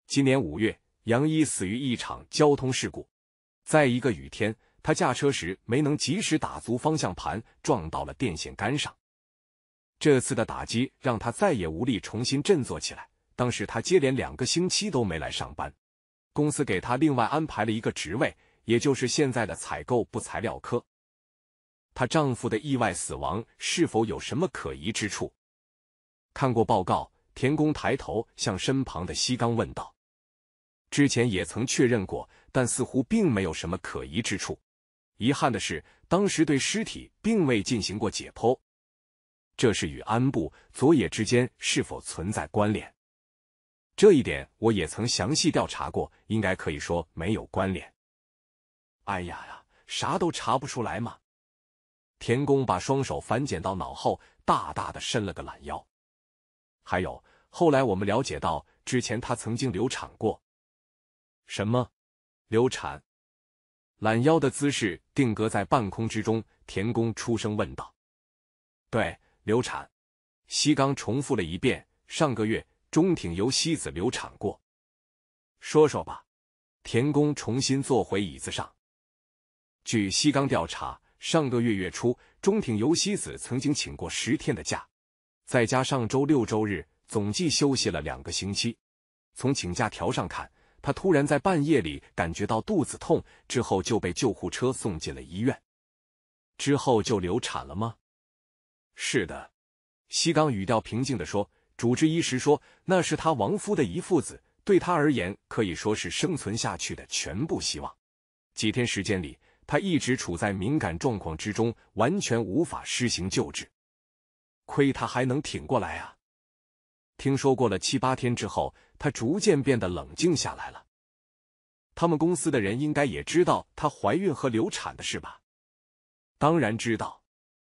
今年五月，杨一死于一场交通事故。在一个雨天，他驾车时没能及时打足方向盘，撞到了电线杆上。这次的打击让他再也无力重新振作起来。当时她接连两个星期都没来上班，公司给她另外安排了一个职位，也就是现在的采购部材料科。她丈夫的意外死亡是否有什么可疑之处？看过报告，田宫抬头向身旁的西冈问道：“之前也曾确认过，但似乎并没有什么可疑之处。遗憾的是，当时对尸体并未进行过解剖。这是与安部、佐野之间是否存在关联？”这一点我也曾详细调查过，应该可以说没有关联。哎呀呀，啥都查不出来吗？田工把双手反剪到脑后，大大的伸了个懒腰。还有，后来我们了解到，之前他曾经流产过。什么？流产？懒腰的姿势定格在半空之中，田工出声问道：“对，流产。”西刚重复了一遍：“上个月。”中挺由西子流产过，说说吧。田宫重新坐回椅子上。据西冈调查，上个月月初，中挺由西子曾经请过十天的假，再加上周六周日，总计休息了两个星期。从请假条上看，他突然在半夜里感觉到肚子痛，之后就被救护车送进了医院。之后就流产了吗？是的，西冈语调平静的说。主治医师说：“那是他亡夫的遗腹子，对他而言可以说是生存下去的全部希望。几天时间里，他一直处在敏感状况之中，完全无法施行救治。亏他还能挺过来啊！听说过了七八天之后，他逐渐变得冷静下来了。他们公司的人应该也知道她怀孕和流产的事吧？当然知道。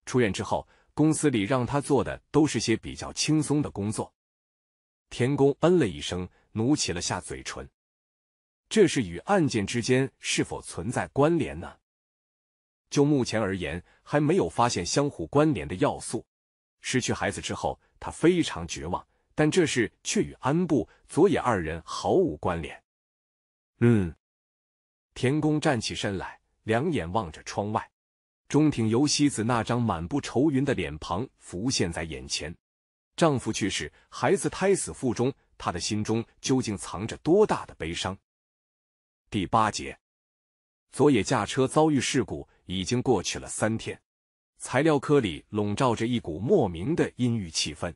出院之后。”公司里让他做的都是些比较轻松的工作。田宫嗯了一声，努起了下嘴唇。这是与案件之间是否存在关联呢？就目前而言，还没有发现相互关联的要素。失去孩子之后，他非常绝望，但这事却与安部、佐野二人毫无关联。嗯，田宫站起身来，两眼望着窗外。中庭由希子那张满布愁云的脸庞浮现在眼前。丈夫去世，孩子胎死腹中，她的心中究竟藏着多大的悲伤？第八节，佐野驾车遭遇事故，已经过去了三天。材料科里笼罩着一股莫名的阴郁气氛，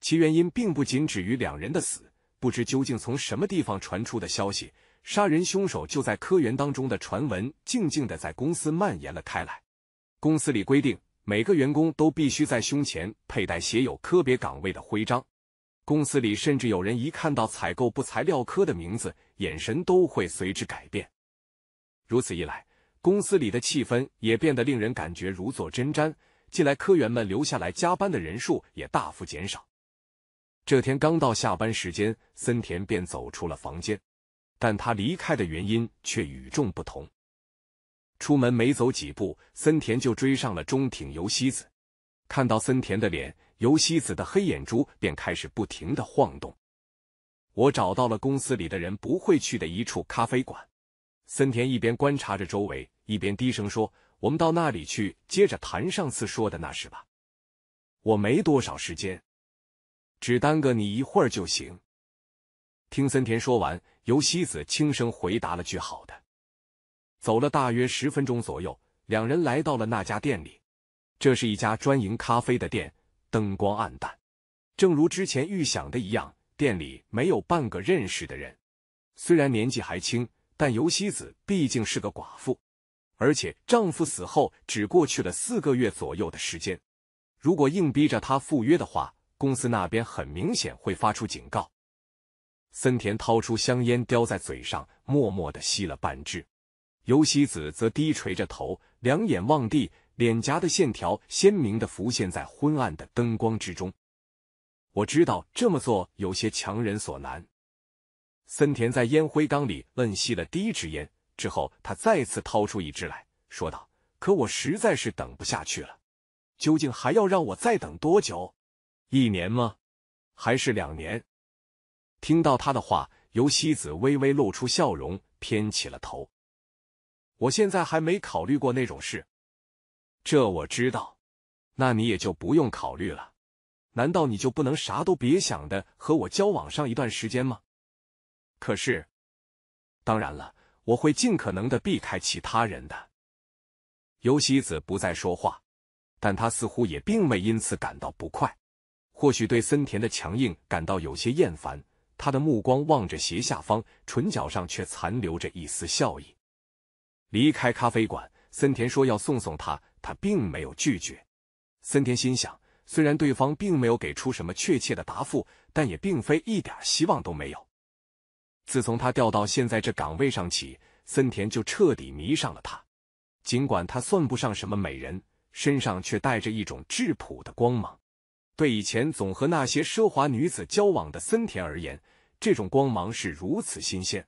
其原因并不仅止于两人的死。不知究竟从什么地方传出的消息，杀人凶手就在科员当中的传闻，静静的在公司蔓延了开来。公司里规定，每个员工都必须在胸前佩戴写有科别岗位的徽章。公司里甚至有人一看到采购部材料科的名字，眼神都会随之改变。如此一来，公司里的气氛也变得令人感觉如坐针毡。近来，科员们留下来加班的人数也大幅减少。这天刚到下班时间，森田便走出了房间，但他离开的原因却与众不同。出门没走几步，森田就追上了中庭尤希子。看到森田的脸，尤希子的黑眼珠便开始不停的晃动。我找到了公司里的人不会去的一处咖啡馆。森田一边观察着周围，一边低声说：“我们到那里去，接着谈上次说的那事吧。”我没多少时间，只耽搁你一会儿就行。听森田说完，尤希子轻声回答了句：“好的。”走了大约十分钟左右，两人来到了那家店里。这是一家专营咖啡的店，灯光暗淡，正如之前预想的一样，店里没有半个认识的人。虽然年纪还轻，但尤西子毕竟是个寡妇，而且丈夫死后只过去了四个月左右的时间。如果硬逼着她赴约的话，公司那边很明显会发出警告。森田掏出香烟，叼在嘴上，默默的吸了半支。尤希子则低垂着头，两眼望地，脸颊的线条鲜明的浮现在昏暗的灯光之中。我知道这么做有些强人所难。森田在烟灰缸里摁熄了第一支烟，之后他再次掏出一支来说道：“可我实在是等不下去了，究竟还要让我再等多久？一年吗？还是两年？”听到他的话，尤希子微微露出笑容，偏起了头。我现在还没考虑过那种事，这我知道，那你也就不用考虑了。难道你就不能啥都别想的，和我交往上一段时间吗？可是，当然了，我会尽可能的避开其他人的。尤西子不再说话，但他似乎也并未因此感到不快，或许对森田的强硬感到有些厌烦。他的目光望着斜下方，唇角上却残留着一丝笑意。离开咖啡馆，森田说要送送他，他并没有拒绝。森田心想，虽然对方并没有给出什么确切的答复，但也并非一点希望都没有。自从他调到现在这岗位上起，森田就彻底迷上了他。尽管他算不上什么美人，身上却带着一种质朴的光芒。对以前总和那些奢华女子交往的森田而言，这种光芒是如此新鲜。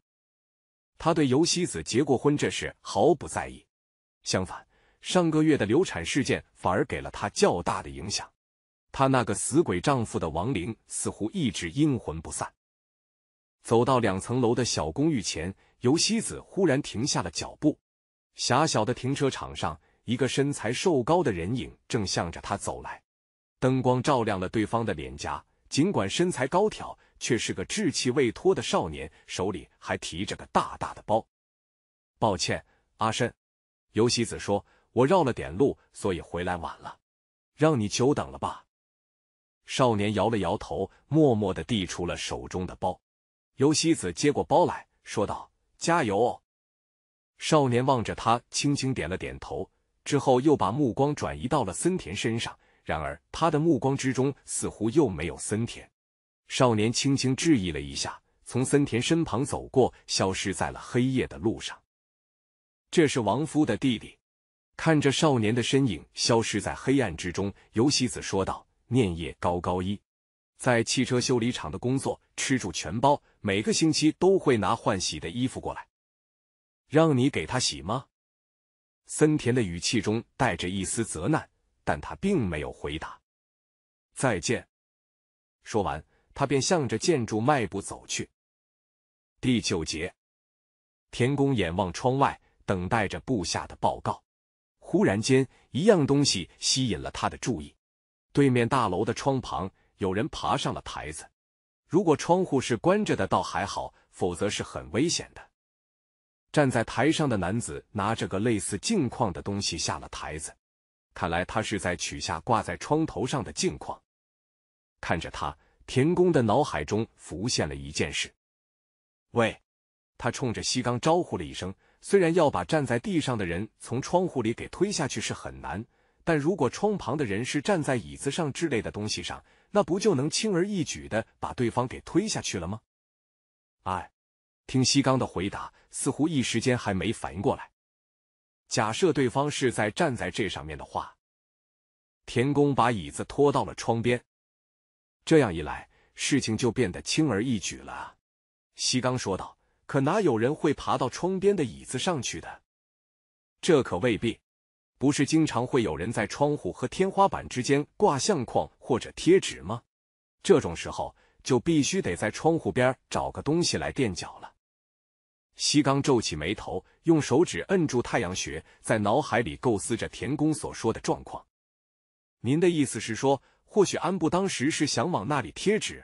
他对尤西子结过婚这事毫不在意，相反，上个月的流产事件反而给了他较大的影响。他那个死鬼丈夫的亡灵似乎一直阴魂不散。走到两层楼的小公寓前，尤西子忽然停下了脚步。狭小的停车场上，一个身材瘦高的人影正向着他走来。灯光照亮了对方的脸颊，尽管身材高挑。却是个稚气未脱的少年，手里还提着个大大的包。抱歉，阿慎，尤西子说：“我绕了点路，所以回来晚了，让你久等了吧。”少年摇了摇头，默默的递出了手中的包。尤西子接过包来说道：“加油！”哦。”少年望着他，轻轻点了点头，之后又把目光转移到了森田身上。然而，他的目光之中似乎又没有森田。少年轻轻质疑了一下，从森田身旁走过，消失在了黑夜的路上。这是亡夫的弟弟。看着少年的身影消失在黑暗之中，尤西子说道：“念夜高高一，在汽车修理厂的工作，吃住全包，每个星期都会拿换洗的衣服过来，让你给他洗吗？”森田的语气中带着一丝责难，但他并没有回答。再见。说完。他便向着建筑迈步走去。第九节，田宫眼望窗外，等待着部下的报告。忽然间，一样东西吸引了他的注意。对面大楼的窗旁，有人爬上了台子。如果窗户是关着的，倒还好；否则是很危险的。站在台上的男子拿着个类似镜框的东西下了台子。看来他是在取下挂在窗头上的镜框。看着他。田宫的脑海中浮现了一件事，喂，他冲着西刚招呼了一声。虽然要把站在地上的人从窗户里给推下去是很难，但如果窗旁的人是站在椅子上之类的东西上，那不就能轻而易举的把对方给推下去了吗？哎，听西刚的回答，似乎一时间还没反应过来。假设对方是在站在这上面的话，田宫把椅子拖到了窗边。这样一来，事情就变得轻而易举了。”西刚说道。“可哪有人会爬到窗边的椅子上去的？这可未必。不是经常会有人在窗户和天花板之间挂相框或者贴纸吗？这种时候就必须得在窗户边找个东西来垫脚了。”西刚皱起眉头，用手指摁住太阳穴，在脑海里构思着田工所说的状况。“您的意思是说？”或许安布当时是想往那里贴纸，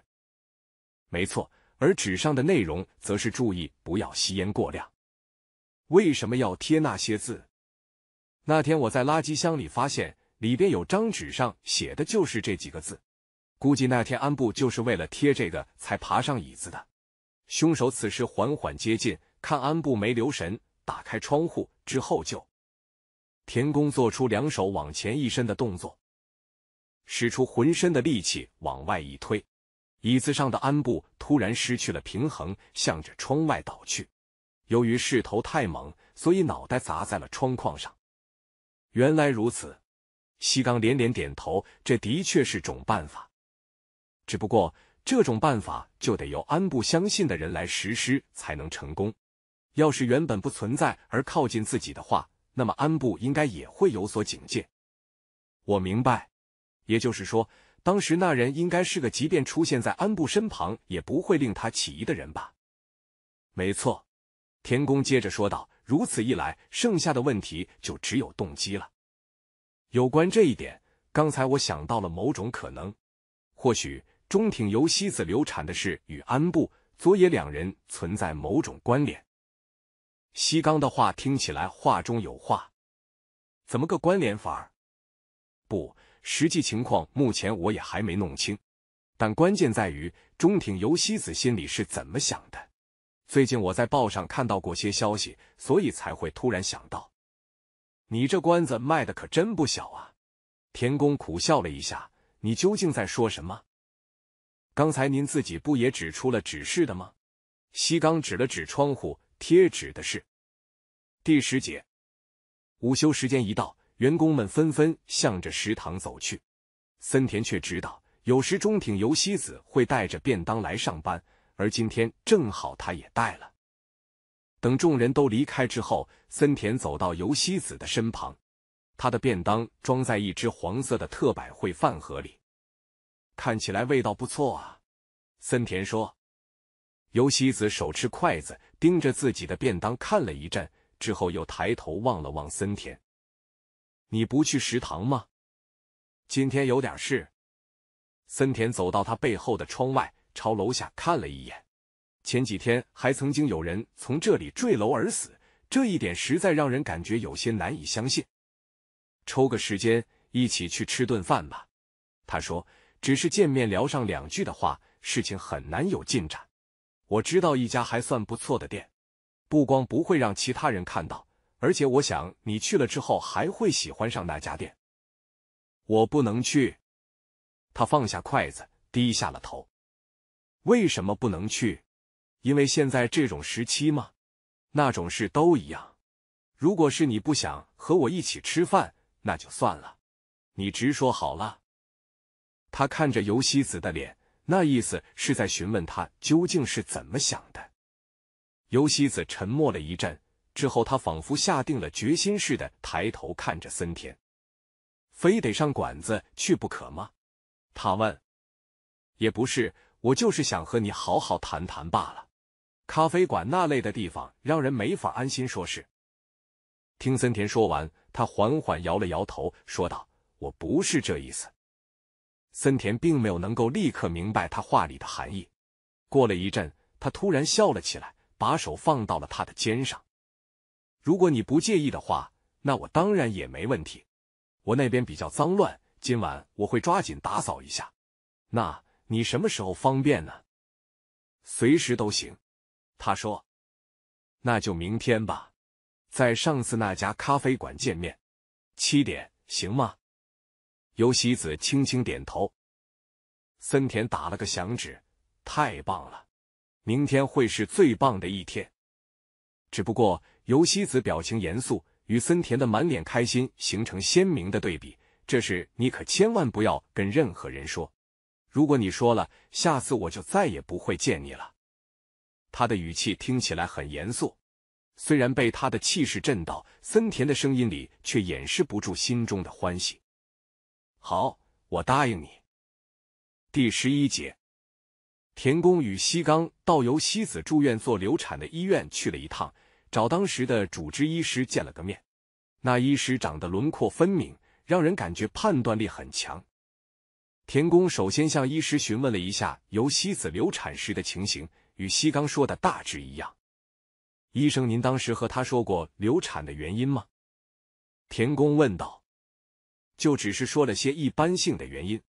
没错。而纸上的内容则是注意不要吸烟过量。为什么要贴那些字？那天我在垃圾箱里发现，里边有张纸，上写的就是这几个字。估计那天安布就是为了贴这个才爬上椅子的。凶手此时缓缓接近，看安布没留神，打开窗户之后就田宫做出两手往前一伸的动作。使出浑身的力气往外一推，椅子上的安布突然失去了平衡，向着窗外倒去。由于势头太猛，所以脑袋砸在了窗框上。原来如此，西刚连连点头。这的确是种办法，只不过这种办法就得由安布相信的人来实施才能成功。要是原本不存在而靠近自己的话，那么安布应该也会有所警戒。我明白。也就是说，当时那人应该是个即便出现在安部身旁也不会令他起疑的人吧？没错，田宫接着说道。如此一来，剩下的问题就只有动机了。有关这一点，刚才我想到了某种可能，或许中挺由西子流产的事与安部、佐野两人存在某种关联。西冈的话听起来话中有话，怎么个关联法？不。实际情况目前我也还没弄清，但关键在于中挺由希子心里是怎么想的。最近我在报上看到过些消息，所以才会突然想到。你这关子卖的可真不小啊！田宫苦笑了一下，你究竟在说什么？刚才您自己不也指出了指示的吗？西刚指了指窗户贴纸的是第十节，午休时间一到。员工们纷纷向着食堂走去，森田却知道，有时中町由希子会带着便当来上班，而今天正好他也带了。等众人都离开之后，森田走到由希子的身旁，他的便当装在一只黄色的特百惠饭盒里，看起来味道不错啊。森田说。由西子手持筷子，盯着自己的便当看了一阵，之后又抬头望了望森田。你不去食堂吗？今天有点事。森田走到他背后的窗外，朝楼下看了一眼。前几天还曾经有人从这里坠楼而死，这一点实在让人感觉有些难以相信。抽个时间一起去吃顿饭吧。他说，只是见面聊上两句的话，事情很难有进展。我知道一家还算不错的店，不光不会让其他人看到。而且我想，你去了之后还会喜欢上那家店。我不能去。他放下筷子，低下了头。为什么不能去？因为现在这种时期吗？那种事都一样。如果是你不想和我一起吃饭，那就算了。你直说好了。他看着尤西子的脸，那意思是在询问他究竟是怎么想的。尤西子沉默了一阵。之后，他仿佛下定了决心似的抬头看着森田：“非得上馆子去不可吗？”他问。“也不是，我就是想和你好好谈谈罢了。”咖啡馆那类的地方让人没法安心说事。听森田说完，他缓缓摇了摇头，说道：“我不是这意思。”森田并没有能够立刻明白他话里的含义。过了一阵，他突然笑了起来，把手放到了他的肩上。如果你不介意的话，那我当然也没问题。我那边比较脏乱，今晚我会抓紧打扫一下。那你什么时候方便呢？随时都行。他说。那就明天吧，在上次那家咖啡馆见面，七点行吗？由喜子轻轻点头。森田打了个响指，太棒了，明天会是最棒的一天。只不过。尤西子表情严肃，与森田的满脸开心形成鲜明的对比。这事你可千万不要跟任何人说，如果你说了，下次我就再也不会见你了。他的语气听起来很严肃，虽然被他的气势震到，森田的声音里却掩饰不住心中的欢喜。好，我答应你。第十一节，田宫与西冈到由西子住院做流产的医院去了一趟。找当时的主治医师见了个面，那医师长得轮廓分明，让人感觉判断力很强。田宫首先向医师询问了一下由西子流产时的情形，与西冈说的大致一样。医生，您当时和他说过流产的原因吗？田宫问道。就只是说了些一般性的原因，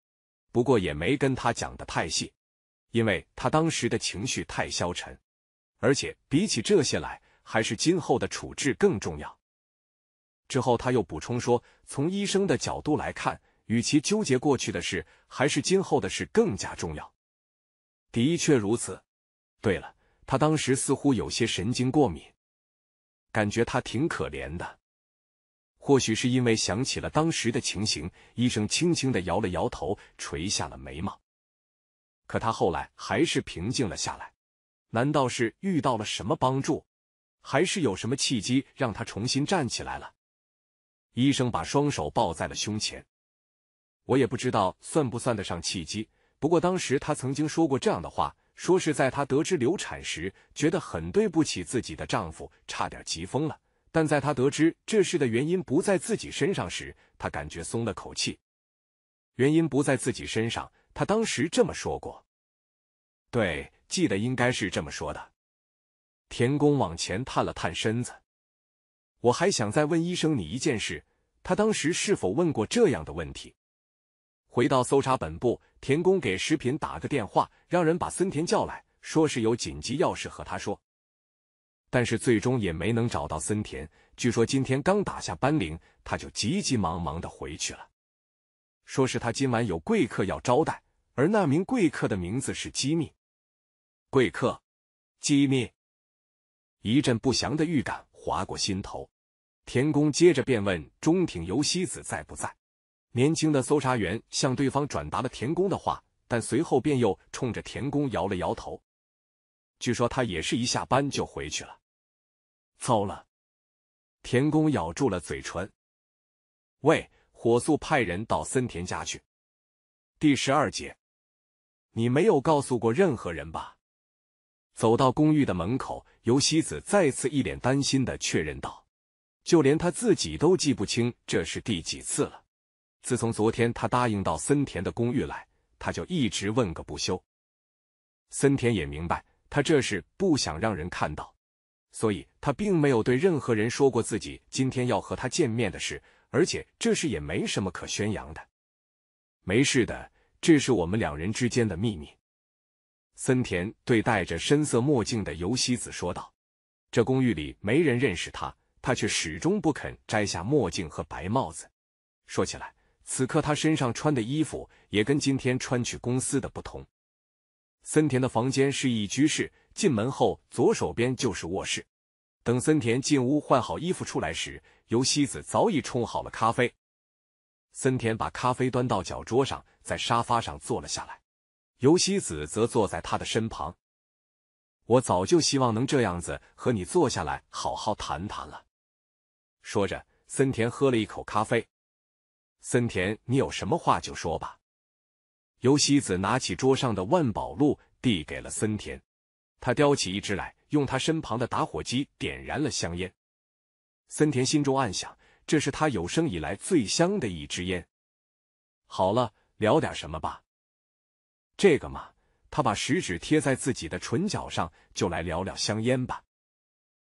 不过也没跟他讲的太细，因为他当时的情绪太消沉，而且比起这些来。还是今后的处置更重要。之后，他又补充说：“从医生的角度来看，与其纠结过去的事，还是今后的事更加重要。”的确如此。对了，他当时似乎有些神经过敏，感觉他挺可怜的。或许是因为想起了当时的情形，医生轻轻的摇了摇头，垂下了眉毛。可他后来还是平静了下来。难道是遇到了什么帮助？还是有什么契机让他重新站起来了？医生把双手抱在了胸前。我也不知道算不算得上契机。不过当时她曾经说过这样的话，说是在她得知流产时，觉得很对不起自己的丈夫，差点急疯了。但在她得知这事的原因不在自己身上时，她感觉松了口气。原因不在自己身上，她当时这么说过。对，记得应该是这么说的。田宫往前探了探身子，我还想再问医生你一件事，他当时是否问过这样的问题？回到搜查本部，田宫给石平打个电话，让人把森田叫来，说是有紧急要事和他说。但是最终也没能找到森田，据说今天刚打下班铃，他就急急忙忙的回去了，说是他今晚有贵客要招待，而那名贵客的名字是机密。贵客，机密。一阵不祥的预感划过心头，田宫接着便问中町游西子在不在。年轻的搜查员向对方转达了田宫的话，但随后便又冲着田宫摇了摇头。据说他也是一下班就回去了。糟了！田宫咬住了嘴唇。喂，火速派人到森田家去。第十二节，你没有告诉过任何人吧？走到公寓的门口，由希子再次一脸担心的确认道：“就连他自己都记不清这是第几次了。自从昨天他答应到森田的公寓来，他就一直问个不休。”森田也明白他这是不想让人看到，所以他并没有对任何人说过自己今天要和他见面的事，而且这事也没什么可宣扬的。没事的，这是我们两人之间的秘密。森田对戴着深色墨镜的游西子说道：“这公寓里没人认识他，他却始终不肯摘下墨镜和白帽子。说起来，此刻他身上穿的衣服也跟今天穿去公司的不同。”森田的房间是一居室，进门后左手边就是卧室。等森田进屋换好衣服出来时，游西子早已冲好了咖啡。森田把咖啡端到脚桌上，在沙发上坐了下来。尤西子则坐在他的身旁。我早就希望能这样子和你坐下来好好谈谈了。说着，森田喝了一口咖啡。森田，你有什么话就说吧。尤西子拿起桌上的万宝路，递给了森田。他叼起一支来，用他身旁的打火机点燃了香烟。森田心中暗想：这是他有生以来最香的一支烟。好了，聊点什么吧。这个嘛，他把食指贴在自己的唇角上，就来聊聊香烟吧。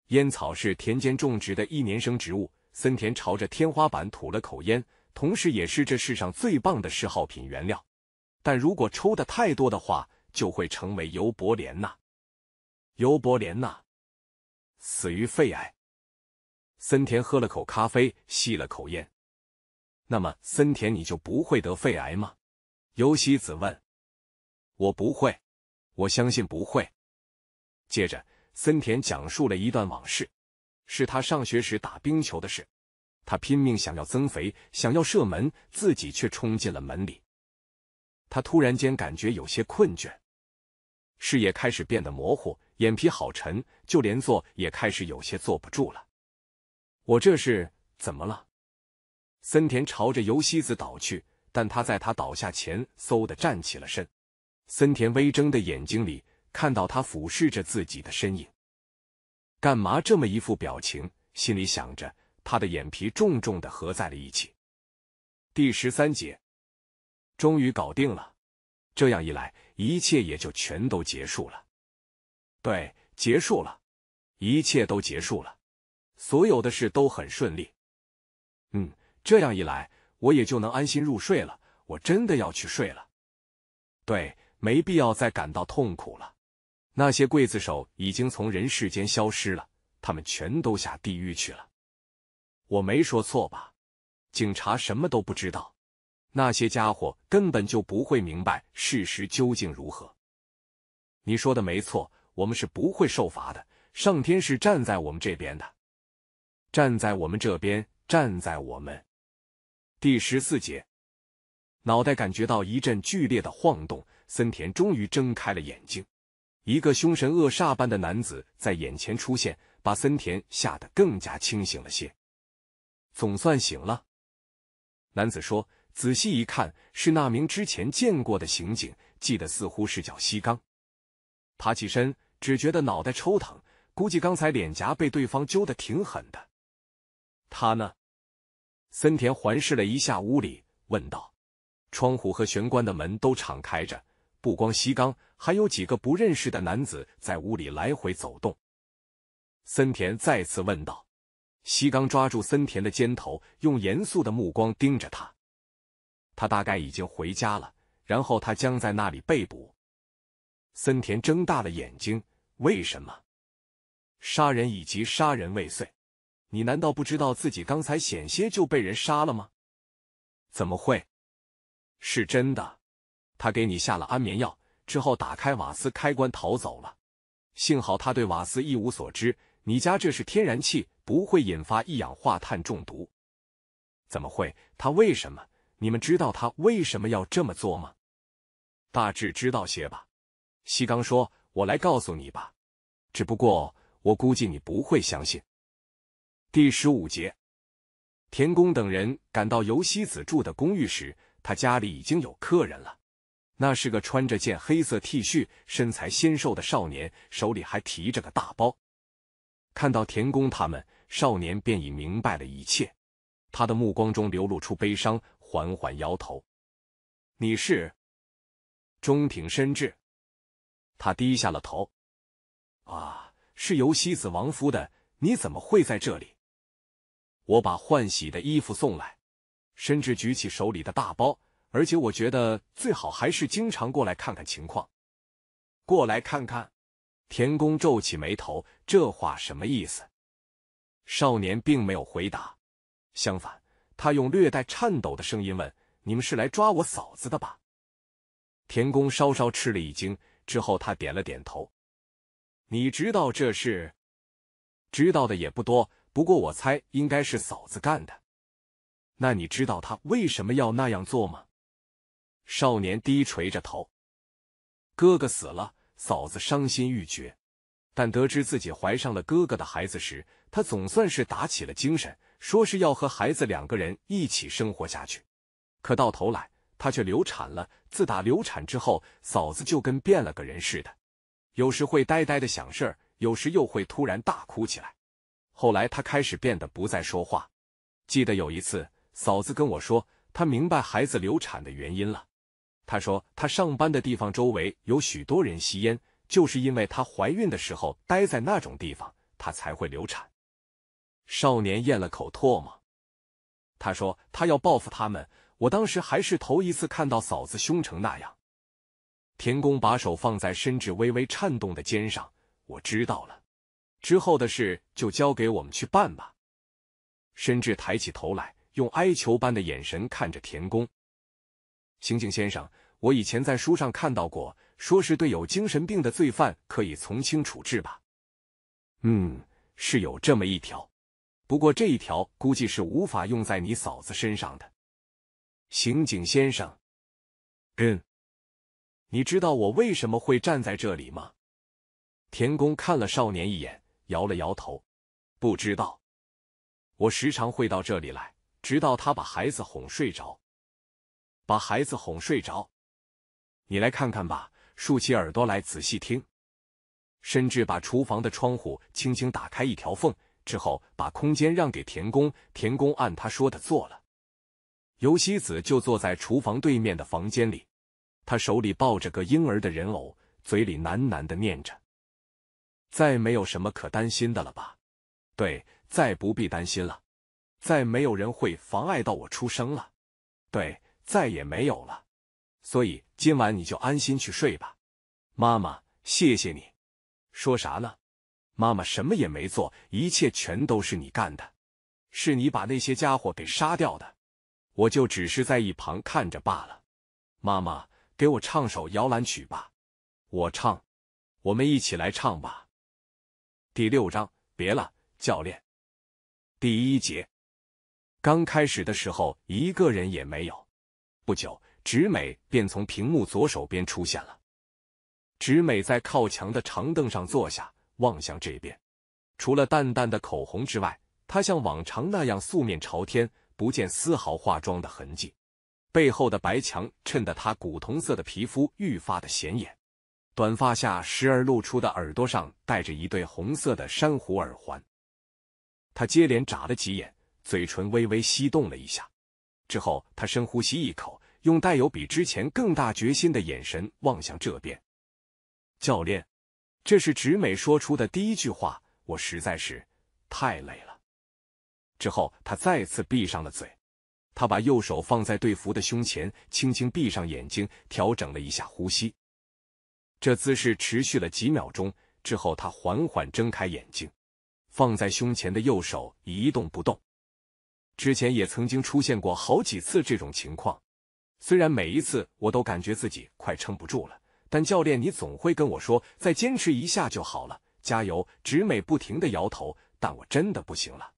烟草是田间种植的一年生植物。森田朝着天花板吐了口烟，同时也是这世上最棒的嗜好品原料。但如果抽的太多的话，就会成为尤伯莲娜。尤伯莲娜死于肺癌。森田喝了口咖啡，吸了口烟。那么，森田你就不会得肺癌吗？尤西子问。我不会，我相信不会。接着，森田讲述了一段往事，是他上学时打冰球的事。他拼命想要增肥，想要射门，自己却冲进了门里。他突然间感觉有些困倦，视野开始变得模糊，眼皮好沉，就连坐也开始有些坐不住了。我这是怎么了？森田朝着游西子倒去，但他在他倒下前，嗖的站起了身。森田微睁的眼睛里看到他俯视着自己的身影，干嘛这么一副表情？心里想着，他的眼皮重重的合在了一起。第十三节，终于搞定了，这样一来，一切也就全都结束了。对，结束了，一切都结束了，所有的事都很顺利。嗯，这样一来，我也就能安心入睡了。我真的要去睡了，对。没必要再感到痛苦了。那些刽子手已经从人世间消失了，他们全都下地狱去了。我没说错吧？警察什么都不知道，那些家伙根本就不会明白事实究竟如何。你说的没错，我们是不会受罚的。上天是站在我们这边的，站在我们这边，站在我们。第十四节，脑袋感觉到一阵剧烈的晃动。森田终于睁开了眼睛，一个凶神恶煞般的男子在眼前出现，把森田吓得更加清醒了些。总算醒了。男子说：“仔细一看，是那名之前见过的刑警，记得似乎是叫西冈。”爬起身，只觉得脑袋抽疼，估计刚才脸颊被对方揪得挺狠的。他呢？森田环视了一下屋里，问道：“窗户和玄关的门都敞开着。”不光西冈，还有几个不认识的男子在屋里来回走动。森田再次问道：“西冈抓住森田的肩头，用严肃的目光盯着他。他大概已经回家了，然后他将在那里被捕。”森田睁大了眼睛：“为什么？杀人以及杀人未遂？你难道不知道自己刚才险些就被人杀了吗？”“怎么会？是真的。”他给你下了安眠药，之后打开瓦斯开关逃走了。幸好他对瓦斯一无所知，你家这是天然气，不会引发一氧化碳中毒。怎么会？他为什么？你们知道他为什么要这么做吗？大致知道些吧。西刚说：“我来告诉你吧，只不过我估计你不会相信。”第十五节，田宫等人赶到尤西子住的公寓时，他家里已经有客人了。那是个穿着件黑色 T 恤、身材纤瘦的少年，手里还提着个大包。看到田宫他们，少年便已明白了一切。他的目光中流露出悲伤，缓缓摇头：“你是中庭深志。”他低下了头：“啊，是游西子王夫的。你怎么会在这里？”我把换洗的衣服送来。深志举起手里的大包。而且我觉得最好还是经常过来看看情况。过来看看？田宫皱起眉头，这话什么意思？少年并没有回答，相反，他用略带颤抖的声音问：“你们是来抓我嫂子的吧？”田宫稍稍吃了一惊，之后他点了点头：“你知道这事？知道的也不多，不过我猜应该是嫂子干的。那你知道他为什么要那样做吗？”少年低垂着头，哥哥死了，嫂子伤心欲绝。但得知自己怀上了哥哥的孩子时，他总算是打起了精神，说是要和孩子两个人一起生活下去。可到头来，他却流产了。自打流产之后，嫂子就跟变了个人似的，有时会呆呆的想事儿，有时又会突然大哭起来。后来，他开始变得不再说话。记得有一次，嫂子跟我说，她明白孩子流产的原因了。他说，他上班的地方周围有许多人吸烟，就是因为他怀孕的时候待在那种地方，他才会流产。少年咽了口唾沫。他说他要报复他们。我当时还是头一次看到嫂子凶成那样。田宫把手放在深智微微颤动的肩上，我知道了。之后的事就交给我们去办吧。深智抬起头来，用哀求般的眼神看着田宫。刑警先生，我以前在书上看到过，说是对有精神病的罪犯可以从轻处置吧？嗯，是有这么一条，不过这一条估计是无法用在你嫂子身上的。刑警先生，嗯，你知道我为什么会站在这里吗？田工看了少年一眼，摇了摇头，不知道。我时常会到这里来，直到他把孩子哄睡着。把孩子哄睡着，你来看看吧，竖起耳朵来仔细听。甚至把厨房的窗户轻轻打开一条缝，之后把空间让给田宫。田宫按他说的做了。尤西子就坐在厨房对面的房间里，他手里抱着个婴儿的人偶，嘴里喃喃的念着：“再没有什么可担心的了吧？对，再不必担心了，再没有人会妨碍到我出生了。对。”再也没有了，所以今晚你就安心去睡吧。妈妈，谢谢你。说啥呢？妈妈什么也没做，一切全都是你干的，是你把那些家伙给杀掉的。我就只是在一旁看着罢了。妈妈，给我唱首摇篮曲吧。我唱，我们一起来唱吧。第六章，别了，教练。第一节，刚开始的时候，一个人也没有。不久，直美便从屏幕左手边出现了。直美在靠墙的长凳上坐下，望向这边。除了淡淡的口红之外，她像往常那样素面朝天，不见丝毫化妆的痕迹。背后的白墙衬得她古铜色的皮肤愈发的显眼。短发下时而露出的耳朵上戴着一对红色的珊瑚耳环。她接连眨了几眼，嘴唇微微翕动了一下。之后，他深呼吸一口，用带有比之前更大决心的眼神望向这边。教练，这是直美说出的第一句话。我实在是太累了。之后，他再次闭上了嘴。他把右手放在队服的胸前，轻轻闭上眼睛，调整了一下呼吸。这姿势持续了几秒钟。之后，他缓缓睁开眼睛，放在胸前的右手一动不动。之前也曾经出现过好几次这种情况，虽然每一次我都感觉自己快撑不住了，但教练你总会跟我说再坚持一下就好了，加油！直美不停的摇头，但我真的不行了，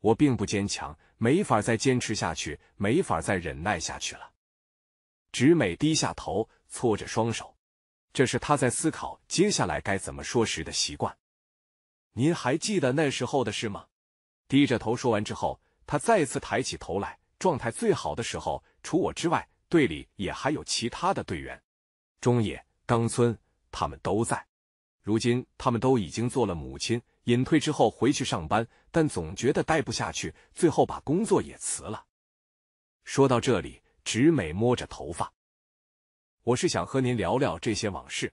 我并不坚强，没法再坚持下去，没法再忍耐下去了。直美低下头，搓着双手，这是他在思考接下来该怎么说时的习惯。您还记得那时候的事吗？低着头说完之后。他再次抬起头来，状态最好的时候，除我之外，队里也还有其他的队员，中野、冈村，他们都在。如今他们都已经做了母亲，隐退之后回去上班，但总觉得待不下去，最后把工作也辞了。说到这里，直美摸着头发，我是想和您聊聊这些往事。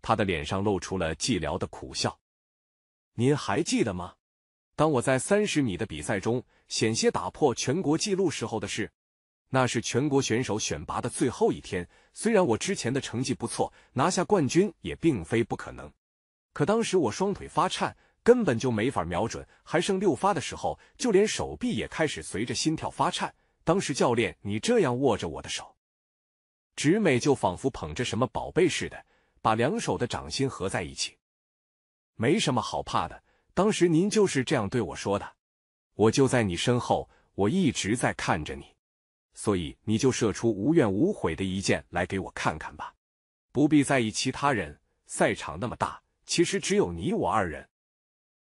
他的脸上露出了寂寥的苦笑。您还记得吗？当我在三十米的比赛中。险些打破全国纪录时候的事，那是全国选手选拔的最后一天。虽然我之前的成绩不错，拿下冠军也并非不可能，可当时我双腿发颤，根本就没法瞄准。还剩六发的时候，就连手臂也开始随着心跳发颤。当时教练，你这样握着我的手，直美就仿佛捧着什么宝贝似的，把两手的掌心合在一起。没什么好怕的，当时您就是这样对我说的。我就在你身后，我一直在看着你，所以你就射出无怨无悔的一箭来给我看看吧，不必在意其他人。赛场那么大，其实只有你我二人。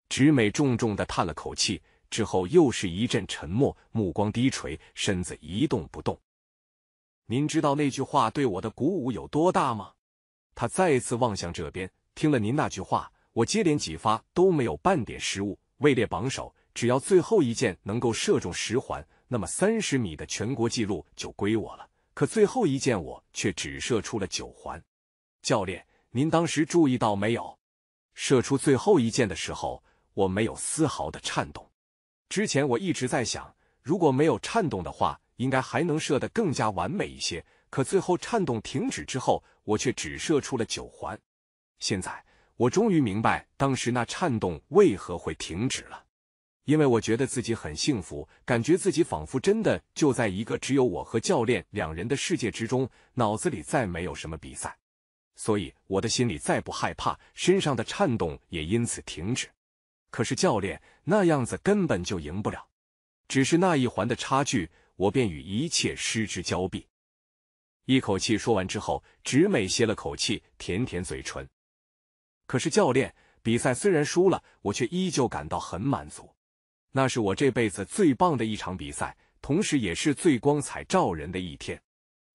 直美重重的叹了口气，之后又是一阵沉默，目光低垂，身子一动不动。您知道那句话对我的鼓舞有多大吗？他再次望向这边，听了您那句话，我接连几发都没有半点失误，位列榜首。只要最后一箭能够射中十环，那么三十米的全国纪录就归我了。可最后一箭我却只射出了九环。教练，您当时注意到没有？射出最后一箭的时候，我没有丝毫的颤动。之前我一直在想，如果没有颤动的话，应该还能射得更加完美一些。可最后颤动停止之后，我却只射出了九环。现在我终于明白当时那颤动为何会停止了。因为我觉得自己很幸福，感觉自己仿佛真的就在一个只有我和教练两人的世界之中，脑子里再没有什么比赛，所以我的心里再不害怕，身上的颤动也因此停止。可是教练那样子根本就赢不了，只是那一环的差距，我便与一切失之交臂。一口气说完之后，直美歇了口气，舔舔嘴唇。可是教练比赛虽然输了，我却依旧感到很满足。那是我这辈子最棒的一场比赛，同时也是最光彩照人的一天。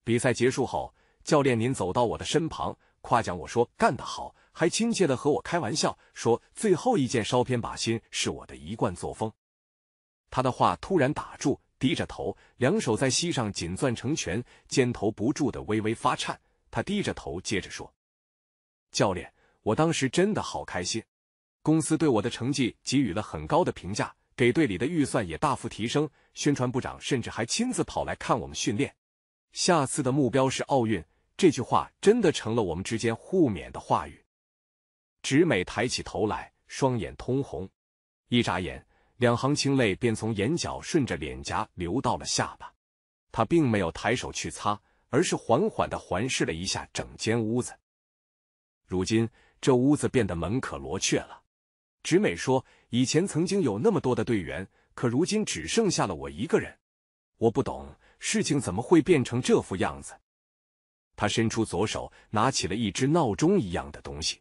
比赛结束后，教练您走到我的身旁，夸奖我说干得好，还亲切的和我开玩笑说：“最后一件稍偏靶心是我的一贯作风。”他的话突然打住，低着头，两手在膝上紧攥成拳，肩头不住的微微发颤。他低着头接着说：“教练，我当时真的好开心，公司对我的成绩给予了很高的评价。”给队里的预算也大幅提升，宣传部长甚至还亲自跑来看我们训练。下次的目标是奥运，这句话真的成了我们之间互勉的话语。直美抬起头来，双眼通红，一眨眼，两行清泪便从眼角顺着脸颊流到了下巴。他并没有抬手去擦，而是缓缓的环视了一下整间屋子。如今这屋子变得门可罗雀了。直美说。以前曾经有那么多的队员，可如今只剩下了我一个人。我不懂事情怎么会变成这副样子。他伸出左手，拿起了一只闹钟一样的东西，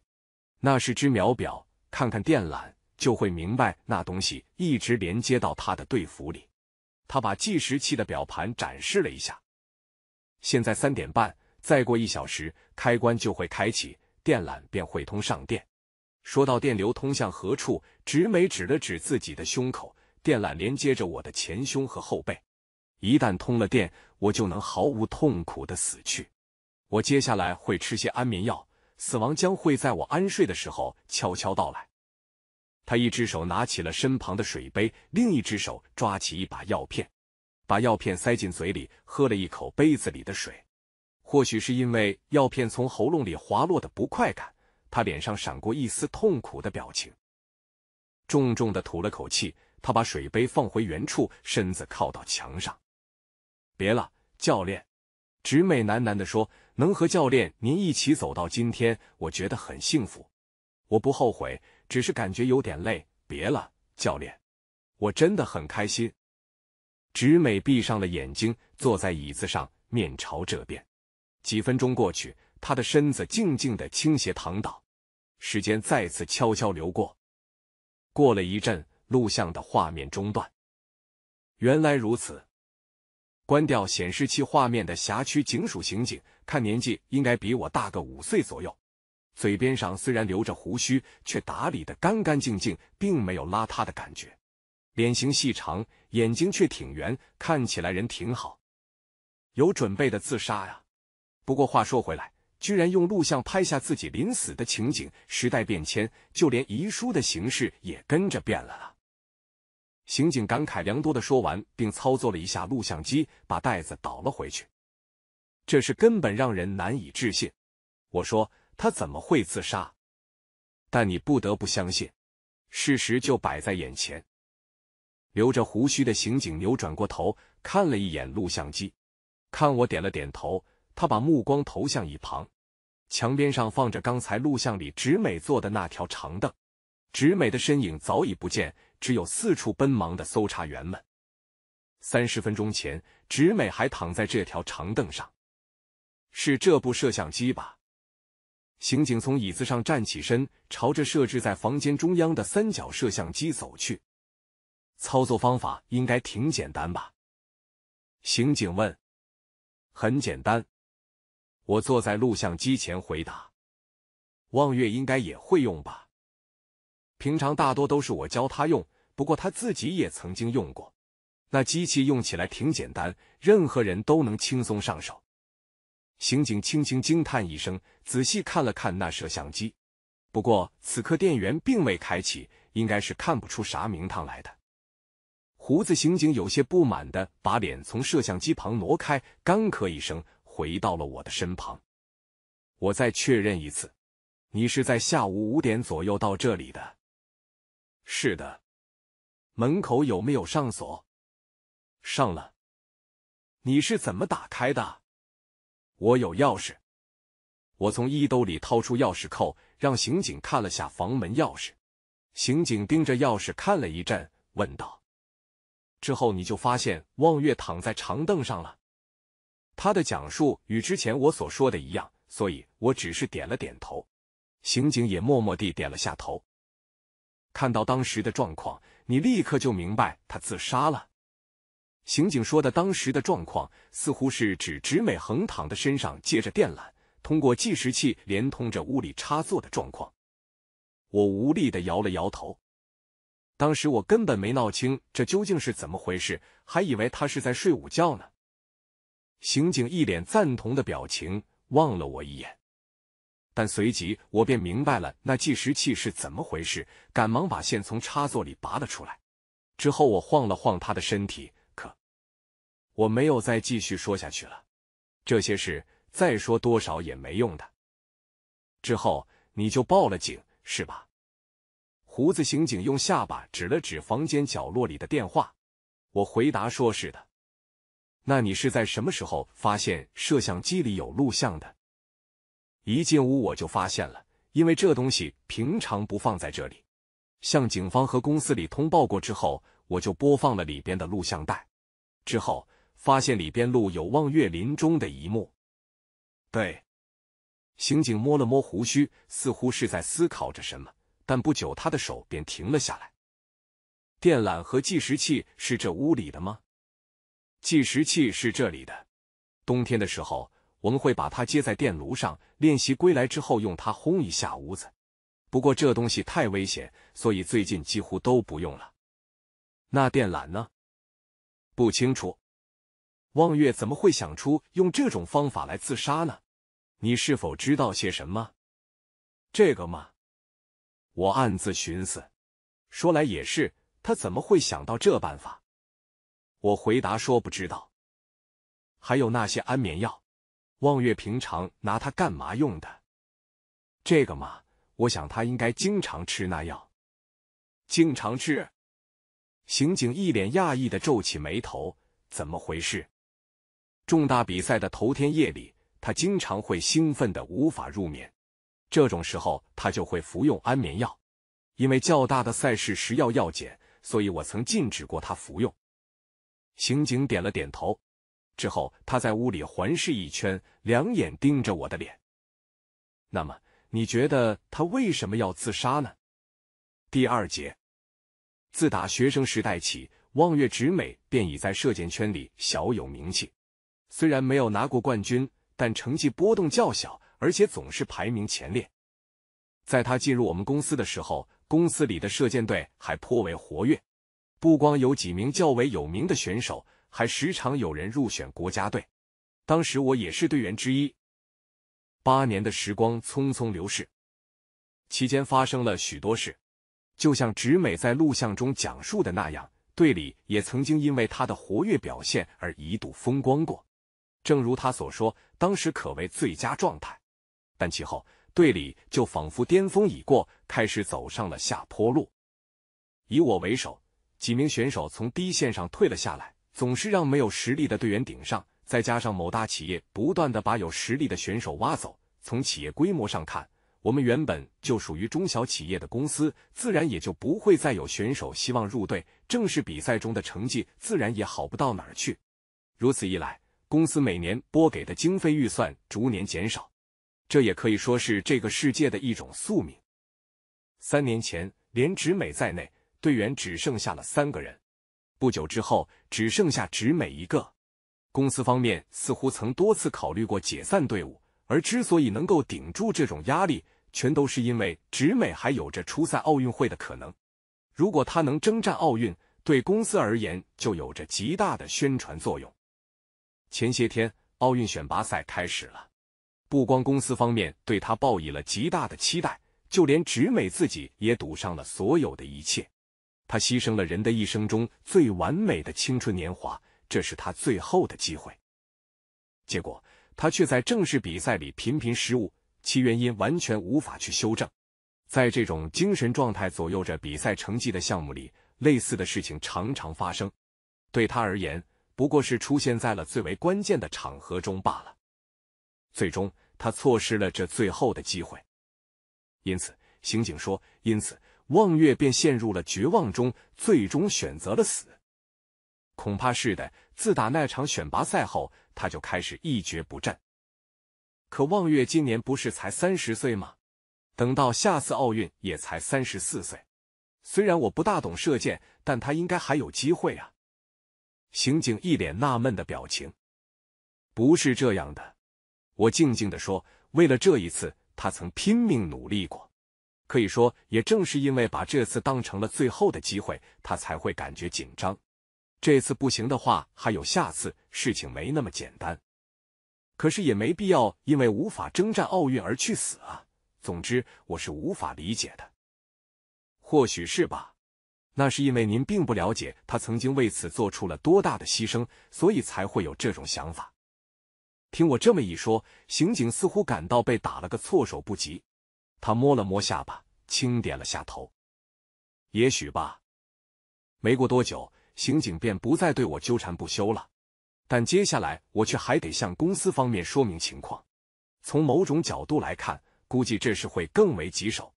那是只秒表。看看电缆，就会明白那东西一直连接到他的队服里。他把计时器的表盘展示了一下。现在三点半，再过一小时，开关就会开启，电缆便会通上电。说到电流通向何处，直美指了指自己的胸口，电缆连接着我的前胸和后背，一旦通了电，我就能毫无痛苦的死去。我接下来会吃些安眠药，死亡将会在我安睡的时候悄悄到来。他一只手拿起了身旁的水杯，另一只手抓起一把药片，把药片塞进嘴里，喝了一口杯子里的水。或许是因为药片从喉咙里滑落的不快感。他脸上闪过一丝痛苦的表情，重重的吐了口气。他把水杯放回原处，身子靠到墙上。别了，教练。直美喃喃的说：“能和教练您一起走到今天，我觉得很幸福。我不后悔，只是感觉有点累。”别了，教练。我真的很开心。直美闭上了眼睛，坐在椅子上，面朝这边。几分钟过去，他的身子静静的倾斜躺倒。时间再次悄悄流过，过了一阵，录像的画面中断。原来如此，关掉显示器画面的辖区警署刑警，看年纪应该比我大个五岁左右，嘴边上虽然留着胡须，却打理的干干净净，并没有邋遢的感觉。脸型细长，眼睛却挺圆，看起来人挺好。有准备的自杀呀？不过话说回来。居然用录像拍下自己临死的情景，时代变迁，就连遗书的形式也跟着变了。刑警感慨良多的说完，并操作了一下录像机，把袋子倒了回去。这是根本让人难以置信。我说他怎么会自杀？但你不得不相信，事实就摆在眼前。留着胡须的刑警扭转过头，看了一眼录像机，看我点了点头。他把目光投向一旁，墙边上放着刚才录像里直美坐的那条长凳，直美的身影早已不见，只有四处奔忙的搜查员们。三十分钟前，直美还躺在这条长凳上，是这部摄像机吧？刑警从椅子上站起身，朝着设置在房间中央的三角摄像机走去。操作方法应该挺简单吧？刑警问。很简单。我坐在录像机前回答：“望月应该也会用吧？平常大多都是我教他用，不过他自己也曾经用过。那机器用起来挺简单，任何人都能轻松上手。”刑警轻轻惊叹一声，仔细看了看那摄像机。不过此刻电源并未开启，应该是看不出啥名堂来的。胡子刑警有些不满的把脸从摄像机旁挪开，干咳一声。回到了我的身旁。我再确认一次，你是在下午五点左右到这里的。是的。门口有没有上锁？上了。你是怎么打开的？我有钥匙。我从衣兜里掏出钥匙扣，让刑警看了下房门钥匙。刑警盯着钥匙看了一阵，问道：“之后你就发现望月躺在长凳上了？”他的讲述与之前我所说的一样，所以我只是点了点头。刑警也默默地点了下头。看到当时的状况，你立刻就明白他自杀了。刑警说的当时的状况，似乎是指直美横躺的身上接着电缆，通过计时器连通着屋里插座的状况。我无力的摇了摇头。当时我根本没闹清这究竟是怎么回事，还以为他是在睡午觉呢。刑警一脸赞同的表情望了我一眼，但随即我便明白了那计时器是怎么回事，赶忙把线从插座里拔了出来。之后我晃了晃他的身体，可我没有再继续说下去了。这些事再说多少也没用的。之后你就报了警是吧？胡子刑警用下巴指了指房间角落里的电话，我回答说是的。那你是在什么时候发现摄像机里有录像的？一进屋我就发现了，因为这东西平常不放在这里。向警方和公司里通报过之后，我就播放了里边的录像带，之后发现里边录有望月林中的一幕。对，刑警摸了摸胡须，似乎是在思考着什么，但不久他的手便停了下来。电缆和计时器是这屋里的吗？计时器是这里的。冬天的时候，我们会把它接在电炉上练习。归来之后，用它轰一下屋子。不过这东西太危险，所以最近几乎都不用了。那电缆呢？不清楚。望月怎么会想出用这种方法来自杀呢？你是否知道些什么？这个嘛，我暗自寻思。说来也是，他怎么会想到这办法？我回答说不知道。还有那些安眠药，望月平常拿它干嘛用的？这个嘛，我想他应该经常吃那药。经常吃？刑警一脸讶异的皱起眉头，怎么回事？重大比赛的头天夜里，他经常会兴奋的无法入眠，这种时候他就会服用安眠药。因为较大的赛事食药要减，所以我曾禁止过他服用。刑警点了点头，之后他在屋里环视一圈，两眼盯着我的脸。那么，你觉得他为什么要自杀呢？第二节，自打学生时代起，望月直美便已在射箭圈里小有名气。虽然没有拿过冠军，但成绩波动较小，而且总是排名前列。在他进入我们公司的时候，公司里的射箭队还颇为活跃。不光有几名较为有名的选手，还时常有人入选国家队。当时我也是队员之一。八年的时光匆匆流逝，期间发生了许多事。就像直美在录像中讲述的那样，队里也曾经因为他的活跃表现而一度风光过。正如他所说，当时可谓最佳状态。但其后，队里就仿佛巅峰已过，开始走上了下坡路。以我为首。几名选手从低线上退了下来，总是让没有实力的队员顶上。再加上某大企业不断的把有实力的选手挖走，从企业规模上看，我们原本就属于中小企业的公司，自然也就不会再有选手希望入队。正式比赛中的成绩自然也好不到哪儿去。如此一来，公司每年拨给的经费预算逐年减少，这也可以说是这个世界的一种宿命。三年前，连直美在内。队员只剩下了三个人，不久之后只剩下直美一个。公司方面似乎曾多次考虑过解散队伍，而之所以能够顶住这种压力，全都是因为直美还有着出赛奥运会的可能。如果他能征战奥运，对公司而言就有着极大的宣传作用。前些天，奥运选拔赛开始了，不光公司方面对他抱以了极大的期待，就连直美自己也赌上了所有的一切。他牺牲了人的一生中最完美的青春年华，这是他最后的机会。结果，他却在正式比赛里频频失误，其原因完全无法去修正。在这种精神状态左右着比赛成绩的项目里，类似的事情常常发生。对他而言，不过是出现在了最为关键的场合中罢了。最终，他错失了这最后的机会。因此，刑警说：“因此。”望月便陷入了绝望中，最终选择了死。恐怕是的，自打那场选拔赛后，他就开始一蹶不振。可望月今年不是才三十岁吗？等到下次奥运也才三十四岁。虽然我不大懂射箭，但他应该还有机会啊！刑警一脸纳闷的表情。不是这样的，我静静的说，为了这一次，他曾拼命努力过。可以说，也正是因为把这次当成了最后的机会，他才会感觉紧张。这次不行的话，还有下次。事情没那么简单，可是也没必要因为无法征战奥运而去死啊！总之，我是无法理解的。或许是吧，那是因为您并不了解他曾经为此做出了多大的牺牲，所以才会有这种想法。听我这么一说，刑警似乎感到被打了个措手不及。他摸了摸下巴，轻点了下头，也许吧。没过多久，刑警便不再对我纠缠不休了。但接下来，我却还得向公司方面说明情况。从某种角度来看，估计这事会更为棘手。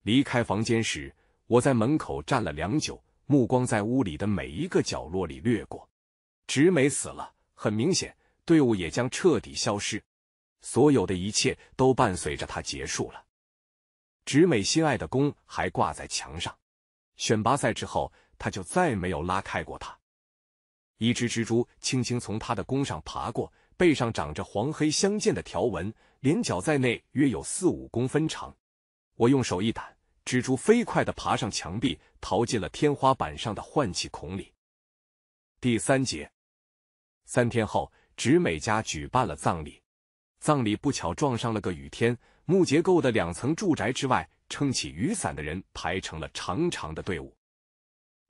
离开房间时，我在门口站了良久，目光在屋里的每一个角落里掠过。直美死了，很明显，队伍也将彻底消失，所有的一切都伴随着他结束了。直美心爱的弓还挂在墙上，选拔赛之后，他就再没有拉开过它。一只蜘蛛轻轻从他的弓上爬过，背上长着黄黑相间的条纹，连脚在内约有四五公分长。我用手一挡，蜘蛛飞快的爬上墙壁，逃进了天花板上的换气孔里。第三节，三天后，直美家举办了葬礼，葬礼不巧撞上了个雨天。木结构的两层住宅之外，撑起雨伞的人排成了长长的队伍。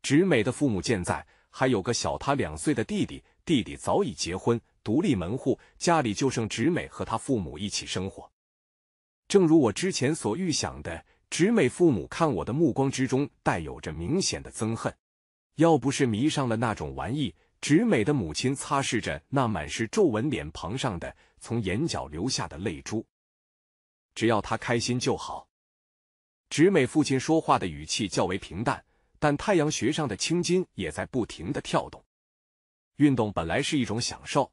直美的父母健在，还有个小他两岁的弟弟。弟弟早已结婚，独立门户，家里就剩直美和他父母一起生活。正如我之前所预想的，直美父母看我的目光之中带有着明显的憎恨。要不是迷上了那种玩意，直美的母亲擦拭着那满是皱纹脸庞上的从眼角流下的泪珠。只要他开心就好。直美父亲说话的语气较为平淡，但太阳穴上的青筋也在不停的跳动。运动本来是一种享受，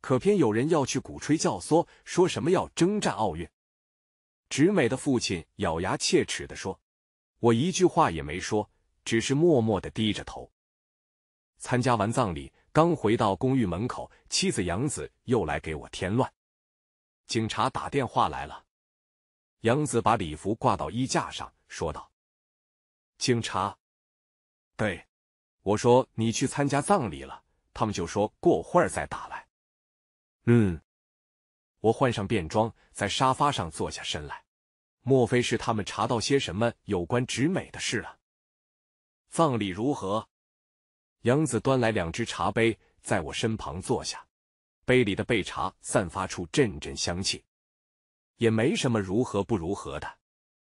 可偏有人要去鼓吹教唆，说什么要征战奥运。直美的父亲咬牙切齿的说：“我一句话也没说，只是默默的低着头。”参加完葬礼，刚回到公寓门口，妻子杨子又来给我添乱。警察打电话来了。杨子把礼服挂到衣架上，说道：“警察，对我说你去参加葬礼了，他们就说过会儿再打来。”嗯，我换上便装，在沙发上坐下身来。莫非是他们查到些什么有关直美的事了？葬礼如何？杨子端来两只茶杯，在我身旁坐下，杯里的备茶散发出阵阵香气。也没什么如何不如何的，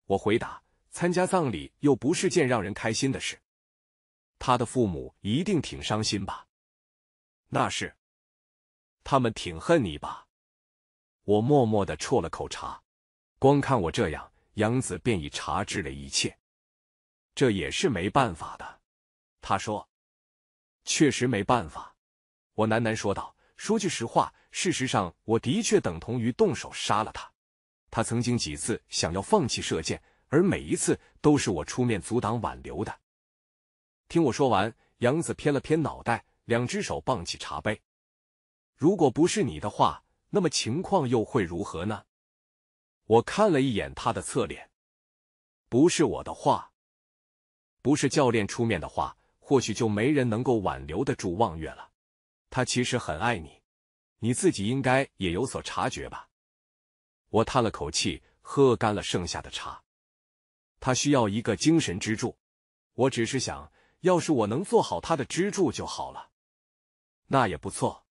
我回答。参加葬礼又不是件让人开心的事，他的父母一定挺伤心吧？那是，他们挺恨你吧？我默默的啜了口茶。光看我这样，杨子便已察知了一切。这也是没办法的，他说。确实没办法，我喃喃说道。说句实话，事实上我的确等同于动手杀了他。他曾经几次想要放弃射箭，而每一次都是我出面阻挡挽留的。听我说完，杨子偏了偏脑袋，两只手抱起茶杯。如果不是你的话，那么情况又会如何呢？我看了一眼他的侧脸，不是我的话，不是教练出面的话，或许就没人能够挽留得住望月了。他其实很爱你，你自己应该也有所察觉吧。我叹了口气，喝干了剩下的茶。他需要一个精神支柱，我只是想，要是我能做好他的支柱就好了，那也不错。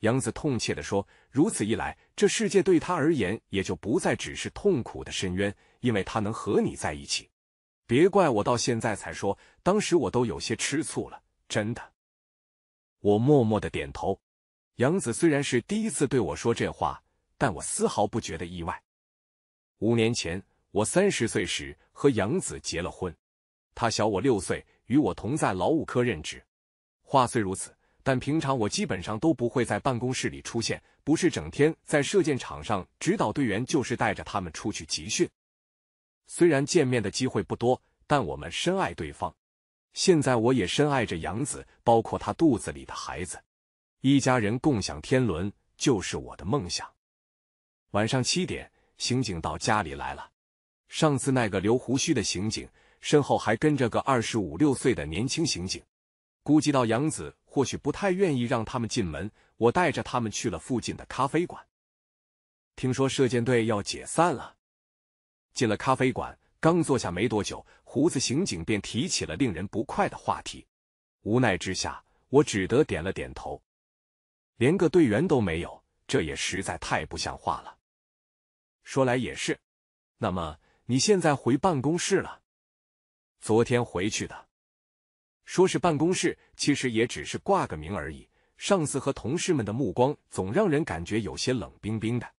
杨子痛切地说：“如此一来，这世界对他而言也就不再只是痛苦的深渊，因为他能和你在一起。”别怪我到现在才说，当时我都有些吃醋了，真的。我默默的点头。杨子虽然是第一次对我说这话。但我丝毫不觉得意外。五年前，我三十岁时和杨子结了婚，他小我六岁，与我同在劳务科任职。话虽如此，但平常我基本上都不会在办公室里出现，不是整天在射箭场上指导队员，就是带着他们出去集训。虽然见面的机会不多，但我们深爱对方。现在我也深爱着杨子，包括他肚子里的孩子。一家人共享天伦，就是我的梦想。晚上七点，刑警到家里来了。上次那个留胡须的刑警身后还跟着个二十五六岁的年轻刑警。估计到杨子或许不太愿意让他们进门，我带着他们去了附近的咖啡馆。听说射箭队要解散了。进了咖啡馆，刚坐下没多久，胡子刑警便提起了令人不快的话题。无奈之下，我只得点了点头。连个队员都没有，这也实在太不像话了。说来也是，那么你现在回办公室了？昨天回去的，说是办公室，其实也只是挂个名而已。上司和同事们的目光总让人感觉有些冷冰冰的，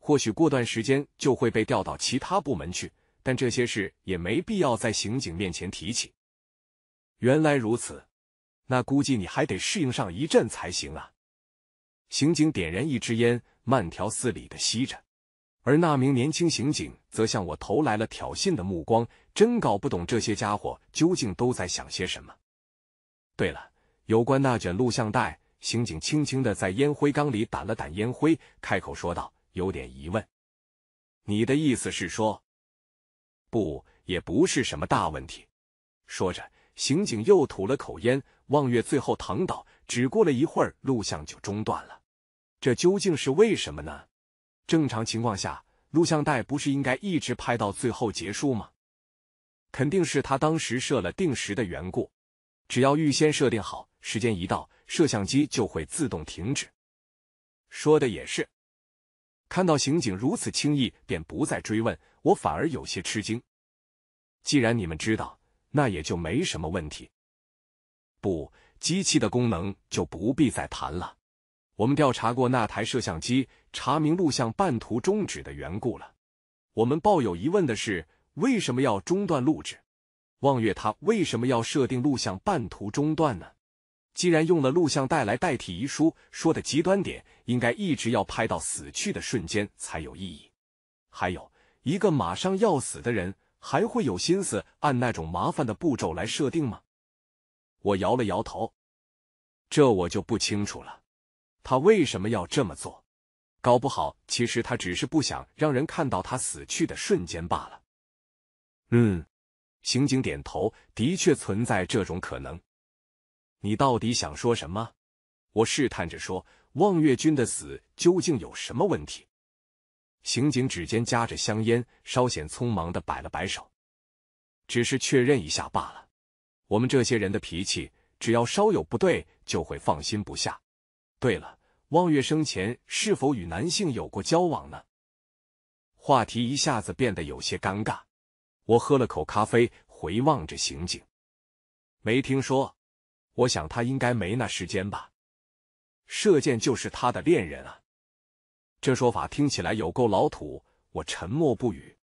或许过段时间就会被调到其他部门去。但这些事也没必要在刑警面前提起。原来如此，那估计你还得适应上一阵才行啊。刑警点燃一支烟，慢条斯理的吸着。而那名年轻刑警则向我投来了挑衅的目光，真搞不懂这些家伙究竟都在想些什么。对了，有关那卷录像带，刑警轻轻的在烟灰缸里掸了掸烟灰，开口说道：“有点疑问。”你的意思是说，不，也不是什么大问题。说着，刑警又吐了口烟。望月最后躺倒，只过了一会儿，录像就中断了。这究竟是为什么呢？正常情况下，录像带不是应该一直拍到最后结束吗？肯定是他当时设了定时的缘故。只要预先设定好，时间一到，摄像机就会自动停止。说的也是。看到刑警如此轻易，便不再追问，我反而有些吃惊。既然你们知道，那也就没什么问题。不，机器的功能就不必再谈了。我们调查过那台摄像机，查明录像半途终止的缘故了。我们抱有疑问的是，为什么要中断录制？望月他为什么要设定录像半途中断呢？既然用了录像带来代替遗书，说的极端点，应该一直要拍到死去的瞬间才有意义。还有一个马上要死的人，还会有心思按那种麻烦的步骤来设定吗？我摇了摇头，这我就不清楚了。他为什么要这么做？搞不好，其实他只是不想让人看到他死去的瞬间罢了。嗯，刑警点头，的确存在这种可能。你到底想说什么？我试探着说，望月君的死究竟有什么问题？刑警指尖夹着香烟，稍显匆忙的摆了摆手，只是确认一下罢了。我们这些人的脾气，只要稍有不对，就会放心不下。对了，望月生前是否与男性有过交往呢？话题一下子变得有些尴尬。我喝了口咖啡，回望着刑警。没听说，我想他应该没那时间吧。射箭就是他的恋人啊，这说法听起来有够老土。我沉默不语。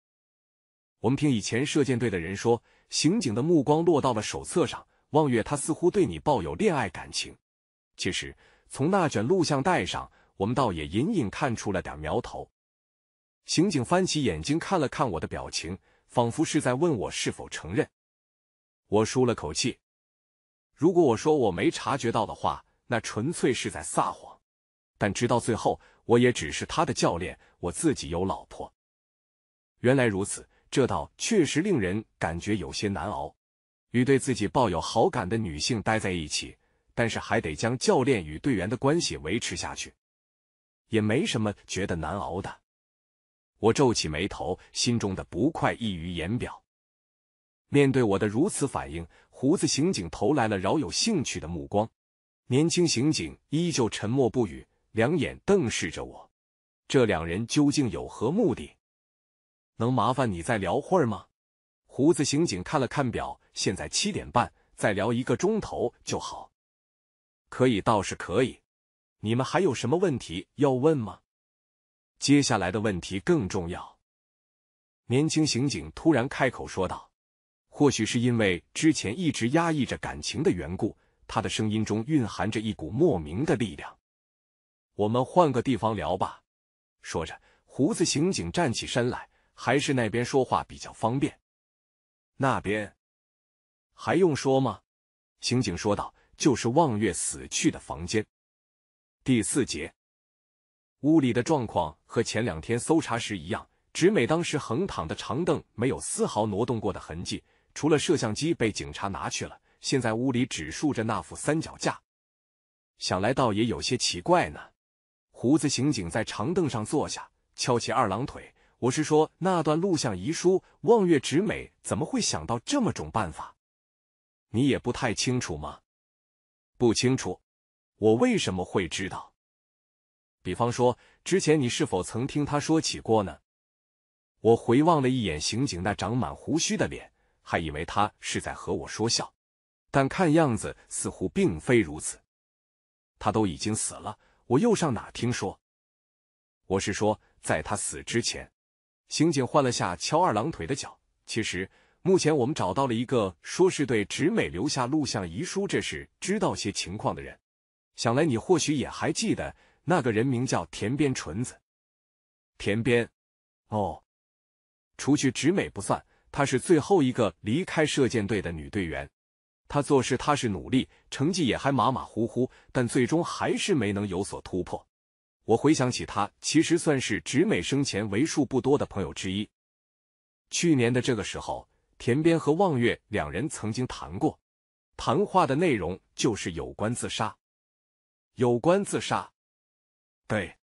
我们听以前射箭队的人说，刑警的目光落到了手册上。望月，他似乎对你抱有恋爱感情。其实。从那卷录像带上，我们倒也隐隐看出了点苗头。刑警翻起眼睛看了看我的表情，仿佛是在问我是否承认。我舒了口气。如果我说我没察觉到的话，那纯粹是在撒谎。但直到最后，我也只是他的教练，我自己有老婆。原来如此，这倒确实令人感觉有些难熬。与对自己抱有好感的女性待在一起。但是还得将教练与队员的关系维持下去，也没什么觉得难熬的。我皱起眉头，心中的不快溢于言表。面对我的如此反应，胡子刑警投来了饶有兴趣的目光。年轻刑警依旧沉默不语，两眼瞪视着我。这两人究竟有何目的？能麻烦你再聊会儿吗？胡子刑警看了看表，现在七点半，再聊一个钟头就好。可以，倒是可以。你们还有什么问题要问吗？接下来的问题更重要。年轻刑警突然开口说道：“或许是因为之前一直压抑着感情的缘故，他的声音中蕴含着一股莫名的力量。”我们换个地方聊吧。说着，胡子刑警站起身来，还是那边说话比较方便。那边还用说吗？刑警说道。就是望月死去的房间。第四节，屋里的状况和前两天搜查时一样，直美当时横躺的长凳没有丝毫挪动过的痕迹，除了摄像机被警察拿去了。现在屋里只竖着那副三脚架，想来倒也有些奇怪呢。胡子刑警在长凳上坐下，翘起二郎腿。我是说那段录像遗书，望月直美怎么会想到这么种办法？你也不太清楚吗？不清楚，我为什么会知道？比方说，之前你是否曾听他说起过呢？我回望了一眼刑警那长满胡须的脸，还以为他是在和我说笑，但看样子似乎并非如此。他都已经死了，我又上哪听说？我是说，在他死之前，刑警换了下翘二郎腿的脚。其实。目前我们找到了一个，说是对直美留下录像遗书这事知道些情况的人。想来你或许也还记得，那个人名叫田边纯子。田边，哦，除去直美不算，她是最后一个离开射箭队的女队员。她做事踏实努力，成绩也还马马虎虎，但最终还是没能有所突破。我回想起她，其实算是直美生前为数不多的朋友之一。去年的这个时候。田边和望月两人曾经谈过，谈话的内容就是有关自杀。有关自杀，对，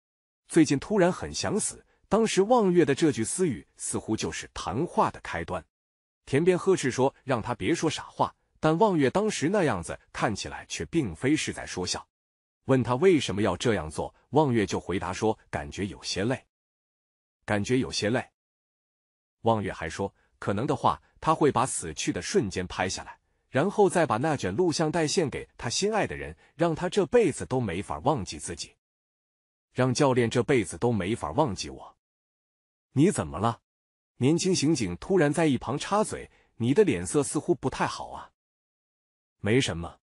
最近突然很想死。当时望月的这句私语似乎就是谈话的开端。田边呵斥说：“让他别说傻话。”但望月当时那样子看起来却并非是在说笑。问他为什么要这样做，望月就回答说：“感觉有些累，感觉有些累。”望月还说：“可能的话。”他会把死去的瞬间拍下来，然后再把那卷录像带献给他心爱的人，让他这辈子都没法忘记自己，让教练这辈子都没法忘记我。你怎么了？年轻刑警突然在一旁插嘴，你的脸色似乎不太好啊。没什么，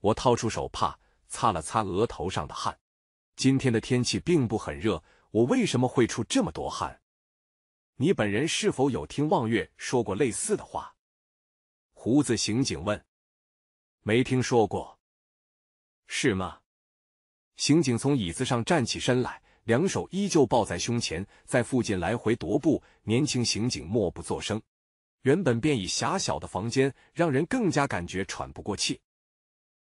我掏出手帕擦了擦额头上的汗。今天的天气并不很热，我为什么会出这么多汗？你本人是否有听望月说过类似的话？胡子刑警问。没听说过，是吗？刑警从椅子上站起身来，两手依旧抱在胸前，在附近来回踱步。年轻刑警默不作声。原本便已狭小的房间让人更加感觉喘不过气。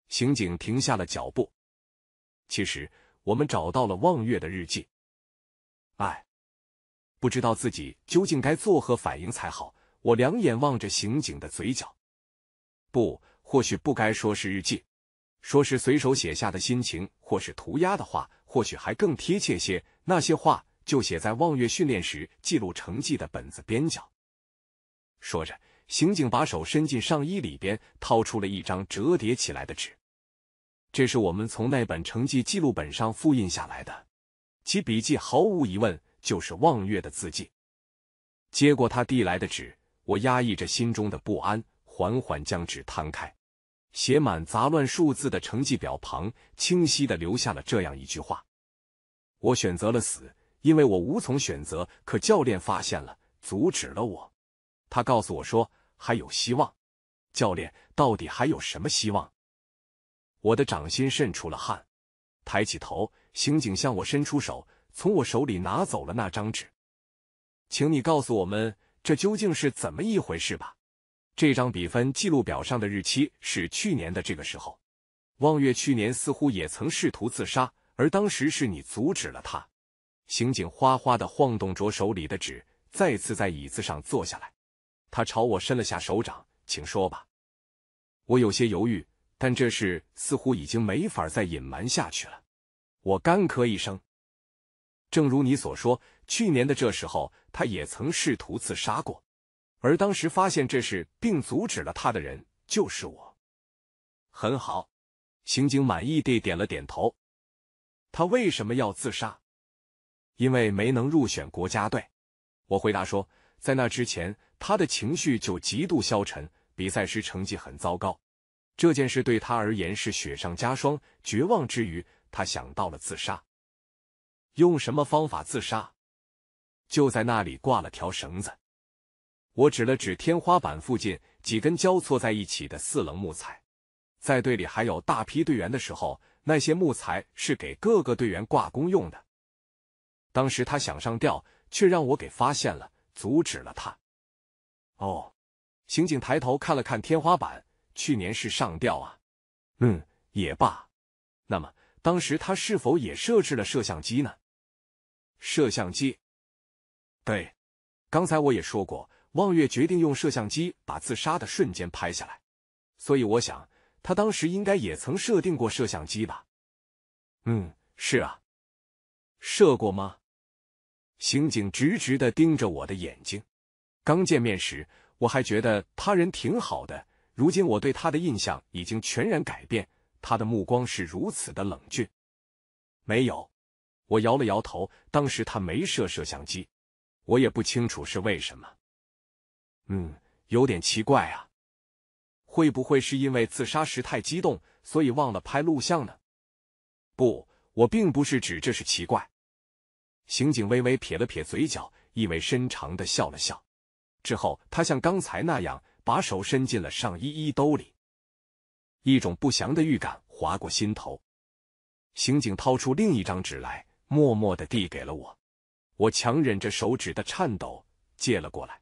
刑警停下了脚步。其实我们找到了望月的日记。哎。不知道自己究竟该作何反应才好。我两眼望着刑警的嘴角，不，或许不该说是日记，说是随手写下的心情，或是涂鸦的话，或许还更贴切些。那些话就写在望月训练时记录成绩的本子边角。说着，刑警把手伸进上衣里边，掏出了一张折叠起来的纸。这是我们从那本成绩记录本上复印下来的，其笔记毫无疑问。就是望月的字迹。接过他递来的纸，我压抑着心中的不安，缓缓将纸摊开。写满杂乱数字的成绩表旁，清晰的留下了这样一句话：“我选择了死，因为我无从选择。可教练发现了，阻止了我。他告诉我说还有希望。教练，到底还有什么希望？”我的掌心渗出了汗。抬起头，刑警向我伸出手。从我手里拿走了那张纸，请你告诉我们这究竟是怎么一回事吧。这张比分记录表上的日期是去年的这个时候。望月去年似乎也曾试图自杀，而当时是你阻止了他。刑警哗哗的晃动着手里的纸，再次在椅子上坐下来。他朝我伸了下手掌，请说吧。我有些犹豫，但这事似乎已经没法再隐瞒下去了。我干咳一声。正如你所说，去年的这时候，他也曾试图自杀过，而当时发现这事并阻止了他的人就是我。很好，刑警满意地点了点头。他为什么要自杀？因为没能入选国家队。我回答说，在那之前，他的情绪就极度消沉，比赛时成绩很糟糕。这件事对他而言是雪上加霜，绝望之余，他想到了自杀。用什么方法自杀？就在那里挂了条绳子。我指了指天花板附近几根交错在一起的四棱木材。在队里还有大批队员的时候，那些木材是给各个队员挂工用的。当时他想上吊，却让我给发现了，阻止了他。哦，刑警抬头看了看天花板，去年是上吊啊。嗯，也罢。那么当时他是否也设置了摄像机呢？摄像机，对，刚才我也说过，望月决定用摄像机把自杀的瞬间拍下来，所以我想他当时应该也曾设定过摄像机吧？嗯，是啊，设过吗？刑警直直的盯着我的眼睛。刚见面时，我还觉得他人挺好的，如今我对他的印象已经全然改变。他的目光是如此的冷峻，没有。我摇了摇头，当时他没设摄像机，我也不清楚是为什么。嗯，有点奇怪啊，会不会是因为自杀时太激动，所以忘了拍录像呢？不，我并不是指这是奇怪。刑警微微撇了撇嘴角，意味深长的笑了笑。之后，他像刚才那样，把手伸进了上衣衣兜里。一种不祥的预感划过心头。刑警掏出另一张纸来。默默的递给了我，我强忍着手指的颤抖接了过来。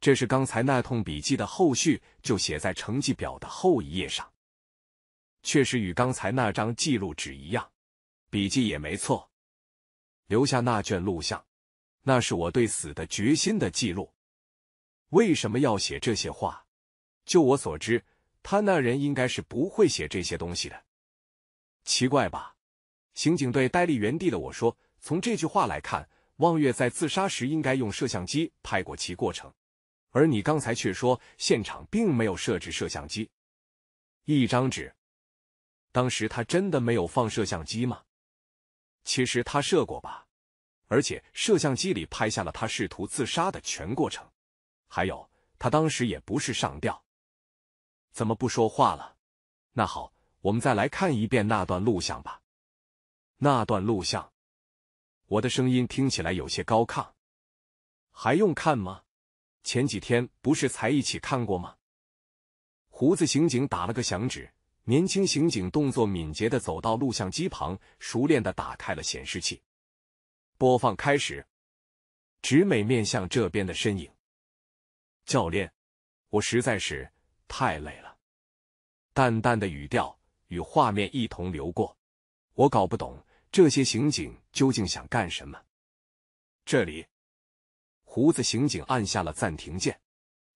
这是刚才那通笔记的后续，就写在成绩表的后一页上。确实与刚才那张记录纸一样，笔记也没错。留下那卷录像，那是我对死的决心的记录。为什么要写这些话？就我所知，他那人应该是不会写这些东西的。奇怪吧？刑警队呆立原地的我说：“从这句话来看，望月在自杀时应该用摄像机拍过其过程，而你刚才却说现场并没有设置摄像机。一张纸，当时他真的没有放摄像机吗？其实他设过吧，而且摄像机里拍下了他试图自杀的全过程。还有，他当时也不是上吊，怎么不说话了？那好，我们再来看一遍那段录像吧。”那段录像，我的声音听起来有些高亢，还用看吗？前几天不是才一起看过吗？胡子刑警打了个响指，年轻刑警动作敏捷的走到录像机旁，熟练的打开了显示器，播放开始。直美面向这边的身影，教练，我实在是太累了，淡淡的语调与画面一同流过，我搞不懂。这些刑警究竟想干什么？这里，胡子刑警按下了暂停键，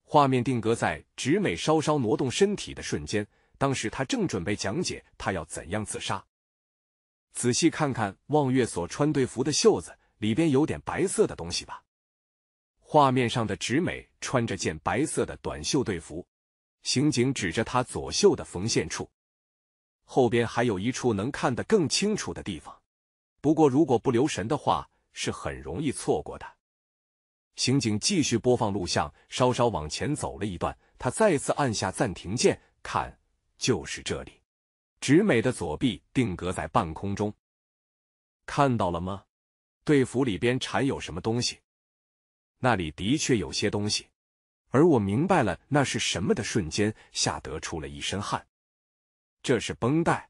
画面定格在直美稍稍挪动身体的瞬间。当时他正准备讲解他要怎样自杀。仔细看看望月所穿队服的袖子，里边有点白色的东西吧？画面上的直美穿着件白色的短袖队服，刑警指着他左袖的缝线处，后边还有一处能看得更清楚的地方。不过，如果不留神的话，是很容易错过的。刑警继续播放录像，稍稍往前走了一段，他再次按下暂停键，看，就是这里。直美的左臂定格在半空中，看到了吗？队服里边缠有什么东西？那里的确有些东西，而我明白了那是什么的瞬间，吓得出了一身汗。这是绷带。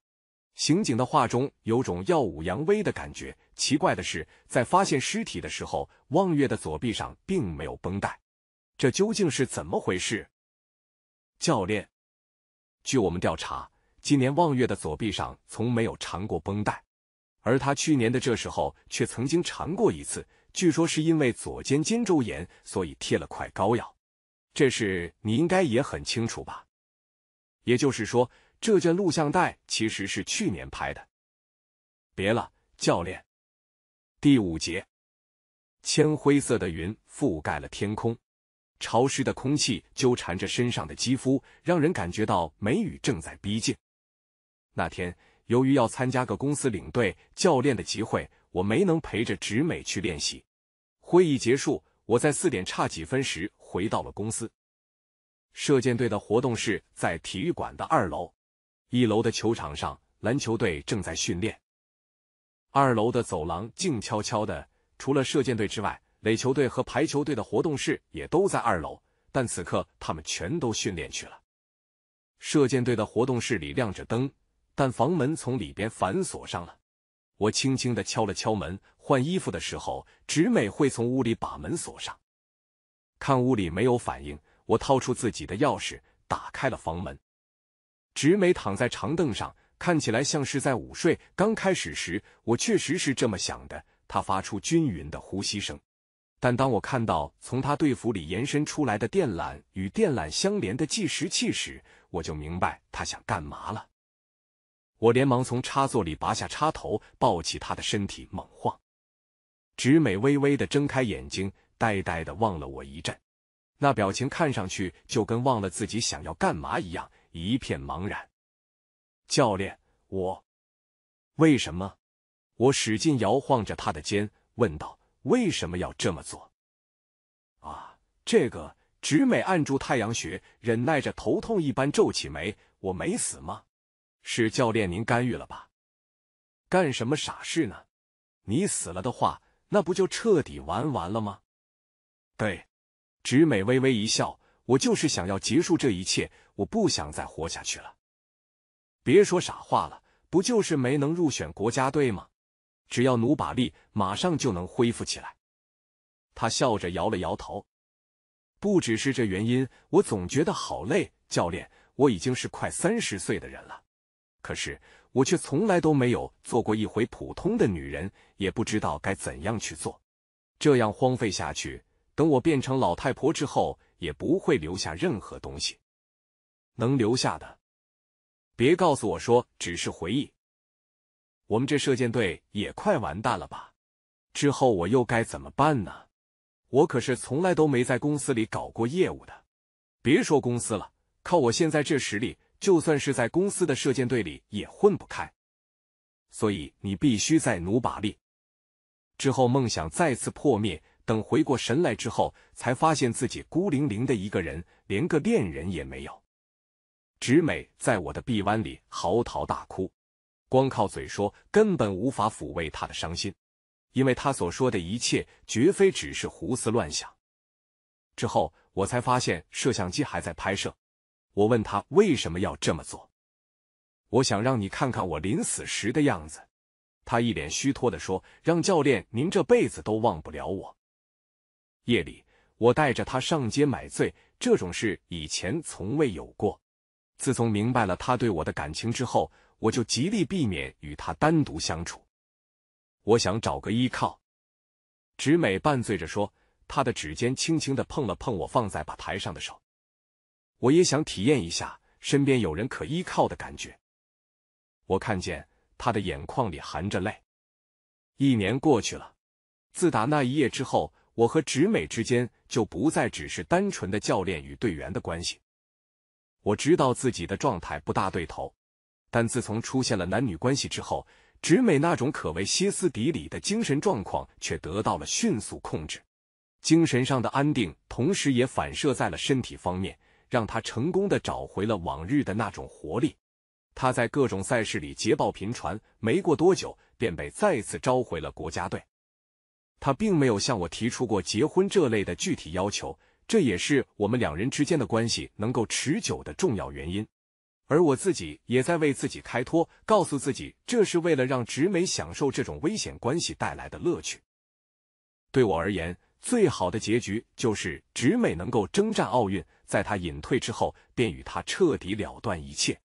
刑警的话中有种耀武扬威的感觉。奇怪的是，在发现尸体的时候，望月的左臂上并没有绷带，这究竟是怎么回事？教练，据我们调查，今年望月的左臂上从没有缠过绷带，而他去年的这时候却曾经缠过一次，据说是因为左肩肩周炎，所以贴了块膏药。这事你应该也很清楚吧？也就是说。这卷录像带其实是去年拍的。别了，教练。第五节，铅灰色的云覆盖了天空，潮湿的空气纠缠着身上的肌肤，让人感觉到梅雨正在逼近。那天，由于要参加个公司领队教练的集会，我没能陪着直美去练习。会议结束，我在四点差几分时回到了公司。射箭队的活动室在体育馆的二楼。一楼的球场上，篮球队正在训练。二楼的走廊静悄悄的，除了射箭队之外，垒球队和排球队的活动室也都在二楼，但此刻他们全都训练去了。射箭队的活动室里亮着灯，但房门从里边反锁上了。我轻轻的敲了敲门。换衣服的时候，直美会从屋里把门锁上。看屋里没有反应，我掏出自己的钥匙，打开了房门。直美躺在长凳上，看起来像是在午睡。刚开始时，我确实是这么想的。他发出均匀的呼吸声，但当我看到从他队服里延伸出来的电缆与电缆相连的计时器时，我就明白他想干嘛了。我连忙从插座里拔下插头，抱起他的身体猛晃。直美微微地睁开眼睛，呆呆地望了我一阵，那表情看上去就跟忘了自己想要干嘛一样。一片茫然，教练，我为什么？我使劲摇晃着他的肩，问道：“为什么要这么做？”啊，这个，直美按住太阳穴，忍耐着头痛一般皱起眉。我没死吗？是教练您干预了吧？干什么傻事呢？你死了的话，那不就彻底玩完了吗？对，直美微微一笑，我就是想要结束这一切。我不想再活下去了，别说傻话了，不就是没能入选国家队吗？只要努把力，马上就能恢复起来。他笑着摇了摇头。不只是这原因，我总觉得好累。教练，我已经是快三十岁的人了，可是我却从来都没有做过一回普通的女人，也不知道该怎样去做。这样荒废下去，等我变成老太婆之后，也不会留下任何东西。能留下的，别告诉我说只是回忆。我们这射箭队也快完蛋了吧？之后我又该怎么办呢？我可是从来都没在公司里搞过业务的，别说公司了，靠！我现在这实力，就算是在公司的射箭队里也混不开。所以你必须再努把力。之后梦想再次破灭，等回过神来之后，才发现自己孤零零的一个人，连个恋人也没有。直美在我的臂弯里嚎啕大哭，光靠嘴说根本无法抚慰他的伤心，因为他所说的一切绝非只是胡思乱想。之后我才发现摄像机还在拍摄，我问他为什么要这么做？我想让你看看我临死时的样子。他一脸虚脱的说：“让教练您这辈子都忘不了我。”夜里我带着他上街买醉，这种事以前从未有过。自从明白了他对我的感情之后，我就极力避免与他单独相处。我想找个依靠。直美半醉着说，他的指尖轻轻的碰了碰我放在吧台上的手。我也想体验一下身边有人可依靠的感觉。我看见他的眼眶里含着泪。一年过去了，自打那一夜之后，我和直美之间就不再只是单纯的教练与队员的关系。我知道自己的状态不大对头，但自从出现了男女关系之后，直美那种可谓歇斯底里的精神状况却得到了迅速控制。精神上的安定，同时也反射在了身体方面，让她成功的找回了往日的那种活力。她在各种赛事里捷报频传，没过多久便被再次召回了国家队。他并没有向我提出过结婚这类的具体要求。这也是我们两人之间的关系能够持久的重要原因，而我自己也在为自己开脱，告诉自己这是为了让直美享受这种危险关系带来的乐趣。对我而言，最好的结局就是直美能够征战奥运，在她隐退之后，便与她彻底了断一切。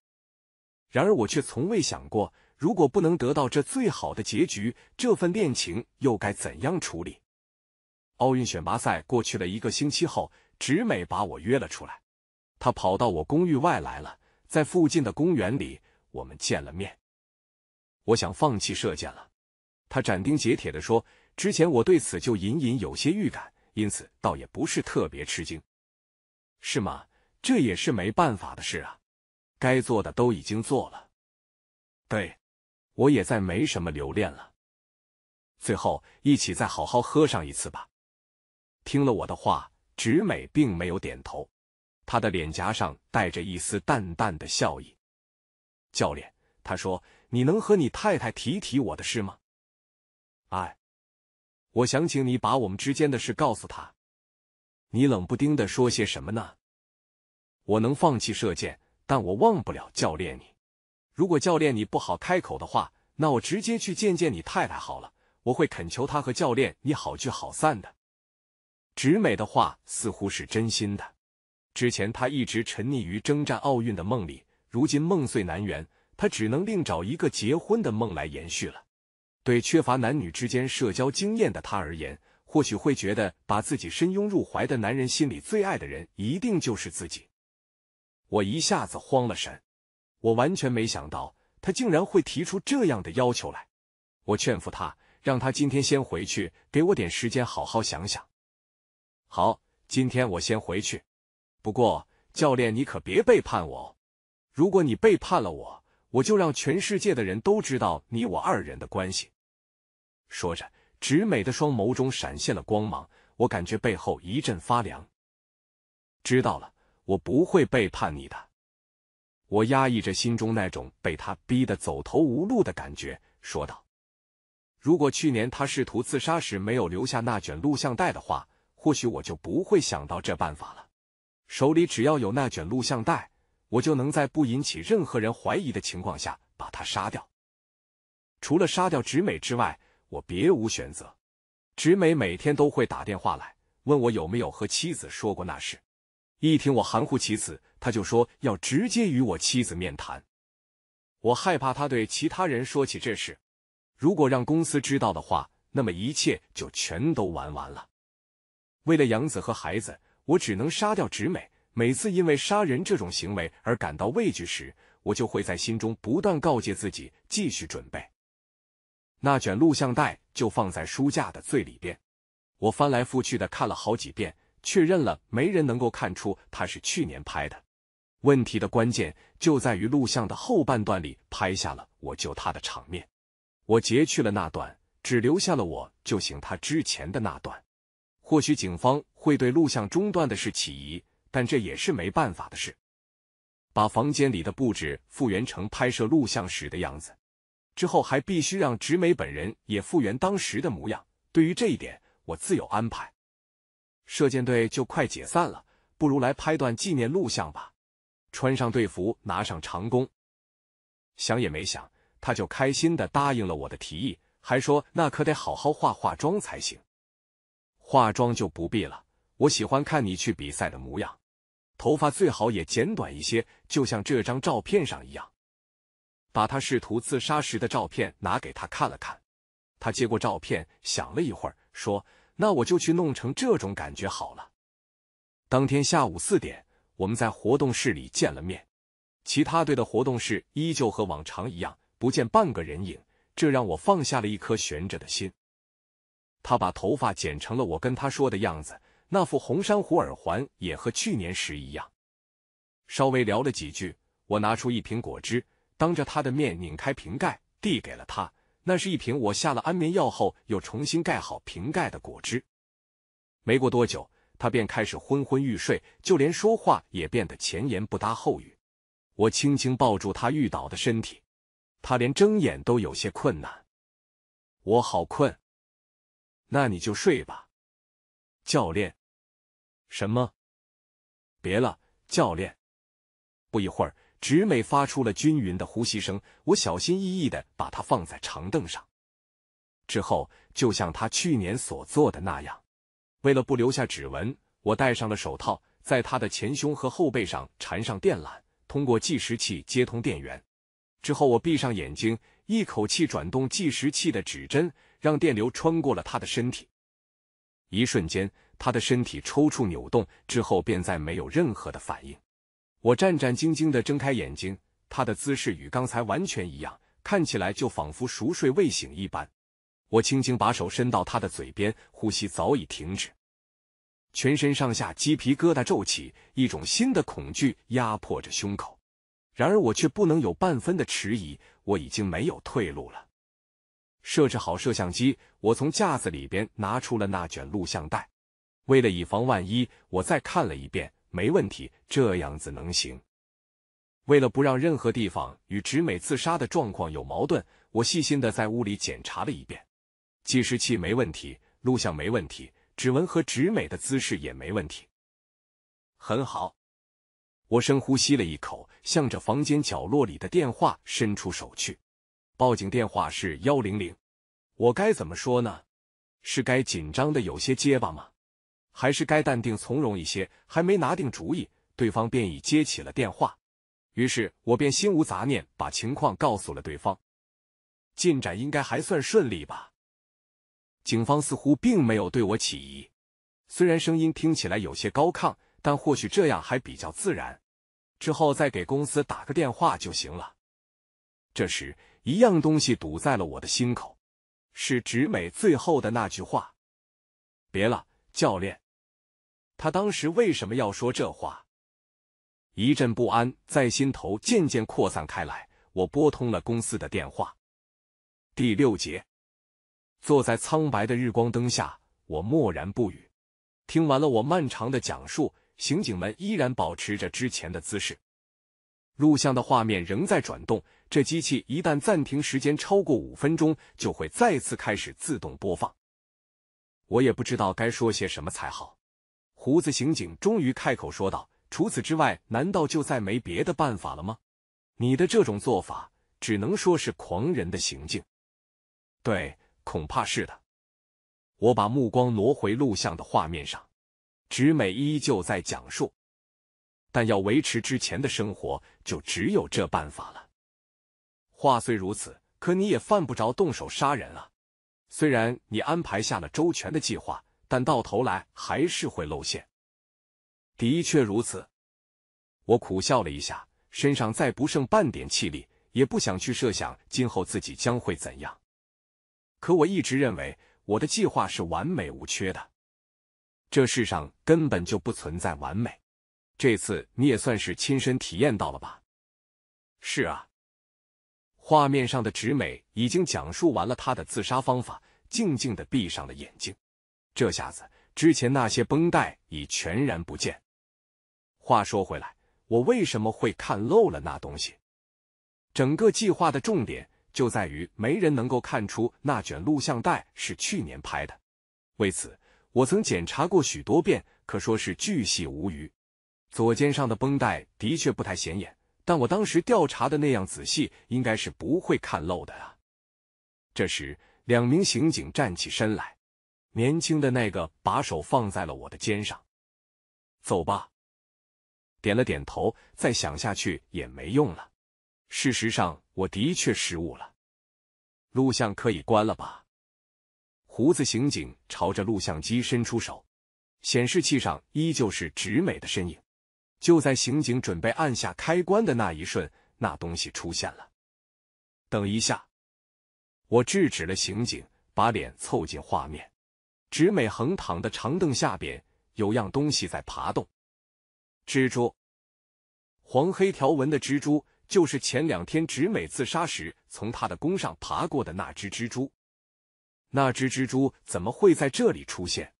然而，我却从未想过，如果不能得到这最好的结局，这份恋情又该怎样处理？奥运选拔赛过去了一个星期后，直美把我约了出来。他跑到我公寓外来了，在附近的公园里，我们见了面。我想放弃射箭了，他斩钉截铁的说。之前我对此就隐隐有些预感，因此倒也不是特别吃惊。是吗？这也是没办法的事啊。该做的都已经做了。对，我也再没什么留恋了。最后，一起再好好喝上一次吧。听了我的话，直美并没有点头，她的脸颊上带着一丝淡淡的笑意。教练，他说：“你能和你太太提提我的事吗？”哎，我想请你把我们之间的事告诉他。你冷不丁的说些什么呢？我能放弃射箭，但我忘不了教练你。如果教练你不好开口的话，那我直接去见见你太太好了。我会恳求他和教练你好聚好散的。直美的话似乎是真心的。之前他一直沉溺于征战奥运的梦里，如今梦碎难圆，他只能另找一个结婚的梦来延续了。对缺乏男女之间社交经验的他而言，或许会觉得把自己深拥入怀的男人心里最爱的人一定就是自己。我一下子慌了神，我完全没想到他竟然会提出这样的要求来。我劝服他，让他今天先回去，给我点时间好好想想。好，今天我先回去。不过，教练，你可别背叛我。如果你背叛了我，我就让全世界的人都知道你我二人的关系。说着，直美的双眸中闪现了光芒，我感觉背后一阵发凉。知道了，我不会背叛你的。我压抑着心中那种被他逼得走投无路的感觉，说道：“如果去年他试图自杀时没有留下那卷录像带的话。”或许我就不会想到这办法了。手里只要有那卷录像带，我就能在不引起任何人怀疑的情况下把他杀掉。除了杀掉直美之外，我别无选择。直美每天都会打电话来问我有没有和妻子说过那事。一听我含糊其辞，他就说要直接与我妻子面谈。我害怕他对其他人说起这事。如果让公司知道的话，那么一切就全都玩完了。为了养子和孩子，我只能杀掉直美。每次因为杀人这种行为而感到畏惧时，我就会在心中不断告诫自己继续准备。那卷录像带就放在书架的最里边，我翻来覆去的看了好几遍，确认了没人能够看出它是去年拍的。问题的关键就在于录像的后半段里拍下了我救他的场面，我截去了那段，只留下了我救醒他之前的那段。或许警方会对录像中断的事起疑，但这也是没办法的事。把房间里的布置复原成拍摄录像时的样子，之后还必须让植美本人也复原当时的模样。对于这一点，我自有安排。射箭队就快解散了，不如来拍段纪念录像吧。穿上队服，拿上长弓，想也没想，他就开心的答应了我的提议，还说那可得好好化化妆才行。化妆就不必了，我喜欢看你去比赛的模样。头发最好也剪短一些，就像这张照片上一样。把他试图自杀时的照片拿给他看了看，他接过照片，想了一会儿，说：“那我就去弄成这种感觉好了。”当天下午四点，我们在活动室里见了面。其他队的活动室依旧和往常一样，不见半个人影，这让我放下了一颗悬着的心。他把头发剪成了我跟他说的样子，那副红珊瑚耳环也和去年时一样。稍微聊了几句，我拿出一瓶果汁，当着他的面拧开瓶盖，递给了他。那是一瓶我下了安眠药后又重新盖好瓶盖的果汁。没过多久，他便开始昏昏欲睡，就连说话也变得前言不搭后语。我轻轻抱住他欲倒的身体，他连睁眼都有些困难。我好困。那你就睡吧，教练。什么？别了，教练。不一会儿，直美发出了均匀的呼吸声。我小心翼翼的把她放在长凳上，之后就像她去年所做的那样，为了不留下指纹，我戴上了手套，在她的前胸和后背上缠上电缆，通过计时器接通电源。之后，我闭上眼睛，一口气转动计时器的指针。让电流穿过了他的身体，一瞬间，他的身体抽搐扭动，之后便再没有任何的反应。我战战兢兢的睁开眼睛，他的姿势与刚才完全一样，看起来就仿佛熟睡未醒一般。我轻轻把手伸到他的嘴边，呼吸早已停止，全身上下鸡皮疙瘩皱起，一种新的恐惧压迫着胸口。然而我却不能有半分的迟疑，我已经没有退路了。设置好摄像机，我从架子里边拿出了那卷录像带。为了以防万一，我再看了一遍，没问题，这样子能行。为了不让任何地方与直美自杀的状况有矛盾，我细心的在屋里检查了一遍。计时器没问题，录像没问题，指纹和直美的姿势也没问题。很好，我深呼吸了一口，向着房间角落里的电话伸出手去。报警电话是幺零零，我该怎么说呢？是该紧张的有些结巴吗？还是该淡定从容一些？还没拿定主意，对方便已接起了电话。于是，我便心无杂念，把情况告诉了对方。进展应该还算顺利吧？警方似乎并没有对我起疑。虽然声音听起来有些高亢，但或许这样还比较自然。之后再给公司打个电话就行了。这时。一样东西堵在了我的心口，是直美最后的那句话：“别了，教练。”他当时为什么要说这话？一阵不安在心头渐渐扩散开来。我拨通了公司的电话。第六节，坐在苍白的日光灯下，我默然不语。听完了我漫长的讲述，刑警们依然保持着之前的姿势。录像的画面仍在转动，这机器一旦暂停时间超过五分钟，就会再次开始自动播放。我也不知道该说些什么才好。胡子刑警终于开口说道：“除此之外，难道就再没别的办法了吗？你的这种做法，只能说是狂人的行径。对，恐怕是的。”我把目光挪回录像的画面上，直美依旧在讲述。但要维持之前的生活，就只有这办法了。话虽如此，可你也犯不着动手杀人啊。虽然你安排下了周全的计划，但到头来还是会露馅。的确如此，我苦笑了一下，身上再不剩半点气力，也不想去设想今后自己将会怎样。可我一直认为我的计划是完美无缺的，这世上根本就不存在完美。这次你也算是亲身体验到了吧？是啊。画面上的直美已经讲述完了她的自杀方法，静静的闭上了眼睛。这下子，之前那些绷带已全然不见。话说回来，我为什么会看漏了那东西？整个计划的重点就在于没人能够看出那卷录像带是去年拍的。为此，我曾检查过许多遍，可说是巨细无余。左肩上的绷带的确不太显眼，但我当时调查的那样仔细，应该是不会看漏的啊。这时，两名刑警站起身来，年轻的那个把手放在了我的肩上：“走吧。”点了点头，再想下去也没用了。事实上，我的确失误了。录像可以关了吧？胡子刑警朝着录像机伸出手，显示器上依旧是直美的身影。就在刑警准备按下开关的那一瞬，那东西出现了。等一下，我制止了刑警，把脸凑近画面。直美横躺的长凳下边有样东西在爬动，蜘蛛，黄黑条纹的蜘蛛，就是前两天直美自杀时从她的弓上爬过的那只蜘蛛。那只蜘蛛怎么会在这里出现？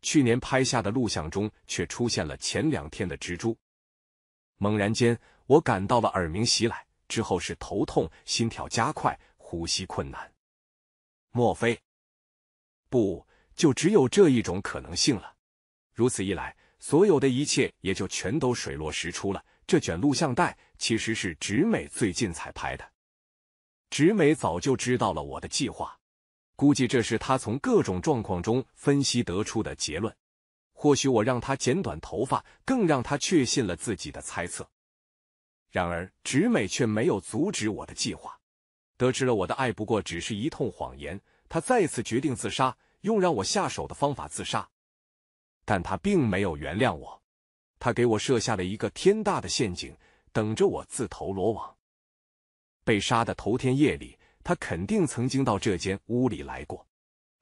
去年拍下的录像中却出现了前两天的蜘蛛。猛然间，我感到了耳鸣袭来，之后是头痛、心跳加快、呼吸困难。莫非？不，就只有这一种可能性了。如此一来，所有的一切也就全都水落石出了。这卷录像带其实是直美最近才拍的，直美早就知道了我的计划，估计这是他从各种状况中分析得出的结论。或许我让他剪短头发，更让他确信了自己的猜测。然而直美却没有阻止我的计划。得知了我的爱不过只是一通谎言，他再次决定自杀，用让我下手的方法自杀。但他并没有原谅我，他给我设下了一个天大的陷阱，等着我自投罗网。被杀的头天夜里，他肯定曾经到这间屋里来过。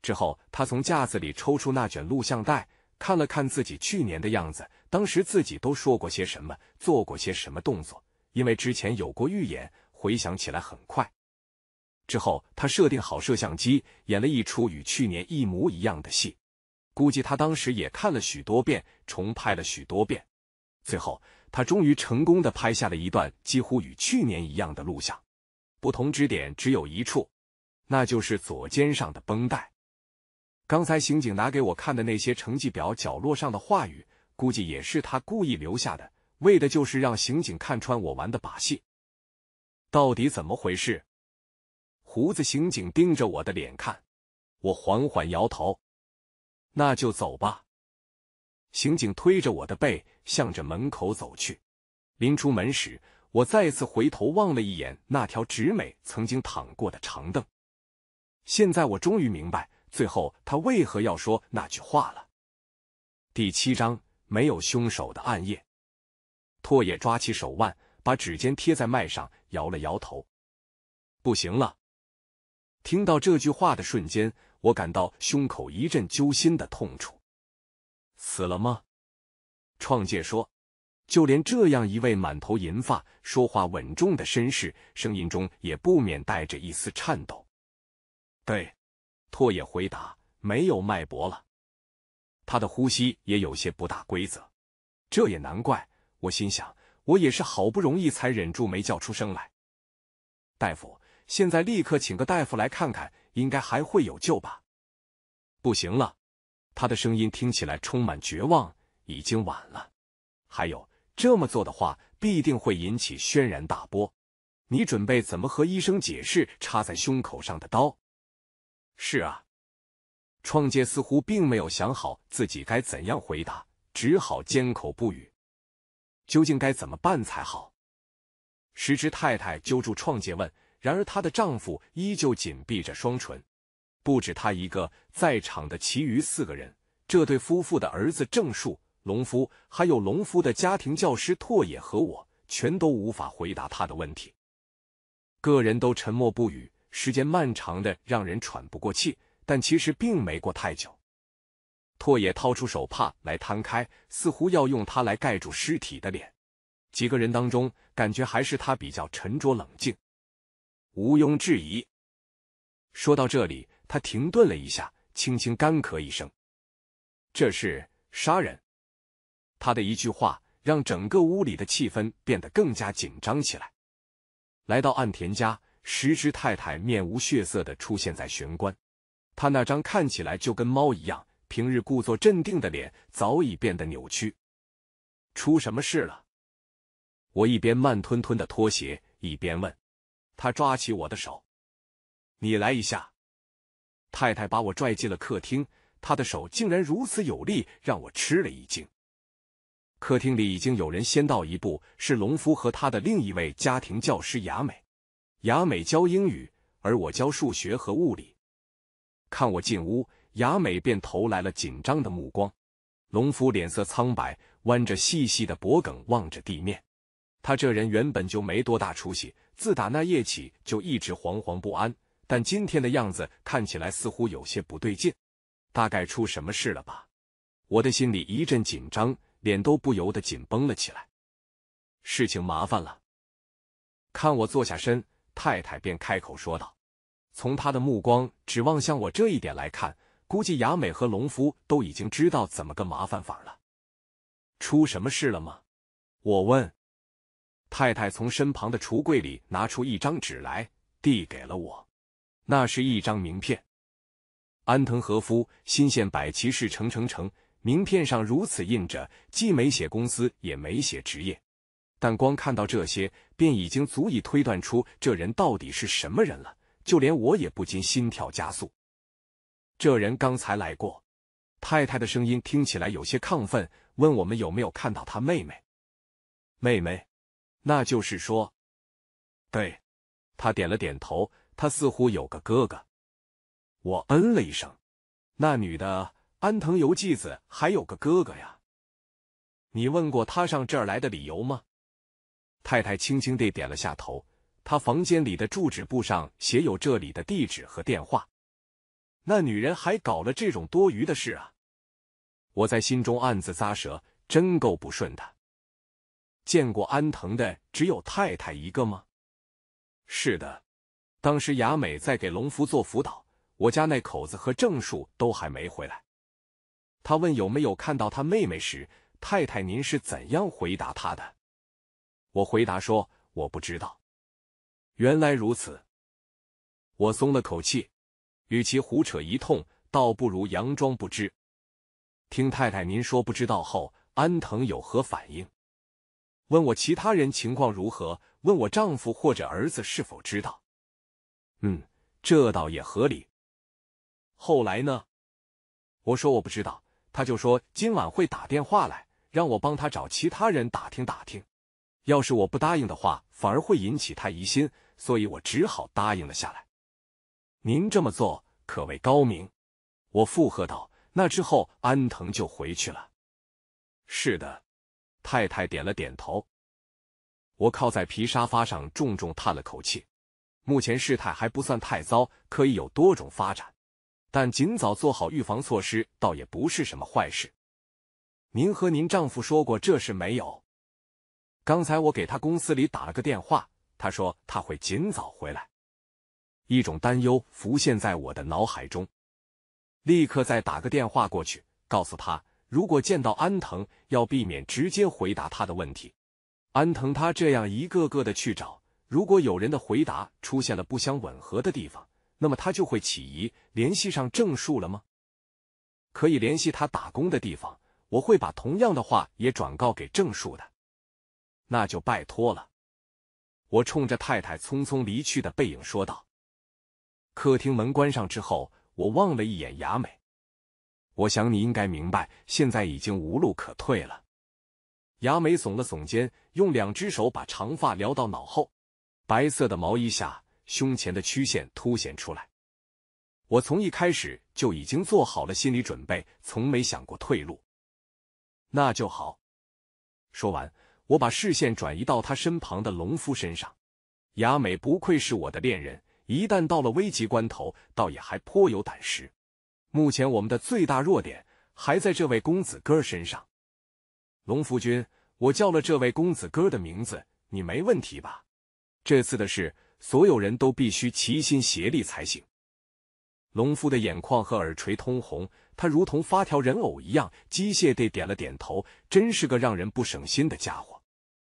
之后，他从架子里抽出那卷录像带。看了看自己去年的样子，当时自己都说过些什么，做过些什么动作，因为之前有过预演，回想起来很快。之后他设定好摄像机，演了一出与去年一模一样的戏，估计他当时也看了许多遍，重拍了许多遍。最后他终于成功的拍下了一段几乎与去年一样的录像，不同之点只有一处，那就是左肩上的绷带。刚才刑警拿给我看的那些成绩表角落上的话语，估计也是他故意留下的，为的就是让刑警看穿我玩的把戏。到底怎么回事？胡子刑警盯着我的脸看，我缓缓摇头。那就走吧。刑警推着我的背，向着门口走去。临出门时，我再次回头望了一眼那条直美曾经躺过的长凳。现在我终于明白。最后，他为何要说那句话了？第七章，没有凶手的暗夜。拓也抓起手腕，把指尖贴在脉上，摇了摇头：“不行了。”听到这句话的瞬间，我感到胸口一阵揪心的痛楚。死了吗？创界说，就连这样一位满头银发、说话稳重的绅士，声音中也不免带着一丝颤抖。对。拓也回答：“没有脉搏了，他的呼吸也有些不大规则。这也难怪。”我心想：“我也是好不容易才忍住没叫出声来。”大夫，现在立刻请个大夫来看看，应该还会有救吧？不行了，他的声音听起来充满绝望，已经晚了。还有，这么做的话必定会引起轩然大波。你准备怎么和医生解释插在胸口上的刀？是啊，创界似乎并没有想好自己该怎样回答，只好缄口不语。究竟该怎么办才好？时之太太揪住创界问，然而她的丈夫依旧紧闭着双唇。不止她一个，在场的其余四个人，这对夫妇的儿子郑树、农夫，还有农夫的家庭教师拓野和我，全都无法回答他的问题。个人都沉默不语。时间漫长的让人喘不过气，但其实并没过太久。拓也掏出手帕来摊开，似乎要用它来盖住尸体的脸。几个人当中，感觉还是他比较沉着冷静，毋庸置疑。说到这里，他停顿了一下，轻轻干咳一声：“这是杀人。”他的一句话让整个屋里的气氛变得更加紧张起来。来到岸田家。石之太太面无血色的出现在玄关，他那张看起来就跟猫一样，平日故作镇定的脸早已变得扭曲。出什么事了？我一边慢吞吞的脱鞋，一边问。他抓起我的手，你来一下。太太把我拽进了客厅，他的手竟然如此有力，让我吃了一惊。客厅里已经有人先到一步，是农夫和他的另一位家庭教师雅美。雅美教英语，而我教数学和物理。看我进屋，雅美便投来了紧张的目光。龙夫脸色苍白，弯着细细的脖梗望着地面。他这人原本就没多大出息，自打那夜起就一直惶惶不安。但今天的样子看起来似乎有些不对劲，大概出什么事了吧？我的心里一阵紧张，脸都不由得紧绷了起来。事情麻烦了。看我坐下身。太太便开口说道：“从他的目光指望向我这一点来看，估计雅美和农夫都已经知道怎么个麻烦法了。出什么事了吗？”我问。太太从身旁的橱柜里拿出一张纸来，递给了我。那是一张名片。安藤和夫，新县百骑市城城城。名片上如此印着，既没写公司，也没写职业。但光看到这些，便已经足以推断出这人到底是什么人了。就连我也不禁心跳加速。这人刚才来过。太太的声音听起来有些亢奋，问我们有没有看到他妹妹。妹妹？那就是说，对他点了点头。他似乎有个哥哥。我嗯了一声。那女的安藤由纪子还有个哥哥呀？你问过他上这儿来的理由吗？太太轻轻地点了下头。她房间里的住址簿上写有这里的地址和电话。那女人还搞了这种多余的事啊！我在心中暗自咂舌，真够不顺的。见过安藤的只有太太一个吗？是的，当时雅美在给龙福做辅导，我家那口子和正树都还没回来。他问有没有看到他妹妹时，太太您是怎样回答他的？我回答说：“我不知道。”原来如此，我松了口气。与其胡扯一通，倒不如佯装不知。听太太您说不知道后，安藤有何反应？问我其他人情况如何？问我丈夫或者儿子是否知道？嗯，这倒也合理。后来呢？我说我不知道，他就说今晚会打电话来，让我帮他找其他人打听打听。要是我不答应的话，反而会引起他疑心，所以我只好答应了下来。您这么做可谓高明，我附和道。那之后，安藤就回去了。是的，太太点了点头。我靠在皮沙发上，重重叹了口气。目前事态还不算太糟，可以有多种发展，但尽早做好预防措施，倒也不是什么坏事。您和您丈夫说过这事没有？刚才我给他公司里打了个电话，他说他会尽早回来。一种担忧浮现在我的脑海中，立刻再打个电话过去，告诉他如果见到安藤，要避免直接回答他的问题。安藤他这样一个个的去找，如果有人的回答出现了不相吻合的地方，那么他就会起疑。联系上正树了吗？可以联系他打工的地方，我会把同样的话也转告给正树的。那就拜托了，我冲着太太匆匆离去的背影说道。客厅门关上之后，我望了一眼雅美，我想你应该明白，现在已经无路可退了。雅美耸了耸肩，用两只手把长发撩到脑后，白色的毛衣下，胸前的曲线凸显出来。我从一开始就已经做好了心理准备，从没想过退路。那就好。说完。我把视线转移到他身旁的龙夫身上。雅美不愧是我的恋人，一旦到了危急关头，倒也还颇有胆识。目前我们的最大弱点还在这位公子哥身上。龙夫君，我叫了这位公子哥的名字，你没问题吧？这次的事，所有人都必须齐心协力才行。龙夫的眼眶和耳垂通红，他如同发条人偶一样机械地点了点头。真是个让人不省心的家伙。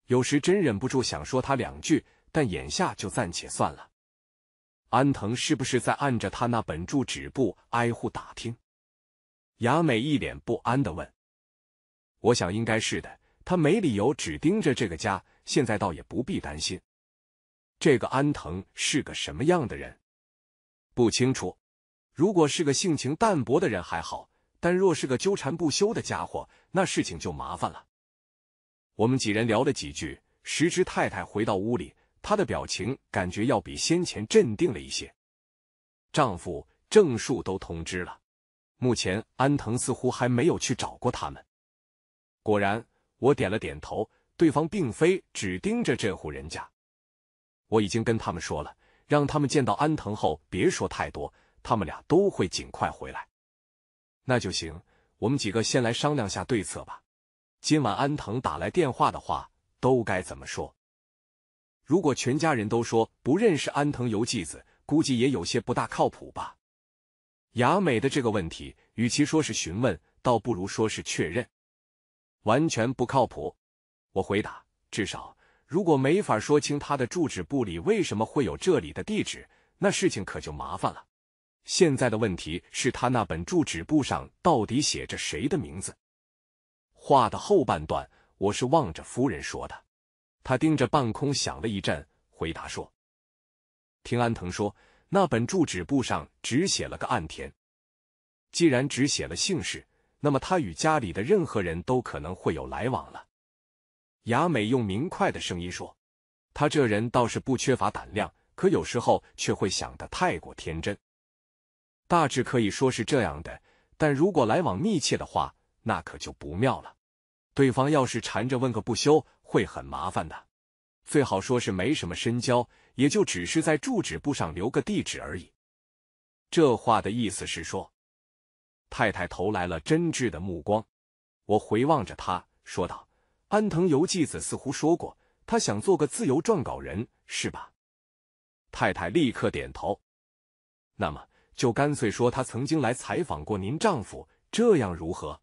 有时真忍不住想说他两句，但眼下就暂且算了。安藤是不是在按着他那本住止簿挨户打听？雅美一脸不安的问：“我想应该是的，他没理由只盯着这个家。现在倒也不必担心。这个安藤是个什么样的人？不清楚。如果是个性情淡薄的人还好，但若是个纠缠不休的家伙，那事情就麻烦了。”我们几人聊了几句，时之太太回到屋里，她的表情感觉要比先前镇定了一些。丈夫、郑树都通知了，目前安藤似乎还没有去找过他们。果然，我点了点头，对方并非只盯着这户人家。我已经跟他们说了，让他们见到安藤后别说太多，他们俩都会尽快回来。那就行，我们几个先来商量下对策吧。今晚安藤打来电话的话，都该怎么说？如果全家人都说不认识安藤由纪子，估计也有些不大靠谱吧。雅美的这个问题，与其说是询问，倒不如说是确认。完全不靠谱，我回答。至少如果没法说清他的住址簿里为什么会有这里的地址，那事情可就麻烦了。现在的问题是他那本住址簿上到底写着谁的名字？话的后半段，我是望着夫人说的。他盯着半空想了一阵，回答说：“听安藤说，那本住址簿上只写了个岸田。既然只写了姓氏，那么他与家里的任何人都可能会有来往了。”雅美用明快的声音说：“他这人倒是不缺乏胆量，可有时候却会想得太过天真。大致可以说是这样的。但如果来往密切的话。”那可就不妙了，对方要是缠着问个不休，会很麻烦的。最好说是没什么深交，也就只是在住址簿上留个地址而已。这话的意思是说，太太投来了真挚的目光，我回望着他说道：“安藤由纪子似乎说过，她想做个自由撰稿人，是吧？”太太立刻点头。那么就干脆说她曾经来采访过您丈夫，这样如何？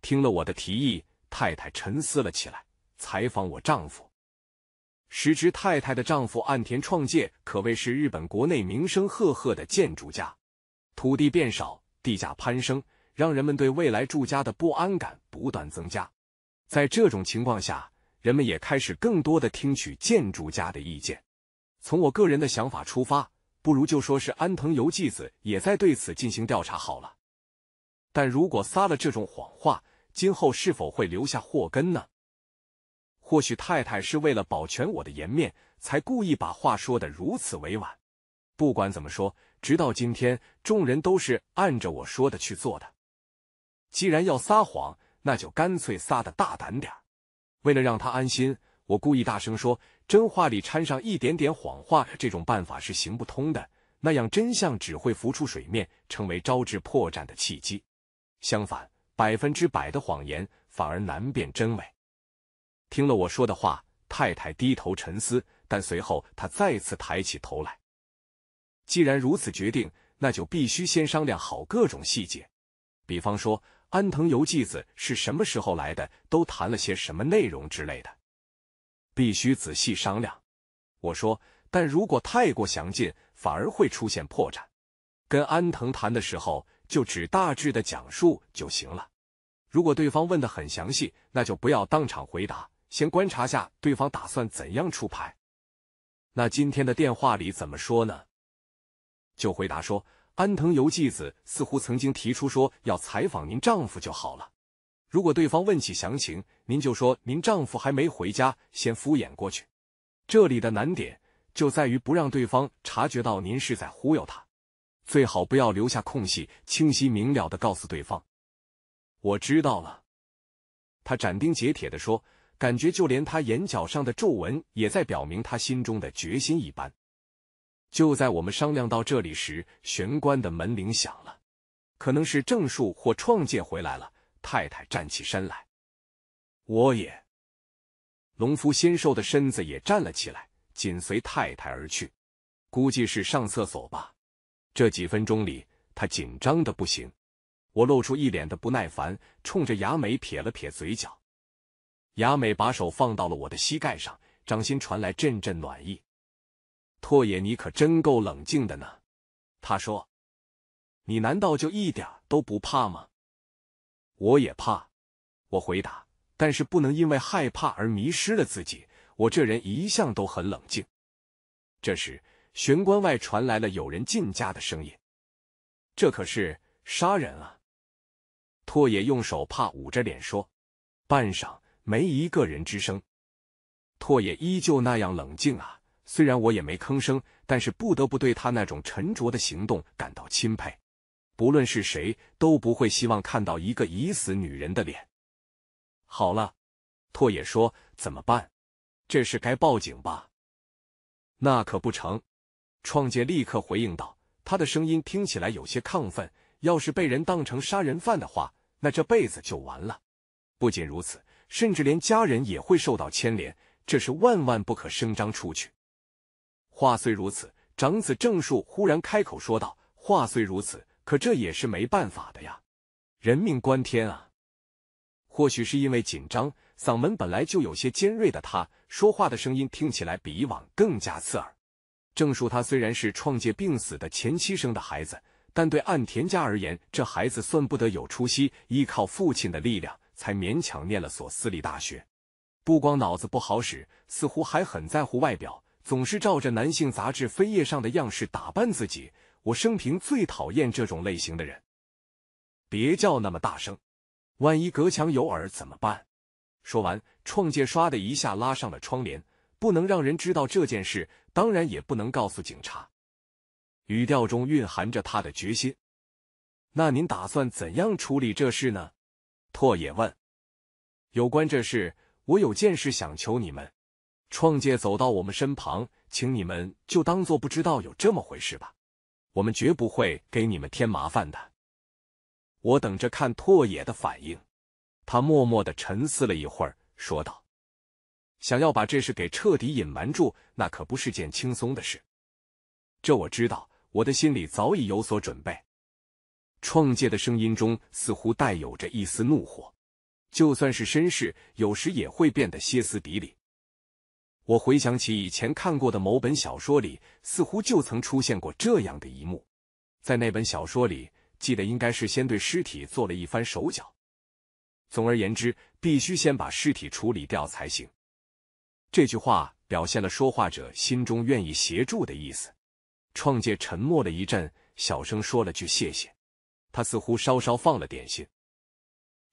听了我的提议，太太沉思了起来。采访我丈夫，时值太太的丈夫岸田创介可谓是日本国内名声赫赫的建筑家。土地变少，地价攀升，让人们对未来住家的不安感不断增加。在这种情况下，人们也开始更多的听取建筑家的意见。从我个人的想法出发，不如就说是安藤由纪子也在对此进行调查好了。但如果撒了这种谎话，今后是否会留下祸根呢？或许太太是为了保全我的颜面，才故意把话说的如此委婉。不管怎么说，直到今天，众人都是按着我说的去做的。既然要撒谎，那就干脆撒的大胆点儿。为了让他安心，我故意大声说：“真话里掺上一点点谎话，这种办法是行不通的。那样真相只会浮出水面，成为招致破绽的契机。相反。”百分之百的谎言反而难辨真伪。听了我说的话，太太低头沉思，但随后她再次抬起头来。既然如此决定，那就必须先商量好各种细节，比方说安藤由纪子是什么时候来的，都谈了些什么内容之类的，必须仔细商量。我说，但如果太过详尽，反而会出现破绽。跟安藤谈的时候，就只大致的讲述就行了。如果对方问的很详细，那就不要当场回答，先观察下对方打算怎样出牌。那今天的电话里怎么说呢？就回答说安藤由纪子似乎曾经提出说要采访您丈夫就好了。如果对方问起详情，您就说您丈夫还没回家，先敷衍过去。这里的难点就在于不让对方察觉到您是在忽悠他，最好不要留下空隙，清晰明了的告诉对方。我知道了，他斩钉截铁的说，感觉就连他眼角上的皱纹也在表明他心中的决心一般。就在我们商量到这里时，玄关的门铃响了，可能是正树或创建回来了。太太站起身来，我也，农夫纤瘦的身子也站了起来，紧随太太而去，估计是上厕所吧。这几分钟里，他紧张的不行。我露出一脸的不耐烦，冲着雅美撇了撇嘴角。雅美把手放到了我的膝盖上，掌心传来阵阵暖意。拓野，你可真够冷静的呢，他说。你难道就一点都不怕吗？我也怕，我回答。但是不能因为害怕而迷失了自己。我这人一向都很冷静。这时，玄关外传来了有人进家的声音。这可是杀人啊！拓也用手帕捂着脸说，半晌没一个人吱声。拓也依旧那样冷静啊，虽然我也没吭声，但是不得不对他那种沉着的行动感到钦佩。不论是谁都不会希望看到一个已死女人的脸。好了，拓也说，怎么办？这事该报警吧？那可不成！创建立刻回应道，他的声音听起来有些亢奋。要是被人当成杀人犯的话。那这辈子就完了，不仅如此，甚至连家人也会受到牵连，这是万万不可声张出去。话虽如此，长子郑树忽然开口说道：“话虽如此，可这也是没办法的呀，人命关天啊。”或许是因为紧张，嗓门本来就有些尖锐的他，说话的声音听起来比以往更加刺耳。郑树他虽然是创界病死的前妻生的孩子。但对岸田家而言，这孩子算不得有出息，依靠父亲的力量才勉强念了所私立大学。不光脑子不好使，似乎还很在乎外表，总是照着男性杂志扉页上的样式打扮自己。我生平最讨厌这种类型的人。别叫那么大声，万一隔墙有耳怎么办？说完，创建唰的一下拉上了窗帘。不能让人知道这件事，当然也不能告诉警察。语调中蕴含着他的决心。那您打算怎样处理这事呢？拓野问。有关这事，我有件事想求你们。创界走到我们身旁，请你们就当做不知道有这么回事吧。我们绝不会给你们添麻烦的。我等着看拓野的反应。他默默的沉思了一会儿，说道：“想要把这事给彻底隐瞒住，那可不是件轻松的事。这我知道。”我的心里早已有所准备。创界的声音中似乎带有着一丝怒火，就算是绅士，有时也会变得歇斯底里。我回想起以前看过的某本小说里，似乎就曾出现过这样的一幕。在那本小说里，记得应该是先对尸体做了一番手脚。总而言之，必须先把尸体处理掉才行。这句话表现了说话者心中愿意协助的意思。创界沉默了一阵，小声说了句“谢谢”。他似乎稍稍放了点心。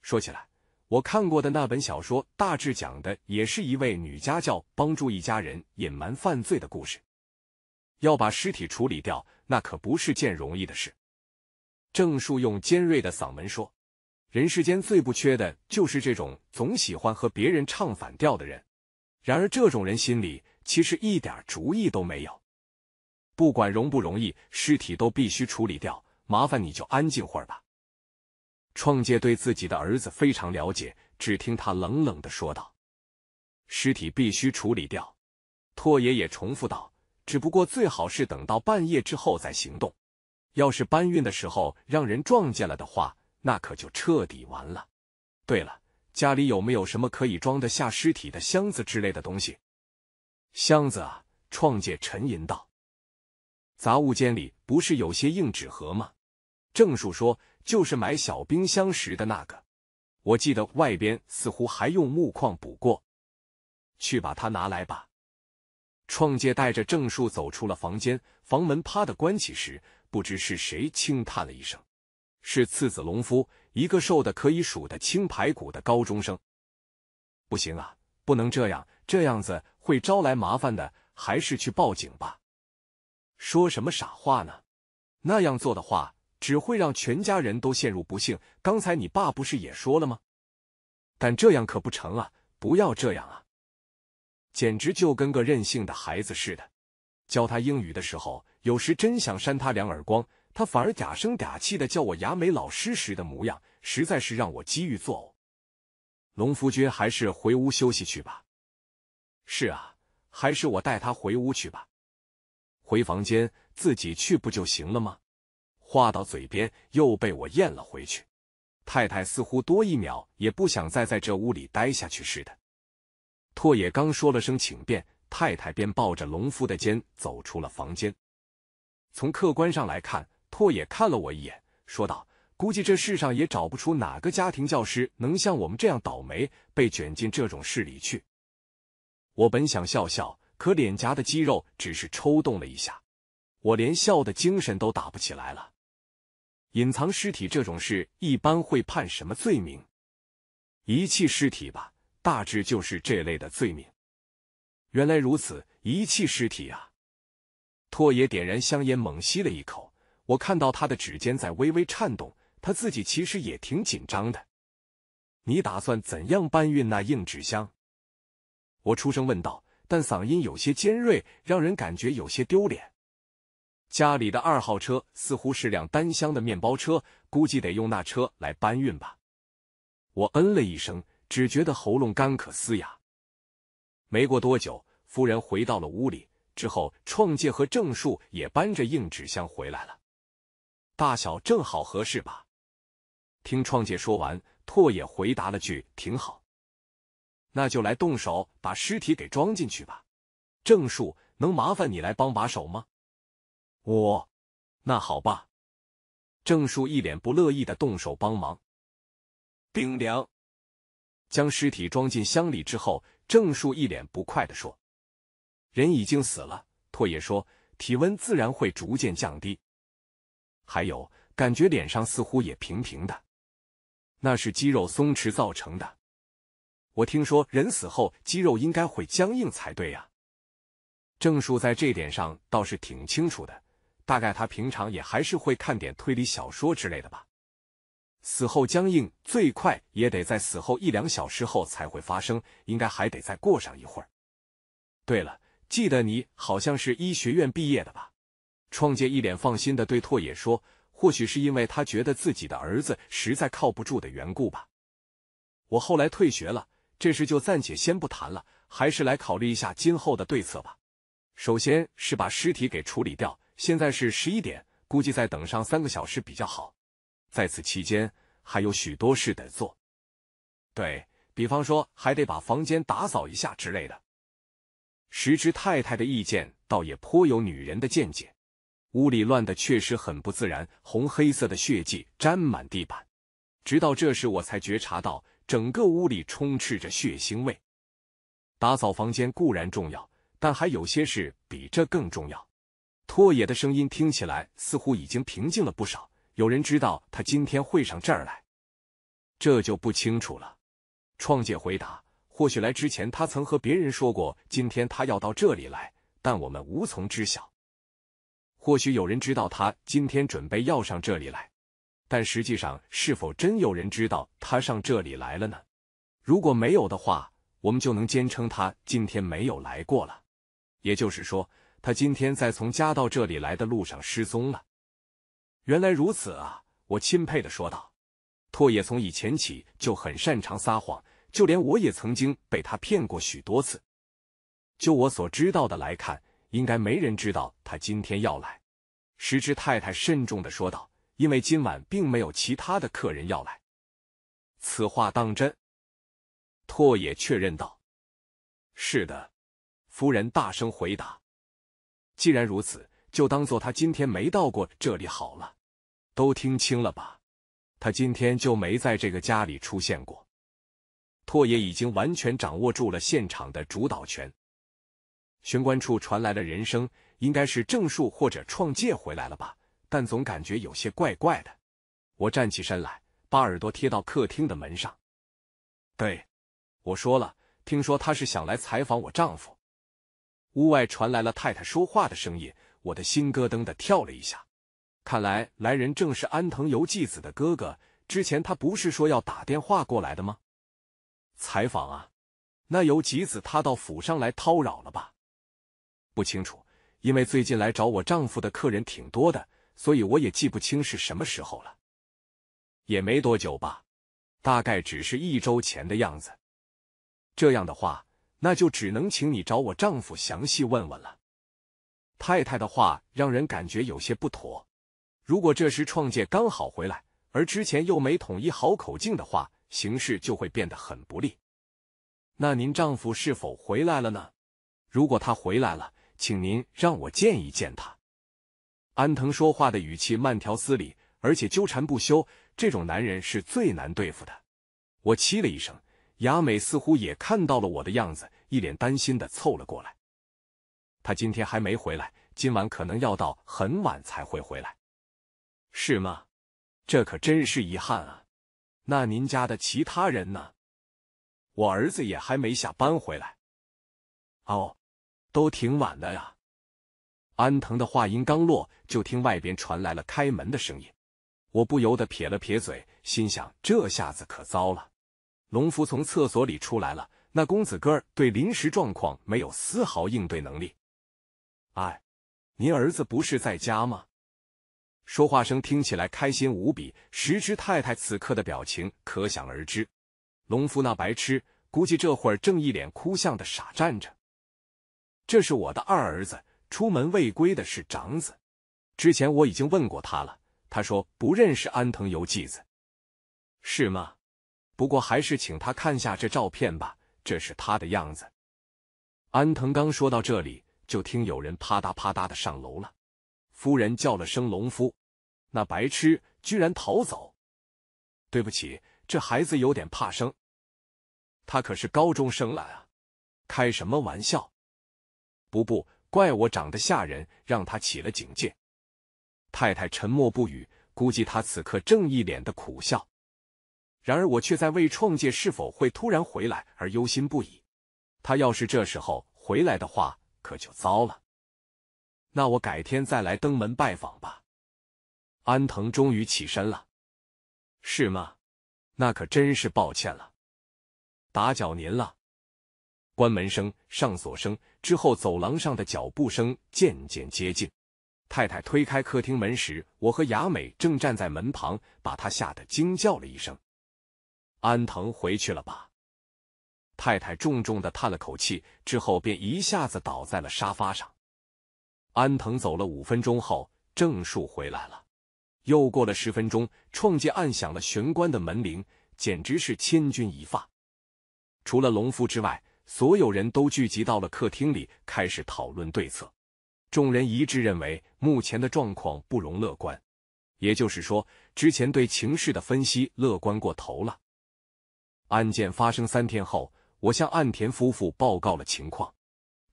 说起来，我看过的那本小说大致讲的也是一位女家教帮助一家人隐瞒犯罪的故事。要把尸体处理掉，那可不是件容易的事。郑树用尖锐的嗓门说：“人世间最不缺的就是这种总喜欢和别人唱反调的人。然而，这种人心里其实一点主意都没有。”不管容不容易，尸体都必须处理掉。麻烦你就安静会儿吧。创界对自己的儿子非常了解，只听他冷冷的说道：“尸体必须处理掉。”拓爷爷重复道：“只不过最好是等到半夜之后再行动。要是搬运的时候让人撞见了的话，那可就彻底完了。”对了，家里有没有什么可以装得下尸体的箱子之类的东西？箱子啊，创界沉吟道。杂物间里不是有些硬纸盒吗？郑树说：“就是买小冰箱时的那个，我记得外边似乎还用木框补过。”去把它拿来吧。创界带着郑树走出了房间，房门啪的关起时，不知是谁轻叹了一声。是次子农夫，一个瘦的可以数的清排骨的高中生。不行啊，不能这样，这样子会招来麻烦的，还是去报警吧。说什么傻话呢？那样做的话，只会让全家人都陷入不幸。刚才你爸不是也说了吗？但这样可不成啊！不要这样啊！简直就跟个任性的孩子似的。教他英语的时候，有时真想扇他两耳光，他反而嗲声嗲气的叫我雅美老师时的模样，实在是让我几欲作呕。龙福君，还是回屋休息去吧。是啊，还是我带他回屋去吧。回房间自己去不就行了吗？话到嘴边又被我咽了回去。太太似乎多一秒也不想再在这屋里待下去似的。拓野刚说了声请便，太太便抱着农夫的肩走出了房间。从客观上来看，拓野看了我一眼，说道：“估计这世上也找不出哪个家庭教师能像我们这样倒霉，被卷进这种事里去。”我本想笑笑。可脸颊的肌肉只是抽动了一下，我连笑的精神都打不起来了。隐藏尸体这种事，一般会判什么罪名？遗弃尸体吧，大致就是这类的罪名。原来如此，遗弃尸体啊！拓野点燃香烟，猛吸了一口。我看到他的指尖在微微颤动，他自己其实也挺紧张的。你打算怎样搬运那硬纸箱？我出声问道。但嗓音有些尖锐，让人感觉有些丢脸。家里的二号车似乎是辆单厢的面包车，估计得用那车来搬运吧。我嗯了一声，只觉得喉咙干渴嘶哑。没过多久，夫人回到了屋里，之后创界和正树也搬着硬纸箱回来了，大小正好合适吧？听创界说完，拓也回答了句：“挺好。”那就来动手把尸体给装进去吧。郑树，能麻烦你来帮把手吗？我，那好吧。郑树一脸不乐意的动手帮忙。冰凉，将尸体装进箱里之后，郑树一脸不快的说：“人已经死了，拓也说体温自然会逐渐降低，还有感觉脸上似乎也平平的，那是肌肉松弛造成的。”我听说人死后肌肉应该会僵硬才对呀。郑树在这点上倒是挺清楚的，大概他平常也还是会看点推理小说之类的吧。死后僵硬最快也得在死后一两小时后才会发生，应该还得再过上一会儿。对了，记得你好像是医学院毕业的吧？创界一脸放心的对拓野说：“或许是因为他觉得自己的儿子实在靠不住的缘故吧。”我后来退学了。这事就暂且先不谈了，还是来考虑一下今后的对策吧。首先是把尸体给处理掉。现在是十一点，估计再等上三个小时比较好。在此期间，还有许多事得做。对比方说，还得把房间打扫一下之类的。石之太太的意见倒也颇有女人的见解。屋里乱的确实很不自然，红黑色的血迹沾满地板。直到这时，我才觉察到。整个屋里充斥着血腥味。打扫房间固然重要，但还有些事比这更重要。拓野的声音听起来似乎已经平静了不少。有人知道他今天会上这儿来？这就不清楚了。创姐回答：或许来之前他曾和别人说过今天他要到这里来，但我们无从知晓。或许有人知道他今天准备要上这里来。但实际上，是否真有人知道他上这里来了呢？如果没有的话，我们就能坚称他今天没有来过了。也就是说，他今天在从家到这里来的路上失踪了。原来如此啊！我钦佩地说道。拓也从以前起就很擅长撒谎，就连我也曾经被他骗过许多次。就我所知道的来看，应该没人知道他今天要来。石之太太慎重地说道。因为今晚并没有其他的客人要来，此话当真？拓也确认道：“是的。”夫人大声回答：“既然如此，就当做他今天没到过这里好了。都听清了吧？他今天就没在这个家里出现过。”拓也已经完全掌握住了现场的主导权。玄关处传来了人声，应该是正树或者创界回来了吧。但总感觉有些怪怪的。我站起身来，把耳朵贴到客厅的门上。对，我说了，听说他是想来采访我丈夫。屋外传来了太太说话的声音，我的心咯噔的跳了一下。看来来人正是安藤由纪子的哥哥。之前他不是说要打电话过来的吗？采访啊，那由纪子她到府上来叨扰了吧？不清楚，因为最近来找我丈夫的客人挺多的。所以我也记不清是什么时候了，也没多久吧，大概只是一周前的样子。这样的话，那就只能请你找我丈夫详细问问了。太太的话让人感觉有些不妥。如果这时创建刚好回来，而之前又没统一好口径的话，形势就会变得很不利。那您丈夫是否回来了呢？如果他回来了，请您让我见一见他。安藤说话的语气慢条斯理，而且纠缠不休，这种男人是最难对付的。我嘁了一声，雅美似乎也看到了我的样子，一脸担心的凑了过来。他今天还没回来，今晚可能要到很晚才会回来，是吗？这可真是遗憾啊。那您家的其他人呢？我儿子也还没下班回来。哦，都挺晚的呀。安藤的话音刚落，就听外边传来了开门的声音。我不由得撇了撇嘴，心想：这下子可糟了。农夫从厕所里出来了，那公子哥儿对临时状况没有丝毫应对能力。哎，您儿子不是在家吗？说话声听起来开心无比，石之太太此刻的表情可想而知。农夫那白痴，估计这会儿正一脸哭相的傻站着。这是我的二儿子。出门未归的是长子，之前我已经问过他了，他说不认识安藤由纪子，是吗？不过还是请他看下这照片吧，这是他的样子。安藤刚说到这里，就听有人啪嗒啪嗒的上楼了。夫人叫了声“农夫”，那白痴居然逃走！对不起，这孩子有点怕生，他可是高中生了啊，开什么玩笑？不不。怪我长得吓人，让他起了警戒。太太沉默不语，估计他此刻正一脸的苦笑。然而我却在为创界是否会突然回来而忧心不已。他要是这时候回来的话，可就糟了。那我改天再来登门拜访吧。安藤终于起身了。是吗？那可真是抱歉了，打搅您了。关门声、上锁声之后，走廊上的脚步声渐渐接近。太太推开客厅门时，我和雅美正站在门旁，把她吓得惊叫了一声。安藤回去了吧？太太重重的叹了口气，之后便一下子倒在了沙发上。安藤走了五分钟后，正树回来了。又过了十分钟，创界按响了玄关的门铃，简直是千钧一发。除了农夫之外。所有人都聚集到了客厅里，开始讨论对策。众人一致认为，目前的状况不容乐观，也就是说，之前对情势的分析乐观过头了。案件发生三天后，我向岸田夫妇报告了情况。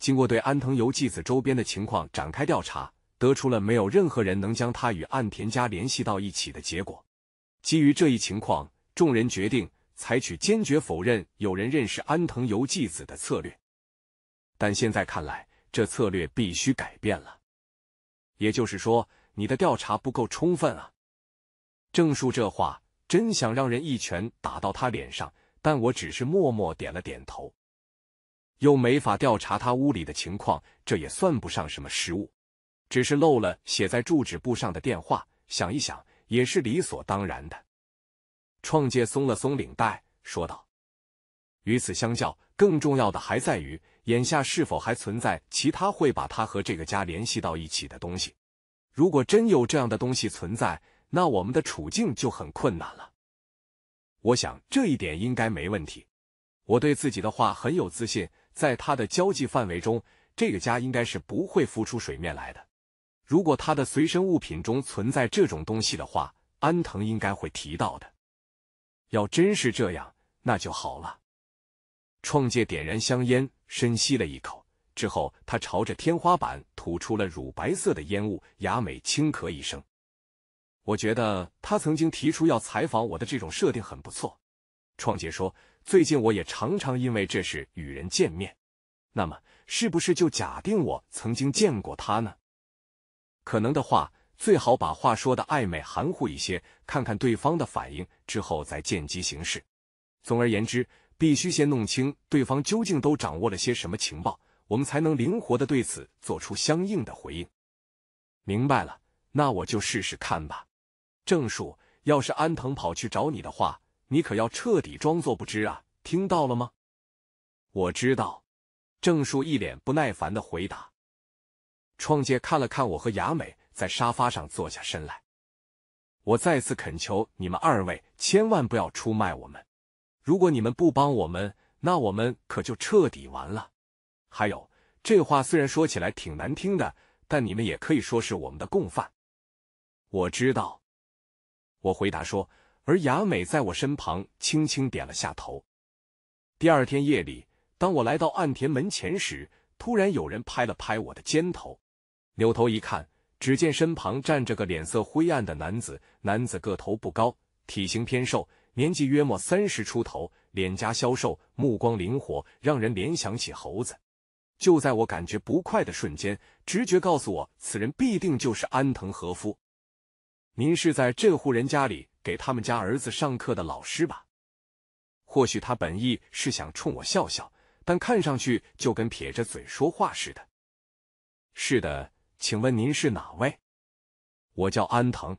经过对安藤由纪子周边的情况展开调查，得出了没有任何人能将他与岸田家联系到一起的结果。基于这一情况，众人决定。采取坚决否认有人认识安藤由纪子的策略，但现在看来，这策略必须改变了。也就是说，你的调查不够充分啊！正树这话真想让人一拳打到他脸上，但我只是默默点了点头，又没法调查他屋里的情况，这也算不上什么失误，只是漏了写在住址簿上的电话。想一想，也是理所当然的。创界松了松领带，说道：“与此相较，更重要的还在于眼下是否还存在其他会把他和这个家联系到一起的东西。如果真有这样的东西存在，那我们的处境就很困难了。我想这一点应该没问题。我对自己的话很有自信，在他的交际范围中，这个家应该是不会浮出水面来的。如果他的随身物品中存在这种东西的话，安藤应该会提到的。”要真是这样，那就好了。创界点燃香烟，深吸了一口之后，他朝着天花板吐出了乳白色的烟雾。雅美轻咳一声，我觉得他曾经提出要采访我的这种设定很不错。创界说，最近我也常常因为这事与人见面，那么是不是就假定我曾经见过他呢？可能的话。最好把话说的暧昧含糊一些，看看对方的反应，之后再见机行事。总而言之，必须先弄清对方究竟都掌握了些什么情报，我们才能灵活的对此做出相应的回应。明白了，那我就试试看吧。郑树，要是安藤跑去找你的话，你可要彻底装作不知啊！听到了吗？我知道。郑树一脸不耐烦的回答。创界看了看我和雅美。在沙发上坐下身来，我再次恳求你们二位千万不要出卖我们。如果你们不帮我们，那我们可就彻底完了。还有，这话虽然说起来挺难听的，但你们也可以说是我们的共犯。我知道，我回答说，而雅美在我身旁轻轻点了下头。第二天夜里，当我来到岸田门前时，突然有人拍了拍我的肩头，扭头一看。只见身旁站着个脸色灰暗的男子，男子个头不高，体型偏瘦，年纪约莫三十出头，脸颊消瘦，目光灵活，让人联想起猴子。就在我感觉不快的瞬间，直觉告诉我，此人必定就是安藤和夫。您是在这户人家里给他们家儿子上课的老师吧？或许他本意是想冲我笑笑，但看上去就跟撇着嘴说话似的。是的。请问您是哪位？我叫安藤。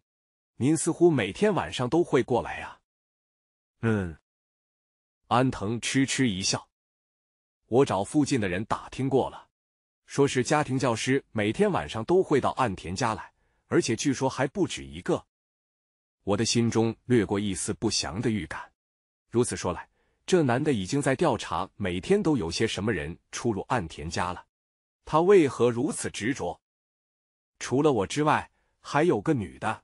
您似乎每天晚上都会过来呀？嗯，安藤痴痴一笑。我找附近的人打听过了，说是家庭教师每天晚上都会到岸田家来，而且据说还不止一个。我的心中掠过一丝不祥的预感。如此说来，这男的已经在调查每天都有些什么人出入岸田家了。他为何如此执着？除了我之外，还有个女的。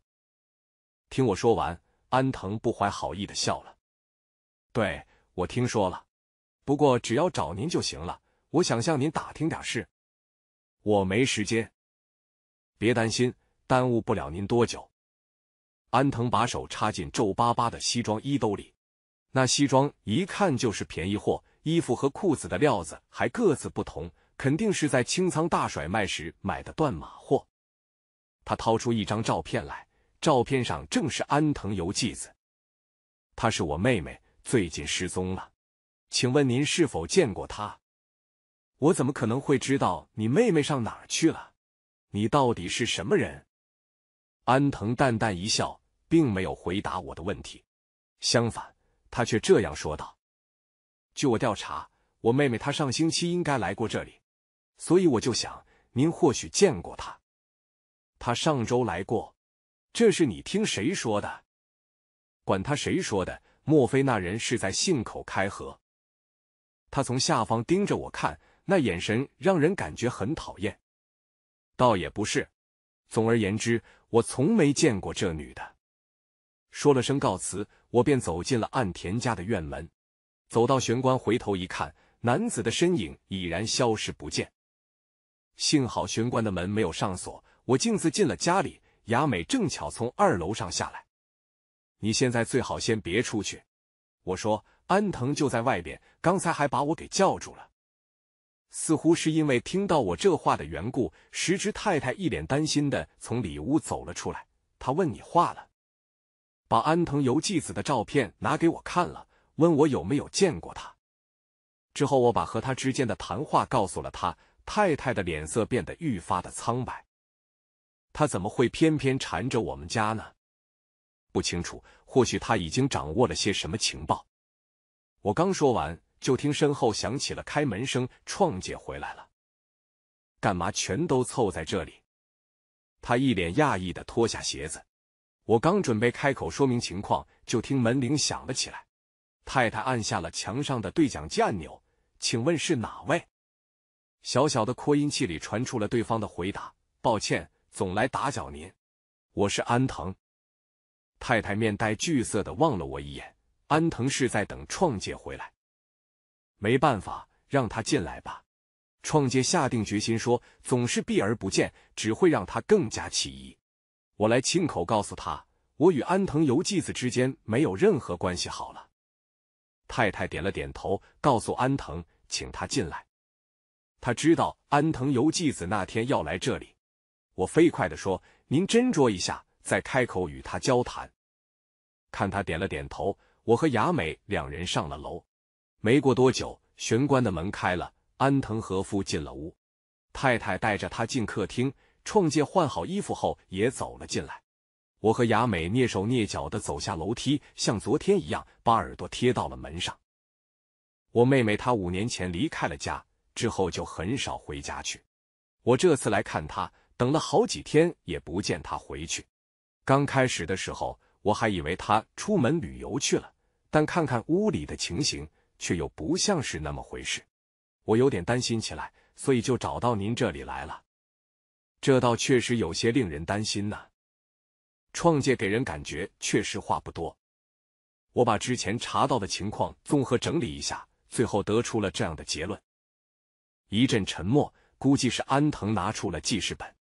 听我说完，安藤不怀好意的笑了。对，我听说了。不过只要找您就行了。我想向您打听点事。我没时间。别担心，耽误不了您多久。安藤把手插进皱巴巴的西装衣兜里，那西装一看就是便宜货，衣服和裤子的料子还各自不同，肯定是在清仓大甩卖时买的断码货。他掏出一张照片来，照片上正是安藤由纪子。她是我妹妹，最近失踪了。请问您是否见过她？我怎么可能会知道你妹妹上哪儿去了？你到底是什么人？安藤淡淡一笑，并没有回答我的问题。相反，他却这样说道：“据我调查，我妹妹她上星期应该来过这里，所以我就想，您或许见过她。”他上周来过，这是你听谁说的？管他谁说的，莫非那人是在信口开河？他从下方盯着我看，那眼神让人感觉很讨厌。倒也不是，总而言之，我从没见过这女的。说了声告辞，我便走进了岸田家的院门。走到玄关，回头一看，男子的身影已然消失不见。幸好玄关的门没有上锁。我径自进了家里，雅美正巧从二楼上下来。你现在最好先别出去。我说，安藤就在外边，刚才还把我给叫住了。似乎是因为听到我这话的缘故，时之太太一脸担心的从里屋走了出来。他问你话了，把安藤由纪子的照片拿给我看了，问我有没有见过他。之后我把和他之间的谈话告诉了他，太太的脸色变得愈发的苍白。他怎么会偏偏缠着我们家呢？不清楚，或许他已经掌握了些什么情报。我刚说完，就听身后响起了开门声。创姐回来了，干嘛全都凑在这里？他一脸讶异的脱下鞋子。我刚准备开口说明情况，就听门铃响了起来。太太按下了墙上的对讲机按钮：“请问是哪位？”小小的扩音器里传出了对方的回答：“抱歉。”总来打搅您，我是安藤太太，面带惧色的望了我一眼。安藤是在等创界回来，没办法，让他进来吧。创界下定决心说，总是避而不见，只会让他更加起疑。我来亲口告诉他，我与安藤由纪子之间没有任何关系。好了，太太点了点头，告诉安藤，请他进来。他知道安藤由纪子那天要来这里。我飞快的说：“您斟酌一下，再开口与他交谈。”看他点了点头，我和雅美两人上了楼。没过多久，玄关的门开了，安藤和夫进了屋，太太带着他进客厅。创建换好衣服后也走了进来。我和雅美蹑手蹑脚的走下楼梯，像昨天一样，把耳朵贴到了门上。我妹妹她五年前离开了家，之后就很少回家去。我这次来看她。等了好几天也不见他回去，刚开始的时候我还以为他出门旅游去了，但看看屋里的情形，却又不像是那么回事，我有点担心起来，所以就找到您这里来了。这倒确实有些令人担心呢。创界给人感觉确实话不多，我把之前查到的情况综合整理一下，最后得出了这样的结论。一阵沉默，估计是安藤拿出了记事本。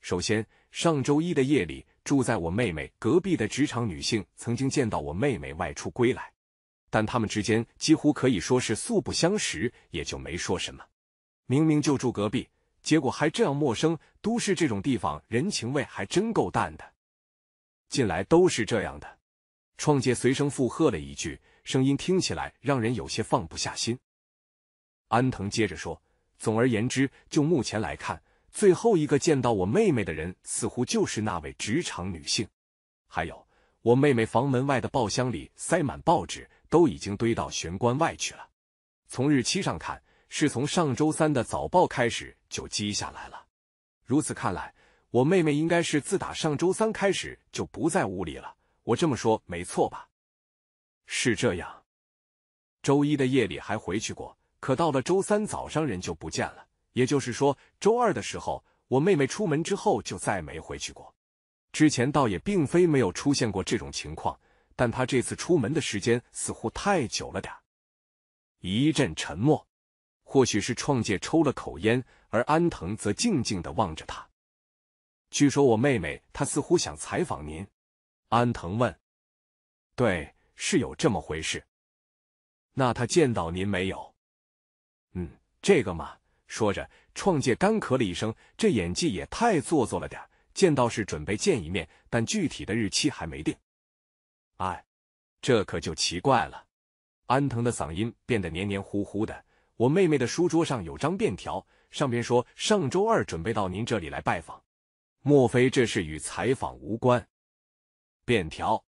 首先，上周一的夜里，住在我妹妹隔壁的职场女性曾经见到我妹妹外出归来，但他们之间几乎可以说是素不相识，也就没说什么。明明就住隔壁，结果还这样陌生。都市这种地方，人情味还真够淡的。近来都是这样的。创界随声附和了一句，声音听起来让人有些放不下心。安藤接着说：“总而言之，就目前来看。”最后一个见到我妹妹的人，似乎就是那位职场女性。还有，我妹妹房门外的报箱里塞满报纸，都已经堆到玄关外去了。从日期上看，是从上周三的早报开始就积下来了。如此看来，我妹妹应该是自打上周三开始就不在屋里了。我这么说没错吧？是这样。周一的夜里还回去过，可到了周三早上人就不见了。也就是说，周二的时候，我妹妹出门之后就再没回去过。之前倒也并非没有出现过这种情况，但她这次出门的时间似乎太久了点。一阵沉默，或许是创界抽了口烟，而安藤则静静的望着他。据说我妹妹她似乎想采访您，安藤问：“对，是有这么回事。”那她见到您没有？嗯，这个嘛。说着，创界干咳了一声，这演技也太做作了点。见到是准备见一面，但具体的日期还没定。哎，这可就奇怪了。安藤的嗓音变得黏黏糊糊的。我妹妹的书桌上有张便条，上边说上周二准备到您这里来拜访。莫非这是与采访无关？便条？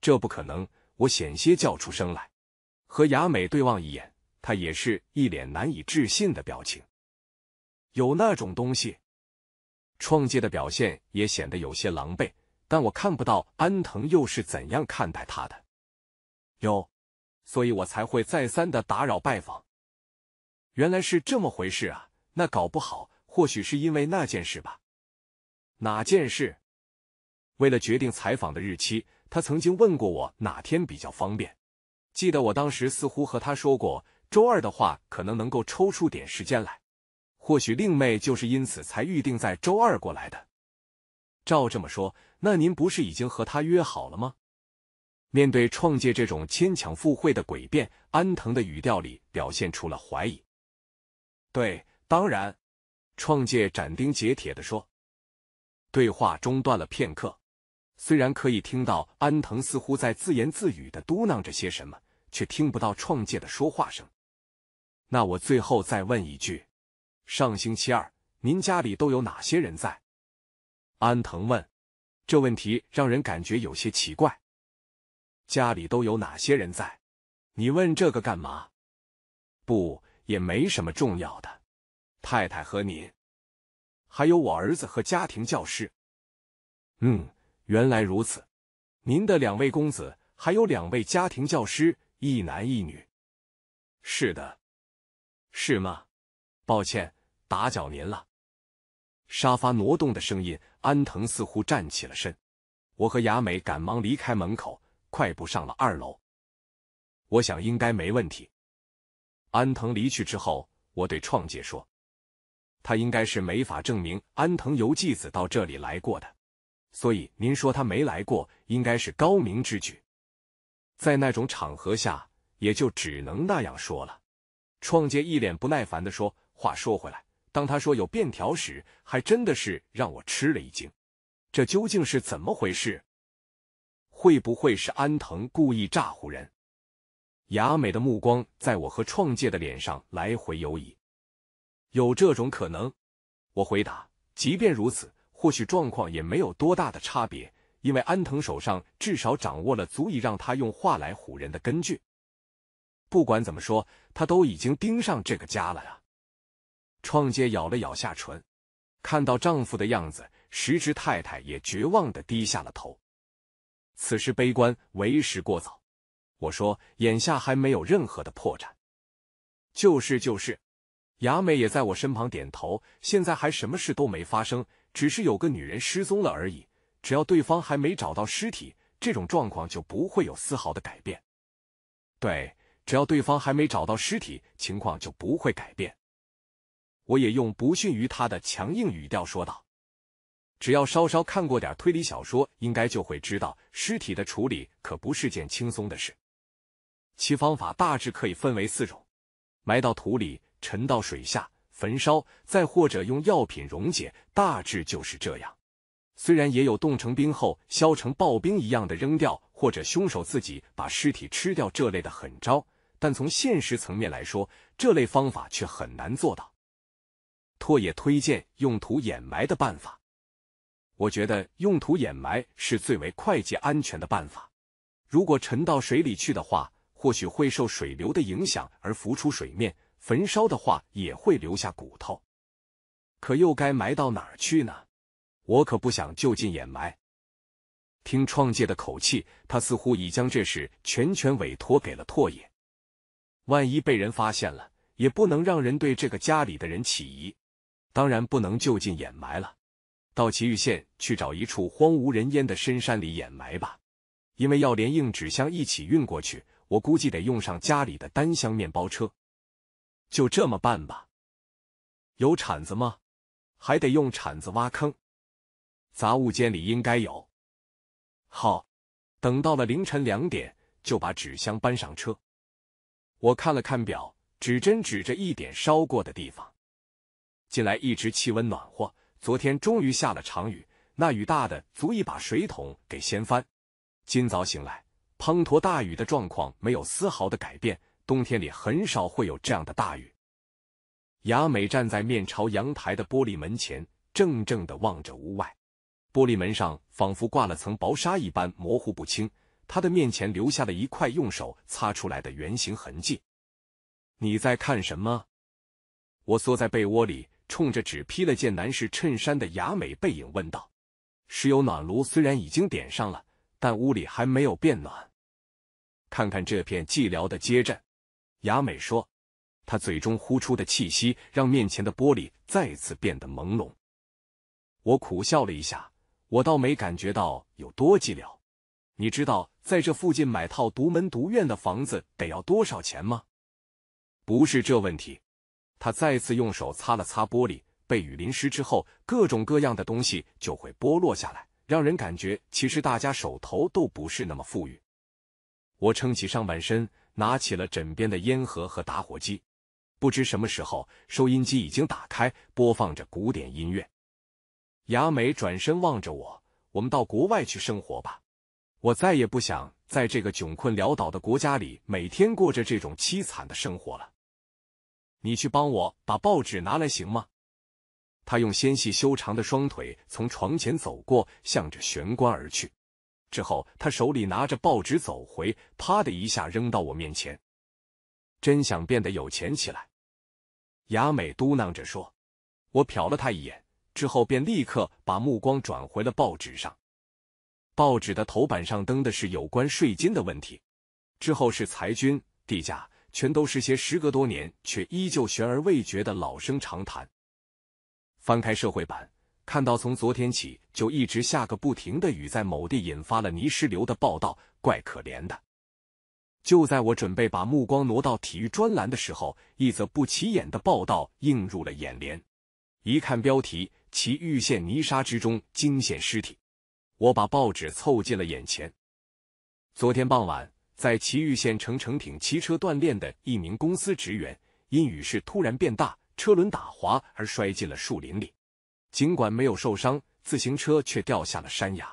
这不可能！我险些叫出声来，和雅美对望一眼，她也是一脸难以置信的表情。有那种东西，创界的表现也显得有些狼狈，但我看不到安藤又是怎样看待他的。哟，所以我才会再三的打扰拜访。原来是这么回事啊！那搞不好，或许是因为那件事吧？哪件事？为了决定采访的日期，他曾经问过我哪天比较方便。记得我当时似乎和他说过，周二的话可能能够抽出点时间来。或许令妹就是因此才预定在周二过来的。照这么说，那您不是已经和她约好了吗？面对创界这种牵强附会的诡辩，安藤的语调里表现出了怀疑。对，当然。创界斩钉截铁地说。对话中断了片刻，虽然可以听到安藤似乎在自言自语地嘟囔着些什么，却听不到创界的说话声。那我最后再问一句。上星期二，您家里都有哪些人在？安藤问。这问题让人感觉有些奇怪。家里都有哪些人在？你问这个干嘛？不，也没什么重要的。太太和您，还有我儿子和家庭教师。嗯，原来如此。您的两位公子，还有两位家庭教师，一男一女。是的。是吗？抱歉。打搅您了。沙发挪动的声音，安藤似乎站起了身。我和雅美赶忙离开门口，快步上了二楼。我想应该没问题。安藤离去之后，我对创姐说：“他应该是没法证明安藤由纪子到这里来过的，所以您说他没来过，应该是高明之举。在那种场合下，也就只能那样说了。”创姐一脸不耐烦地说：“话说回来。”当他说有便条时，还真的是让我吃了一惊。这究竟是怎么回事？会不会是安藤故意诈唬人？雅美的目光在我和创界的脸上来回游移。有这种可能，我回答。即便如此，或许状况也没有多大的差别，因为安藤手上至少掌握了足以让他用话来唬人的根据。不管怎么说，他都已经盯上这个家了呀。创界咬了咬下唇，看到丈夫的样子，时值太太也绝望的低下了头。此时悲观为时过早。我说：“眼下还没有任何的破绽。”就是就是，雅美也在我身旁点头。现在还什么事都没发生，只是有个女人失踪了而已。只要对方还没找到尸体，这种状况就不会有丝毫的改变。对，只要对方还没找到尸体，情况就不会改变。我也用不逊于他的强硬语调说道：“只要稍稍看过点推理小说，应该就会知道，尸体的处理可不是件轻松的事。其方法大致可以分为四种：埋到土里、沉到水下、焚烧，再或者用药品溶解。大致就是这样。虽然也有冻成冰后削成刨冰一样的扔掉，或者凶手自己把尸体吃掉这类的狠招，但从现实层面来说，这类方法却很难做到。”拓也推荐用土掩埋的办法，我觉得用土掩埋是最为快捷安全的办法。如果沉到水里去的话，或许会受水流的影响而浮出水面；焚烧的话，也会留下骨头。可又该埋到哪儿去呢？我可不想就近掩埋。听创界的口气，他似乎已将这事全权委托给了拓也。万一被人发现了，也不能让人对这个家里的人起疑。当然不能就近掩埋了，到祁玉县去找一处荒无人烟的深山里掩埋吧。因为要连硬纸箱一起运过去，我估计得用上家里的单箱面包车。就这么办吧。有铲子吗？还得用铲子挖坑。杂物间里应该有。好，等到了凌晨两点，就把纸箱搬上车。我看了看表，指针指着一点，烧过的地方。近来一直气温暖和，昨天终于下了场雨，那雨大的足以把水桶给掀翻。今早醒来，滂沱大雨的状况没有丝毫的改变。冬天里很少会有这样的大雨。雅美站在面朝阳台的玻璃门前，怔怔的望着屋外，玻璃门上仿佛挂了层薄纱一般模糊不清。他的面前留下了一块用手擦出来的圆形痕迹。你在看什么？我缩在被窝里。冲着只披了件男士衬衫的雅美背影问道：“石油暖炉虽然已经点上了，但屋里还没有变暖。”看看这片寂寥的街镇，雅美说：“她嘴中呼出的气息让面前的玻璃再次变得朦胧。”我苦笑了一下，我倒没感觉到有多寂寥。你知道在这附近买套独门独院的房子得要多少钱吗？不是这问题。他再次用手擦了擦玻璃，被雨淋湿之后，各种各样的东西就会剥落下来，让人感觉其实大家手头都不是那么富裕。我撑起上半身，拿起了枕边的烟盒和打火机。不知什么时候，收音机已经打开，播放着古典音乐。牙美转身望着我：“我们到国外去生活吧，我再也不想在这个窘困潦倒的国家里每天过着这种凄惨的生活了。”你去帮我把报纸拿来行吗？他用纤细修长的双腿从床前走过，向着玄关而去。之后，他手里拿着报纸走回，啪的一下扔到我面前。真想变得有钱起来，牙美嘟囔着说。我瞟了他一眼，之后便立刻把目光转回了报纸上。报纸的头版上登的是有关税金的问题，之后是裁军、地价。全都是些时隔多年却依旧悬而未决的老生常谈。翻开社会版，看到从昨天起就一直下个不停的雨，在某地引发了泥石流的报道，怪可怜的。就在我准备把目光挪到体育专栏的时候，一则不起眼的报道映入了眼帘。一看标题，其遇陷泥沙之中惊现尸体。我把报纸凑近了眼前。昨天傍晚。在祁玉县城城艇骑车锻炼的一名公司职员，因雨势突然变大，车轮打滑而摔进了树林里。尽管没有受伤，自行车却掉下了山崖。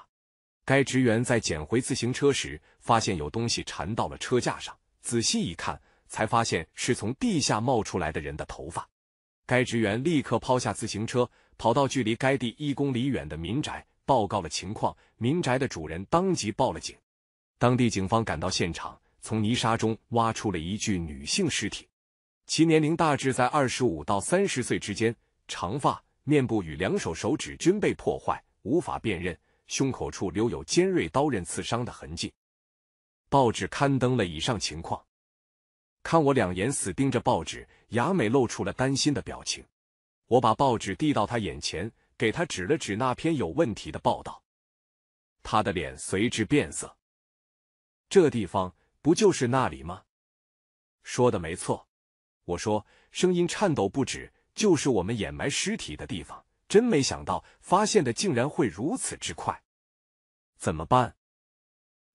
该职员在捡回自行车时，发现有东西缠到了车架上，仔细一看，才发现是从地下冒出来的人的头发。该职员立刻抛下自行车，跑到距离该地一公里远的民宅，报告了情况。民宅的主人当即报了警。当地警方赶到现场，从泥沙中挖出了一具女性尸体，其年龄大致在二十五到三十岁之间，长发，面部与两手手指均被破坏，无法辨认，胸口处留有尖锐刀刃刺伤的痕迹。报纸刊登了以上情况。看我两眼死盯着报纸，雅美露出了担心的表情。我把报纸递到她眼前，给她指了指那篇有问题的报道，她的脸随之变色。这地方不就是那里吗？说的没错，我说，声音颤抖不止，就是我们掩埋尸体的地方。真没想到，发现的竟然会如此之快，怎么办？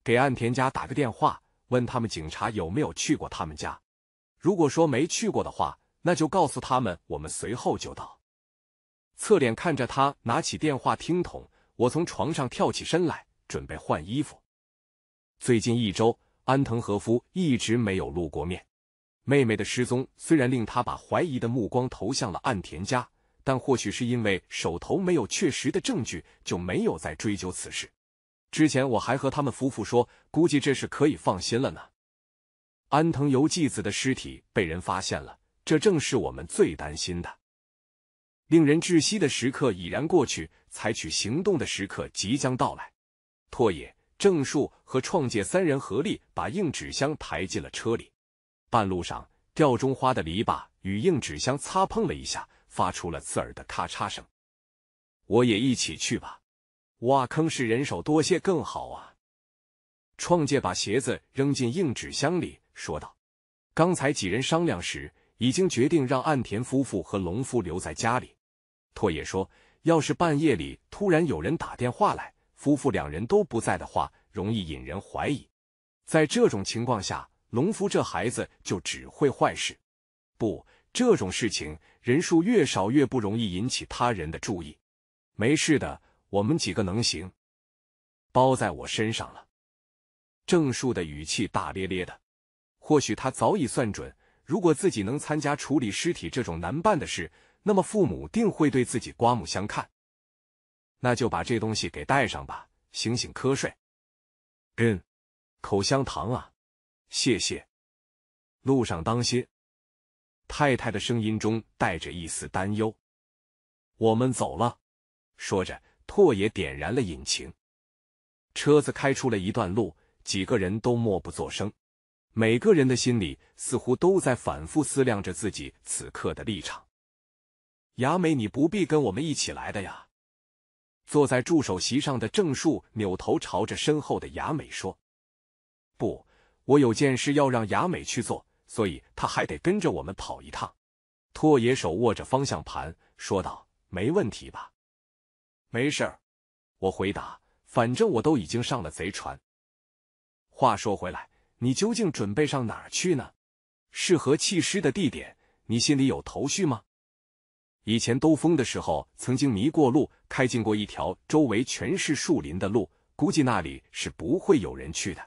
给岸田家打个电话，问他们警察有没有去过他们家。如果说没去过的话，那就告诉他们，我们随后就到。侧脸看着他，拿起电话听筒，我从床上跳起身来，准备换衣服。最近一周，安藤和夫一直没有露过面。妹妹的失踪虽然令他把怀疑的目光投向了岸田家，但或许是因为手头没有确实的证据，就没有再追究此事。之前我还和他们夫妇说，估计这是可以放心了呢。安藤由纪子的尸体被人发现了，这正是我们最担心的。令人窒息的时刻已然过去，采取行动的时刻即将到来，拓野。郑树和创界三人合力把硬纸箱抬进了车里。半路上，吊钟花的篱笆与硬纸箱擦碰了一下，发出了刺耳的咔嚓声。我也一起去吧，挖坑是人手多些更好啊。创界把鞋子扔进硬纸箱里，说道：“刚才几人商量时，已经决定让岸田夫妇和农夫留在家里。拓也说，要是半夜里突然有人打电话来。”夫妇两人都不在的话，容易引人怀疑。在这种情况下，农夫这孩子就只会坏事。不，这种事情人数越少越不容易引起他人的注意。没事的，我们几个能行，包在我身上了。郑树的语气大咧咧的，或许他早已算准，如果自己能参加处理尸体这种难办的事，那么父母定会对自己刮目相看。那就把这东西给带上吧，醒醒瞌睡。嗯，口香糖啊，谢谢。路上当心。太太的声音中带着一丝担忧。我们走了。说着，拓也点燃了引擎，车子开出了一段路，几个人都默不作声，每个人的心里似乎都在反复思量着自己此刻的立场。雅美，你不必跟我们一起来的呀。坐在助手席上的郑树扭头朝着身后的雅美说：“不，我有件事要让雅美去做，所以她还得跟着我们跑一趟。”拓野手握着方向盘说道：“没问题吧？”“没事儿。”我回答，“反正我都已经上了贼船。”话说回来，你究竟准备上哪儿去呢？适合弃尸的地点，你心里有头绪吗？以前兜风的时候，曾经迷过路，开进过一条周围全是树林的路，估计那里是不会有人去的。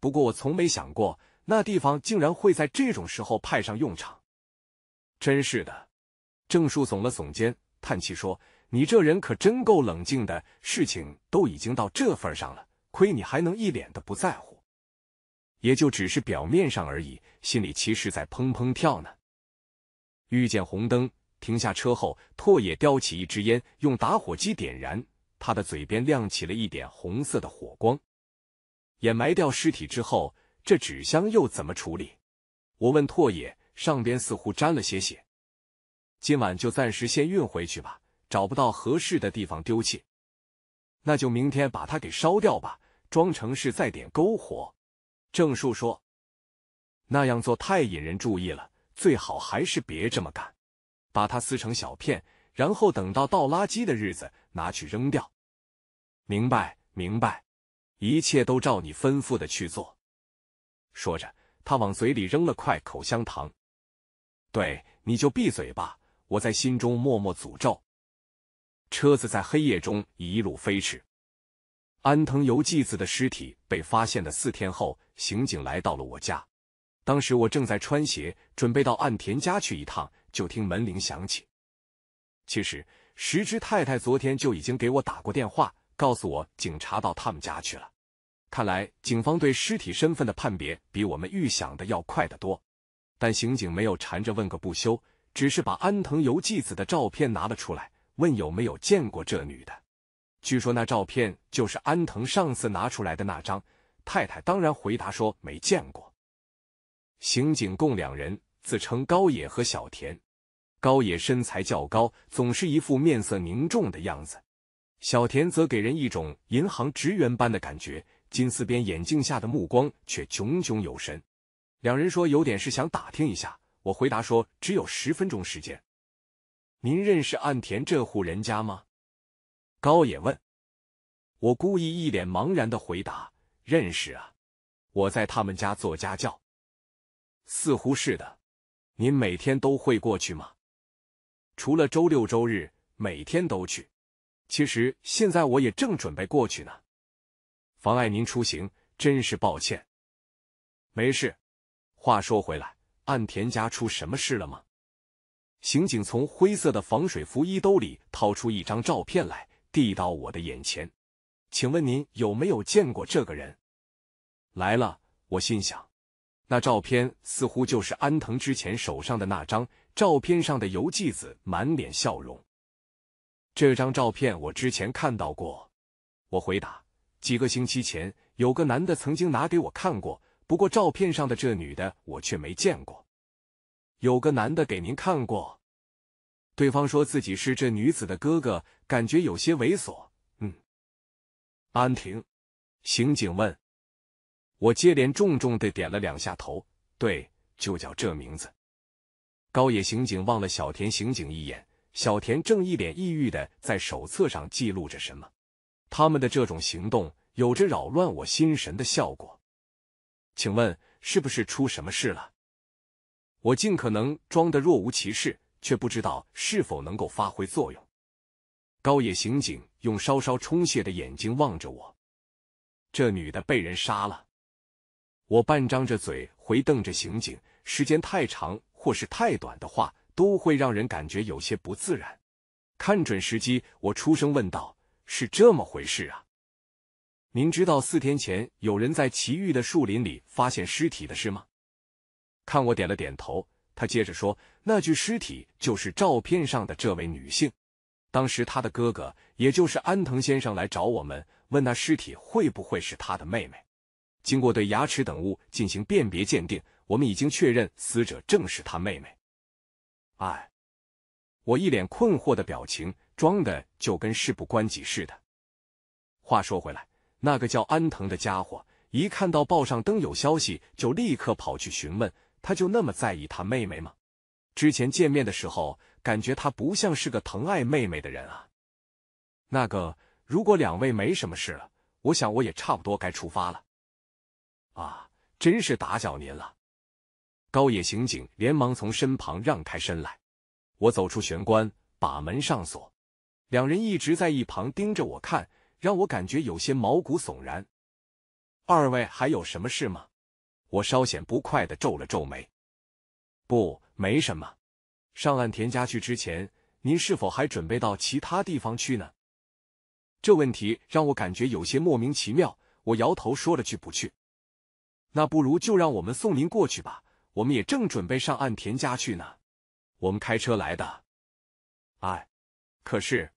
不过我从没想过，那地方竟然会在这种时候派上用场。真是的，郑树耸了耸肩，叹气说：“你这人可真够冷静的，事情都已经到这份上了，亏你还能一脸的不在乎。也就只是表面上而已，心里其实在砰砰跳呢。”遇见红灯。停下车后，拓野叼起一支烟，用打火机点燃，他的嘴边亮起了一点红色的火光。掩埋掉尸体之后，这纸箱又怎么处理？我问拓野，上边似乎沾了些血。今晚就暂时先运回去吧，找不到合适的地方丢弃，那就明天把它给烧掉吧，装成是在点篝火。郑树说：“那样做太引人注意了，最好还是别这么干。”把它撕成小片，然后等到倒垃圾的日子拿去扔掉。明白，明白，一切都照你吩咐的去做。说着，他往嘴里扔了块口香糖。对，你就闭嘴吧。我在心中默默诅咒。车子在黑夜中一路飞驰。安藤由纪子的尸体被发现的四天后，刑警来到了我家。当时我正在穿鞋，准备到岸田家去一趟。就听门铃响起。其实石之太太昨天就已经给我打过电话，告诉我警察到他们家去了。看来警方对尸体身份的判别比我们预想的要快得多。但刑警没有缠着问个不休，只是把安藤由纪子的照片拿了出来，问有没有见过这女的。据说那照片就是安藤上次拿出来的那张。太太当然回答说没见过。刑警共两人。自称高野和小田。高野身材较高，总是一副面色凝重的样子。小田则给人一种银行职员般的感觉，金丝边眼镜下的目光却炯炯有神。两人说有点事想打听一下，我回答说只有十分钟时间。您认识岸田这户人家吗？高野问我，故意一脸茫然的回答：“认识啊，我在他们家做家教，似乎是的。”您每天都会过去吗？除了周六周日，每天都去。其实现在我也正准备过去呢。妨碍您出行，真是抱歉。没事。话说回来，岸田家出什么事了吗？刑警从灰色的防水服衣兜里掏出一张照片来，递到我的眼前。请问您有没有见过这个人？来了，我心想。那照片似乎就是安藤之前手上的那张。照片上的游纪子满脸笑容。这张照片我之前看到过。我回答，几个星期前有个男的曾经拿给我看过。不过照片上的这女的我却没见过。有个男的给您看过，对方说自己是这女子的哥哥，感觉有些猥琐。嗯，安婷，刑警问。我接连重重的点了两下头，对，就叫这名字。高野刑警望了小田刑警一眼，小田正一脸抑郁的在手册上记录着什么。他们的这种行动有着扰乱我心神的效果。请问是不是出什么事了？我尽可能装的若无其事，却不知道是否能够发挥作用。高野刑警用稍稍充血的眼睛望着我，这女的被人杀了。我半张着嘴回瞪着刑警，时间太长或是太短的话，都会让人感觉有些不自然。看准时机，我出声问道：“是这么回事啊？您知道四天前有人在奇遇的树林里发现尸体的事吗？”看我点了点头，他接着说：“那具尸体就是照片上的这位女性。当时他的哥哥，也就是安藤先生来找我们，问那尸体会不会是他的妹妹。”经过对牙齿等物进行辨别鉴定，我们已经确认死者正是他妹妹。哎，我一脸困惑的表情，装的就跟事不关己似的。话说回来，那个叫安藤的家伙，一看到报上登有消息，就立刻跑去询问。他就那么在意他妹妹吗？之前见面的时候，感觉他不像是个疼爱妹妹的人啊。那个，如果两位没什么事了，我想我也差不多该出发了。啊！真是打搅您了，高野刑警连忙从身旁让开身来。我走出玄关，把门上锁。两人一直在一旁盯着我看，让我感觉有些毛骨悚然。二位还有什么事吗？我稍显不快的皱了皱眉。不，没什么。上岸田家去之前，您是否还准备到其他地方去呢？这问题让我感觉有些莫名其妙。我摇头说了句不去。那不如就让我们送您过去吧，我们也正准备上岸田家去呢。我们开车来的。哎，可是，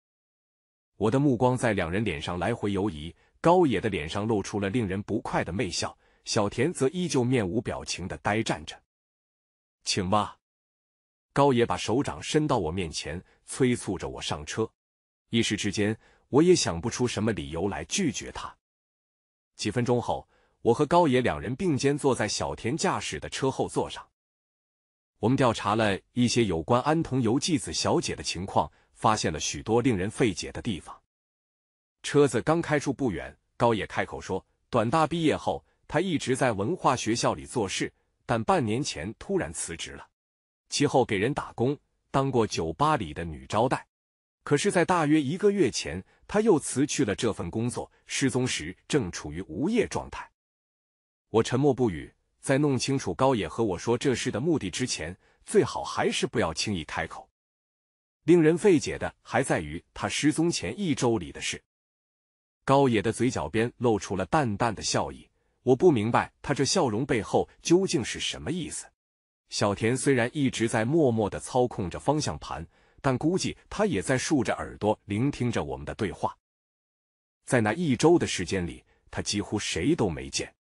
我的目光在两人脸上来回游移，高野的脸上露出了令人不快的媚笑，小田则依旧面无表情的呆站着。请吧，高野把手掌伸到我面前，催促着我上车。一时之间，我也想不出什么理由来拒绝他。几分钟后。我和高野两人并肩坐在小田驾驶的车后座上。我们调查了一些有关安藤由纪子小姐的情况，发现了许多令人费解的地方。车子刚开出不远，高野开口说：“短大毕业后，他一直在文化学校里做事，但半年前突然辞职了。其后给人打工，当过酒吧里的女招待。可是，在大约一个月前，他又辞去了这份工作，失踪时正处于无业状态。”我沉默不语，在弄清楚高野和我说这事的目的之前，最好还是不要轻易开口。令人费解的还在于他失踪前一周里的事。高野的嘴角边露出了淡淡的笑意，我不明白他这笑容背后究竟是什么意思。小田虽然一直在默默的操控着方向盘，但估计他也在竖着耳朵聆听着我们的对话。在那一周的时间里，他几乎谁都没见。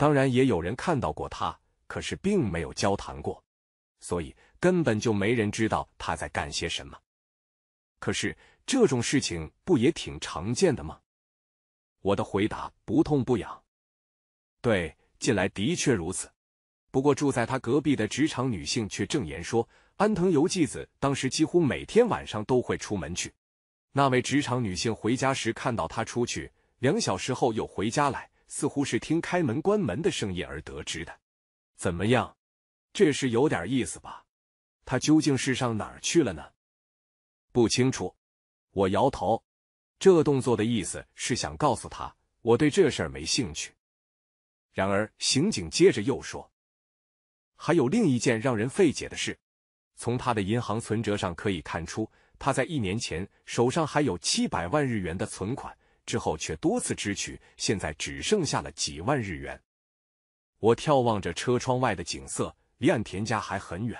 当然也有人看到过他，可是并没有交谈过，所以根本就没人知道他在干些什么。可是这种事情不也挺常见的吗？我的回答不痛不痒。对，近来的确如此。不过住在他隔壁的职场女性却证言说，安藤由纪子当时几乎每天晚上都会出门去。那位职场女性回家时看到他出去，两小时后又回家来。似乎是听开门关门的声音而得知的。怎么样？这是有点意思吧？他究竟是上哪儿去了呢？不清楚。我摇头。这动作的意思是想告诉他，我对这事儿没兴趣。然而，刑警接着又说，还有另一件让人费解的事。从他的银行存折上可以看出，他在一年前手上还有七百万日元的存款。之后却多次支取，现在只剩下了几万日元。我眺望着车窗外的景色，离岸田家还很远，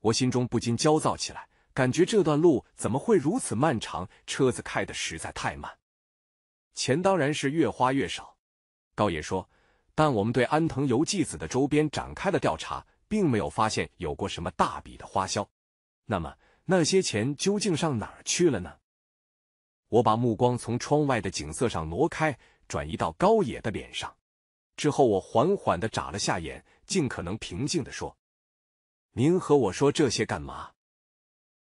我心中不禁焦躁起来，感觉这段路怎么会如此漫长？车子开的实在太慢。钱当然是越花越少，高野说。但我们对安藤由纪子的周边展开了调查，并没有发现有过什么大笔的花销。那么那些钱究竟上哪儿去了呢？我把目光从窗外的景色上挪开，转移到高野的脸上。之后，我缓缓的眨了下眼，尽可能平静的说：“您和我说这些干嘛？”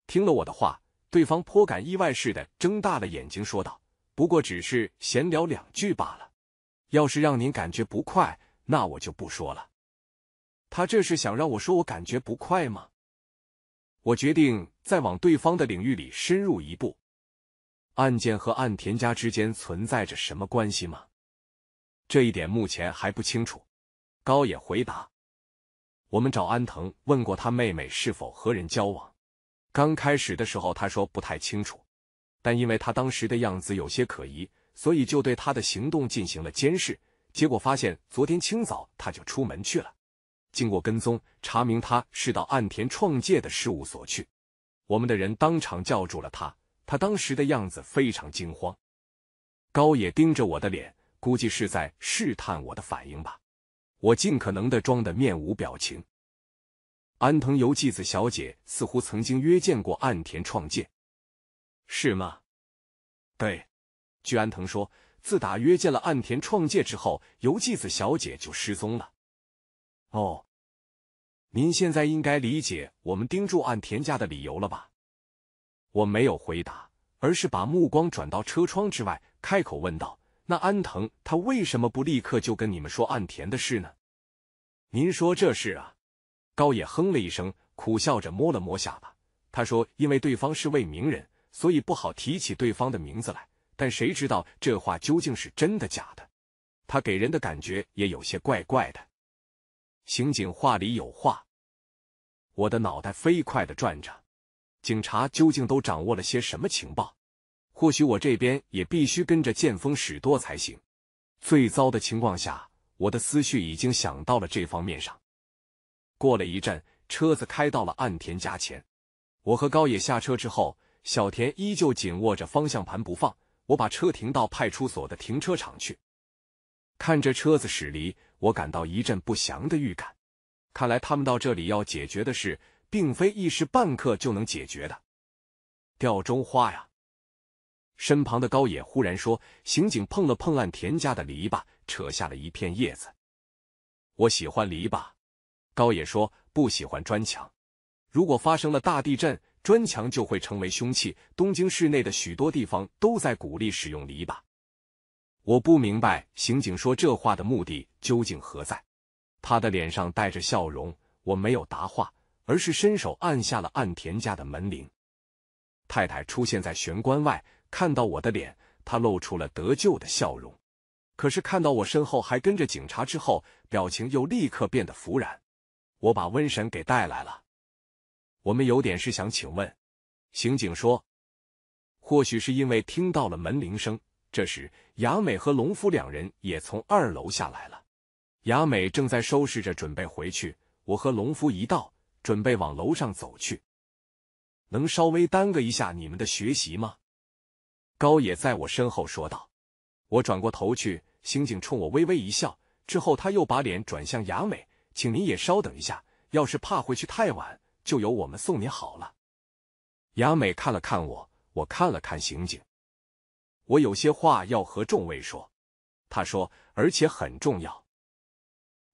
听了我的话，对方颇感意外似的睁大了眼睛说道：“不过只是闲聊两句罢了。要是让您感觉不快，那我就不说了。”他这是想让我说我感觉不快吗？我决定再往对方的领域里深入一步。案件和岸田家之间存在着什么关系吗？这一点目前还不清楚。高野回答：“我们找安藤问过他妹妹是否和人交往。刚开始的时候，他说不太清楚，但因为他当时的样子有些可疑，所以就对他的行动进行了监视。结果发现昨天清早他就出门去了。经过跟踪，查明他是到岸田创建的事务所去。我们的人当场叫住了他。”他当时的样子非常惊慌，高野盯着我的脸，估计是在试探我的反应吧。我尽可能的装的面无表情。安藤由纪子小姐似乎曾经约见过岸田创建，是吗？对，据安藤说，自打约见了岸田创建之后，由纪子小姐就失踪了。哦，您现在应该理解我们盯住岸田家的理由了吧？我没有回答，而是把目光转到车窗之外，开口问道：“那安藤他为什么不立刻就跟你们说岸田的事呢？”“您说这事啊？”高野哼了一声，苦笑着摸了摸下巴。他说：“因为对方是位名人，所以不好提起对方的名字来。但谁知道这话究竟是真的假的？他给人的感觉也有些怪怪的。”刑警话里有话，我的脑袋飞快的转着。警察究竟都掌握了些什么情报？或许我这边也必须跟着见风使舵才行。最糟的情况下，我的思绪已经想到了这方面上。过了一阵，车子开到了岸田家前。我和高野下车之后，小田依旧紧握着方向盘不放。我把车停到派出所的停车场去，看着车子驶离，我感到一阵不祥的预感。看来他们到这里要解决的是。并非一时半刻就能解决的，吊钟花呀！身旁的高野忽然说：“刑警碰了碰岸田家的篱笆，扯下了一片叶子。我喜欢篱笆。”高野说：“不喜欢砖墙。如果发生了大地震，砖墙就会成为凶器。东京市内的许多地方都在鼓励使用篱笆。”我不明白刑警说这话的目的究竟何在。他的脸上带着笑容，我没有答话。而是伸手按下了岸田家的门铃。太太出现在玄关外，看到我的脸，她露出了得救的笑容。可是看到我身后还跟着警察之后，表情又立刻变得服然。我把瘟神给带来了，我们有点事想请问。刑警说：“或许是因为听到了门铃声。”这时，雅美和农夫两人也从二楼下来了。雅美正在收拾着，准备回去。我和农夫一道准备往楼上走去，能稍微耽搁一下你们的学习吗？高野在我身后说道。我转过头去，刑警冲我微微一笑，之后他又把脸转向雅美，请您也稍等一下。要是怕回去太晚，就由我们送您好了。雅美看了看我，我看了看刑警，我有些话要和众位说。他说，而且很重要。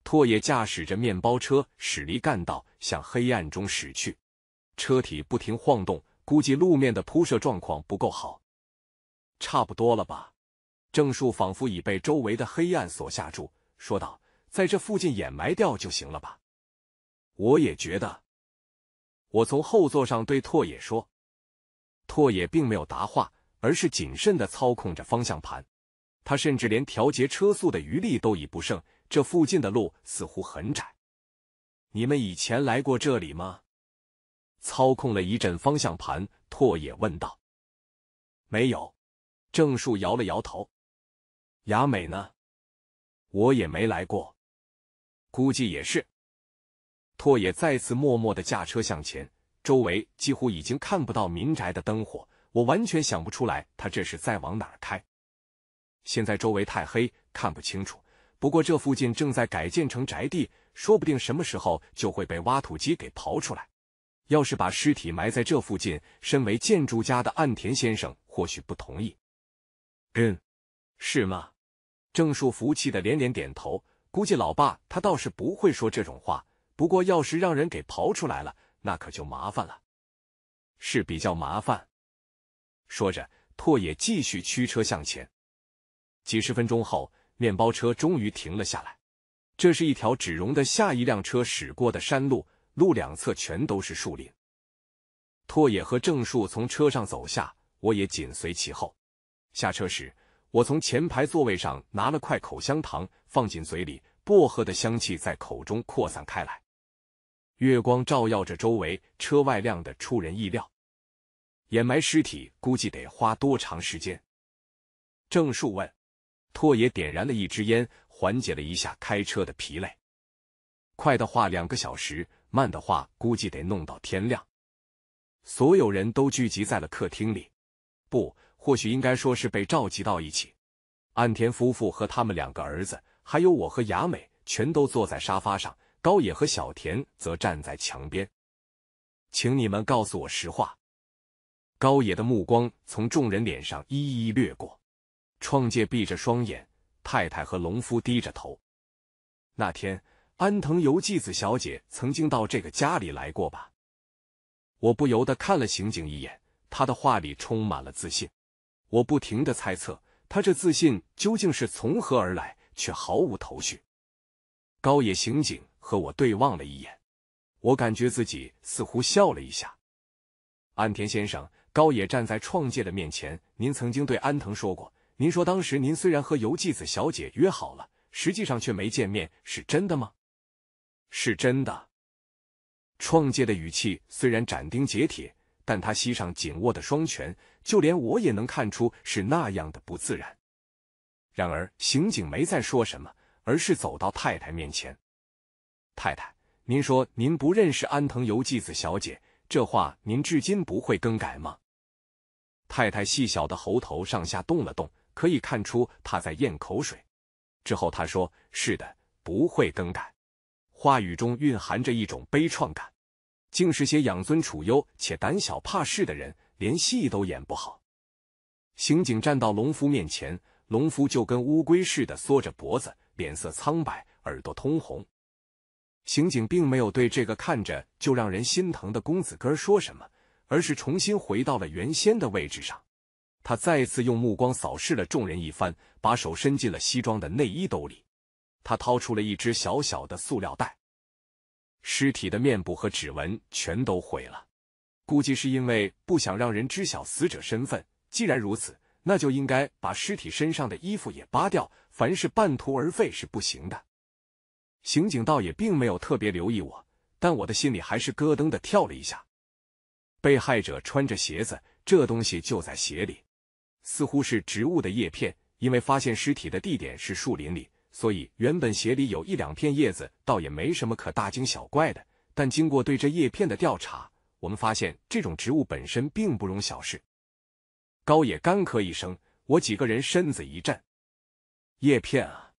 拓也驾驶着面包车驶离干道，向黑暗中驶去。车体不停晃动，估计路面的铺设状况不够好。差不多了吧？郑树仿佛已被周围的黑暗所吓住，说道：“在这附近掩埋掉就行了吧？”我也觉得。我从后座上对拓野说，拓野并没有答话，而是谨慎的操控着方向盘。他甚至连调节车速的余力都已不剩。这附近的路似乎很窄，你们以前来过这里吗？操控了一阵方向盘，拓野问道：“没有。”郑树摇了摇头。雅美呢？我也没来过，估计也是。拓野再次默默的驾车向前，周围几乎已经看不到民宅的灯火，我完全想不出来他这是在往哪开。现在周围太黑，看不清楚。不过这附近正在改建成宅地，说不定什么时候就会被挖土机给刨出来。要是把尸体埋在这附近，身为建筑家的岸田先生或许不同意。嗯，是吗？郑树服气的连连点头。估计老爸他倒是不会说这种话。不过要是让人给刨出来了，那可就麻烦了，是比较麻烦。说着，拓也继续驱车向前。几十分钟后。面包车终于停了下来，这是一条只容得下一辆车驶过的山路，路两侧全都是树林。拓野和正树从车上走下，我也紧随其后。下车时，我从前排座位上拿了块口香糖放进嘴里，薄荷的香气在口中扩散开来。月光照耀着周围，车外亮得出人意料。掩埋尸体估计得花多长时间？正树问。拓也点燃了一支烟，缓解了一下开车的疲累。快的话两个小时，慢的话估计得弄到天亮。所有人都聚集在了客厅里，不，或许应该说是被召集到一起。岸田夫妇和他们两个儿子，还有我和雅美，全都坐在沙发上。高野和小田则站在墙边。请你们告诉我实话。高野的目光从众人脸上一一掠过。创界闭着双眼，太太和农夫低着头。那天，安藤由纪子小姐曾经到这个家里来过吧？我不由得看了刑警一眼，他的话里充满了自信。我不停的猜测，他这自信究竟是从何而来，却毫无头绪。高野刑警和我对望了一眼，我感觉自己似乎笑了一下。安田先生，高野站在创界的面前，您曾经对安藤说过。您说，当时您虽然和游记子小姐约好了，实际上却没见面，是真的吗？是真的。创界的语气虽然斩钉截铁，但他膝上紧握的双拳，就连我也能看出是那样的不自然。然而，刑警没再说什么，而是走到太太面前：“太太，您说您不认识安藤游纪子小姐，这话您至今不会更改吗？”太太细小的喉头上下动了动。可以看出他在咽口水，之后他说：“是的，不会更改。”话语中蕴含着一种悲怆感。竟是些养尊处优且胆小怕事的人，连戏都演不好。刑警站到农夫面前，农夫就跟乌龟似的缩着脖子，脸色苍白，耳朵通红。刑警并没有对这个看着就让人心疼的公子哥说什么，而是重新回到了原先的位置上。他再次用目光扫视了众人一番，把手伸进了西装的内衣兜里。他掏出了一只小小的塑料袋。尸体的面部和指纹全都毁了，估计是因为不想让人知晓死者身份。既然如此，那就应该把尸体身上的衣服也扒掉。凡是半途而废是不行的。刑警倒也并没有特别留意我，但我的心里还是咯噔的跳了一下。被害者穿着鞋子，这东西就在鞋里。似乎是植物的叶片，因为发现尸体的地点是树林里，所以原本鞋里有一两片叶子，倒也没什么可大惊小怪的。但经过对这叶片的调查，我们发现这种植物本身并不容小视。高野干咳一声，我几个人身子一震。叶片啊！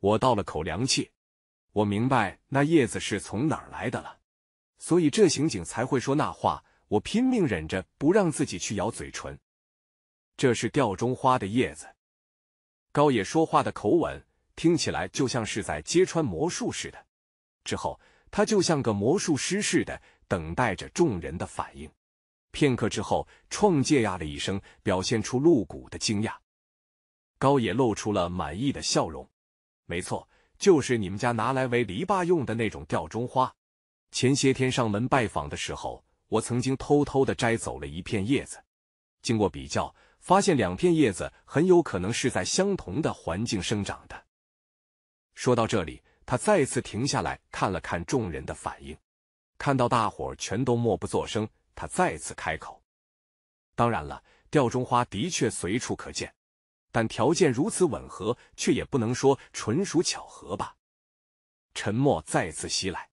我倒了口凉气，我明白那叶子是从哪儿来的了，所以这刑警才会说那话。我拼命忍着不让自己去咬嘴唇。这是吊钟花的叶子。高野说话的口吻听起来就像是在揭穿魔术似的。之后，他就像个魔术师似的，等待着众人的反应。片刻之后，创界呀了一声，表现出露骨的惊讶。高野露出了满意的笑容。没错，就是你们家拿来为篱笆用的那种吊钟花。前些天上门拜访的时候，我曾经偷偷的摘走了一片叶子。经过比较。发现两片叶子很有可能是在相同的环境生长的。说到这里，他再次停下来看了看众人的反应，看到大伙全都默不作声，他再次开口：“当然了，吊钟花的确随处可见，但条件如此吻合，却也不能说纯属巧合吧。”沉默再次袭来，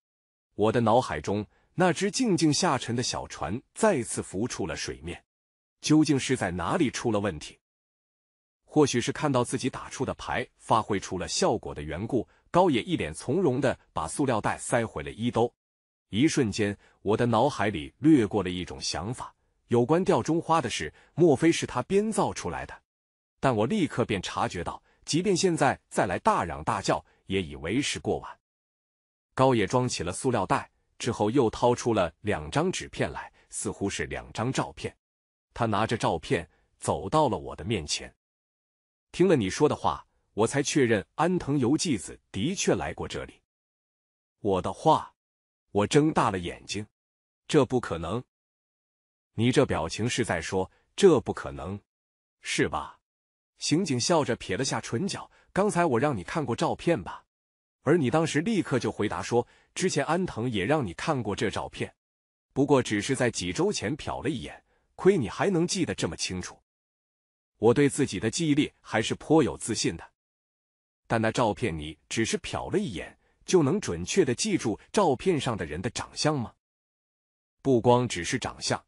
我的脑海中那只静静下沉的小船再次浮出了水面。究竟是在哪里出了问题？或许是看到自己打出的牌发挥出了效果的缘故，高野一脸从容的把塑料袋塞回了衣兜。一瞬间，我的脑海里掠过了一种想法：有关钓中花的事，莫非是他编造出来的？但我立刻便察觉到，即便现在再来大嚷大叫，也已为时过晚。高野装起了塑料袋之后，又掏出了两张纸片来，似乎是两张照片。他拿着照片走到了我的面前，听了你说的话，我才确认安藤由纪子的确来过这里。我的话，我睁大了眼睛，这不可能！你这表情是在说这不可能是吧？刑警笑着撇了下唇角，刚才我让你看过照片吧，而你当时立刻就回答说，之前安藤也让你看过这照片，不过只是在几周前瞟了一眼。亏你还能记得这么清楚，我对自己的记忆力还是颇有自信的。但那照片你只是瞟了一眼，就能准确的记住照片上的人的长相吗？不光只是长相，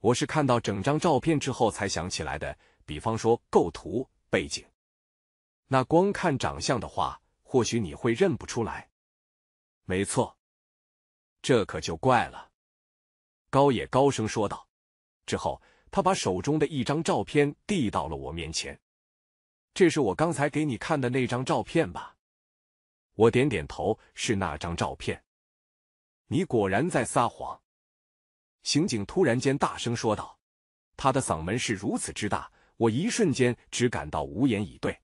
我是看到整张照片之后才想起来的。比方说构图、背景，那光看长相的话，或许你会认不出来。没错，这可就怪了。”高野高声说道。之后，他把手中的一张照片递到了我面前，这是我刚才给你看的那张照片吧？我点点头，是那张照片。你果然在撒谎！刑警突然间大声说道，他的嗓门是如此之大，我一瞬间只感到无言以对。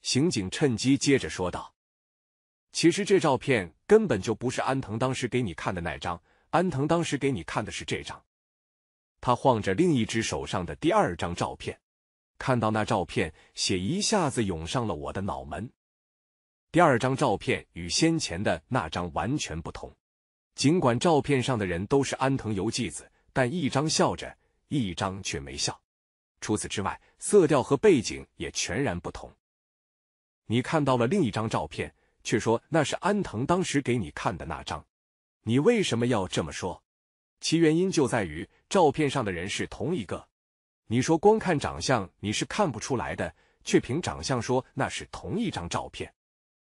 刑警趁机接着说道：“其实这照片根本就不是安藤当时给你看的那张，安藤当时给你看的是这张。”他晃着另一只手上的第二张照片，看到那照片，血一下子涌上了我的脑门。第二张照片与先前的那张完全不同，尽管照片上的人都是安藤由纪子，但一张笑着，一张却没笑。除此之外，色调和背景也全然不同。你看到了另一张照片，却说那是安藤当时给你看的那张，你为什么要这么说？其原因就在于照片上的人是同一个。你说光看长相你是看不出来的，却凭长相说那是同一张照片。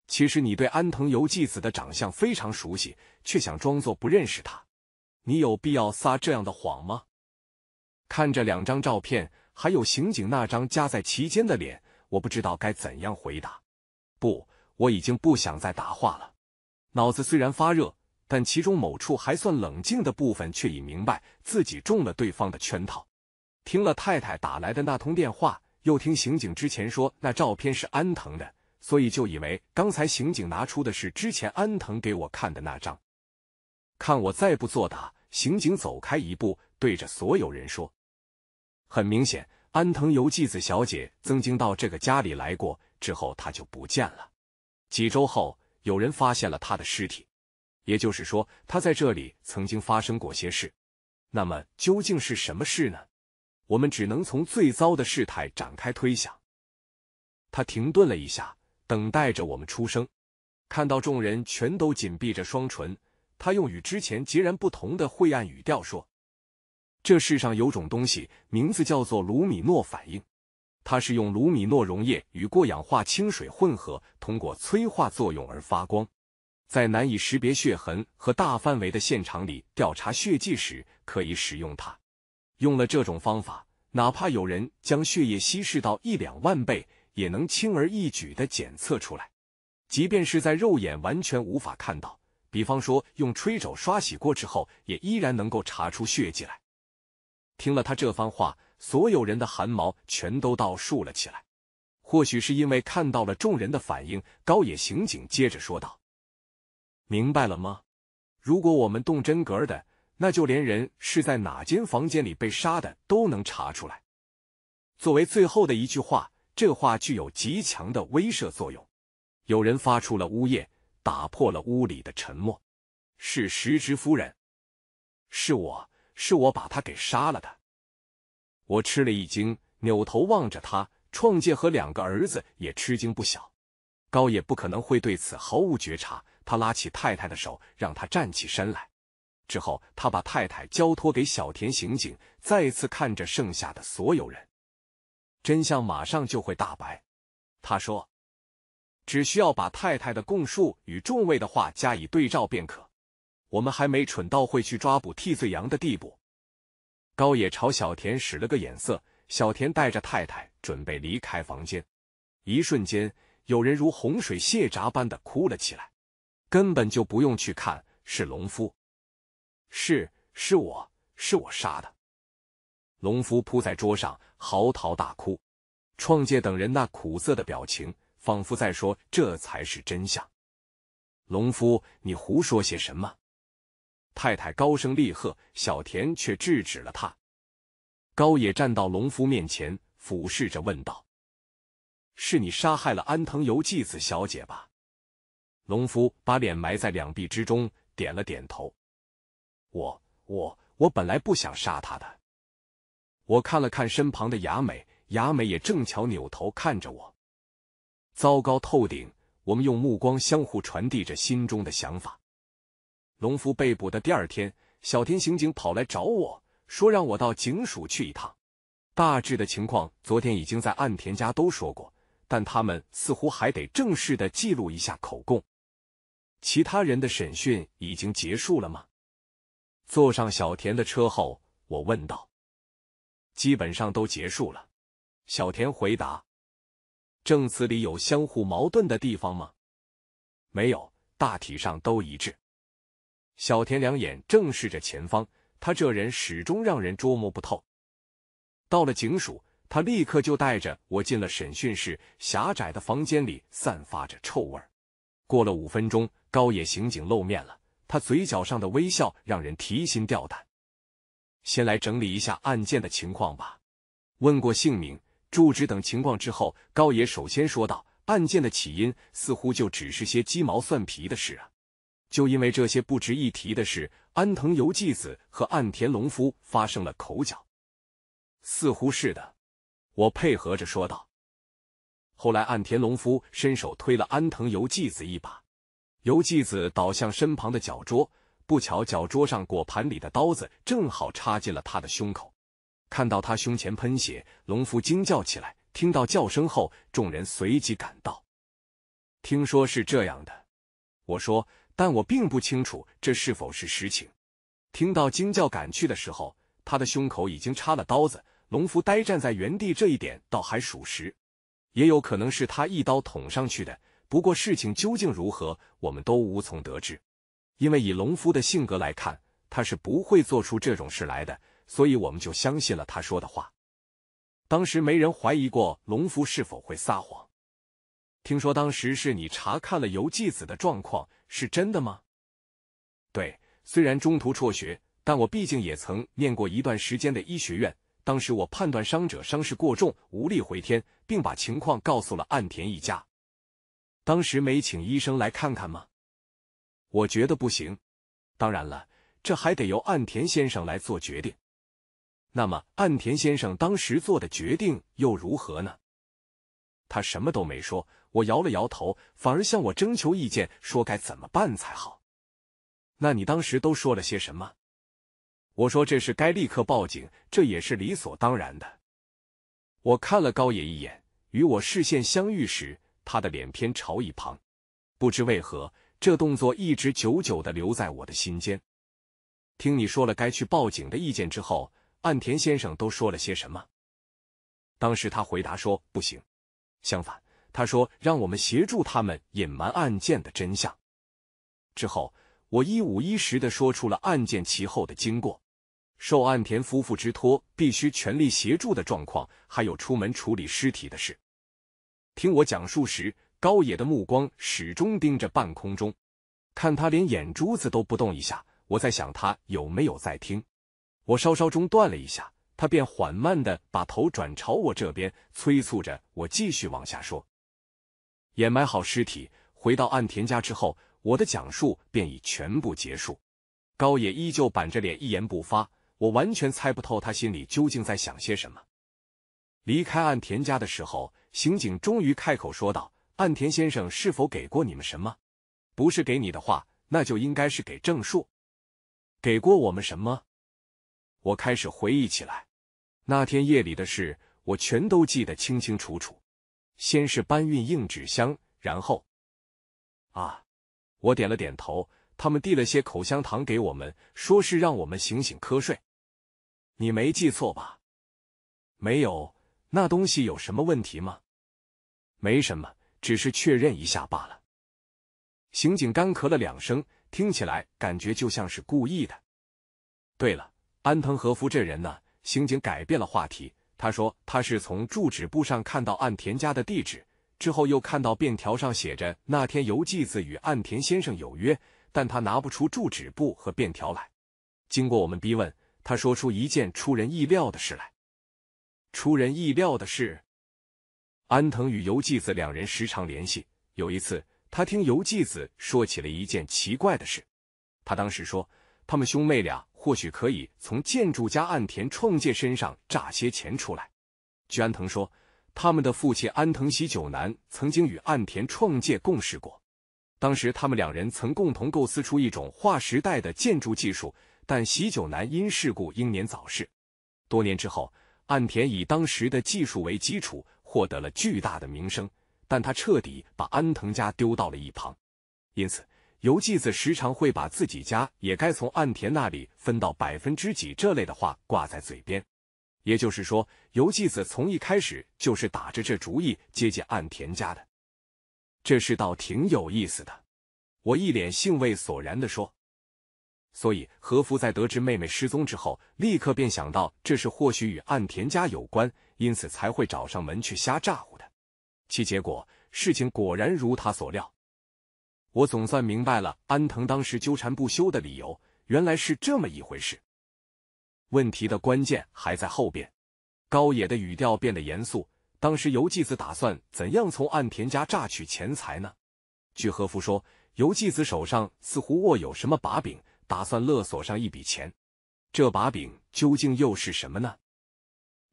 其实你对安藤由纪子的长相非常熟悉，却想装作不认识他。你有必要撒这样的谎吗？看着两张照片，还有刑警那张夹在其间的脸，我不知道该怎样回答。不，我已经不想再答话了。脑子虽然发热。但其中某处还算冷静的部分，却已明白自己中了对方的圈套。听了太太打来的那通电话，又听刑警之前说那照片是安藤的，所以就以为刚才刑警拿出的是之前安藤给我看的那张。看我再不作答，刑警走开一步，对着所有人说：“很明显，安藤由纪子小姐曾经到这个家里来过，之后她就不见了。几周后，有人发现了她的尸体。”也就是说，他在这里曾经发生过些事。那么，究竟是什么事呢？我们只能从最糟的事态展开推想。他停顿了一下，等待着我们出声。看到众人全都紧闭着双唇，他用与之前截然不同的晦暗语调说：“这世上有种东西，名字叫做卢米诺反应。它是用卢米诺溶液与过氧化氢水混合，通过催化作用而发光。”在难以识别血痕和大范围的现场里调查血迹时，可以使用它。用了这种方法，哪怕有人将血液稀释到一两万倍，也能轻而易举的检测出来。即便是在肉眼完全无法看到，比方说用吹帚刷洗过之后，也依然能够查出血迹来。听了他这番话，所有人的汗毛全都倒竖了起来。或许是因为看到了众人的反应，高野刑警接着说道。明白了吗？如果我们动真格的，那就连人是在哪间房间里被杀的都能查出来。作为最后的一句话，这话具有极强的威慑作用。有人发出了呜咽，打破了屋里的沉默。是石直夫人，是我，是我把他给杀了的。我吃了一惊，扭头望着他。创建和两个儿子也吃惊不小。高野不可能会对此毫无觉察。他拉起太太的手，让她站起身来。之后，他把太太交托给小田刑警，再次看着剩下的所有人。真相马上就会大白，他说：“只需要把太太的供述与众位的话加以对照便可。我们还没蠢到会去抓捕替罪羊的地步。”高野朝小田使了个眼色，小田带着太太准备离开房间。一瞬间，有人如洪水泄闸般的哭了起来。根本就不用去看，是农夫，是是我是我杀的。农夫扑在桌上，嚎啕大哭。创界等人那苦涩的表情，仿佛在说这才是真相。农夫，你胡说些什么？太太高声厉喝，小田却制止了他。高野站到农夫面前，俯视着问道：“是你杀害了安藤由纪子小姐吧？”农夫把脸埋在两臂之中，点了点头。我、我、我本来不想杀他的。我看了看身旁的雅美，雅美也正巧扭头看着我。糟糕透顶！我们用目光相互传递着心中的想法。农夫被捕的第二天，小田刑警跑来找我说，让我到警署去一趟。大致的情况昨天已经在岸田家都说过，但他们似乎还得正式的记录一下口供。其他人的审讯已经结束了吗？坐上小田的车后，我问道。基本上都结束了，小田回答。证词里有相互矛盾的地方吗？没有，大体上都一致。小田两眼正视着前方，他这人始终让人捉摸不透。到了警署，他立刻就带着我进了审讯室。狭窄的房间里散发着臭味儿。过了五分钟，高野刑警露面了。他嘴角上的微笑让人提心吊胆。先来整理一下案件的情况吧。问过姓名、住址等情况之后，高野首先说道：“案件的起因似乎就只是些鸡毛蒜皮的事啊。就因为这些不值一提的事，安藤由纪子和岸田隆夫发生了口角。似乎是的。”我配合着说道。后来，岸田龙夫伸手推了安藤由纪子一把，由纪子倒向身旁的脚桌，不巧脚桌上果盘里的刀子正好插进了他的胸口。看到他胸前喷血，龙夫惊叫起来。听到叫声后，众人随即赶到。听说是这样的，我说，但我并不清楚这是否是实情。听到惊叫赶去的时候，他的胸口已经插了刀子。龙夫呆站在原地，这一点倒还属实。也有可能是他一刀捅上去的，不过事情究竟如何，我们都无从得知，因为以龙夫的性格来看，他是不会做出这种事来的，所以我们就相信了他说的话。当时没人怀疑过龙夫是否会撒谎。听说当时是你查看了游纪子的状况，是真的吗？对，虽然中途辍学，但我毕竟也曾念过一段时间的医学院。当时我判断伤者伤势过重，无力回天，并把情况告诉了岸田一家。当时没请医生来看看吗？我觉得不行。当然了，这还得由岸田先生来做决定。那么，岸田先生当时做的决定又如何呢？他什么都没说，我摇了摇头，反而向我征求意见，说该怎么办才好。那你当时都说了些什么？我说：“这是该立刻报警，这也是理所当然的。”我看了高野一眼，与我视线相遇时，他的脸偏朝一旁。不知为何，这动作一直久久的留在我的心间。听你说了该去报警的意见之后，岸田先生都说了些什么？当时他回答说：“不行。”相反，他说：“让我们协助他们隐瞒案件的真相。”之后，我一五一十的说出了案件其后的经过。受岸田夫妇之托，必须全力协助的状况，还有出门处理尸体的事。听我讲述时，高野的目光始终盯着半空中，看他连眼珠子都不动一下。我在想，他有没有在听？我稍稍中断了一下，他便缓慢的把头转朝我这边，催促着我继续往下说。掩埋好尸体，回到岸田家之后，我的讲述便已全部结束。高野依旧板着脸，一言不发。我完全猜不透他心里究竟在想些什么。离开岸田家的时候，刑警终于开口说道：“岸田先生是否给过你们什么？不是给你的话，那就应该是给正树。给过我们什么？”我开始回忆起来，那天夜里的事，我全都记得清清楚楚。先是搬运硬纸箱，然后……啊！我点了点头。他们递了些口香糖给我们，说是让我们醒醒瞌睡。你没记错吧？没有，那东西有什么问题吗？没什么，只是确认一下罢了。刑警干咳了两声，听起来感觉就像是故意的。对了，安藤和夫这人呢？刑警改变了话题。他说他是从住址簿上看到岸田家的地址，之后又看到便条上写着那天游记子与岸田先生有约，但他拿不出住址簿和便条来。经过我们逼问。他说出一件出人意料的事来。出人意料的是，安藤与游纪子两人时常联系。有一次，他听游纪子说起了一件奇怪的事。他当时说，他们兄妹俩或许可以从建筑家岸田创介身上诈些钱出来。据安藤说，他们的父亲安藤喜久男曾经与岸田创介共事过。当时，他们两人曾共同构思出一种划时代的建筑技术。但喜久男因事故英年早逝，多年之后，岸田以当时的技术为基础，获得了巨大的名声，但他彻底把安藤家丢到了一旁。因此，游纪子时常会把自己家也该从岸田那里分到百分之几这类的话挂在嘴边。也就是说，游纪子从一开始就是打着这主意接近岸田家的。这事倒挺有意思的，我一脸兴味索然的说。所以，和夫在得知妹妹失踪之后，立刻便想到这事或许与岸田家有关，因此才会找上门去瞎咋呼的。其结果，事情果然如他所料。我总算明白了安藤当时纠缠不休的理由，原来是这么一回事。问题的关键还在后边。高野的语调变得严肃。当时游纪子打算怎样从岸田家榨取钱财呢？据和夫说，游纪子手上似乎握有什么把柄。打算勒索上一笔钱，这把柄究竟又是什么呢？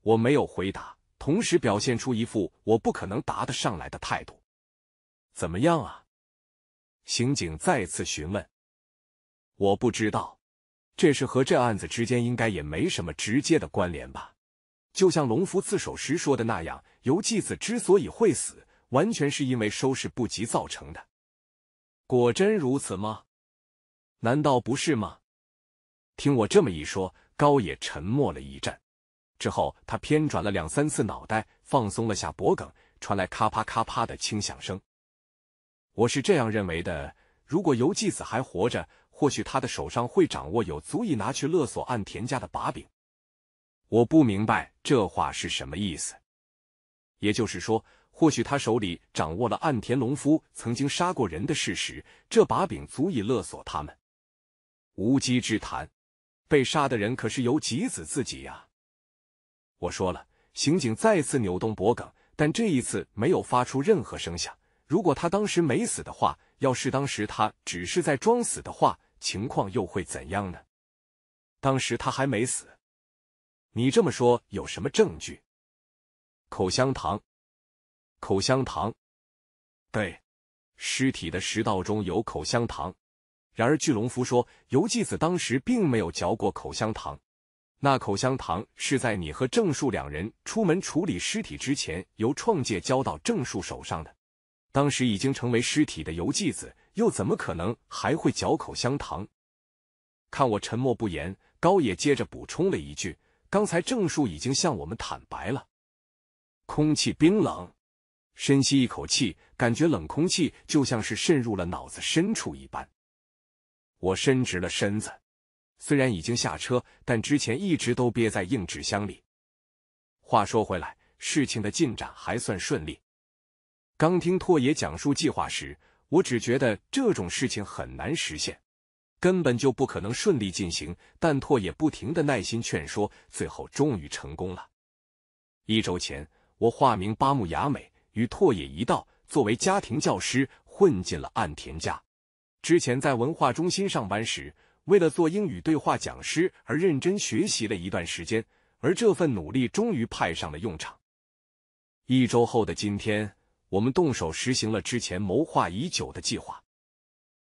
我没有回答，同时表现出一副我不可能答得上来的态度。怎么样啊？刑警再次询问。我不知道，这是和这案子之间应该也没什么直接的关联吧？就像龙福自首时说的那样，游纪子之所以会死，完全是因为收拾不及造成的。果真如此吗？难道不是吗？听我这么一说，高野沉默了一阵，之后他偏转了两三次脑袋，放松了下脖梗，传来咔啪咔啪的轻响声。我是这样认为的：如果游纪子还活着，或许他的手上会掌握有足以拿去勒索岸田家的把柄。我不明白这话是什么意思。也就是说，或许他手里掌握了岸田龙夫曾经杀过人的事实，这把柄足以勒索他们。无稽之谈！被杀的人可是由吉子自己呀。我说了，刑警再次扭动脖梗，但这一次没有发出任何声响。如果他当时没死的话，要是当时他只是在装死的话，情况又会怎样呢？当时他还没死，你这么说有什么证据？口香糖，口香糖，对，尸体的食道中有口香糖。然而，据龙夫说，游纪子当时并没有嚼过口香糖。那口香糖是在你和郑树两人出门处理尸体之前，由创界交到郑树手上的。当时已经成为尸体的游纪子，又怎么可能还会嚼口香糖？看我沉默不言，高野接着补充了一句：“刚才郑树已经向我们坦白了。”空气冰冷，深吸一口气，感觉冷空气就像是渗入了脑子深处一般。我伸直了身子，虽然已经下车，但之前一直都憋在硬纸箱里。话说回来，事情的进展还算顺利。刚听拓野讲述计划时，我只觉得这种事情很难实现，根本就不可能顺利进行。但拓野不停的耐心劝说，最后终于成功了。一周前，我化名八木雅美，与拓野一道，作为家庭教师混进了岸田家。之前在文化中心上班时，为了做英语对话讲师而认真学习了一段时间，而这份努力终于派上了用场。一周后的今天，我们动手实行了之前谋划已久的计划。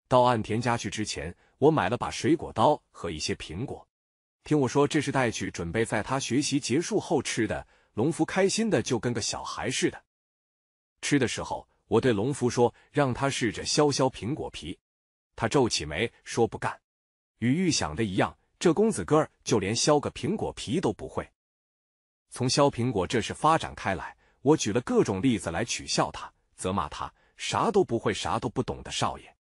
到岸田家去之前，我买了把水果刀和一些苹果。听我说，这是带去准备在他学习结束后吃的。龙福开心的就跟个小孩似的。吃的时候，我对龙福说，让他试着削削苹果皮。他皱起眉说：“不干。”与预想的一样，这公子哥儿就连削个苹果皮都不会。从削苹果这事发展开来，我举了各种例子来取笑他、责骂他，啥都不会，啥都不懂的少爷。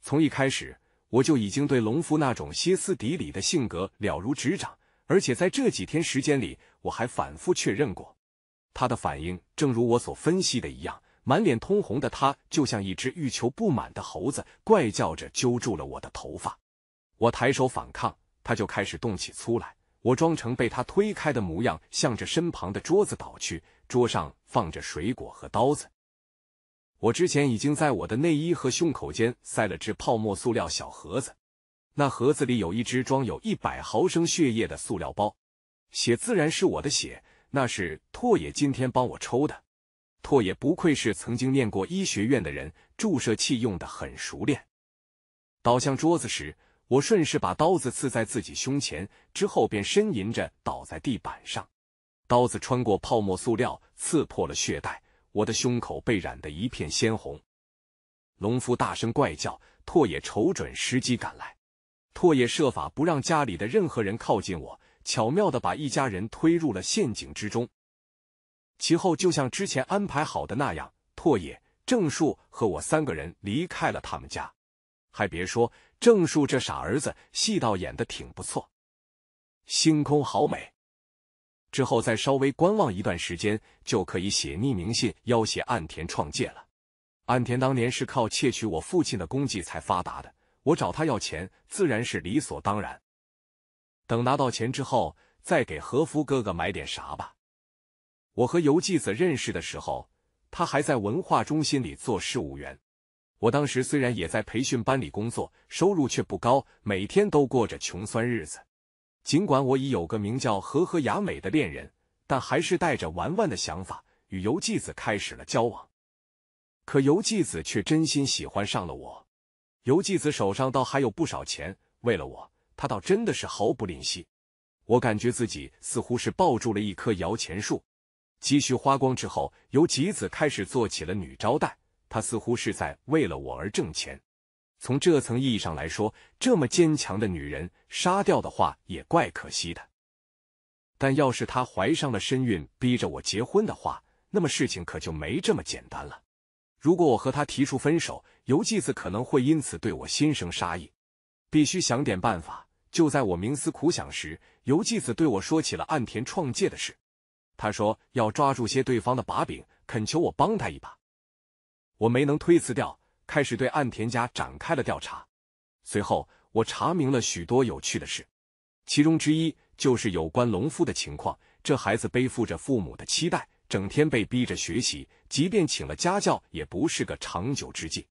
从一开始，我就已经对农夫那种歇斯底里的性格了如指掌，而且在这几天时间里，我还反复确认过他的反应，正如我所分析的一样。满脸通红的他，就像一只欲求不满的猴子，怪叫着揪住了我的头发。我抬手反抗，他就开始动起粗来。我装成被他推开的模样，向着身旁的桌子倒去。桌上放着水果和刀子。我之前已经在我的内衣和胸口间塞了只泡沫塑料小盒子，那盒子里有一只装有一百毫升血液的塑料包。血自然是我的血，那是拓野今天帮我抽的。拓野不愧是曾经念过医学院的人，注射器用的很熟练。倒向桌子时，我顺势把刀子刺在自己胸前，之后便呻吟着倒在地板上。刀子穿过泡沫塑料，刺破了血带，我的胸口被染得一片鲜红。农夫大声怪叫，拓野瞅准时机赶来。拓野设法不让家里的任何人靠近我，巧妙的把一家人推入了陷阱之中。其后就像之前安排好的那样，拓野、正树和我三个人离开了他们家。还别说，正树这傻儿子，戏倒演的挺不错。星空好美。之后再稍微观望一段时间，就可以写匿名信要挟岸田创建了。岸田当年是靠窃取我父亲的功绩才发达的，我找他要钱，自然是理所当然。等拿到钱之后，再给和夫哥哥买点啥吧。我和游纪子认识的时候，她还在文化中心里做事务员。我当时虽然也在培训班里工作，收入却不高，每天都过着穷酸日子。尽管我已有个名叫和和雅美的恋人，但还是带着玩玩的想法与游纪子开始了交往。可游纪子却真心喜欢上了我。游纪子手上倒还有不少钱，为了我，她倒真的是毫不吝惜。我感觉自己似乎是抱住了一棵摇钱树。积蓄花光之后，由纪子开始做起了女招待。她似乎是在为了我而挣钱。从这层意义上来说，这么坚强的女人杀掉的话也怪可惜的。但要是她怀上了身孕，逼着我结婚的话，那么事情可就没这么简单了。如果我和她提出分手，游纪子可能会因此对我心生杀意。必须想点办法。就在我冥思苦想时，游纪子对我说起了岸田创界的事。他说要抓住些对方的把柄，恳求我帮他一把，我没能推辞掉，开始对岸田家展开了调查。随后我查明了许多有趣的事，其中之一就是有关农夫的情况。这孩子背负着父母的期待，整天被逼着学习，即便请了家教，也不是个长久之计。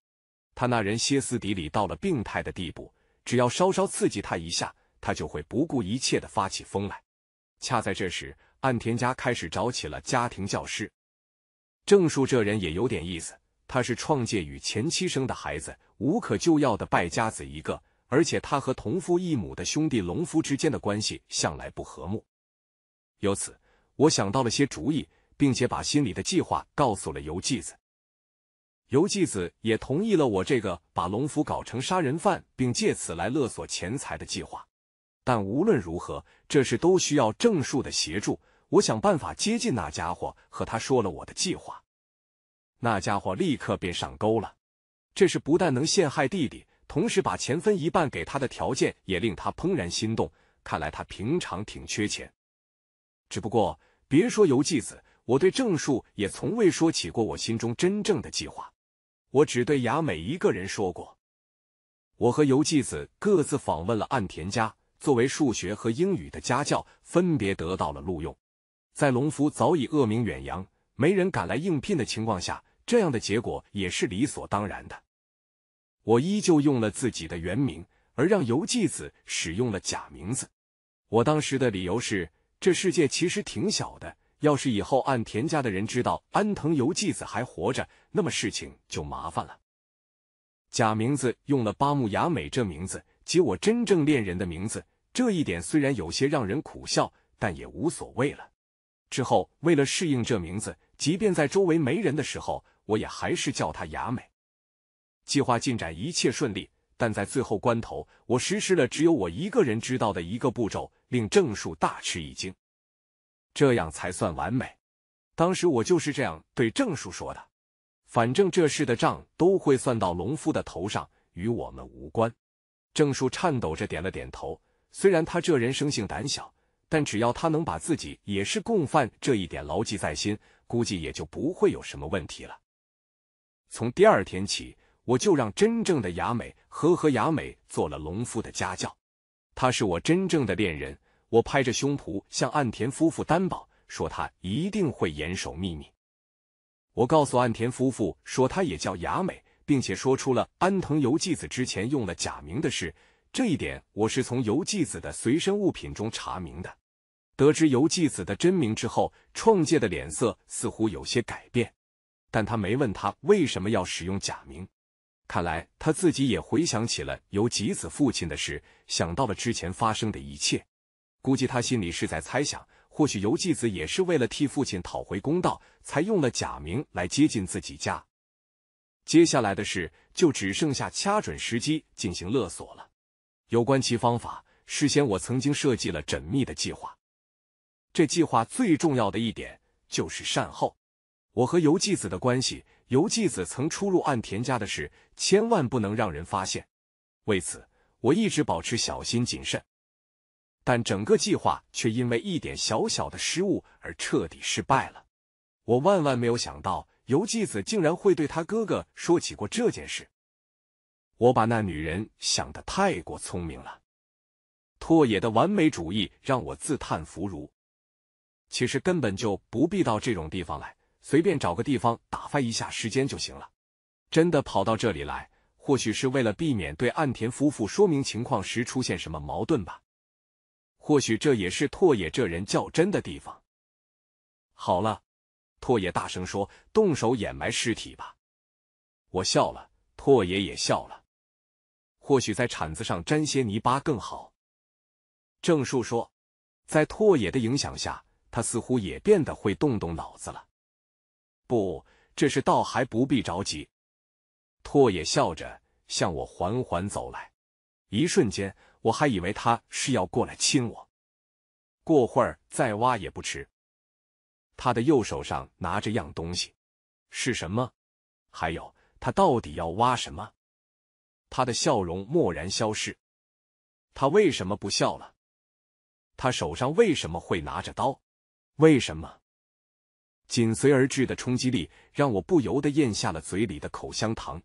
他那人歇斯底里到了病态的地步，只要稍稍刺激他一下，他就会不顾一切的发起疯来。恰在这时。岸田家开始找起了家庭教师。郑树这人也有点意思，他是创界与前妻生的孩子，无可救药的败家子一个。而且他和同父异母的兄弟龙夫之间的关系向来不和睦。由此，我想到了些主意，并且把心里的计划告诉了游纪子。游纪子也同意了我这个把龙夫搞成杀人犯，并借此来勒索钱财的计划。但无论如何，这事都需要郑树的协助。我想办法接近那家伙，和他说了我的计划。那家伙立刻便上钩了。这是不但能陷害弟弟，同时把钱分一半给他的条件，也令他怦然心动。看来他平常挺缺钱。只不过，别说游记子，我对郑树也从未说起过我心中真正的计划。我只对雅美一个人说过。我和游记子各自访问了岸田家，作为数学和英语的家教，分别得到了录用。在龙夫早已恶名远扬，没人敢来应聘的情况下，这样的结果也是理所当然的。我依旧用了自己的原名，而让游记子使用了假名字。我当时的理由是，这世界其实挺小的，要是以后按田家的人知道安藤游记子还活着，那么事情就麻烦了。假名字用了八木雅美这名字，即我真正恋人的名字。这一点虽然有些让人苦笑，但也无所谓了。之后，为了适应这名字，即便在周围没人的时候，我也还是叫他雅美。计划进展一切顺利，但在最后关头，我实施了只有我一个人知道的一个步骤，令郑树大吃一惊。这样才算完美。当时我就是这样对郑树说的。反正这事的账都会算到农夫的头上，与我们无关。郑树颤抖着点了点头，虽然他这人生性胆小。但只要他能把自己也是共犯这一点牢记在心，估计也就不会有什么问题了。从第二天起，我就让真正的雅美和和雅美做了农夫的家教。他是我真正的恋人，我拍着胸脯向岸田夫妇担保，说他一定会严守秘密。我告诉岸田夫妇，说他也叫雅美，并且说出了安藤由纪子之前用了假名的事。这一点我是从游纪子的随身物品中查明的。得知游纪子的真名之后，创界的脸色似乎有些改变，但他没问他为什么要使用假名。看来他自己也回想起了游纪子父亲的事，想到了之前发生的一切。估计他心里是在猜想，或许游纪子也是为了替父亲讨回公道，才用了假名来接近自己家。接下来的事就只剩下掐准时机进行勒索了。有关其方法，事先我曾经设计了缜密的计划。这计划最重要的一点就是善后。我和游纪子的关系，游纪子曾出入岸田家的事，千万不能让人发现。为此，我一直保持小心谨慎。但整个计划却因为一点小小的失误而彻底失败了。我万万没有想到，游纪子竟然会对他哥哥说起过这件事。我把那女人想的太过聪明了，拓野的完美主义让我自叹弗如。其实根本就不必到这种地方来，随便找个地方打发一下时间就行了。真的跑到这里来，或许是为了避免对岸田夫妇说明情况时出现什么矛盾吧。或许这也是拓野这人较真的地方。好了，拓野大声说：“动手掩埋尸体吧。”我笑了，拓野也笑了。或许在铲子上沾些泥巴更好，郑树说。在拓野的影响下，他似乎也变得会动动脑子了。不，这事倒还不必着急。拓野笑着向我缓缓走来，一瞬间，我还以为他是要过来亲我。过会儿再挖也不迟。他的右手上拿着样东西，是什么？还有，他到底要挖什么？他的笑容蓦然消失，他为什么不笑了？他手上为什么会拿着刀？为什么？紧随而至的冲击力让我不由得咽下了嘴里的口香糖。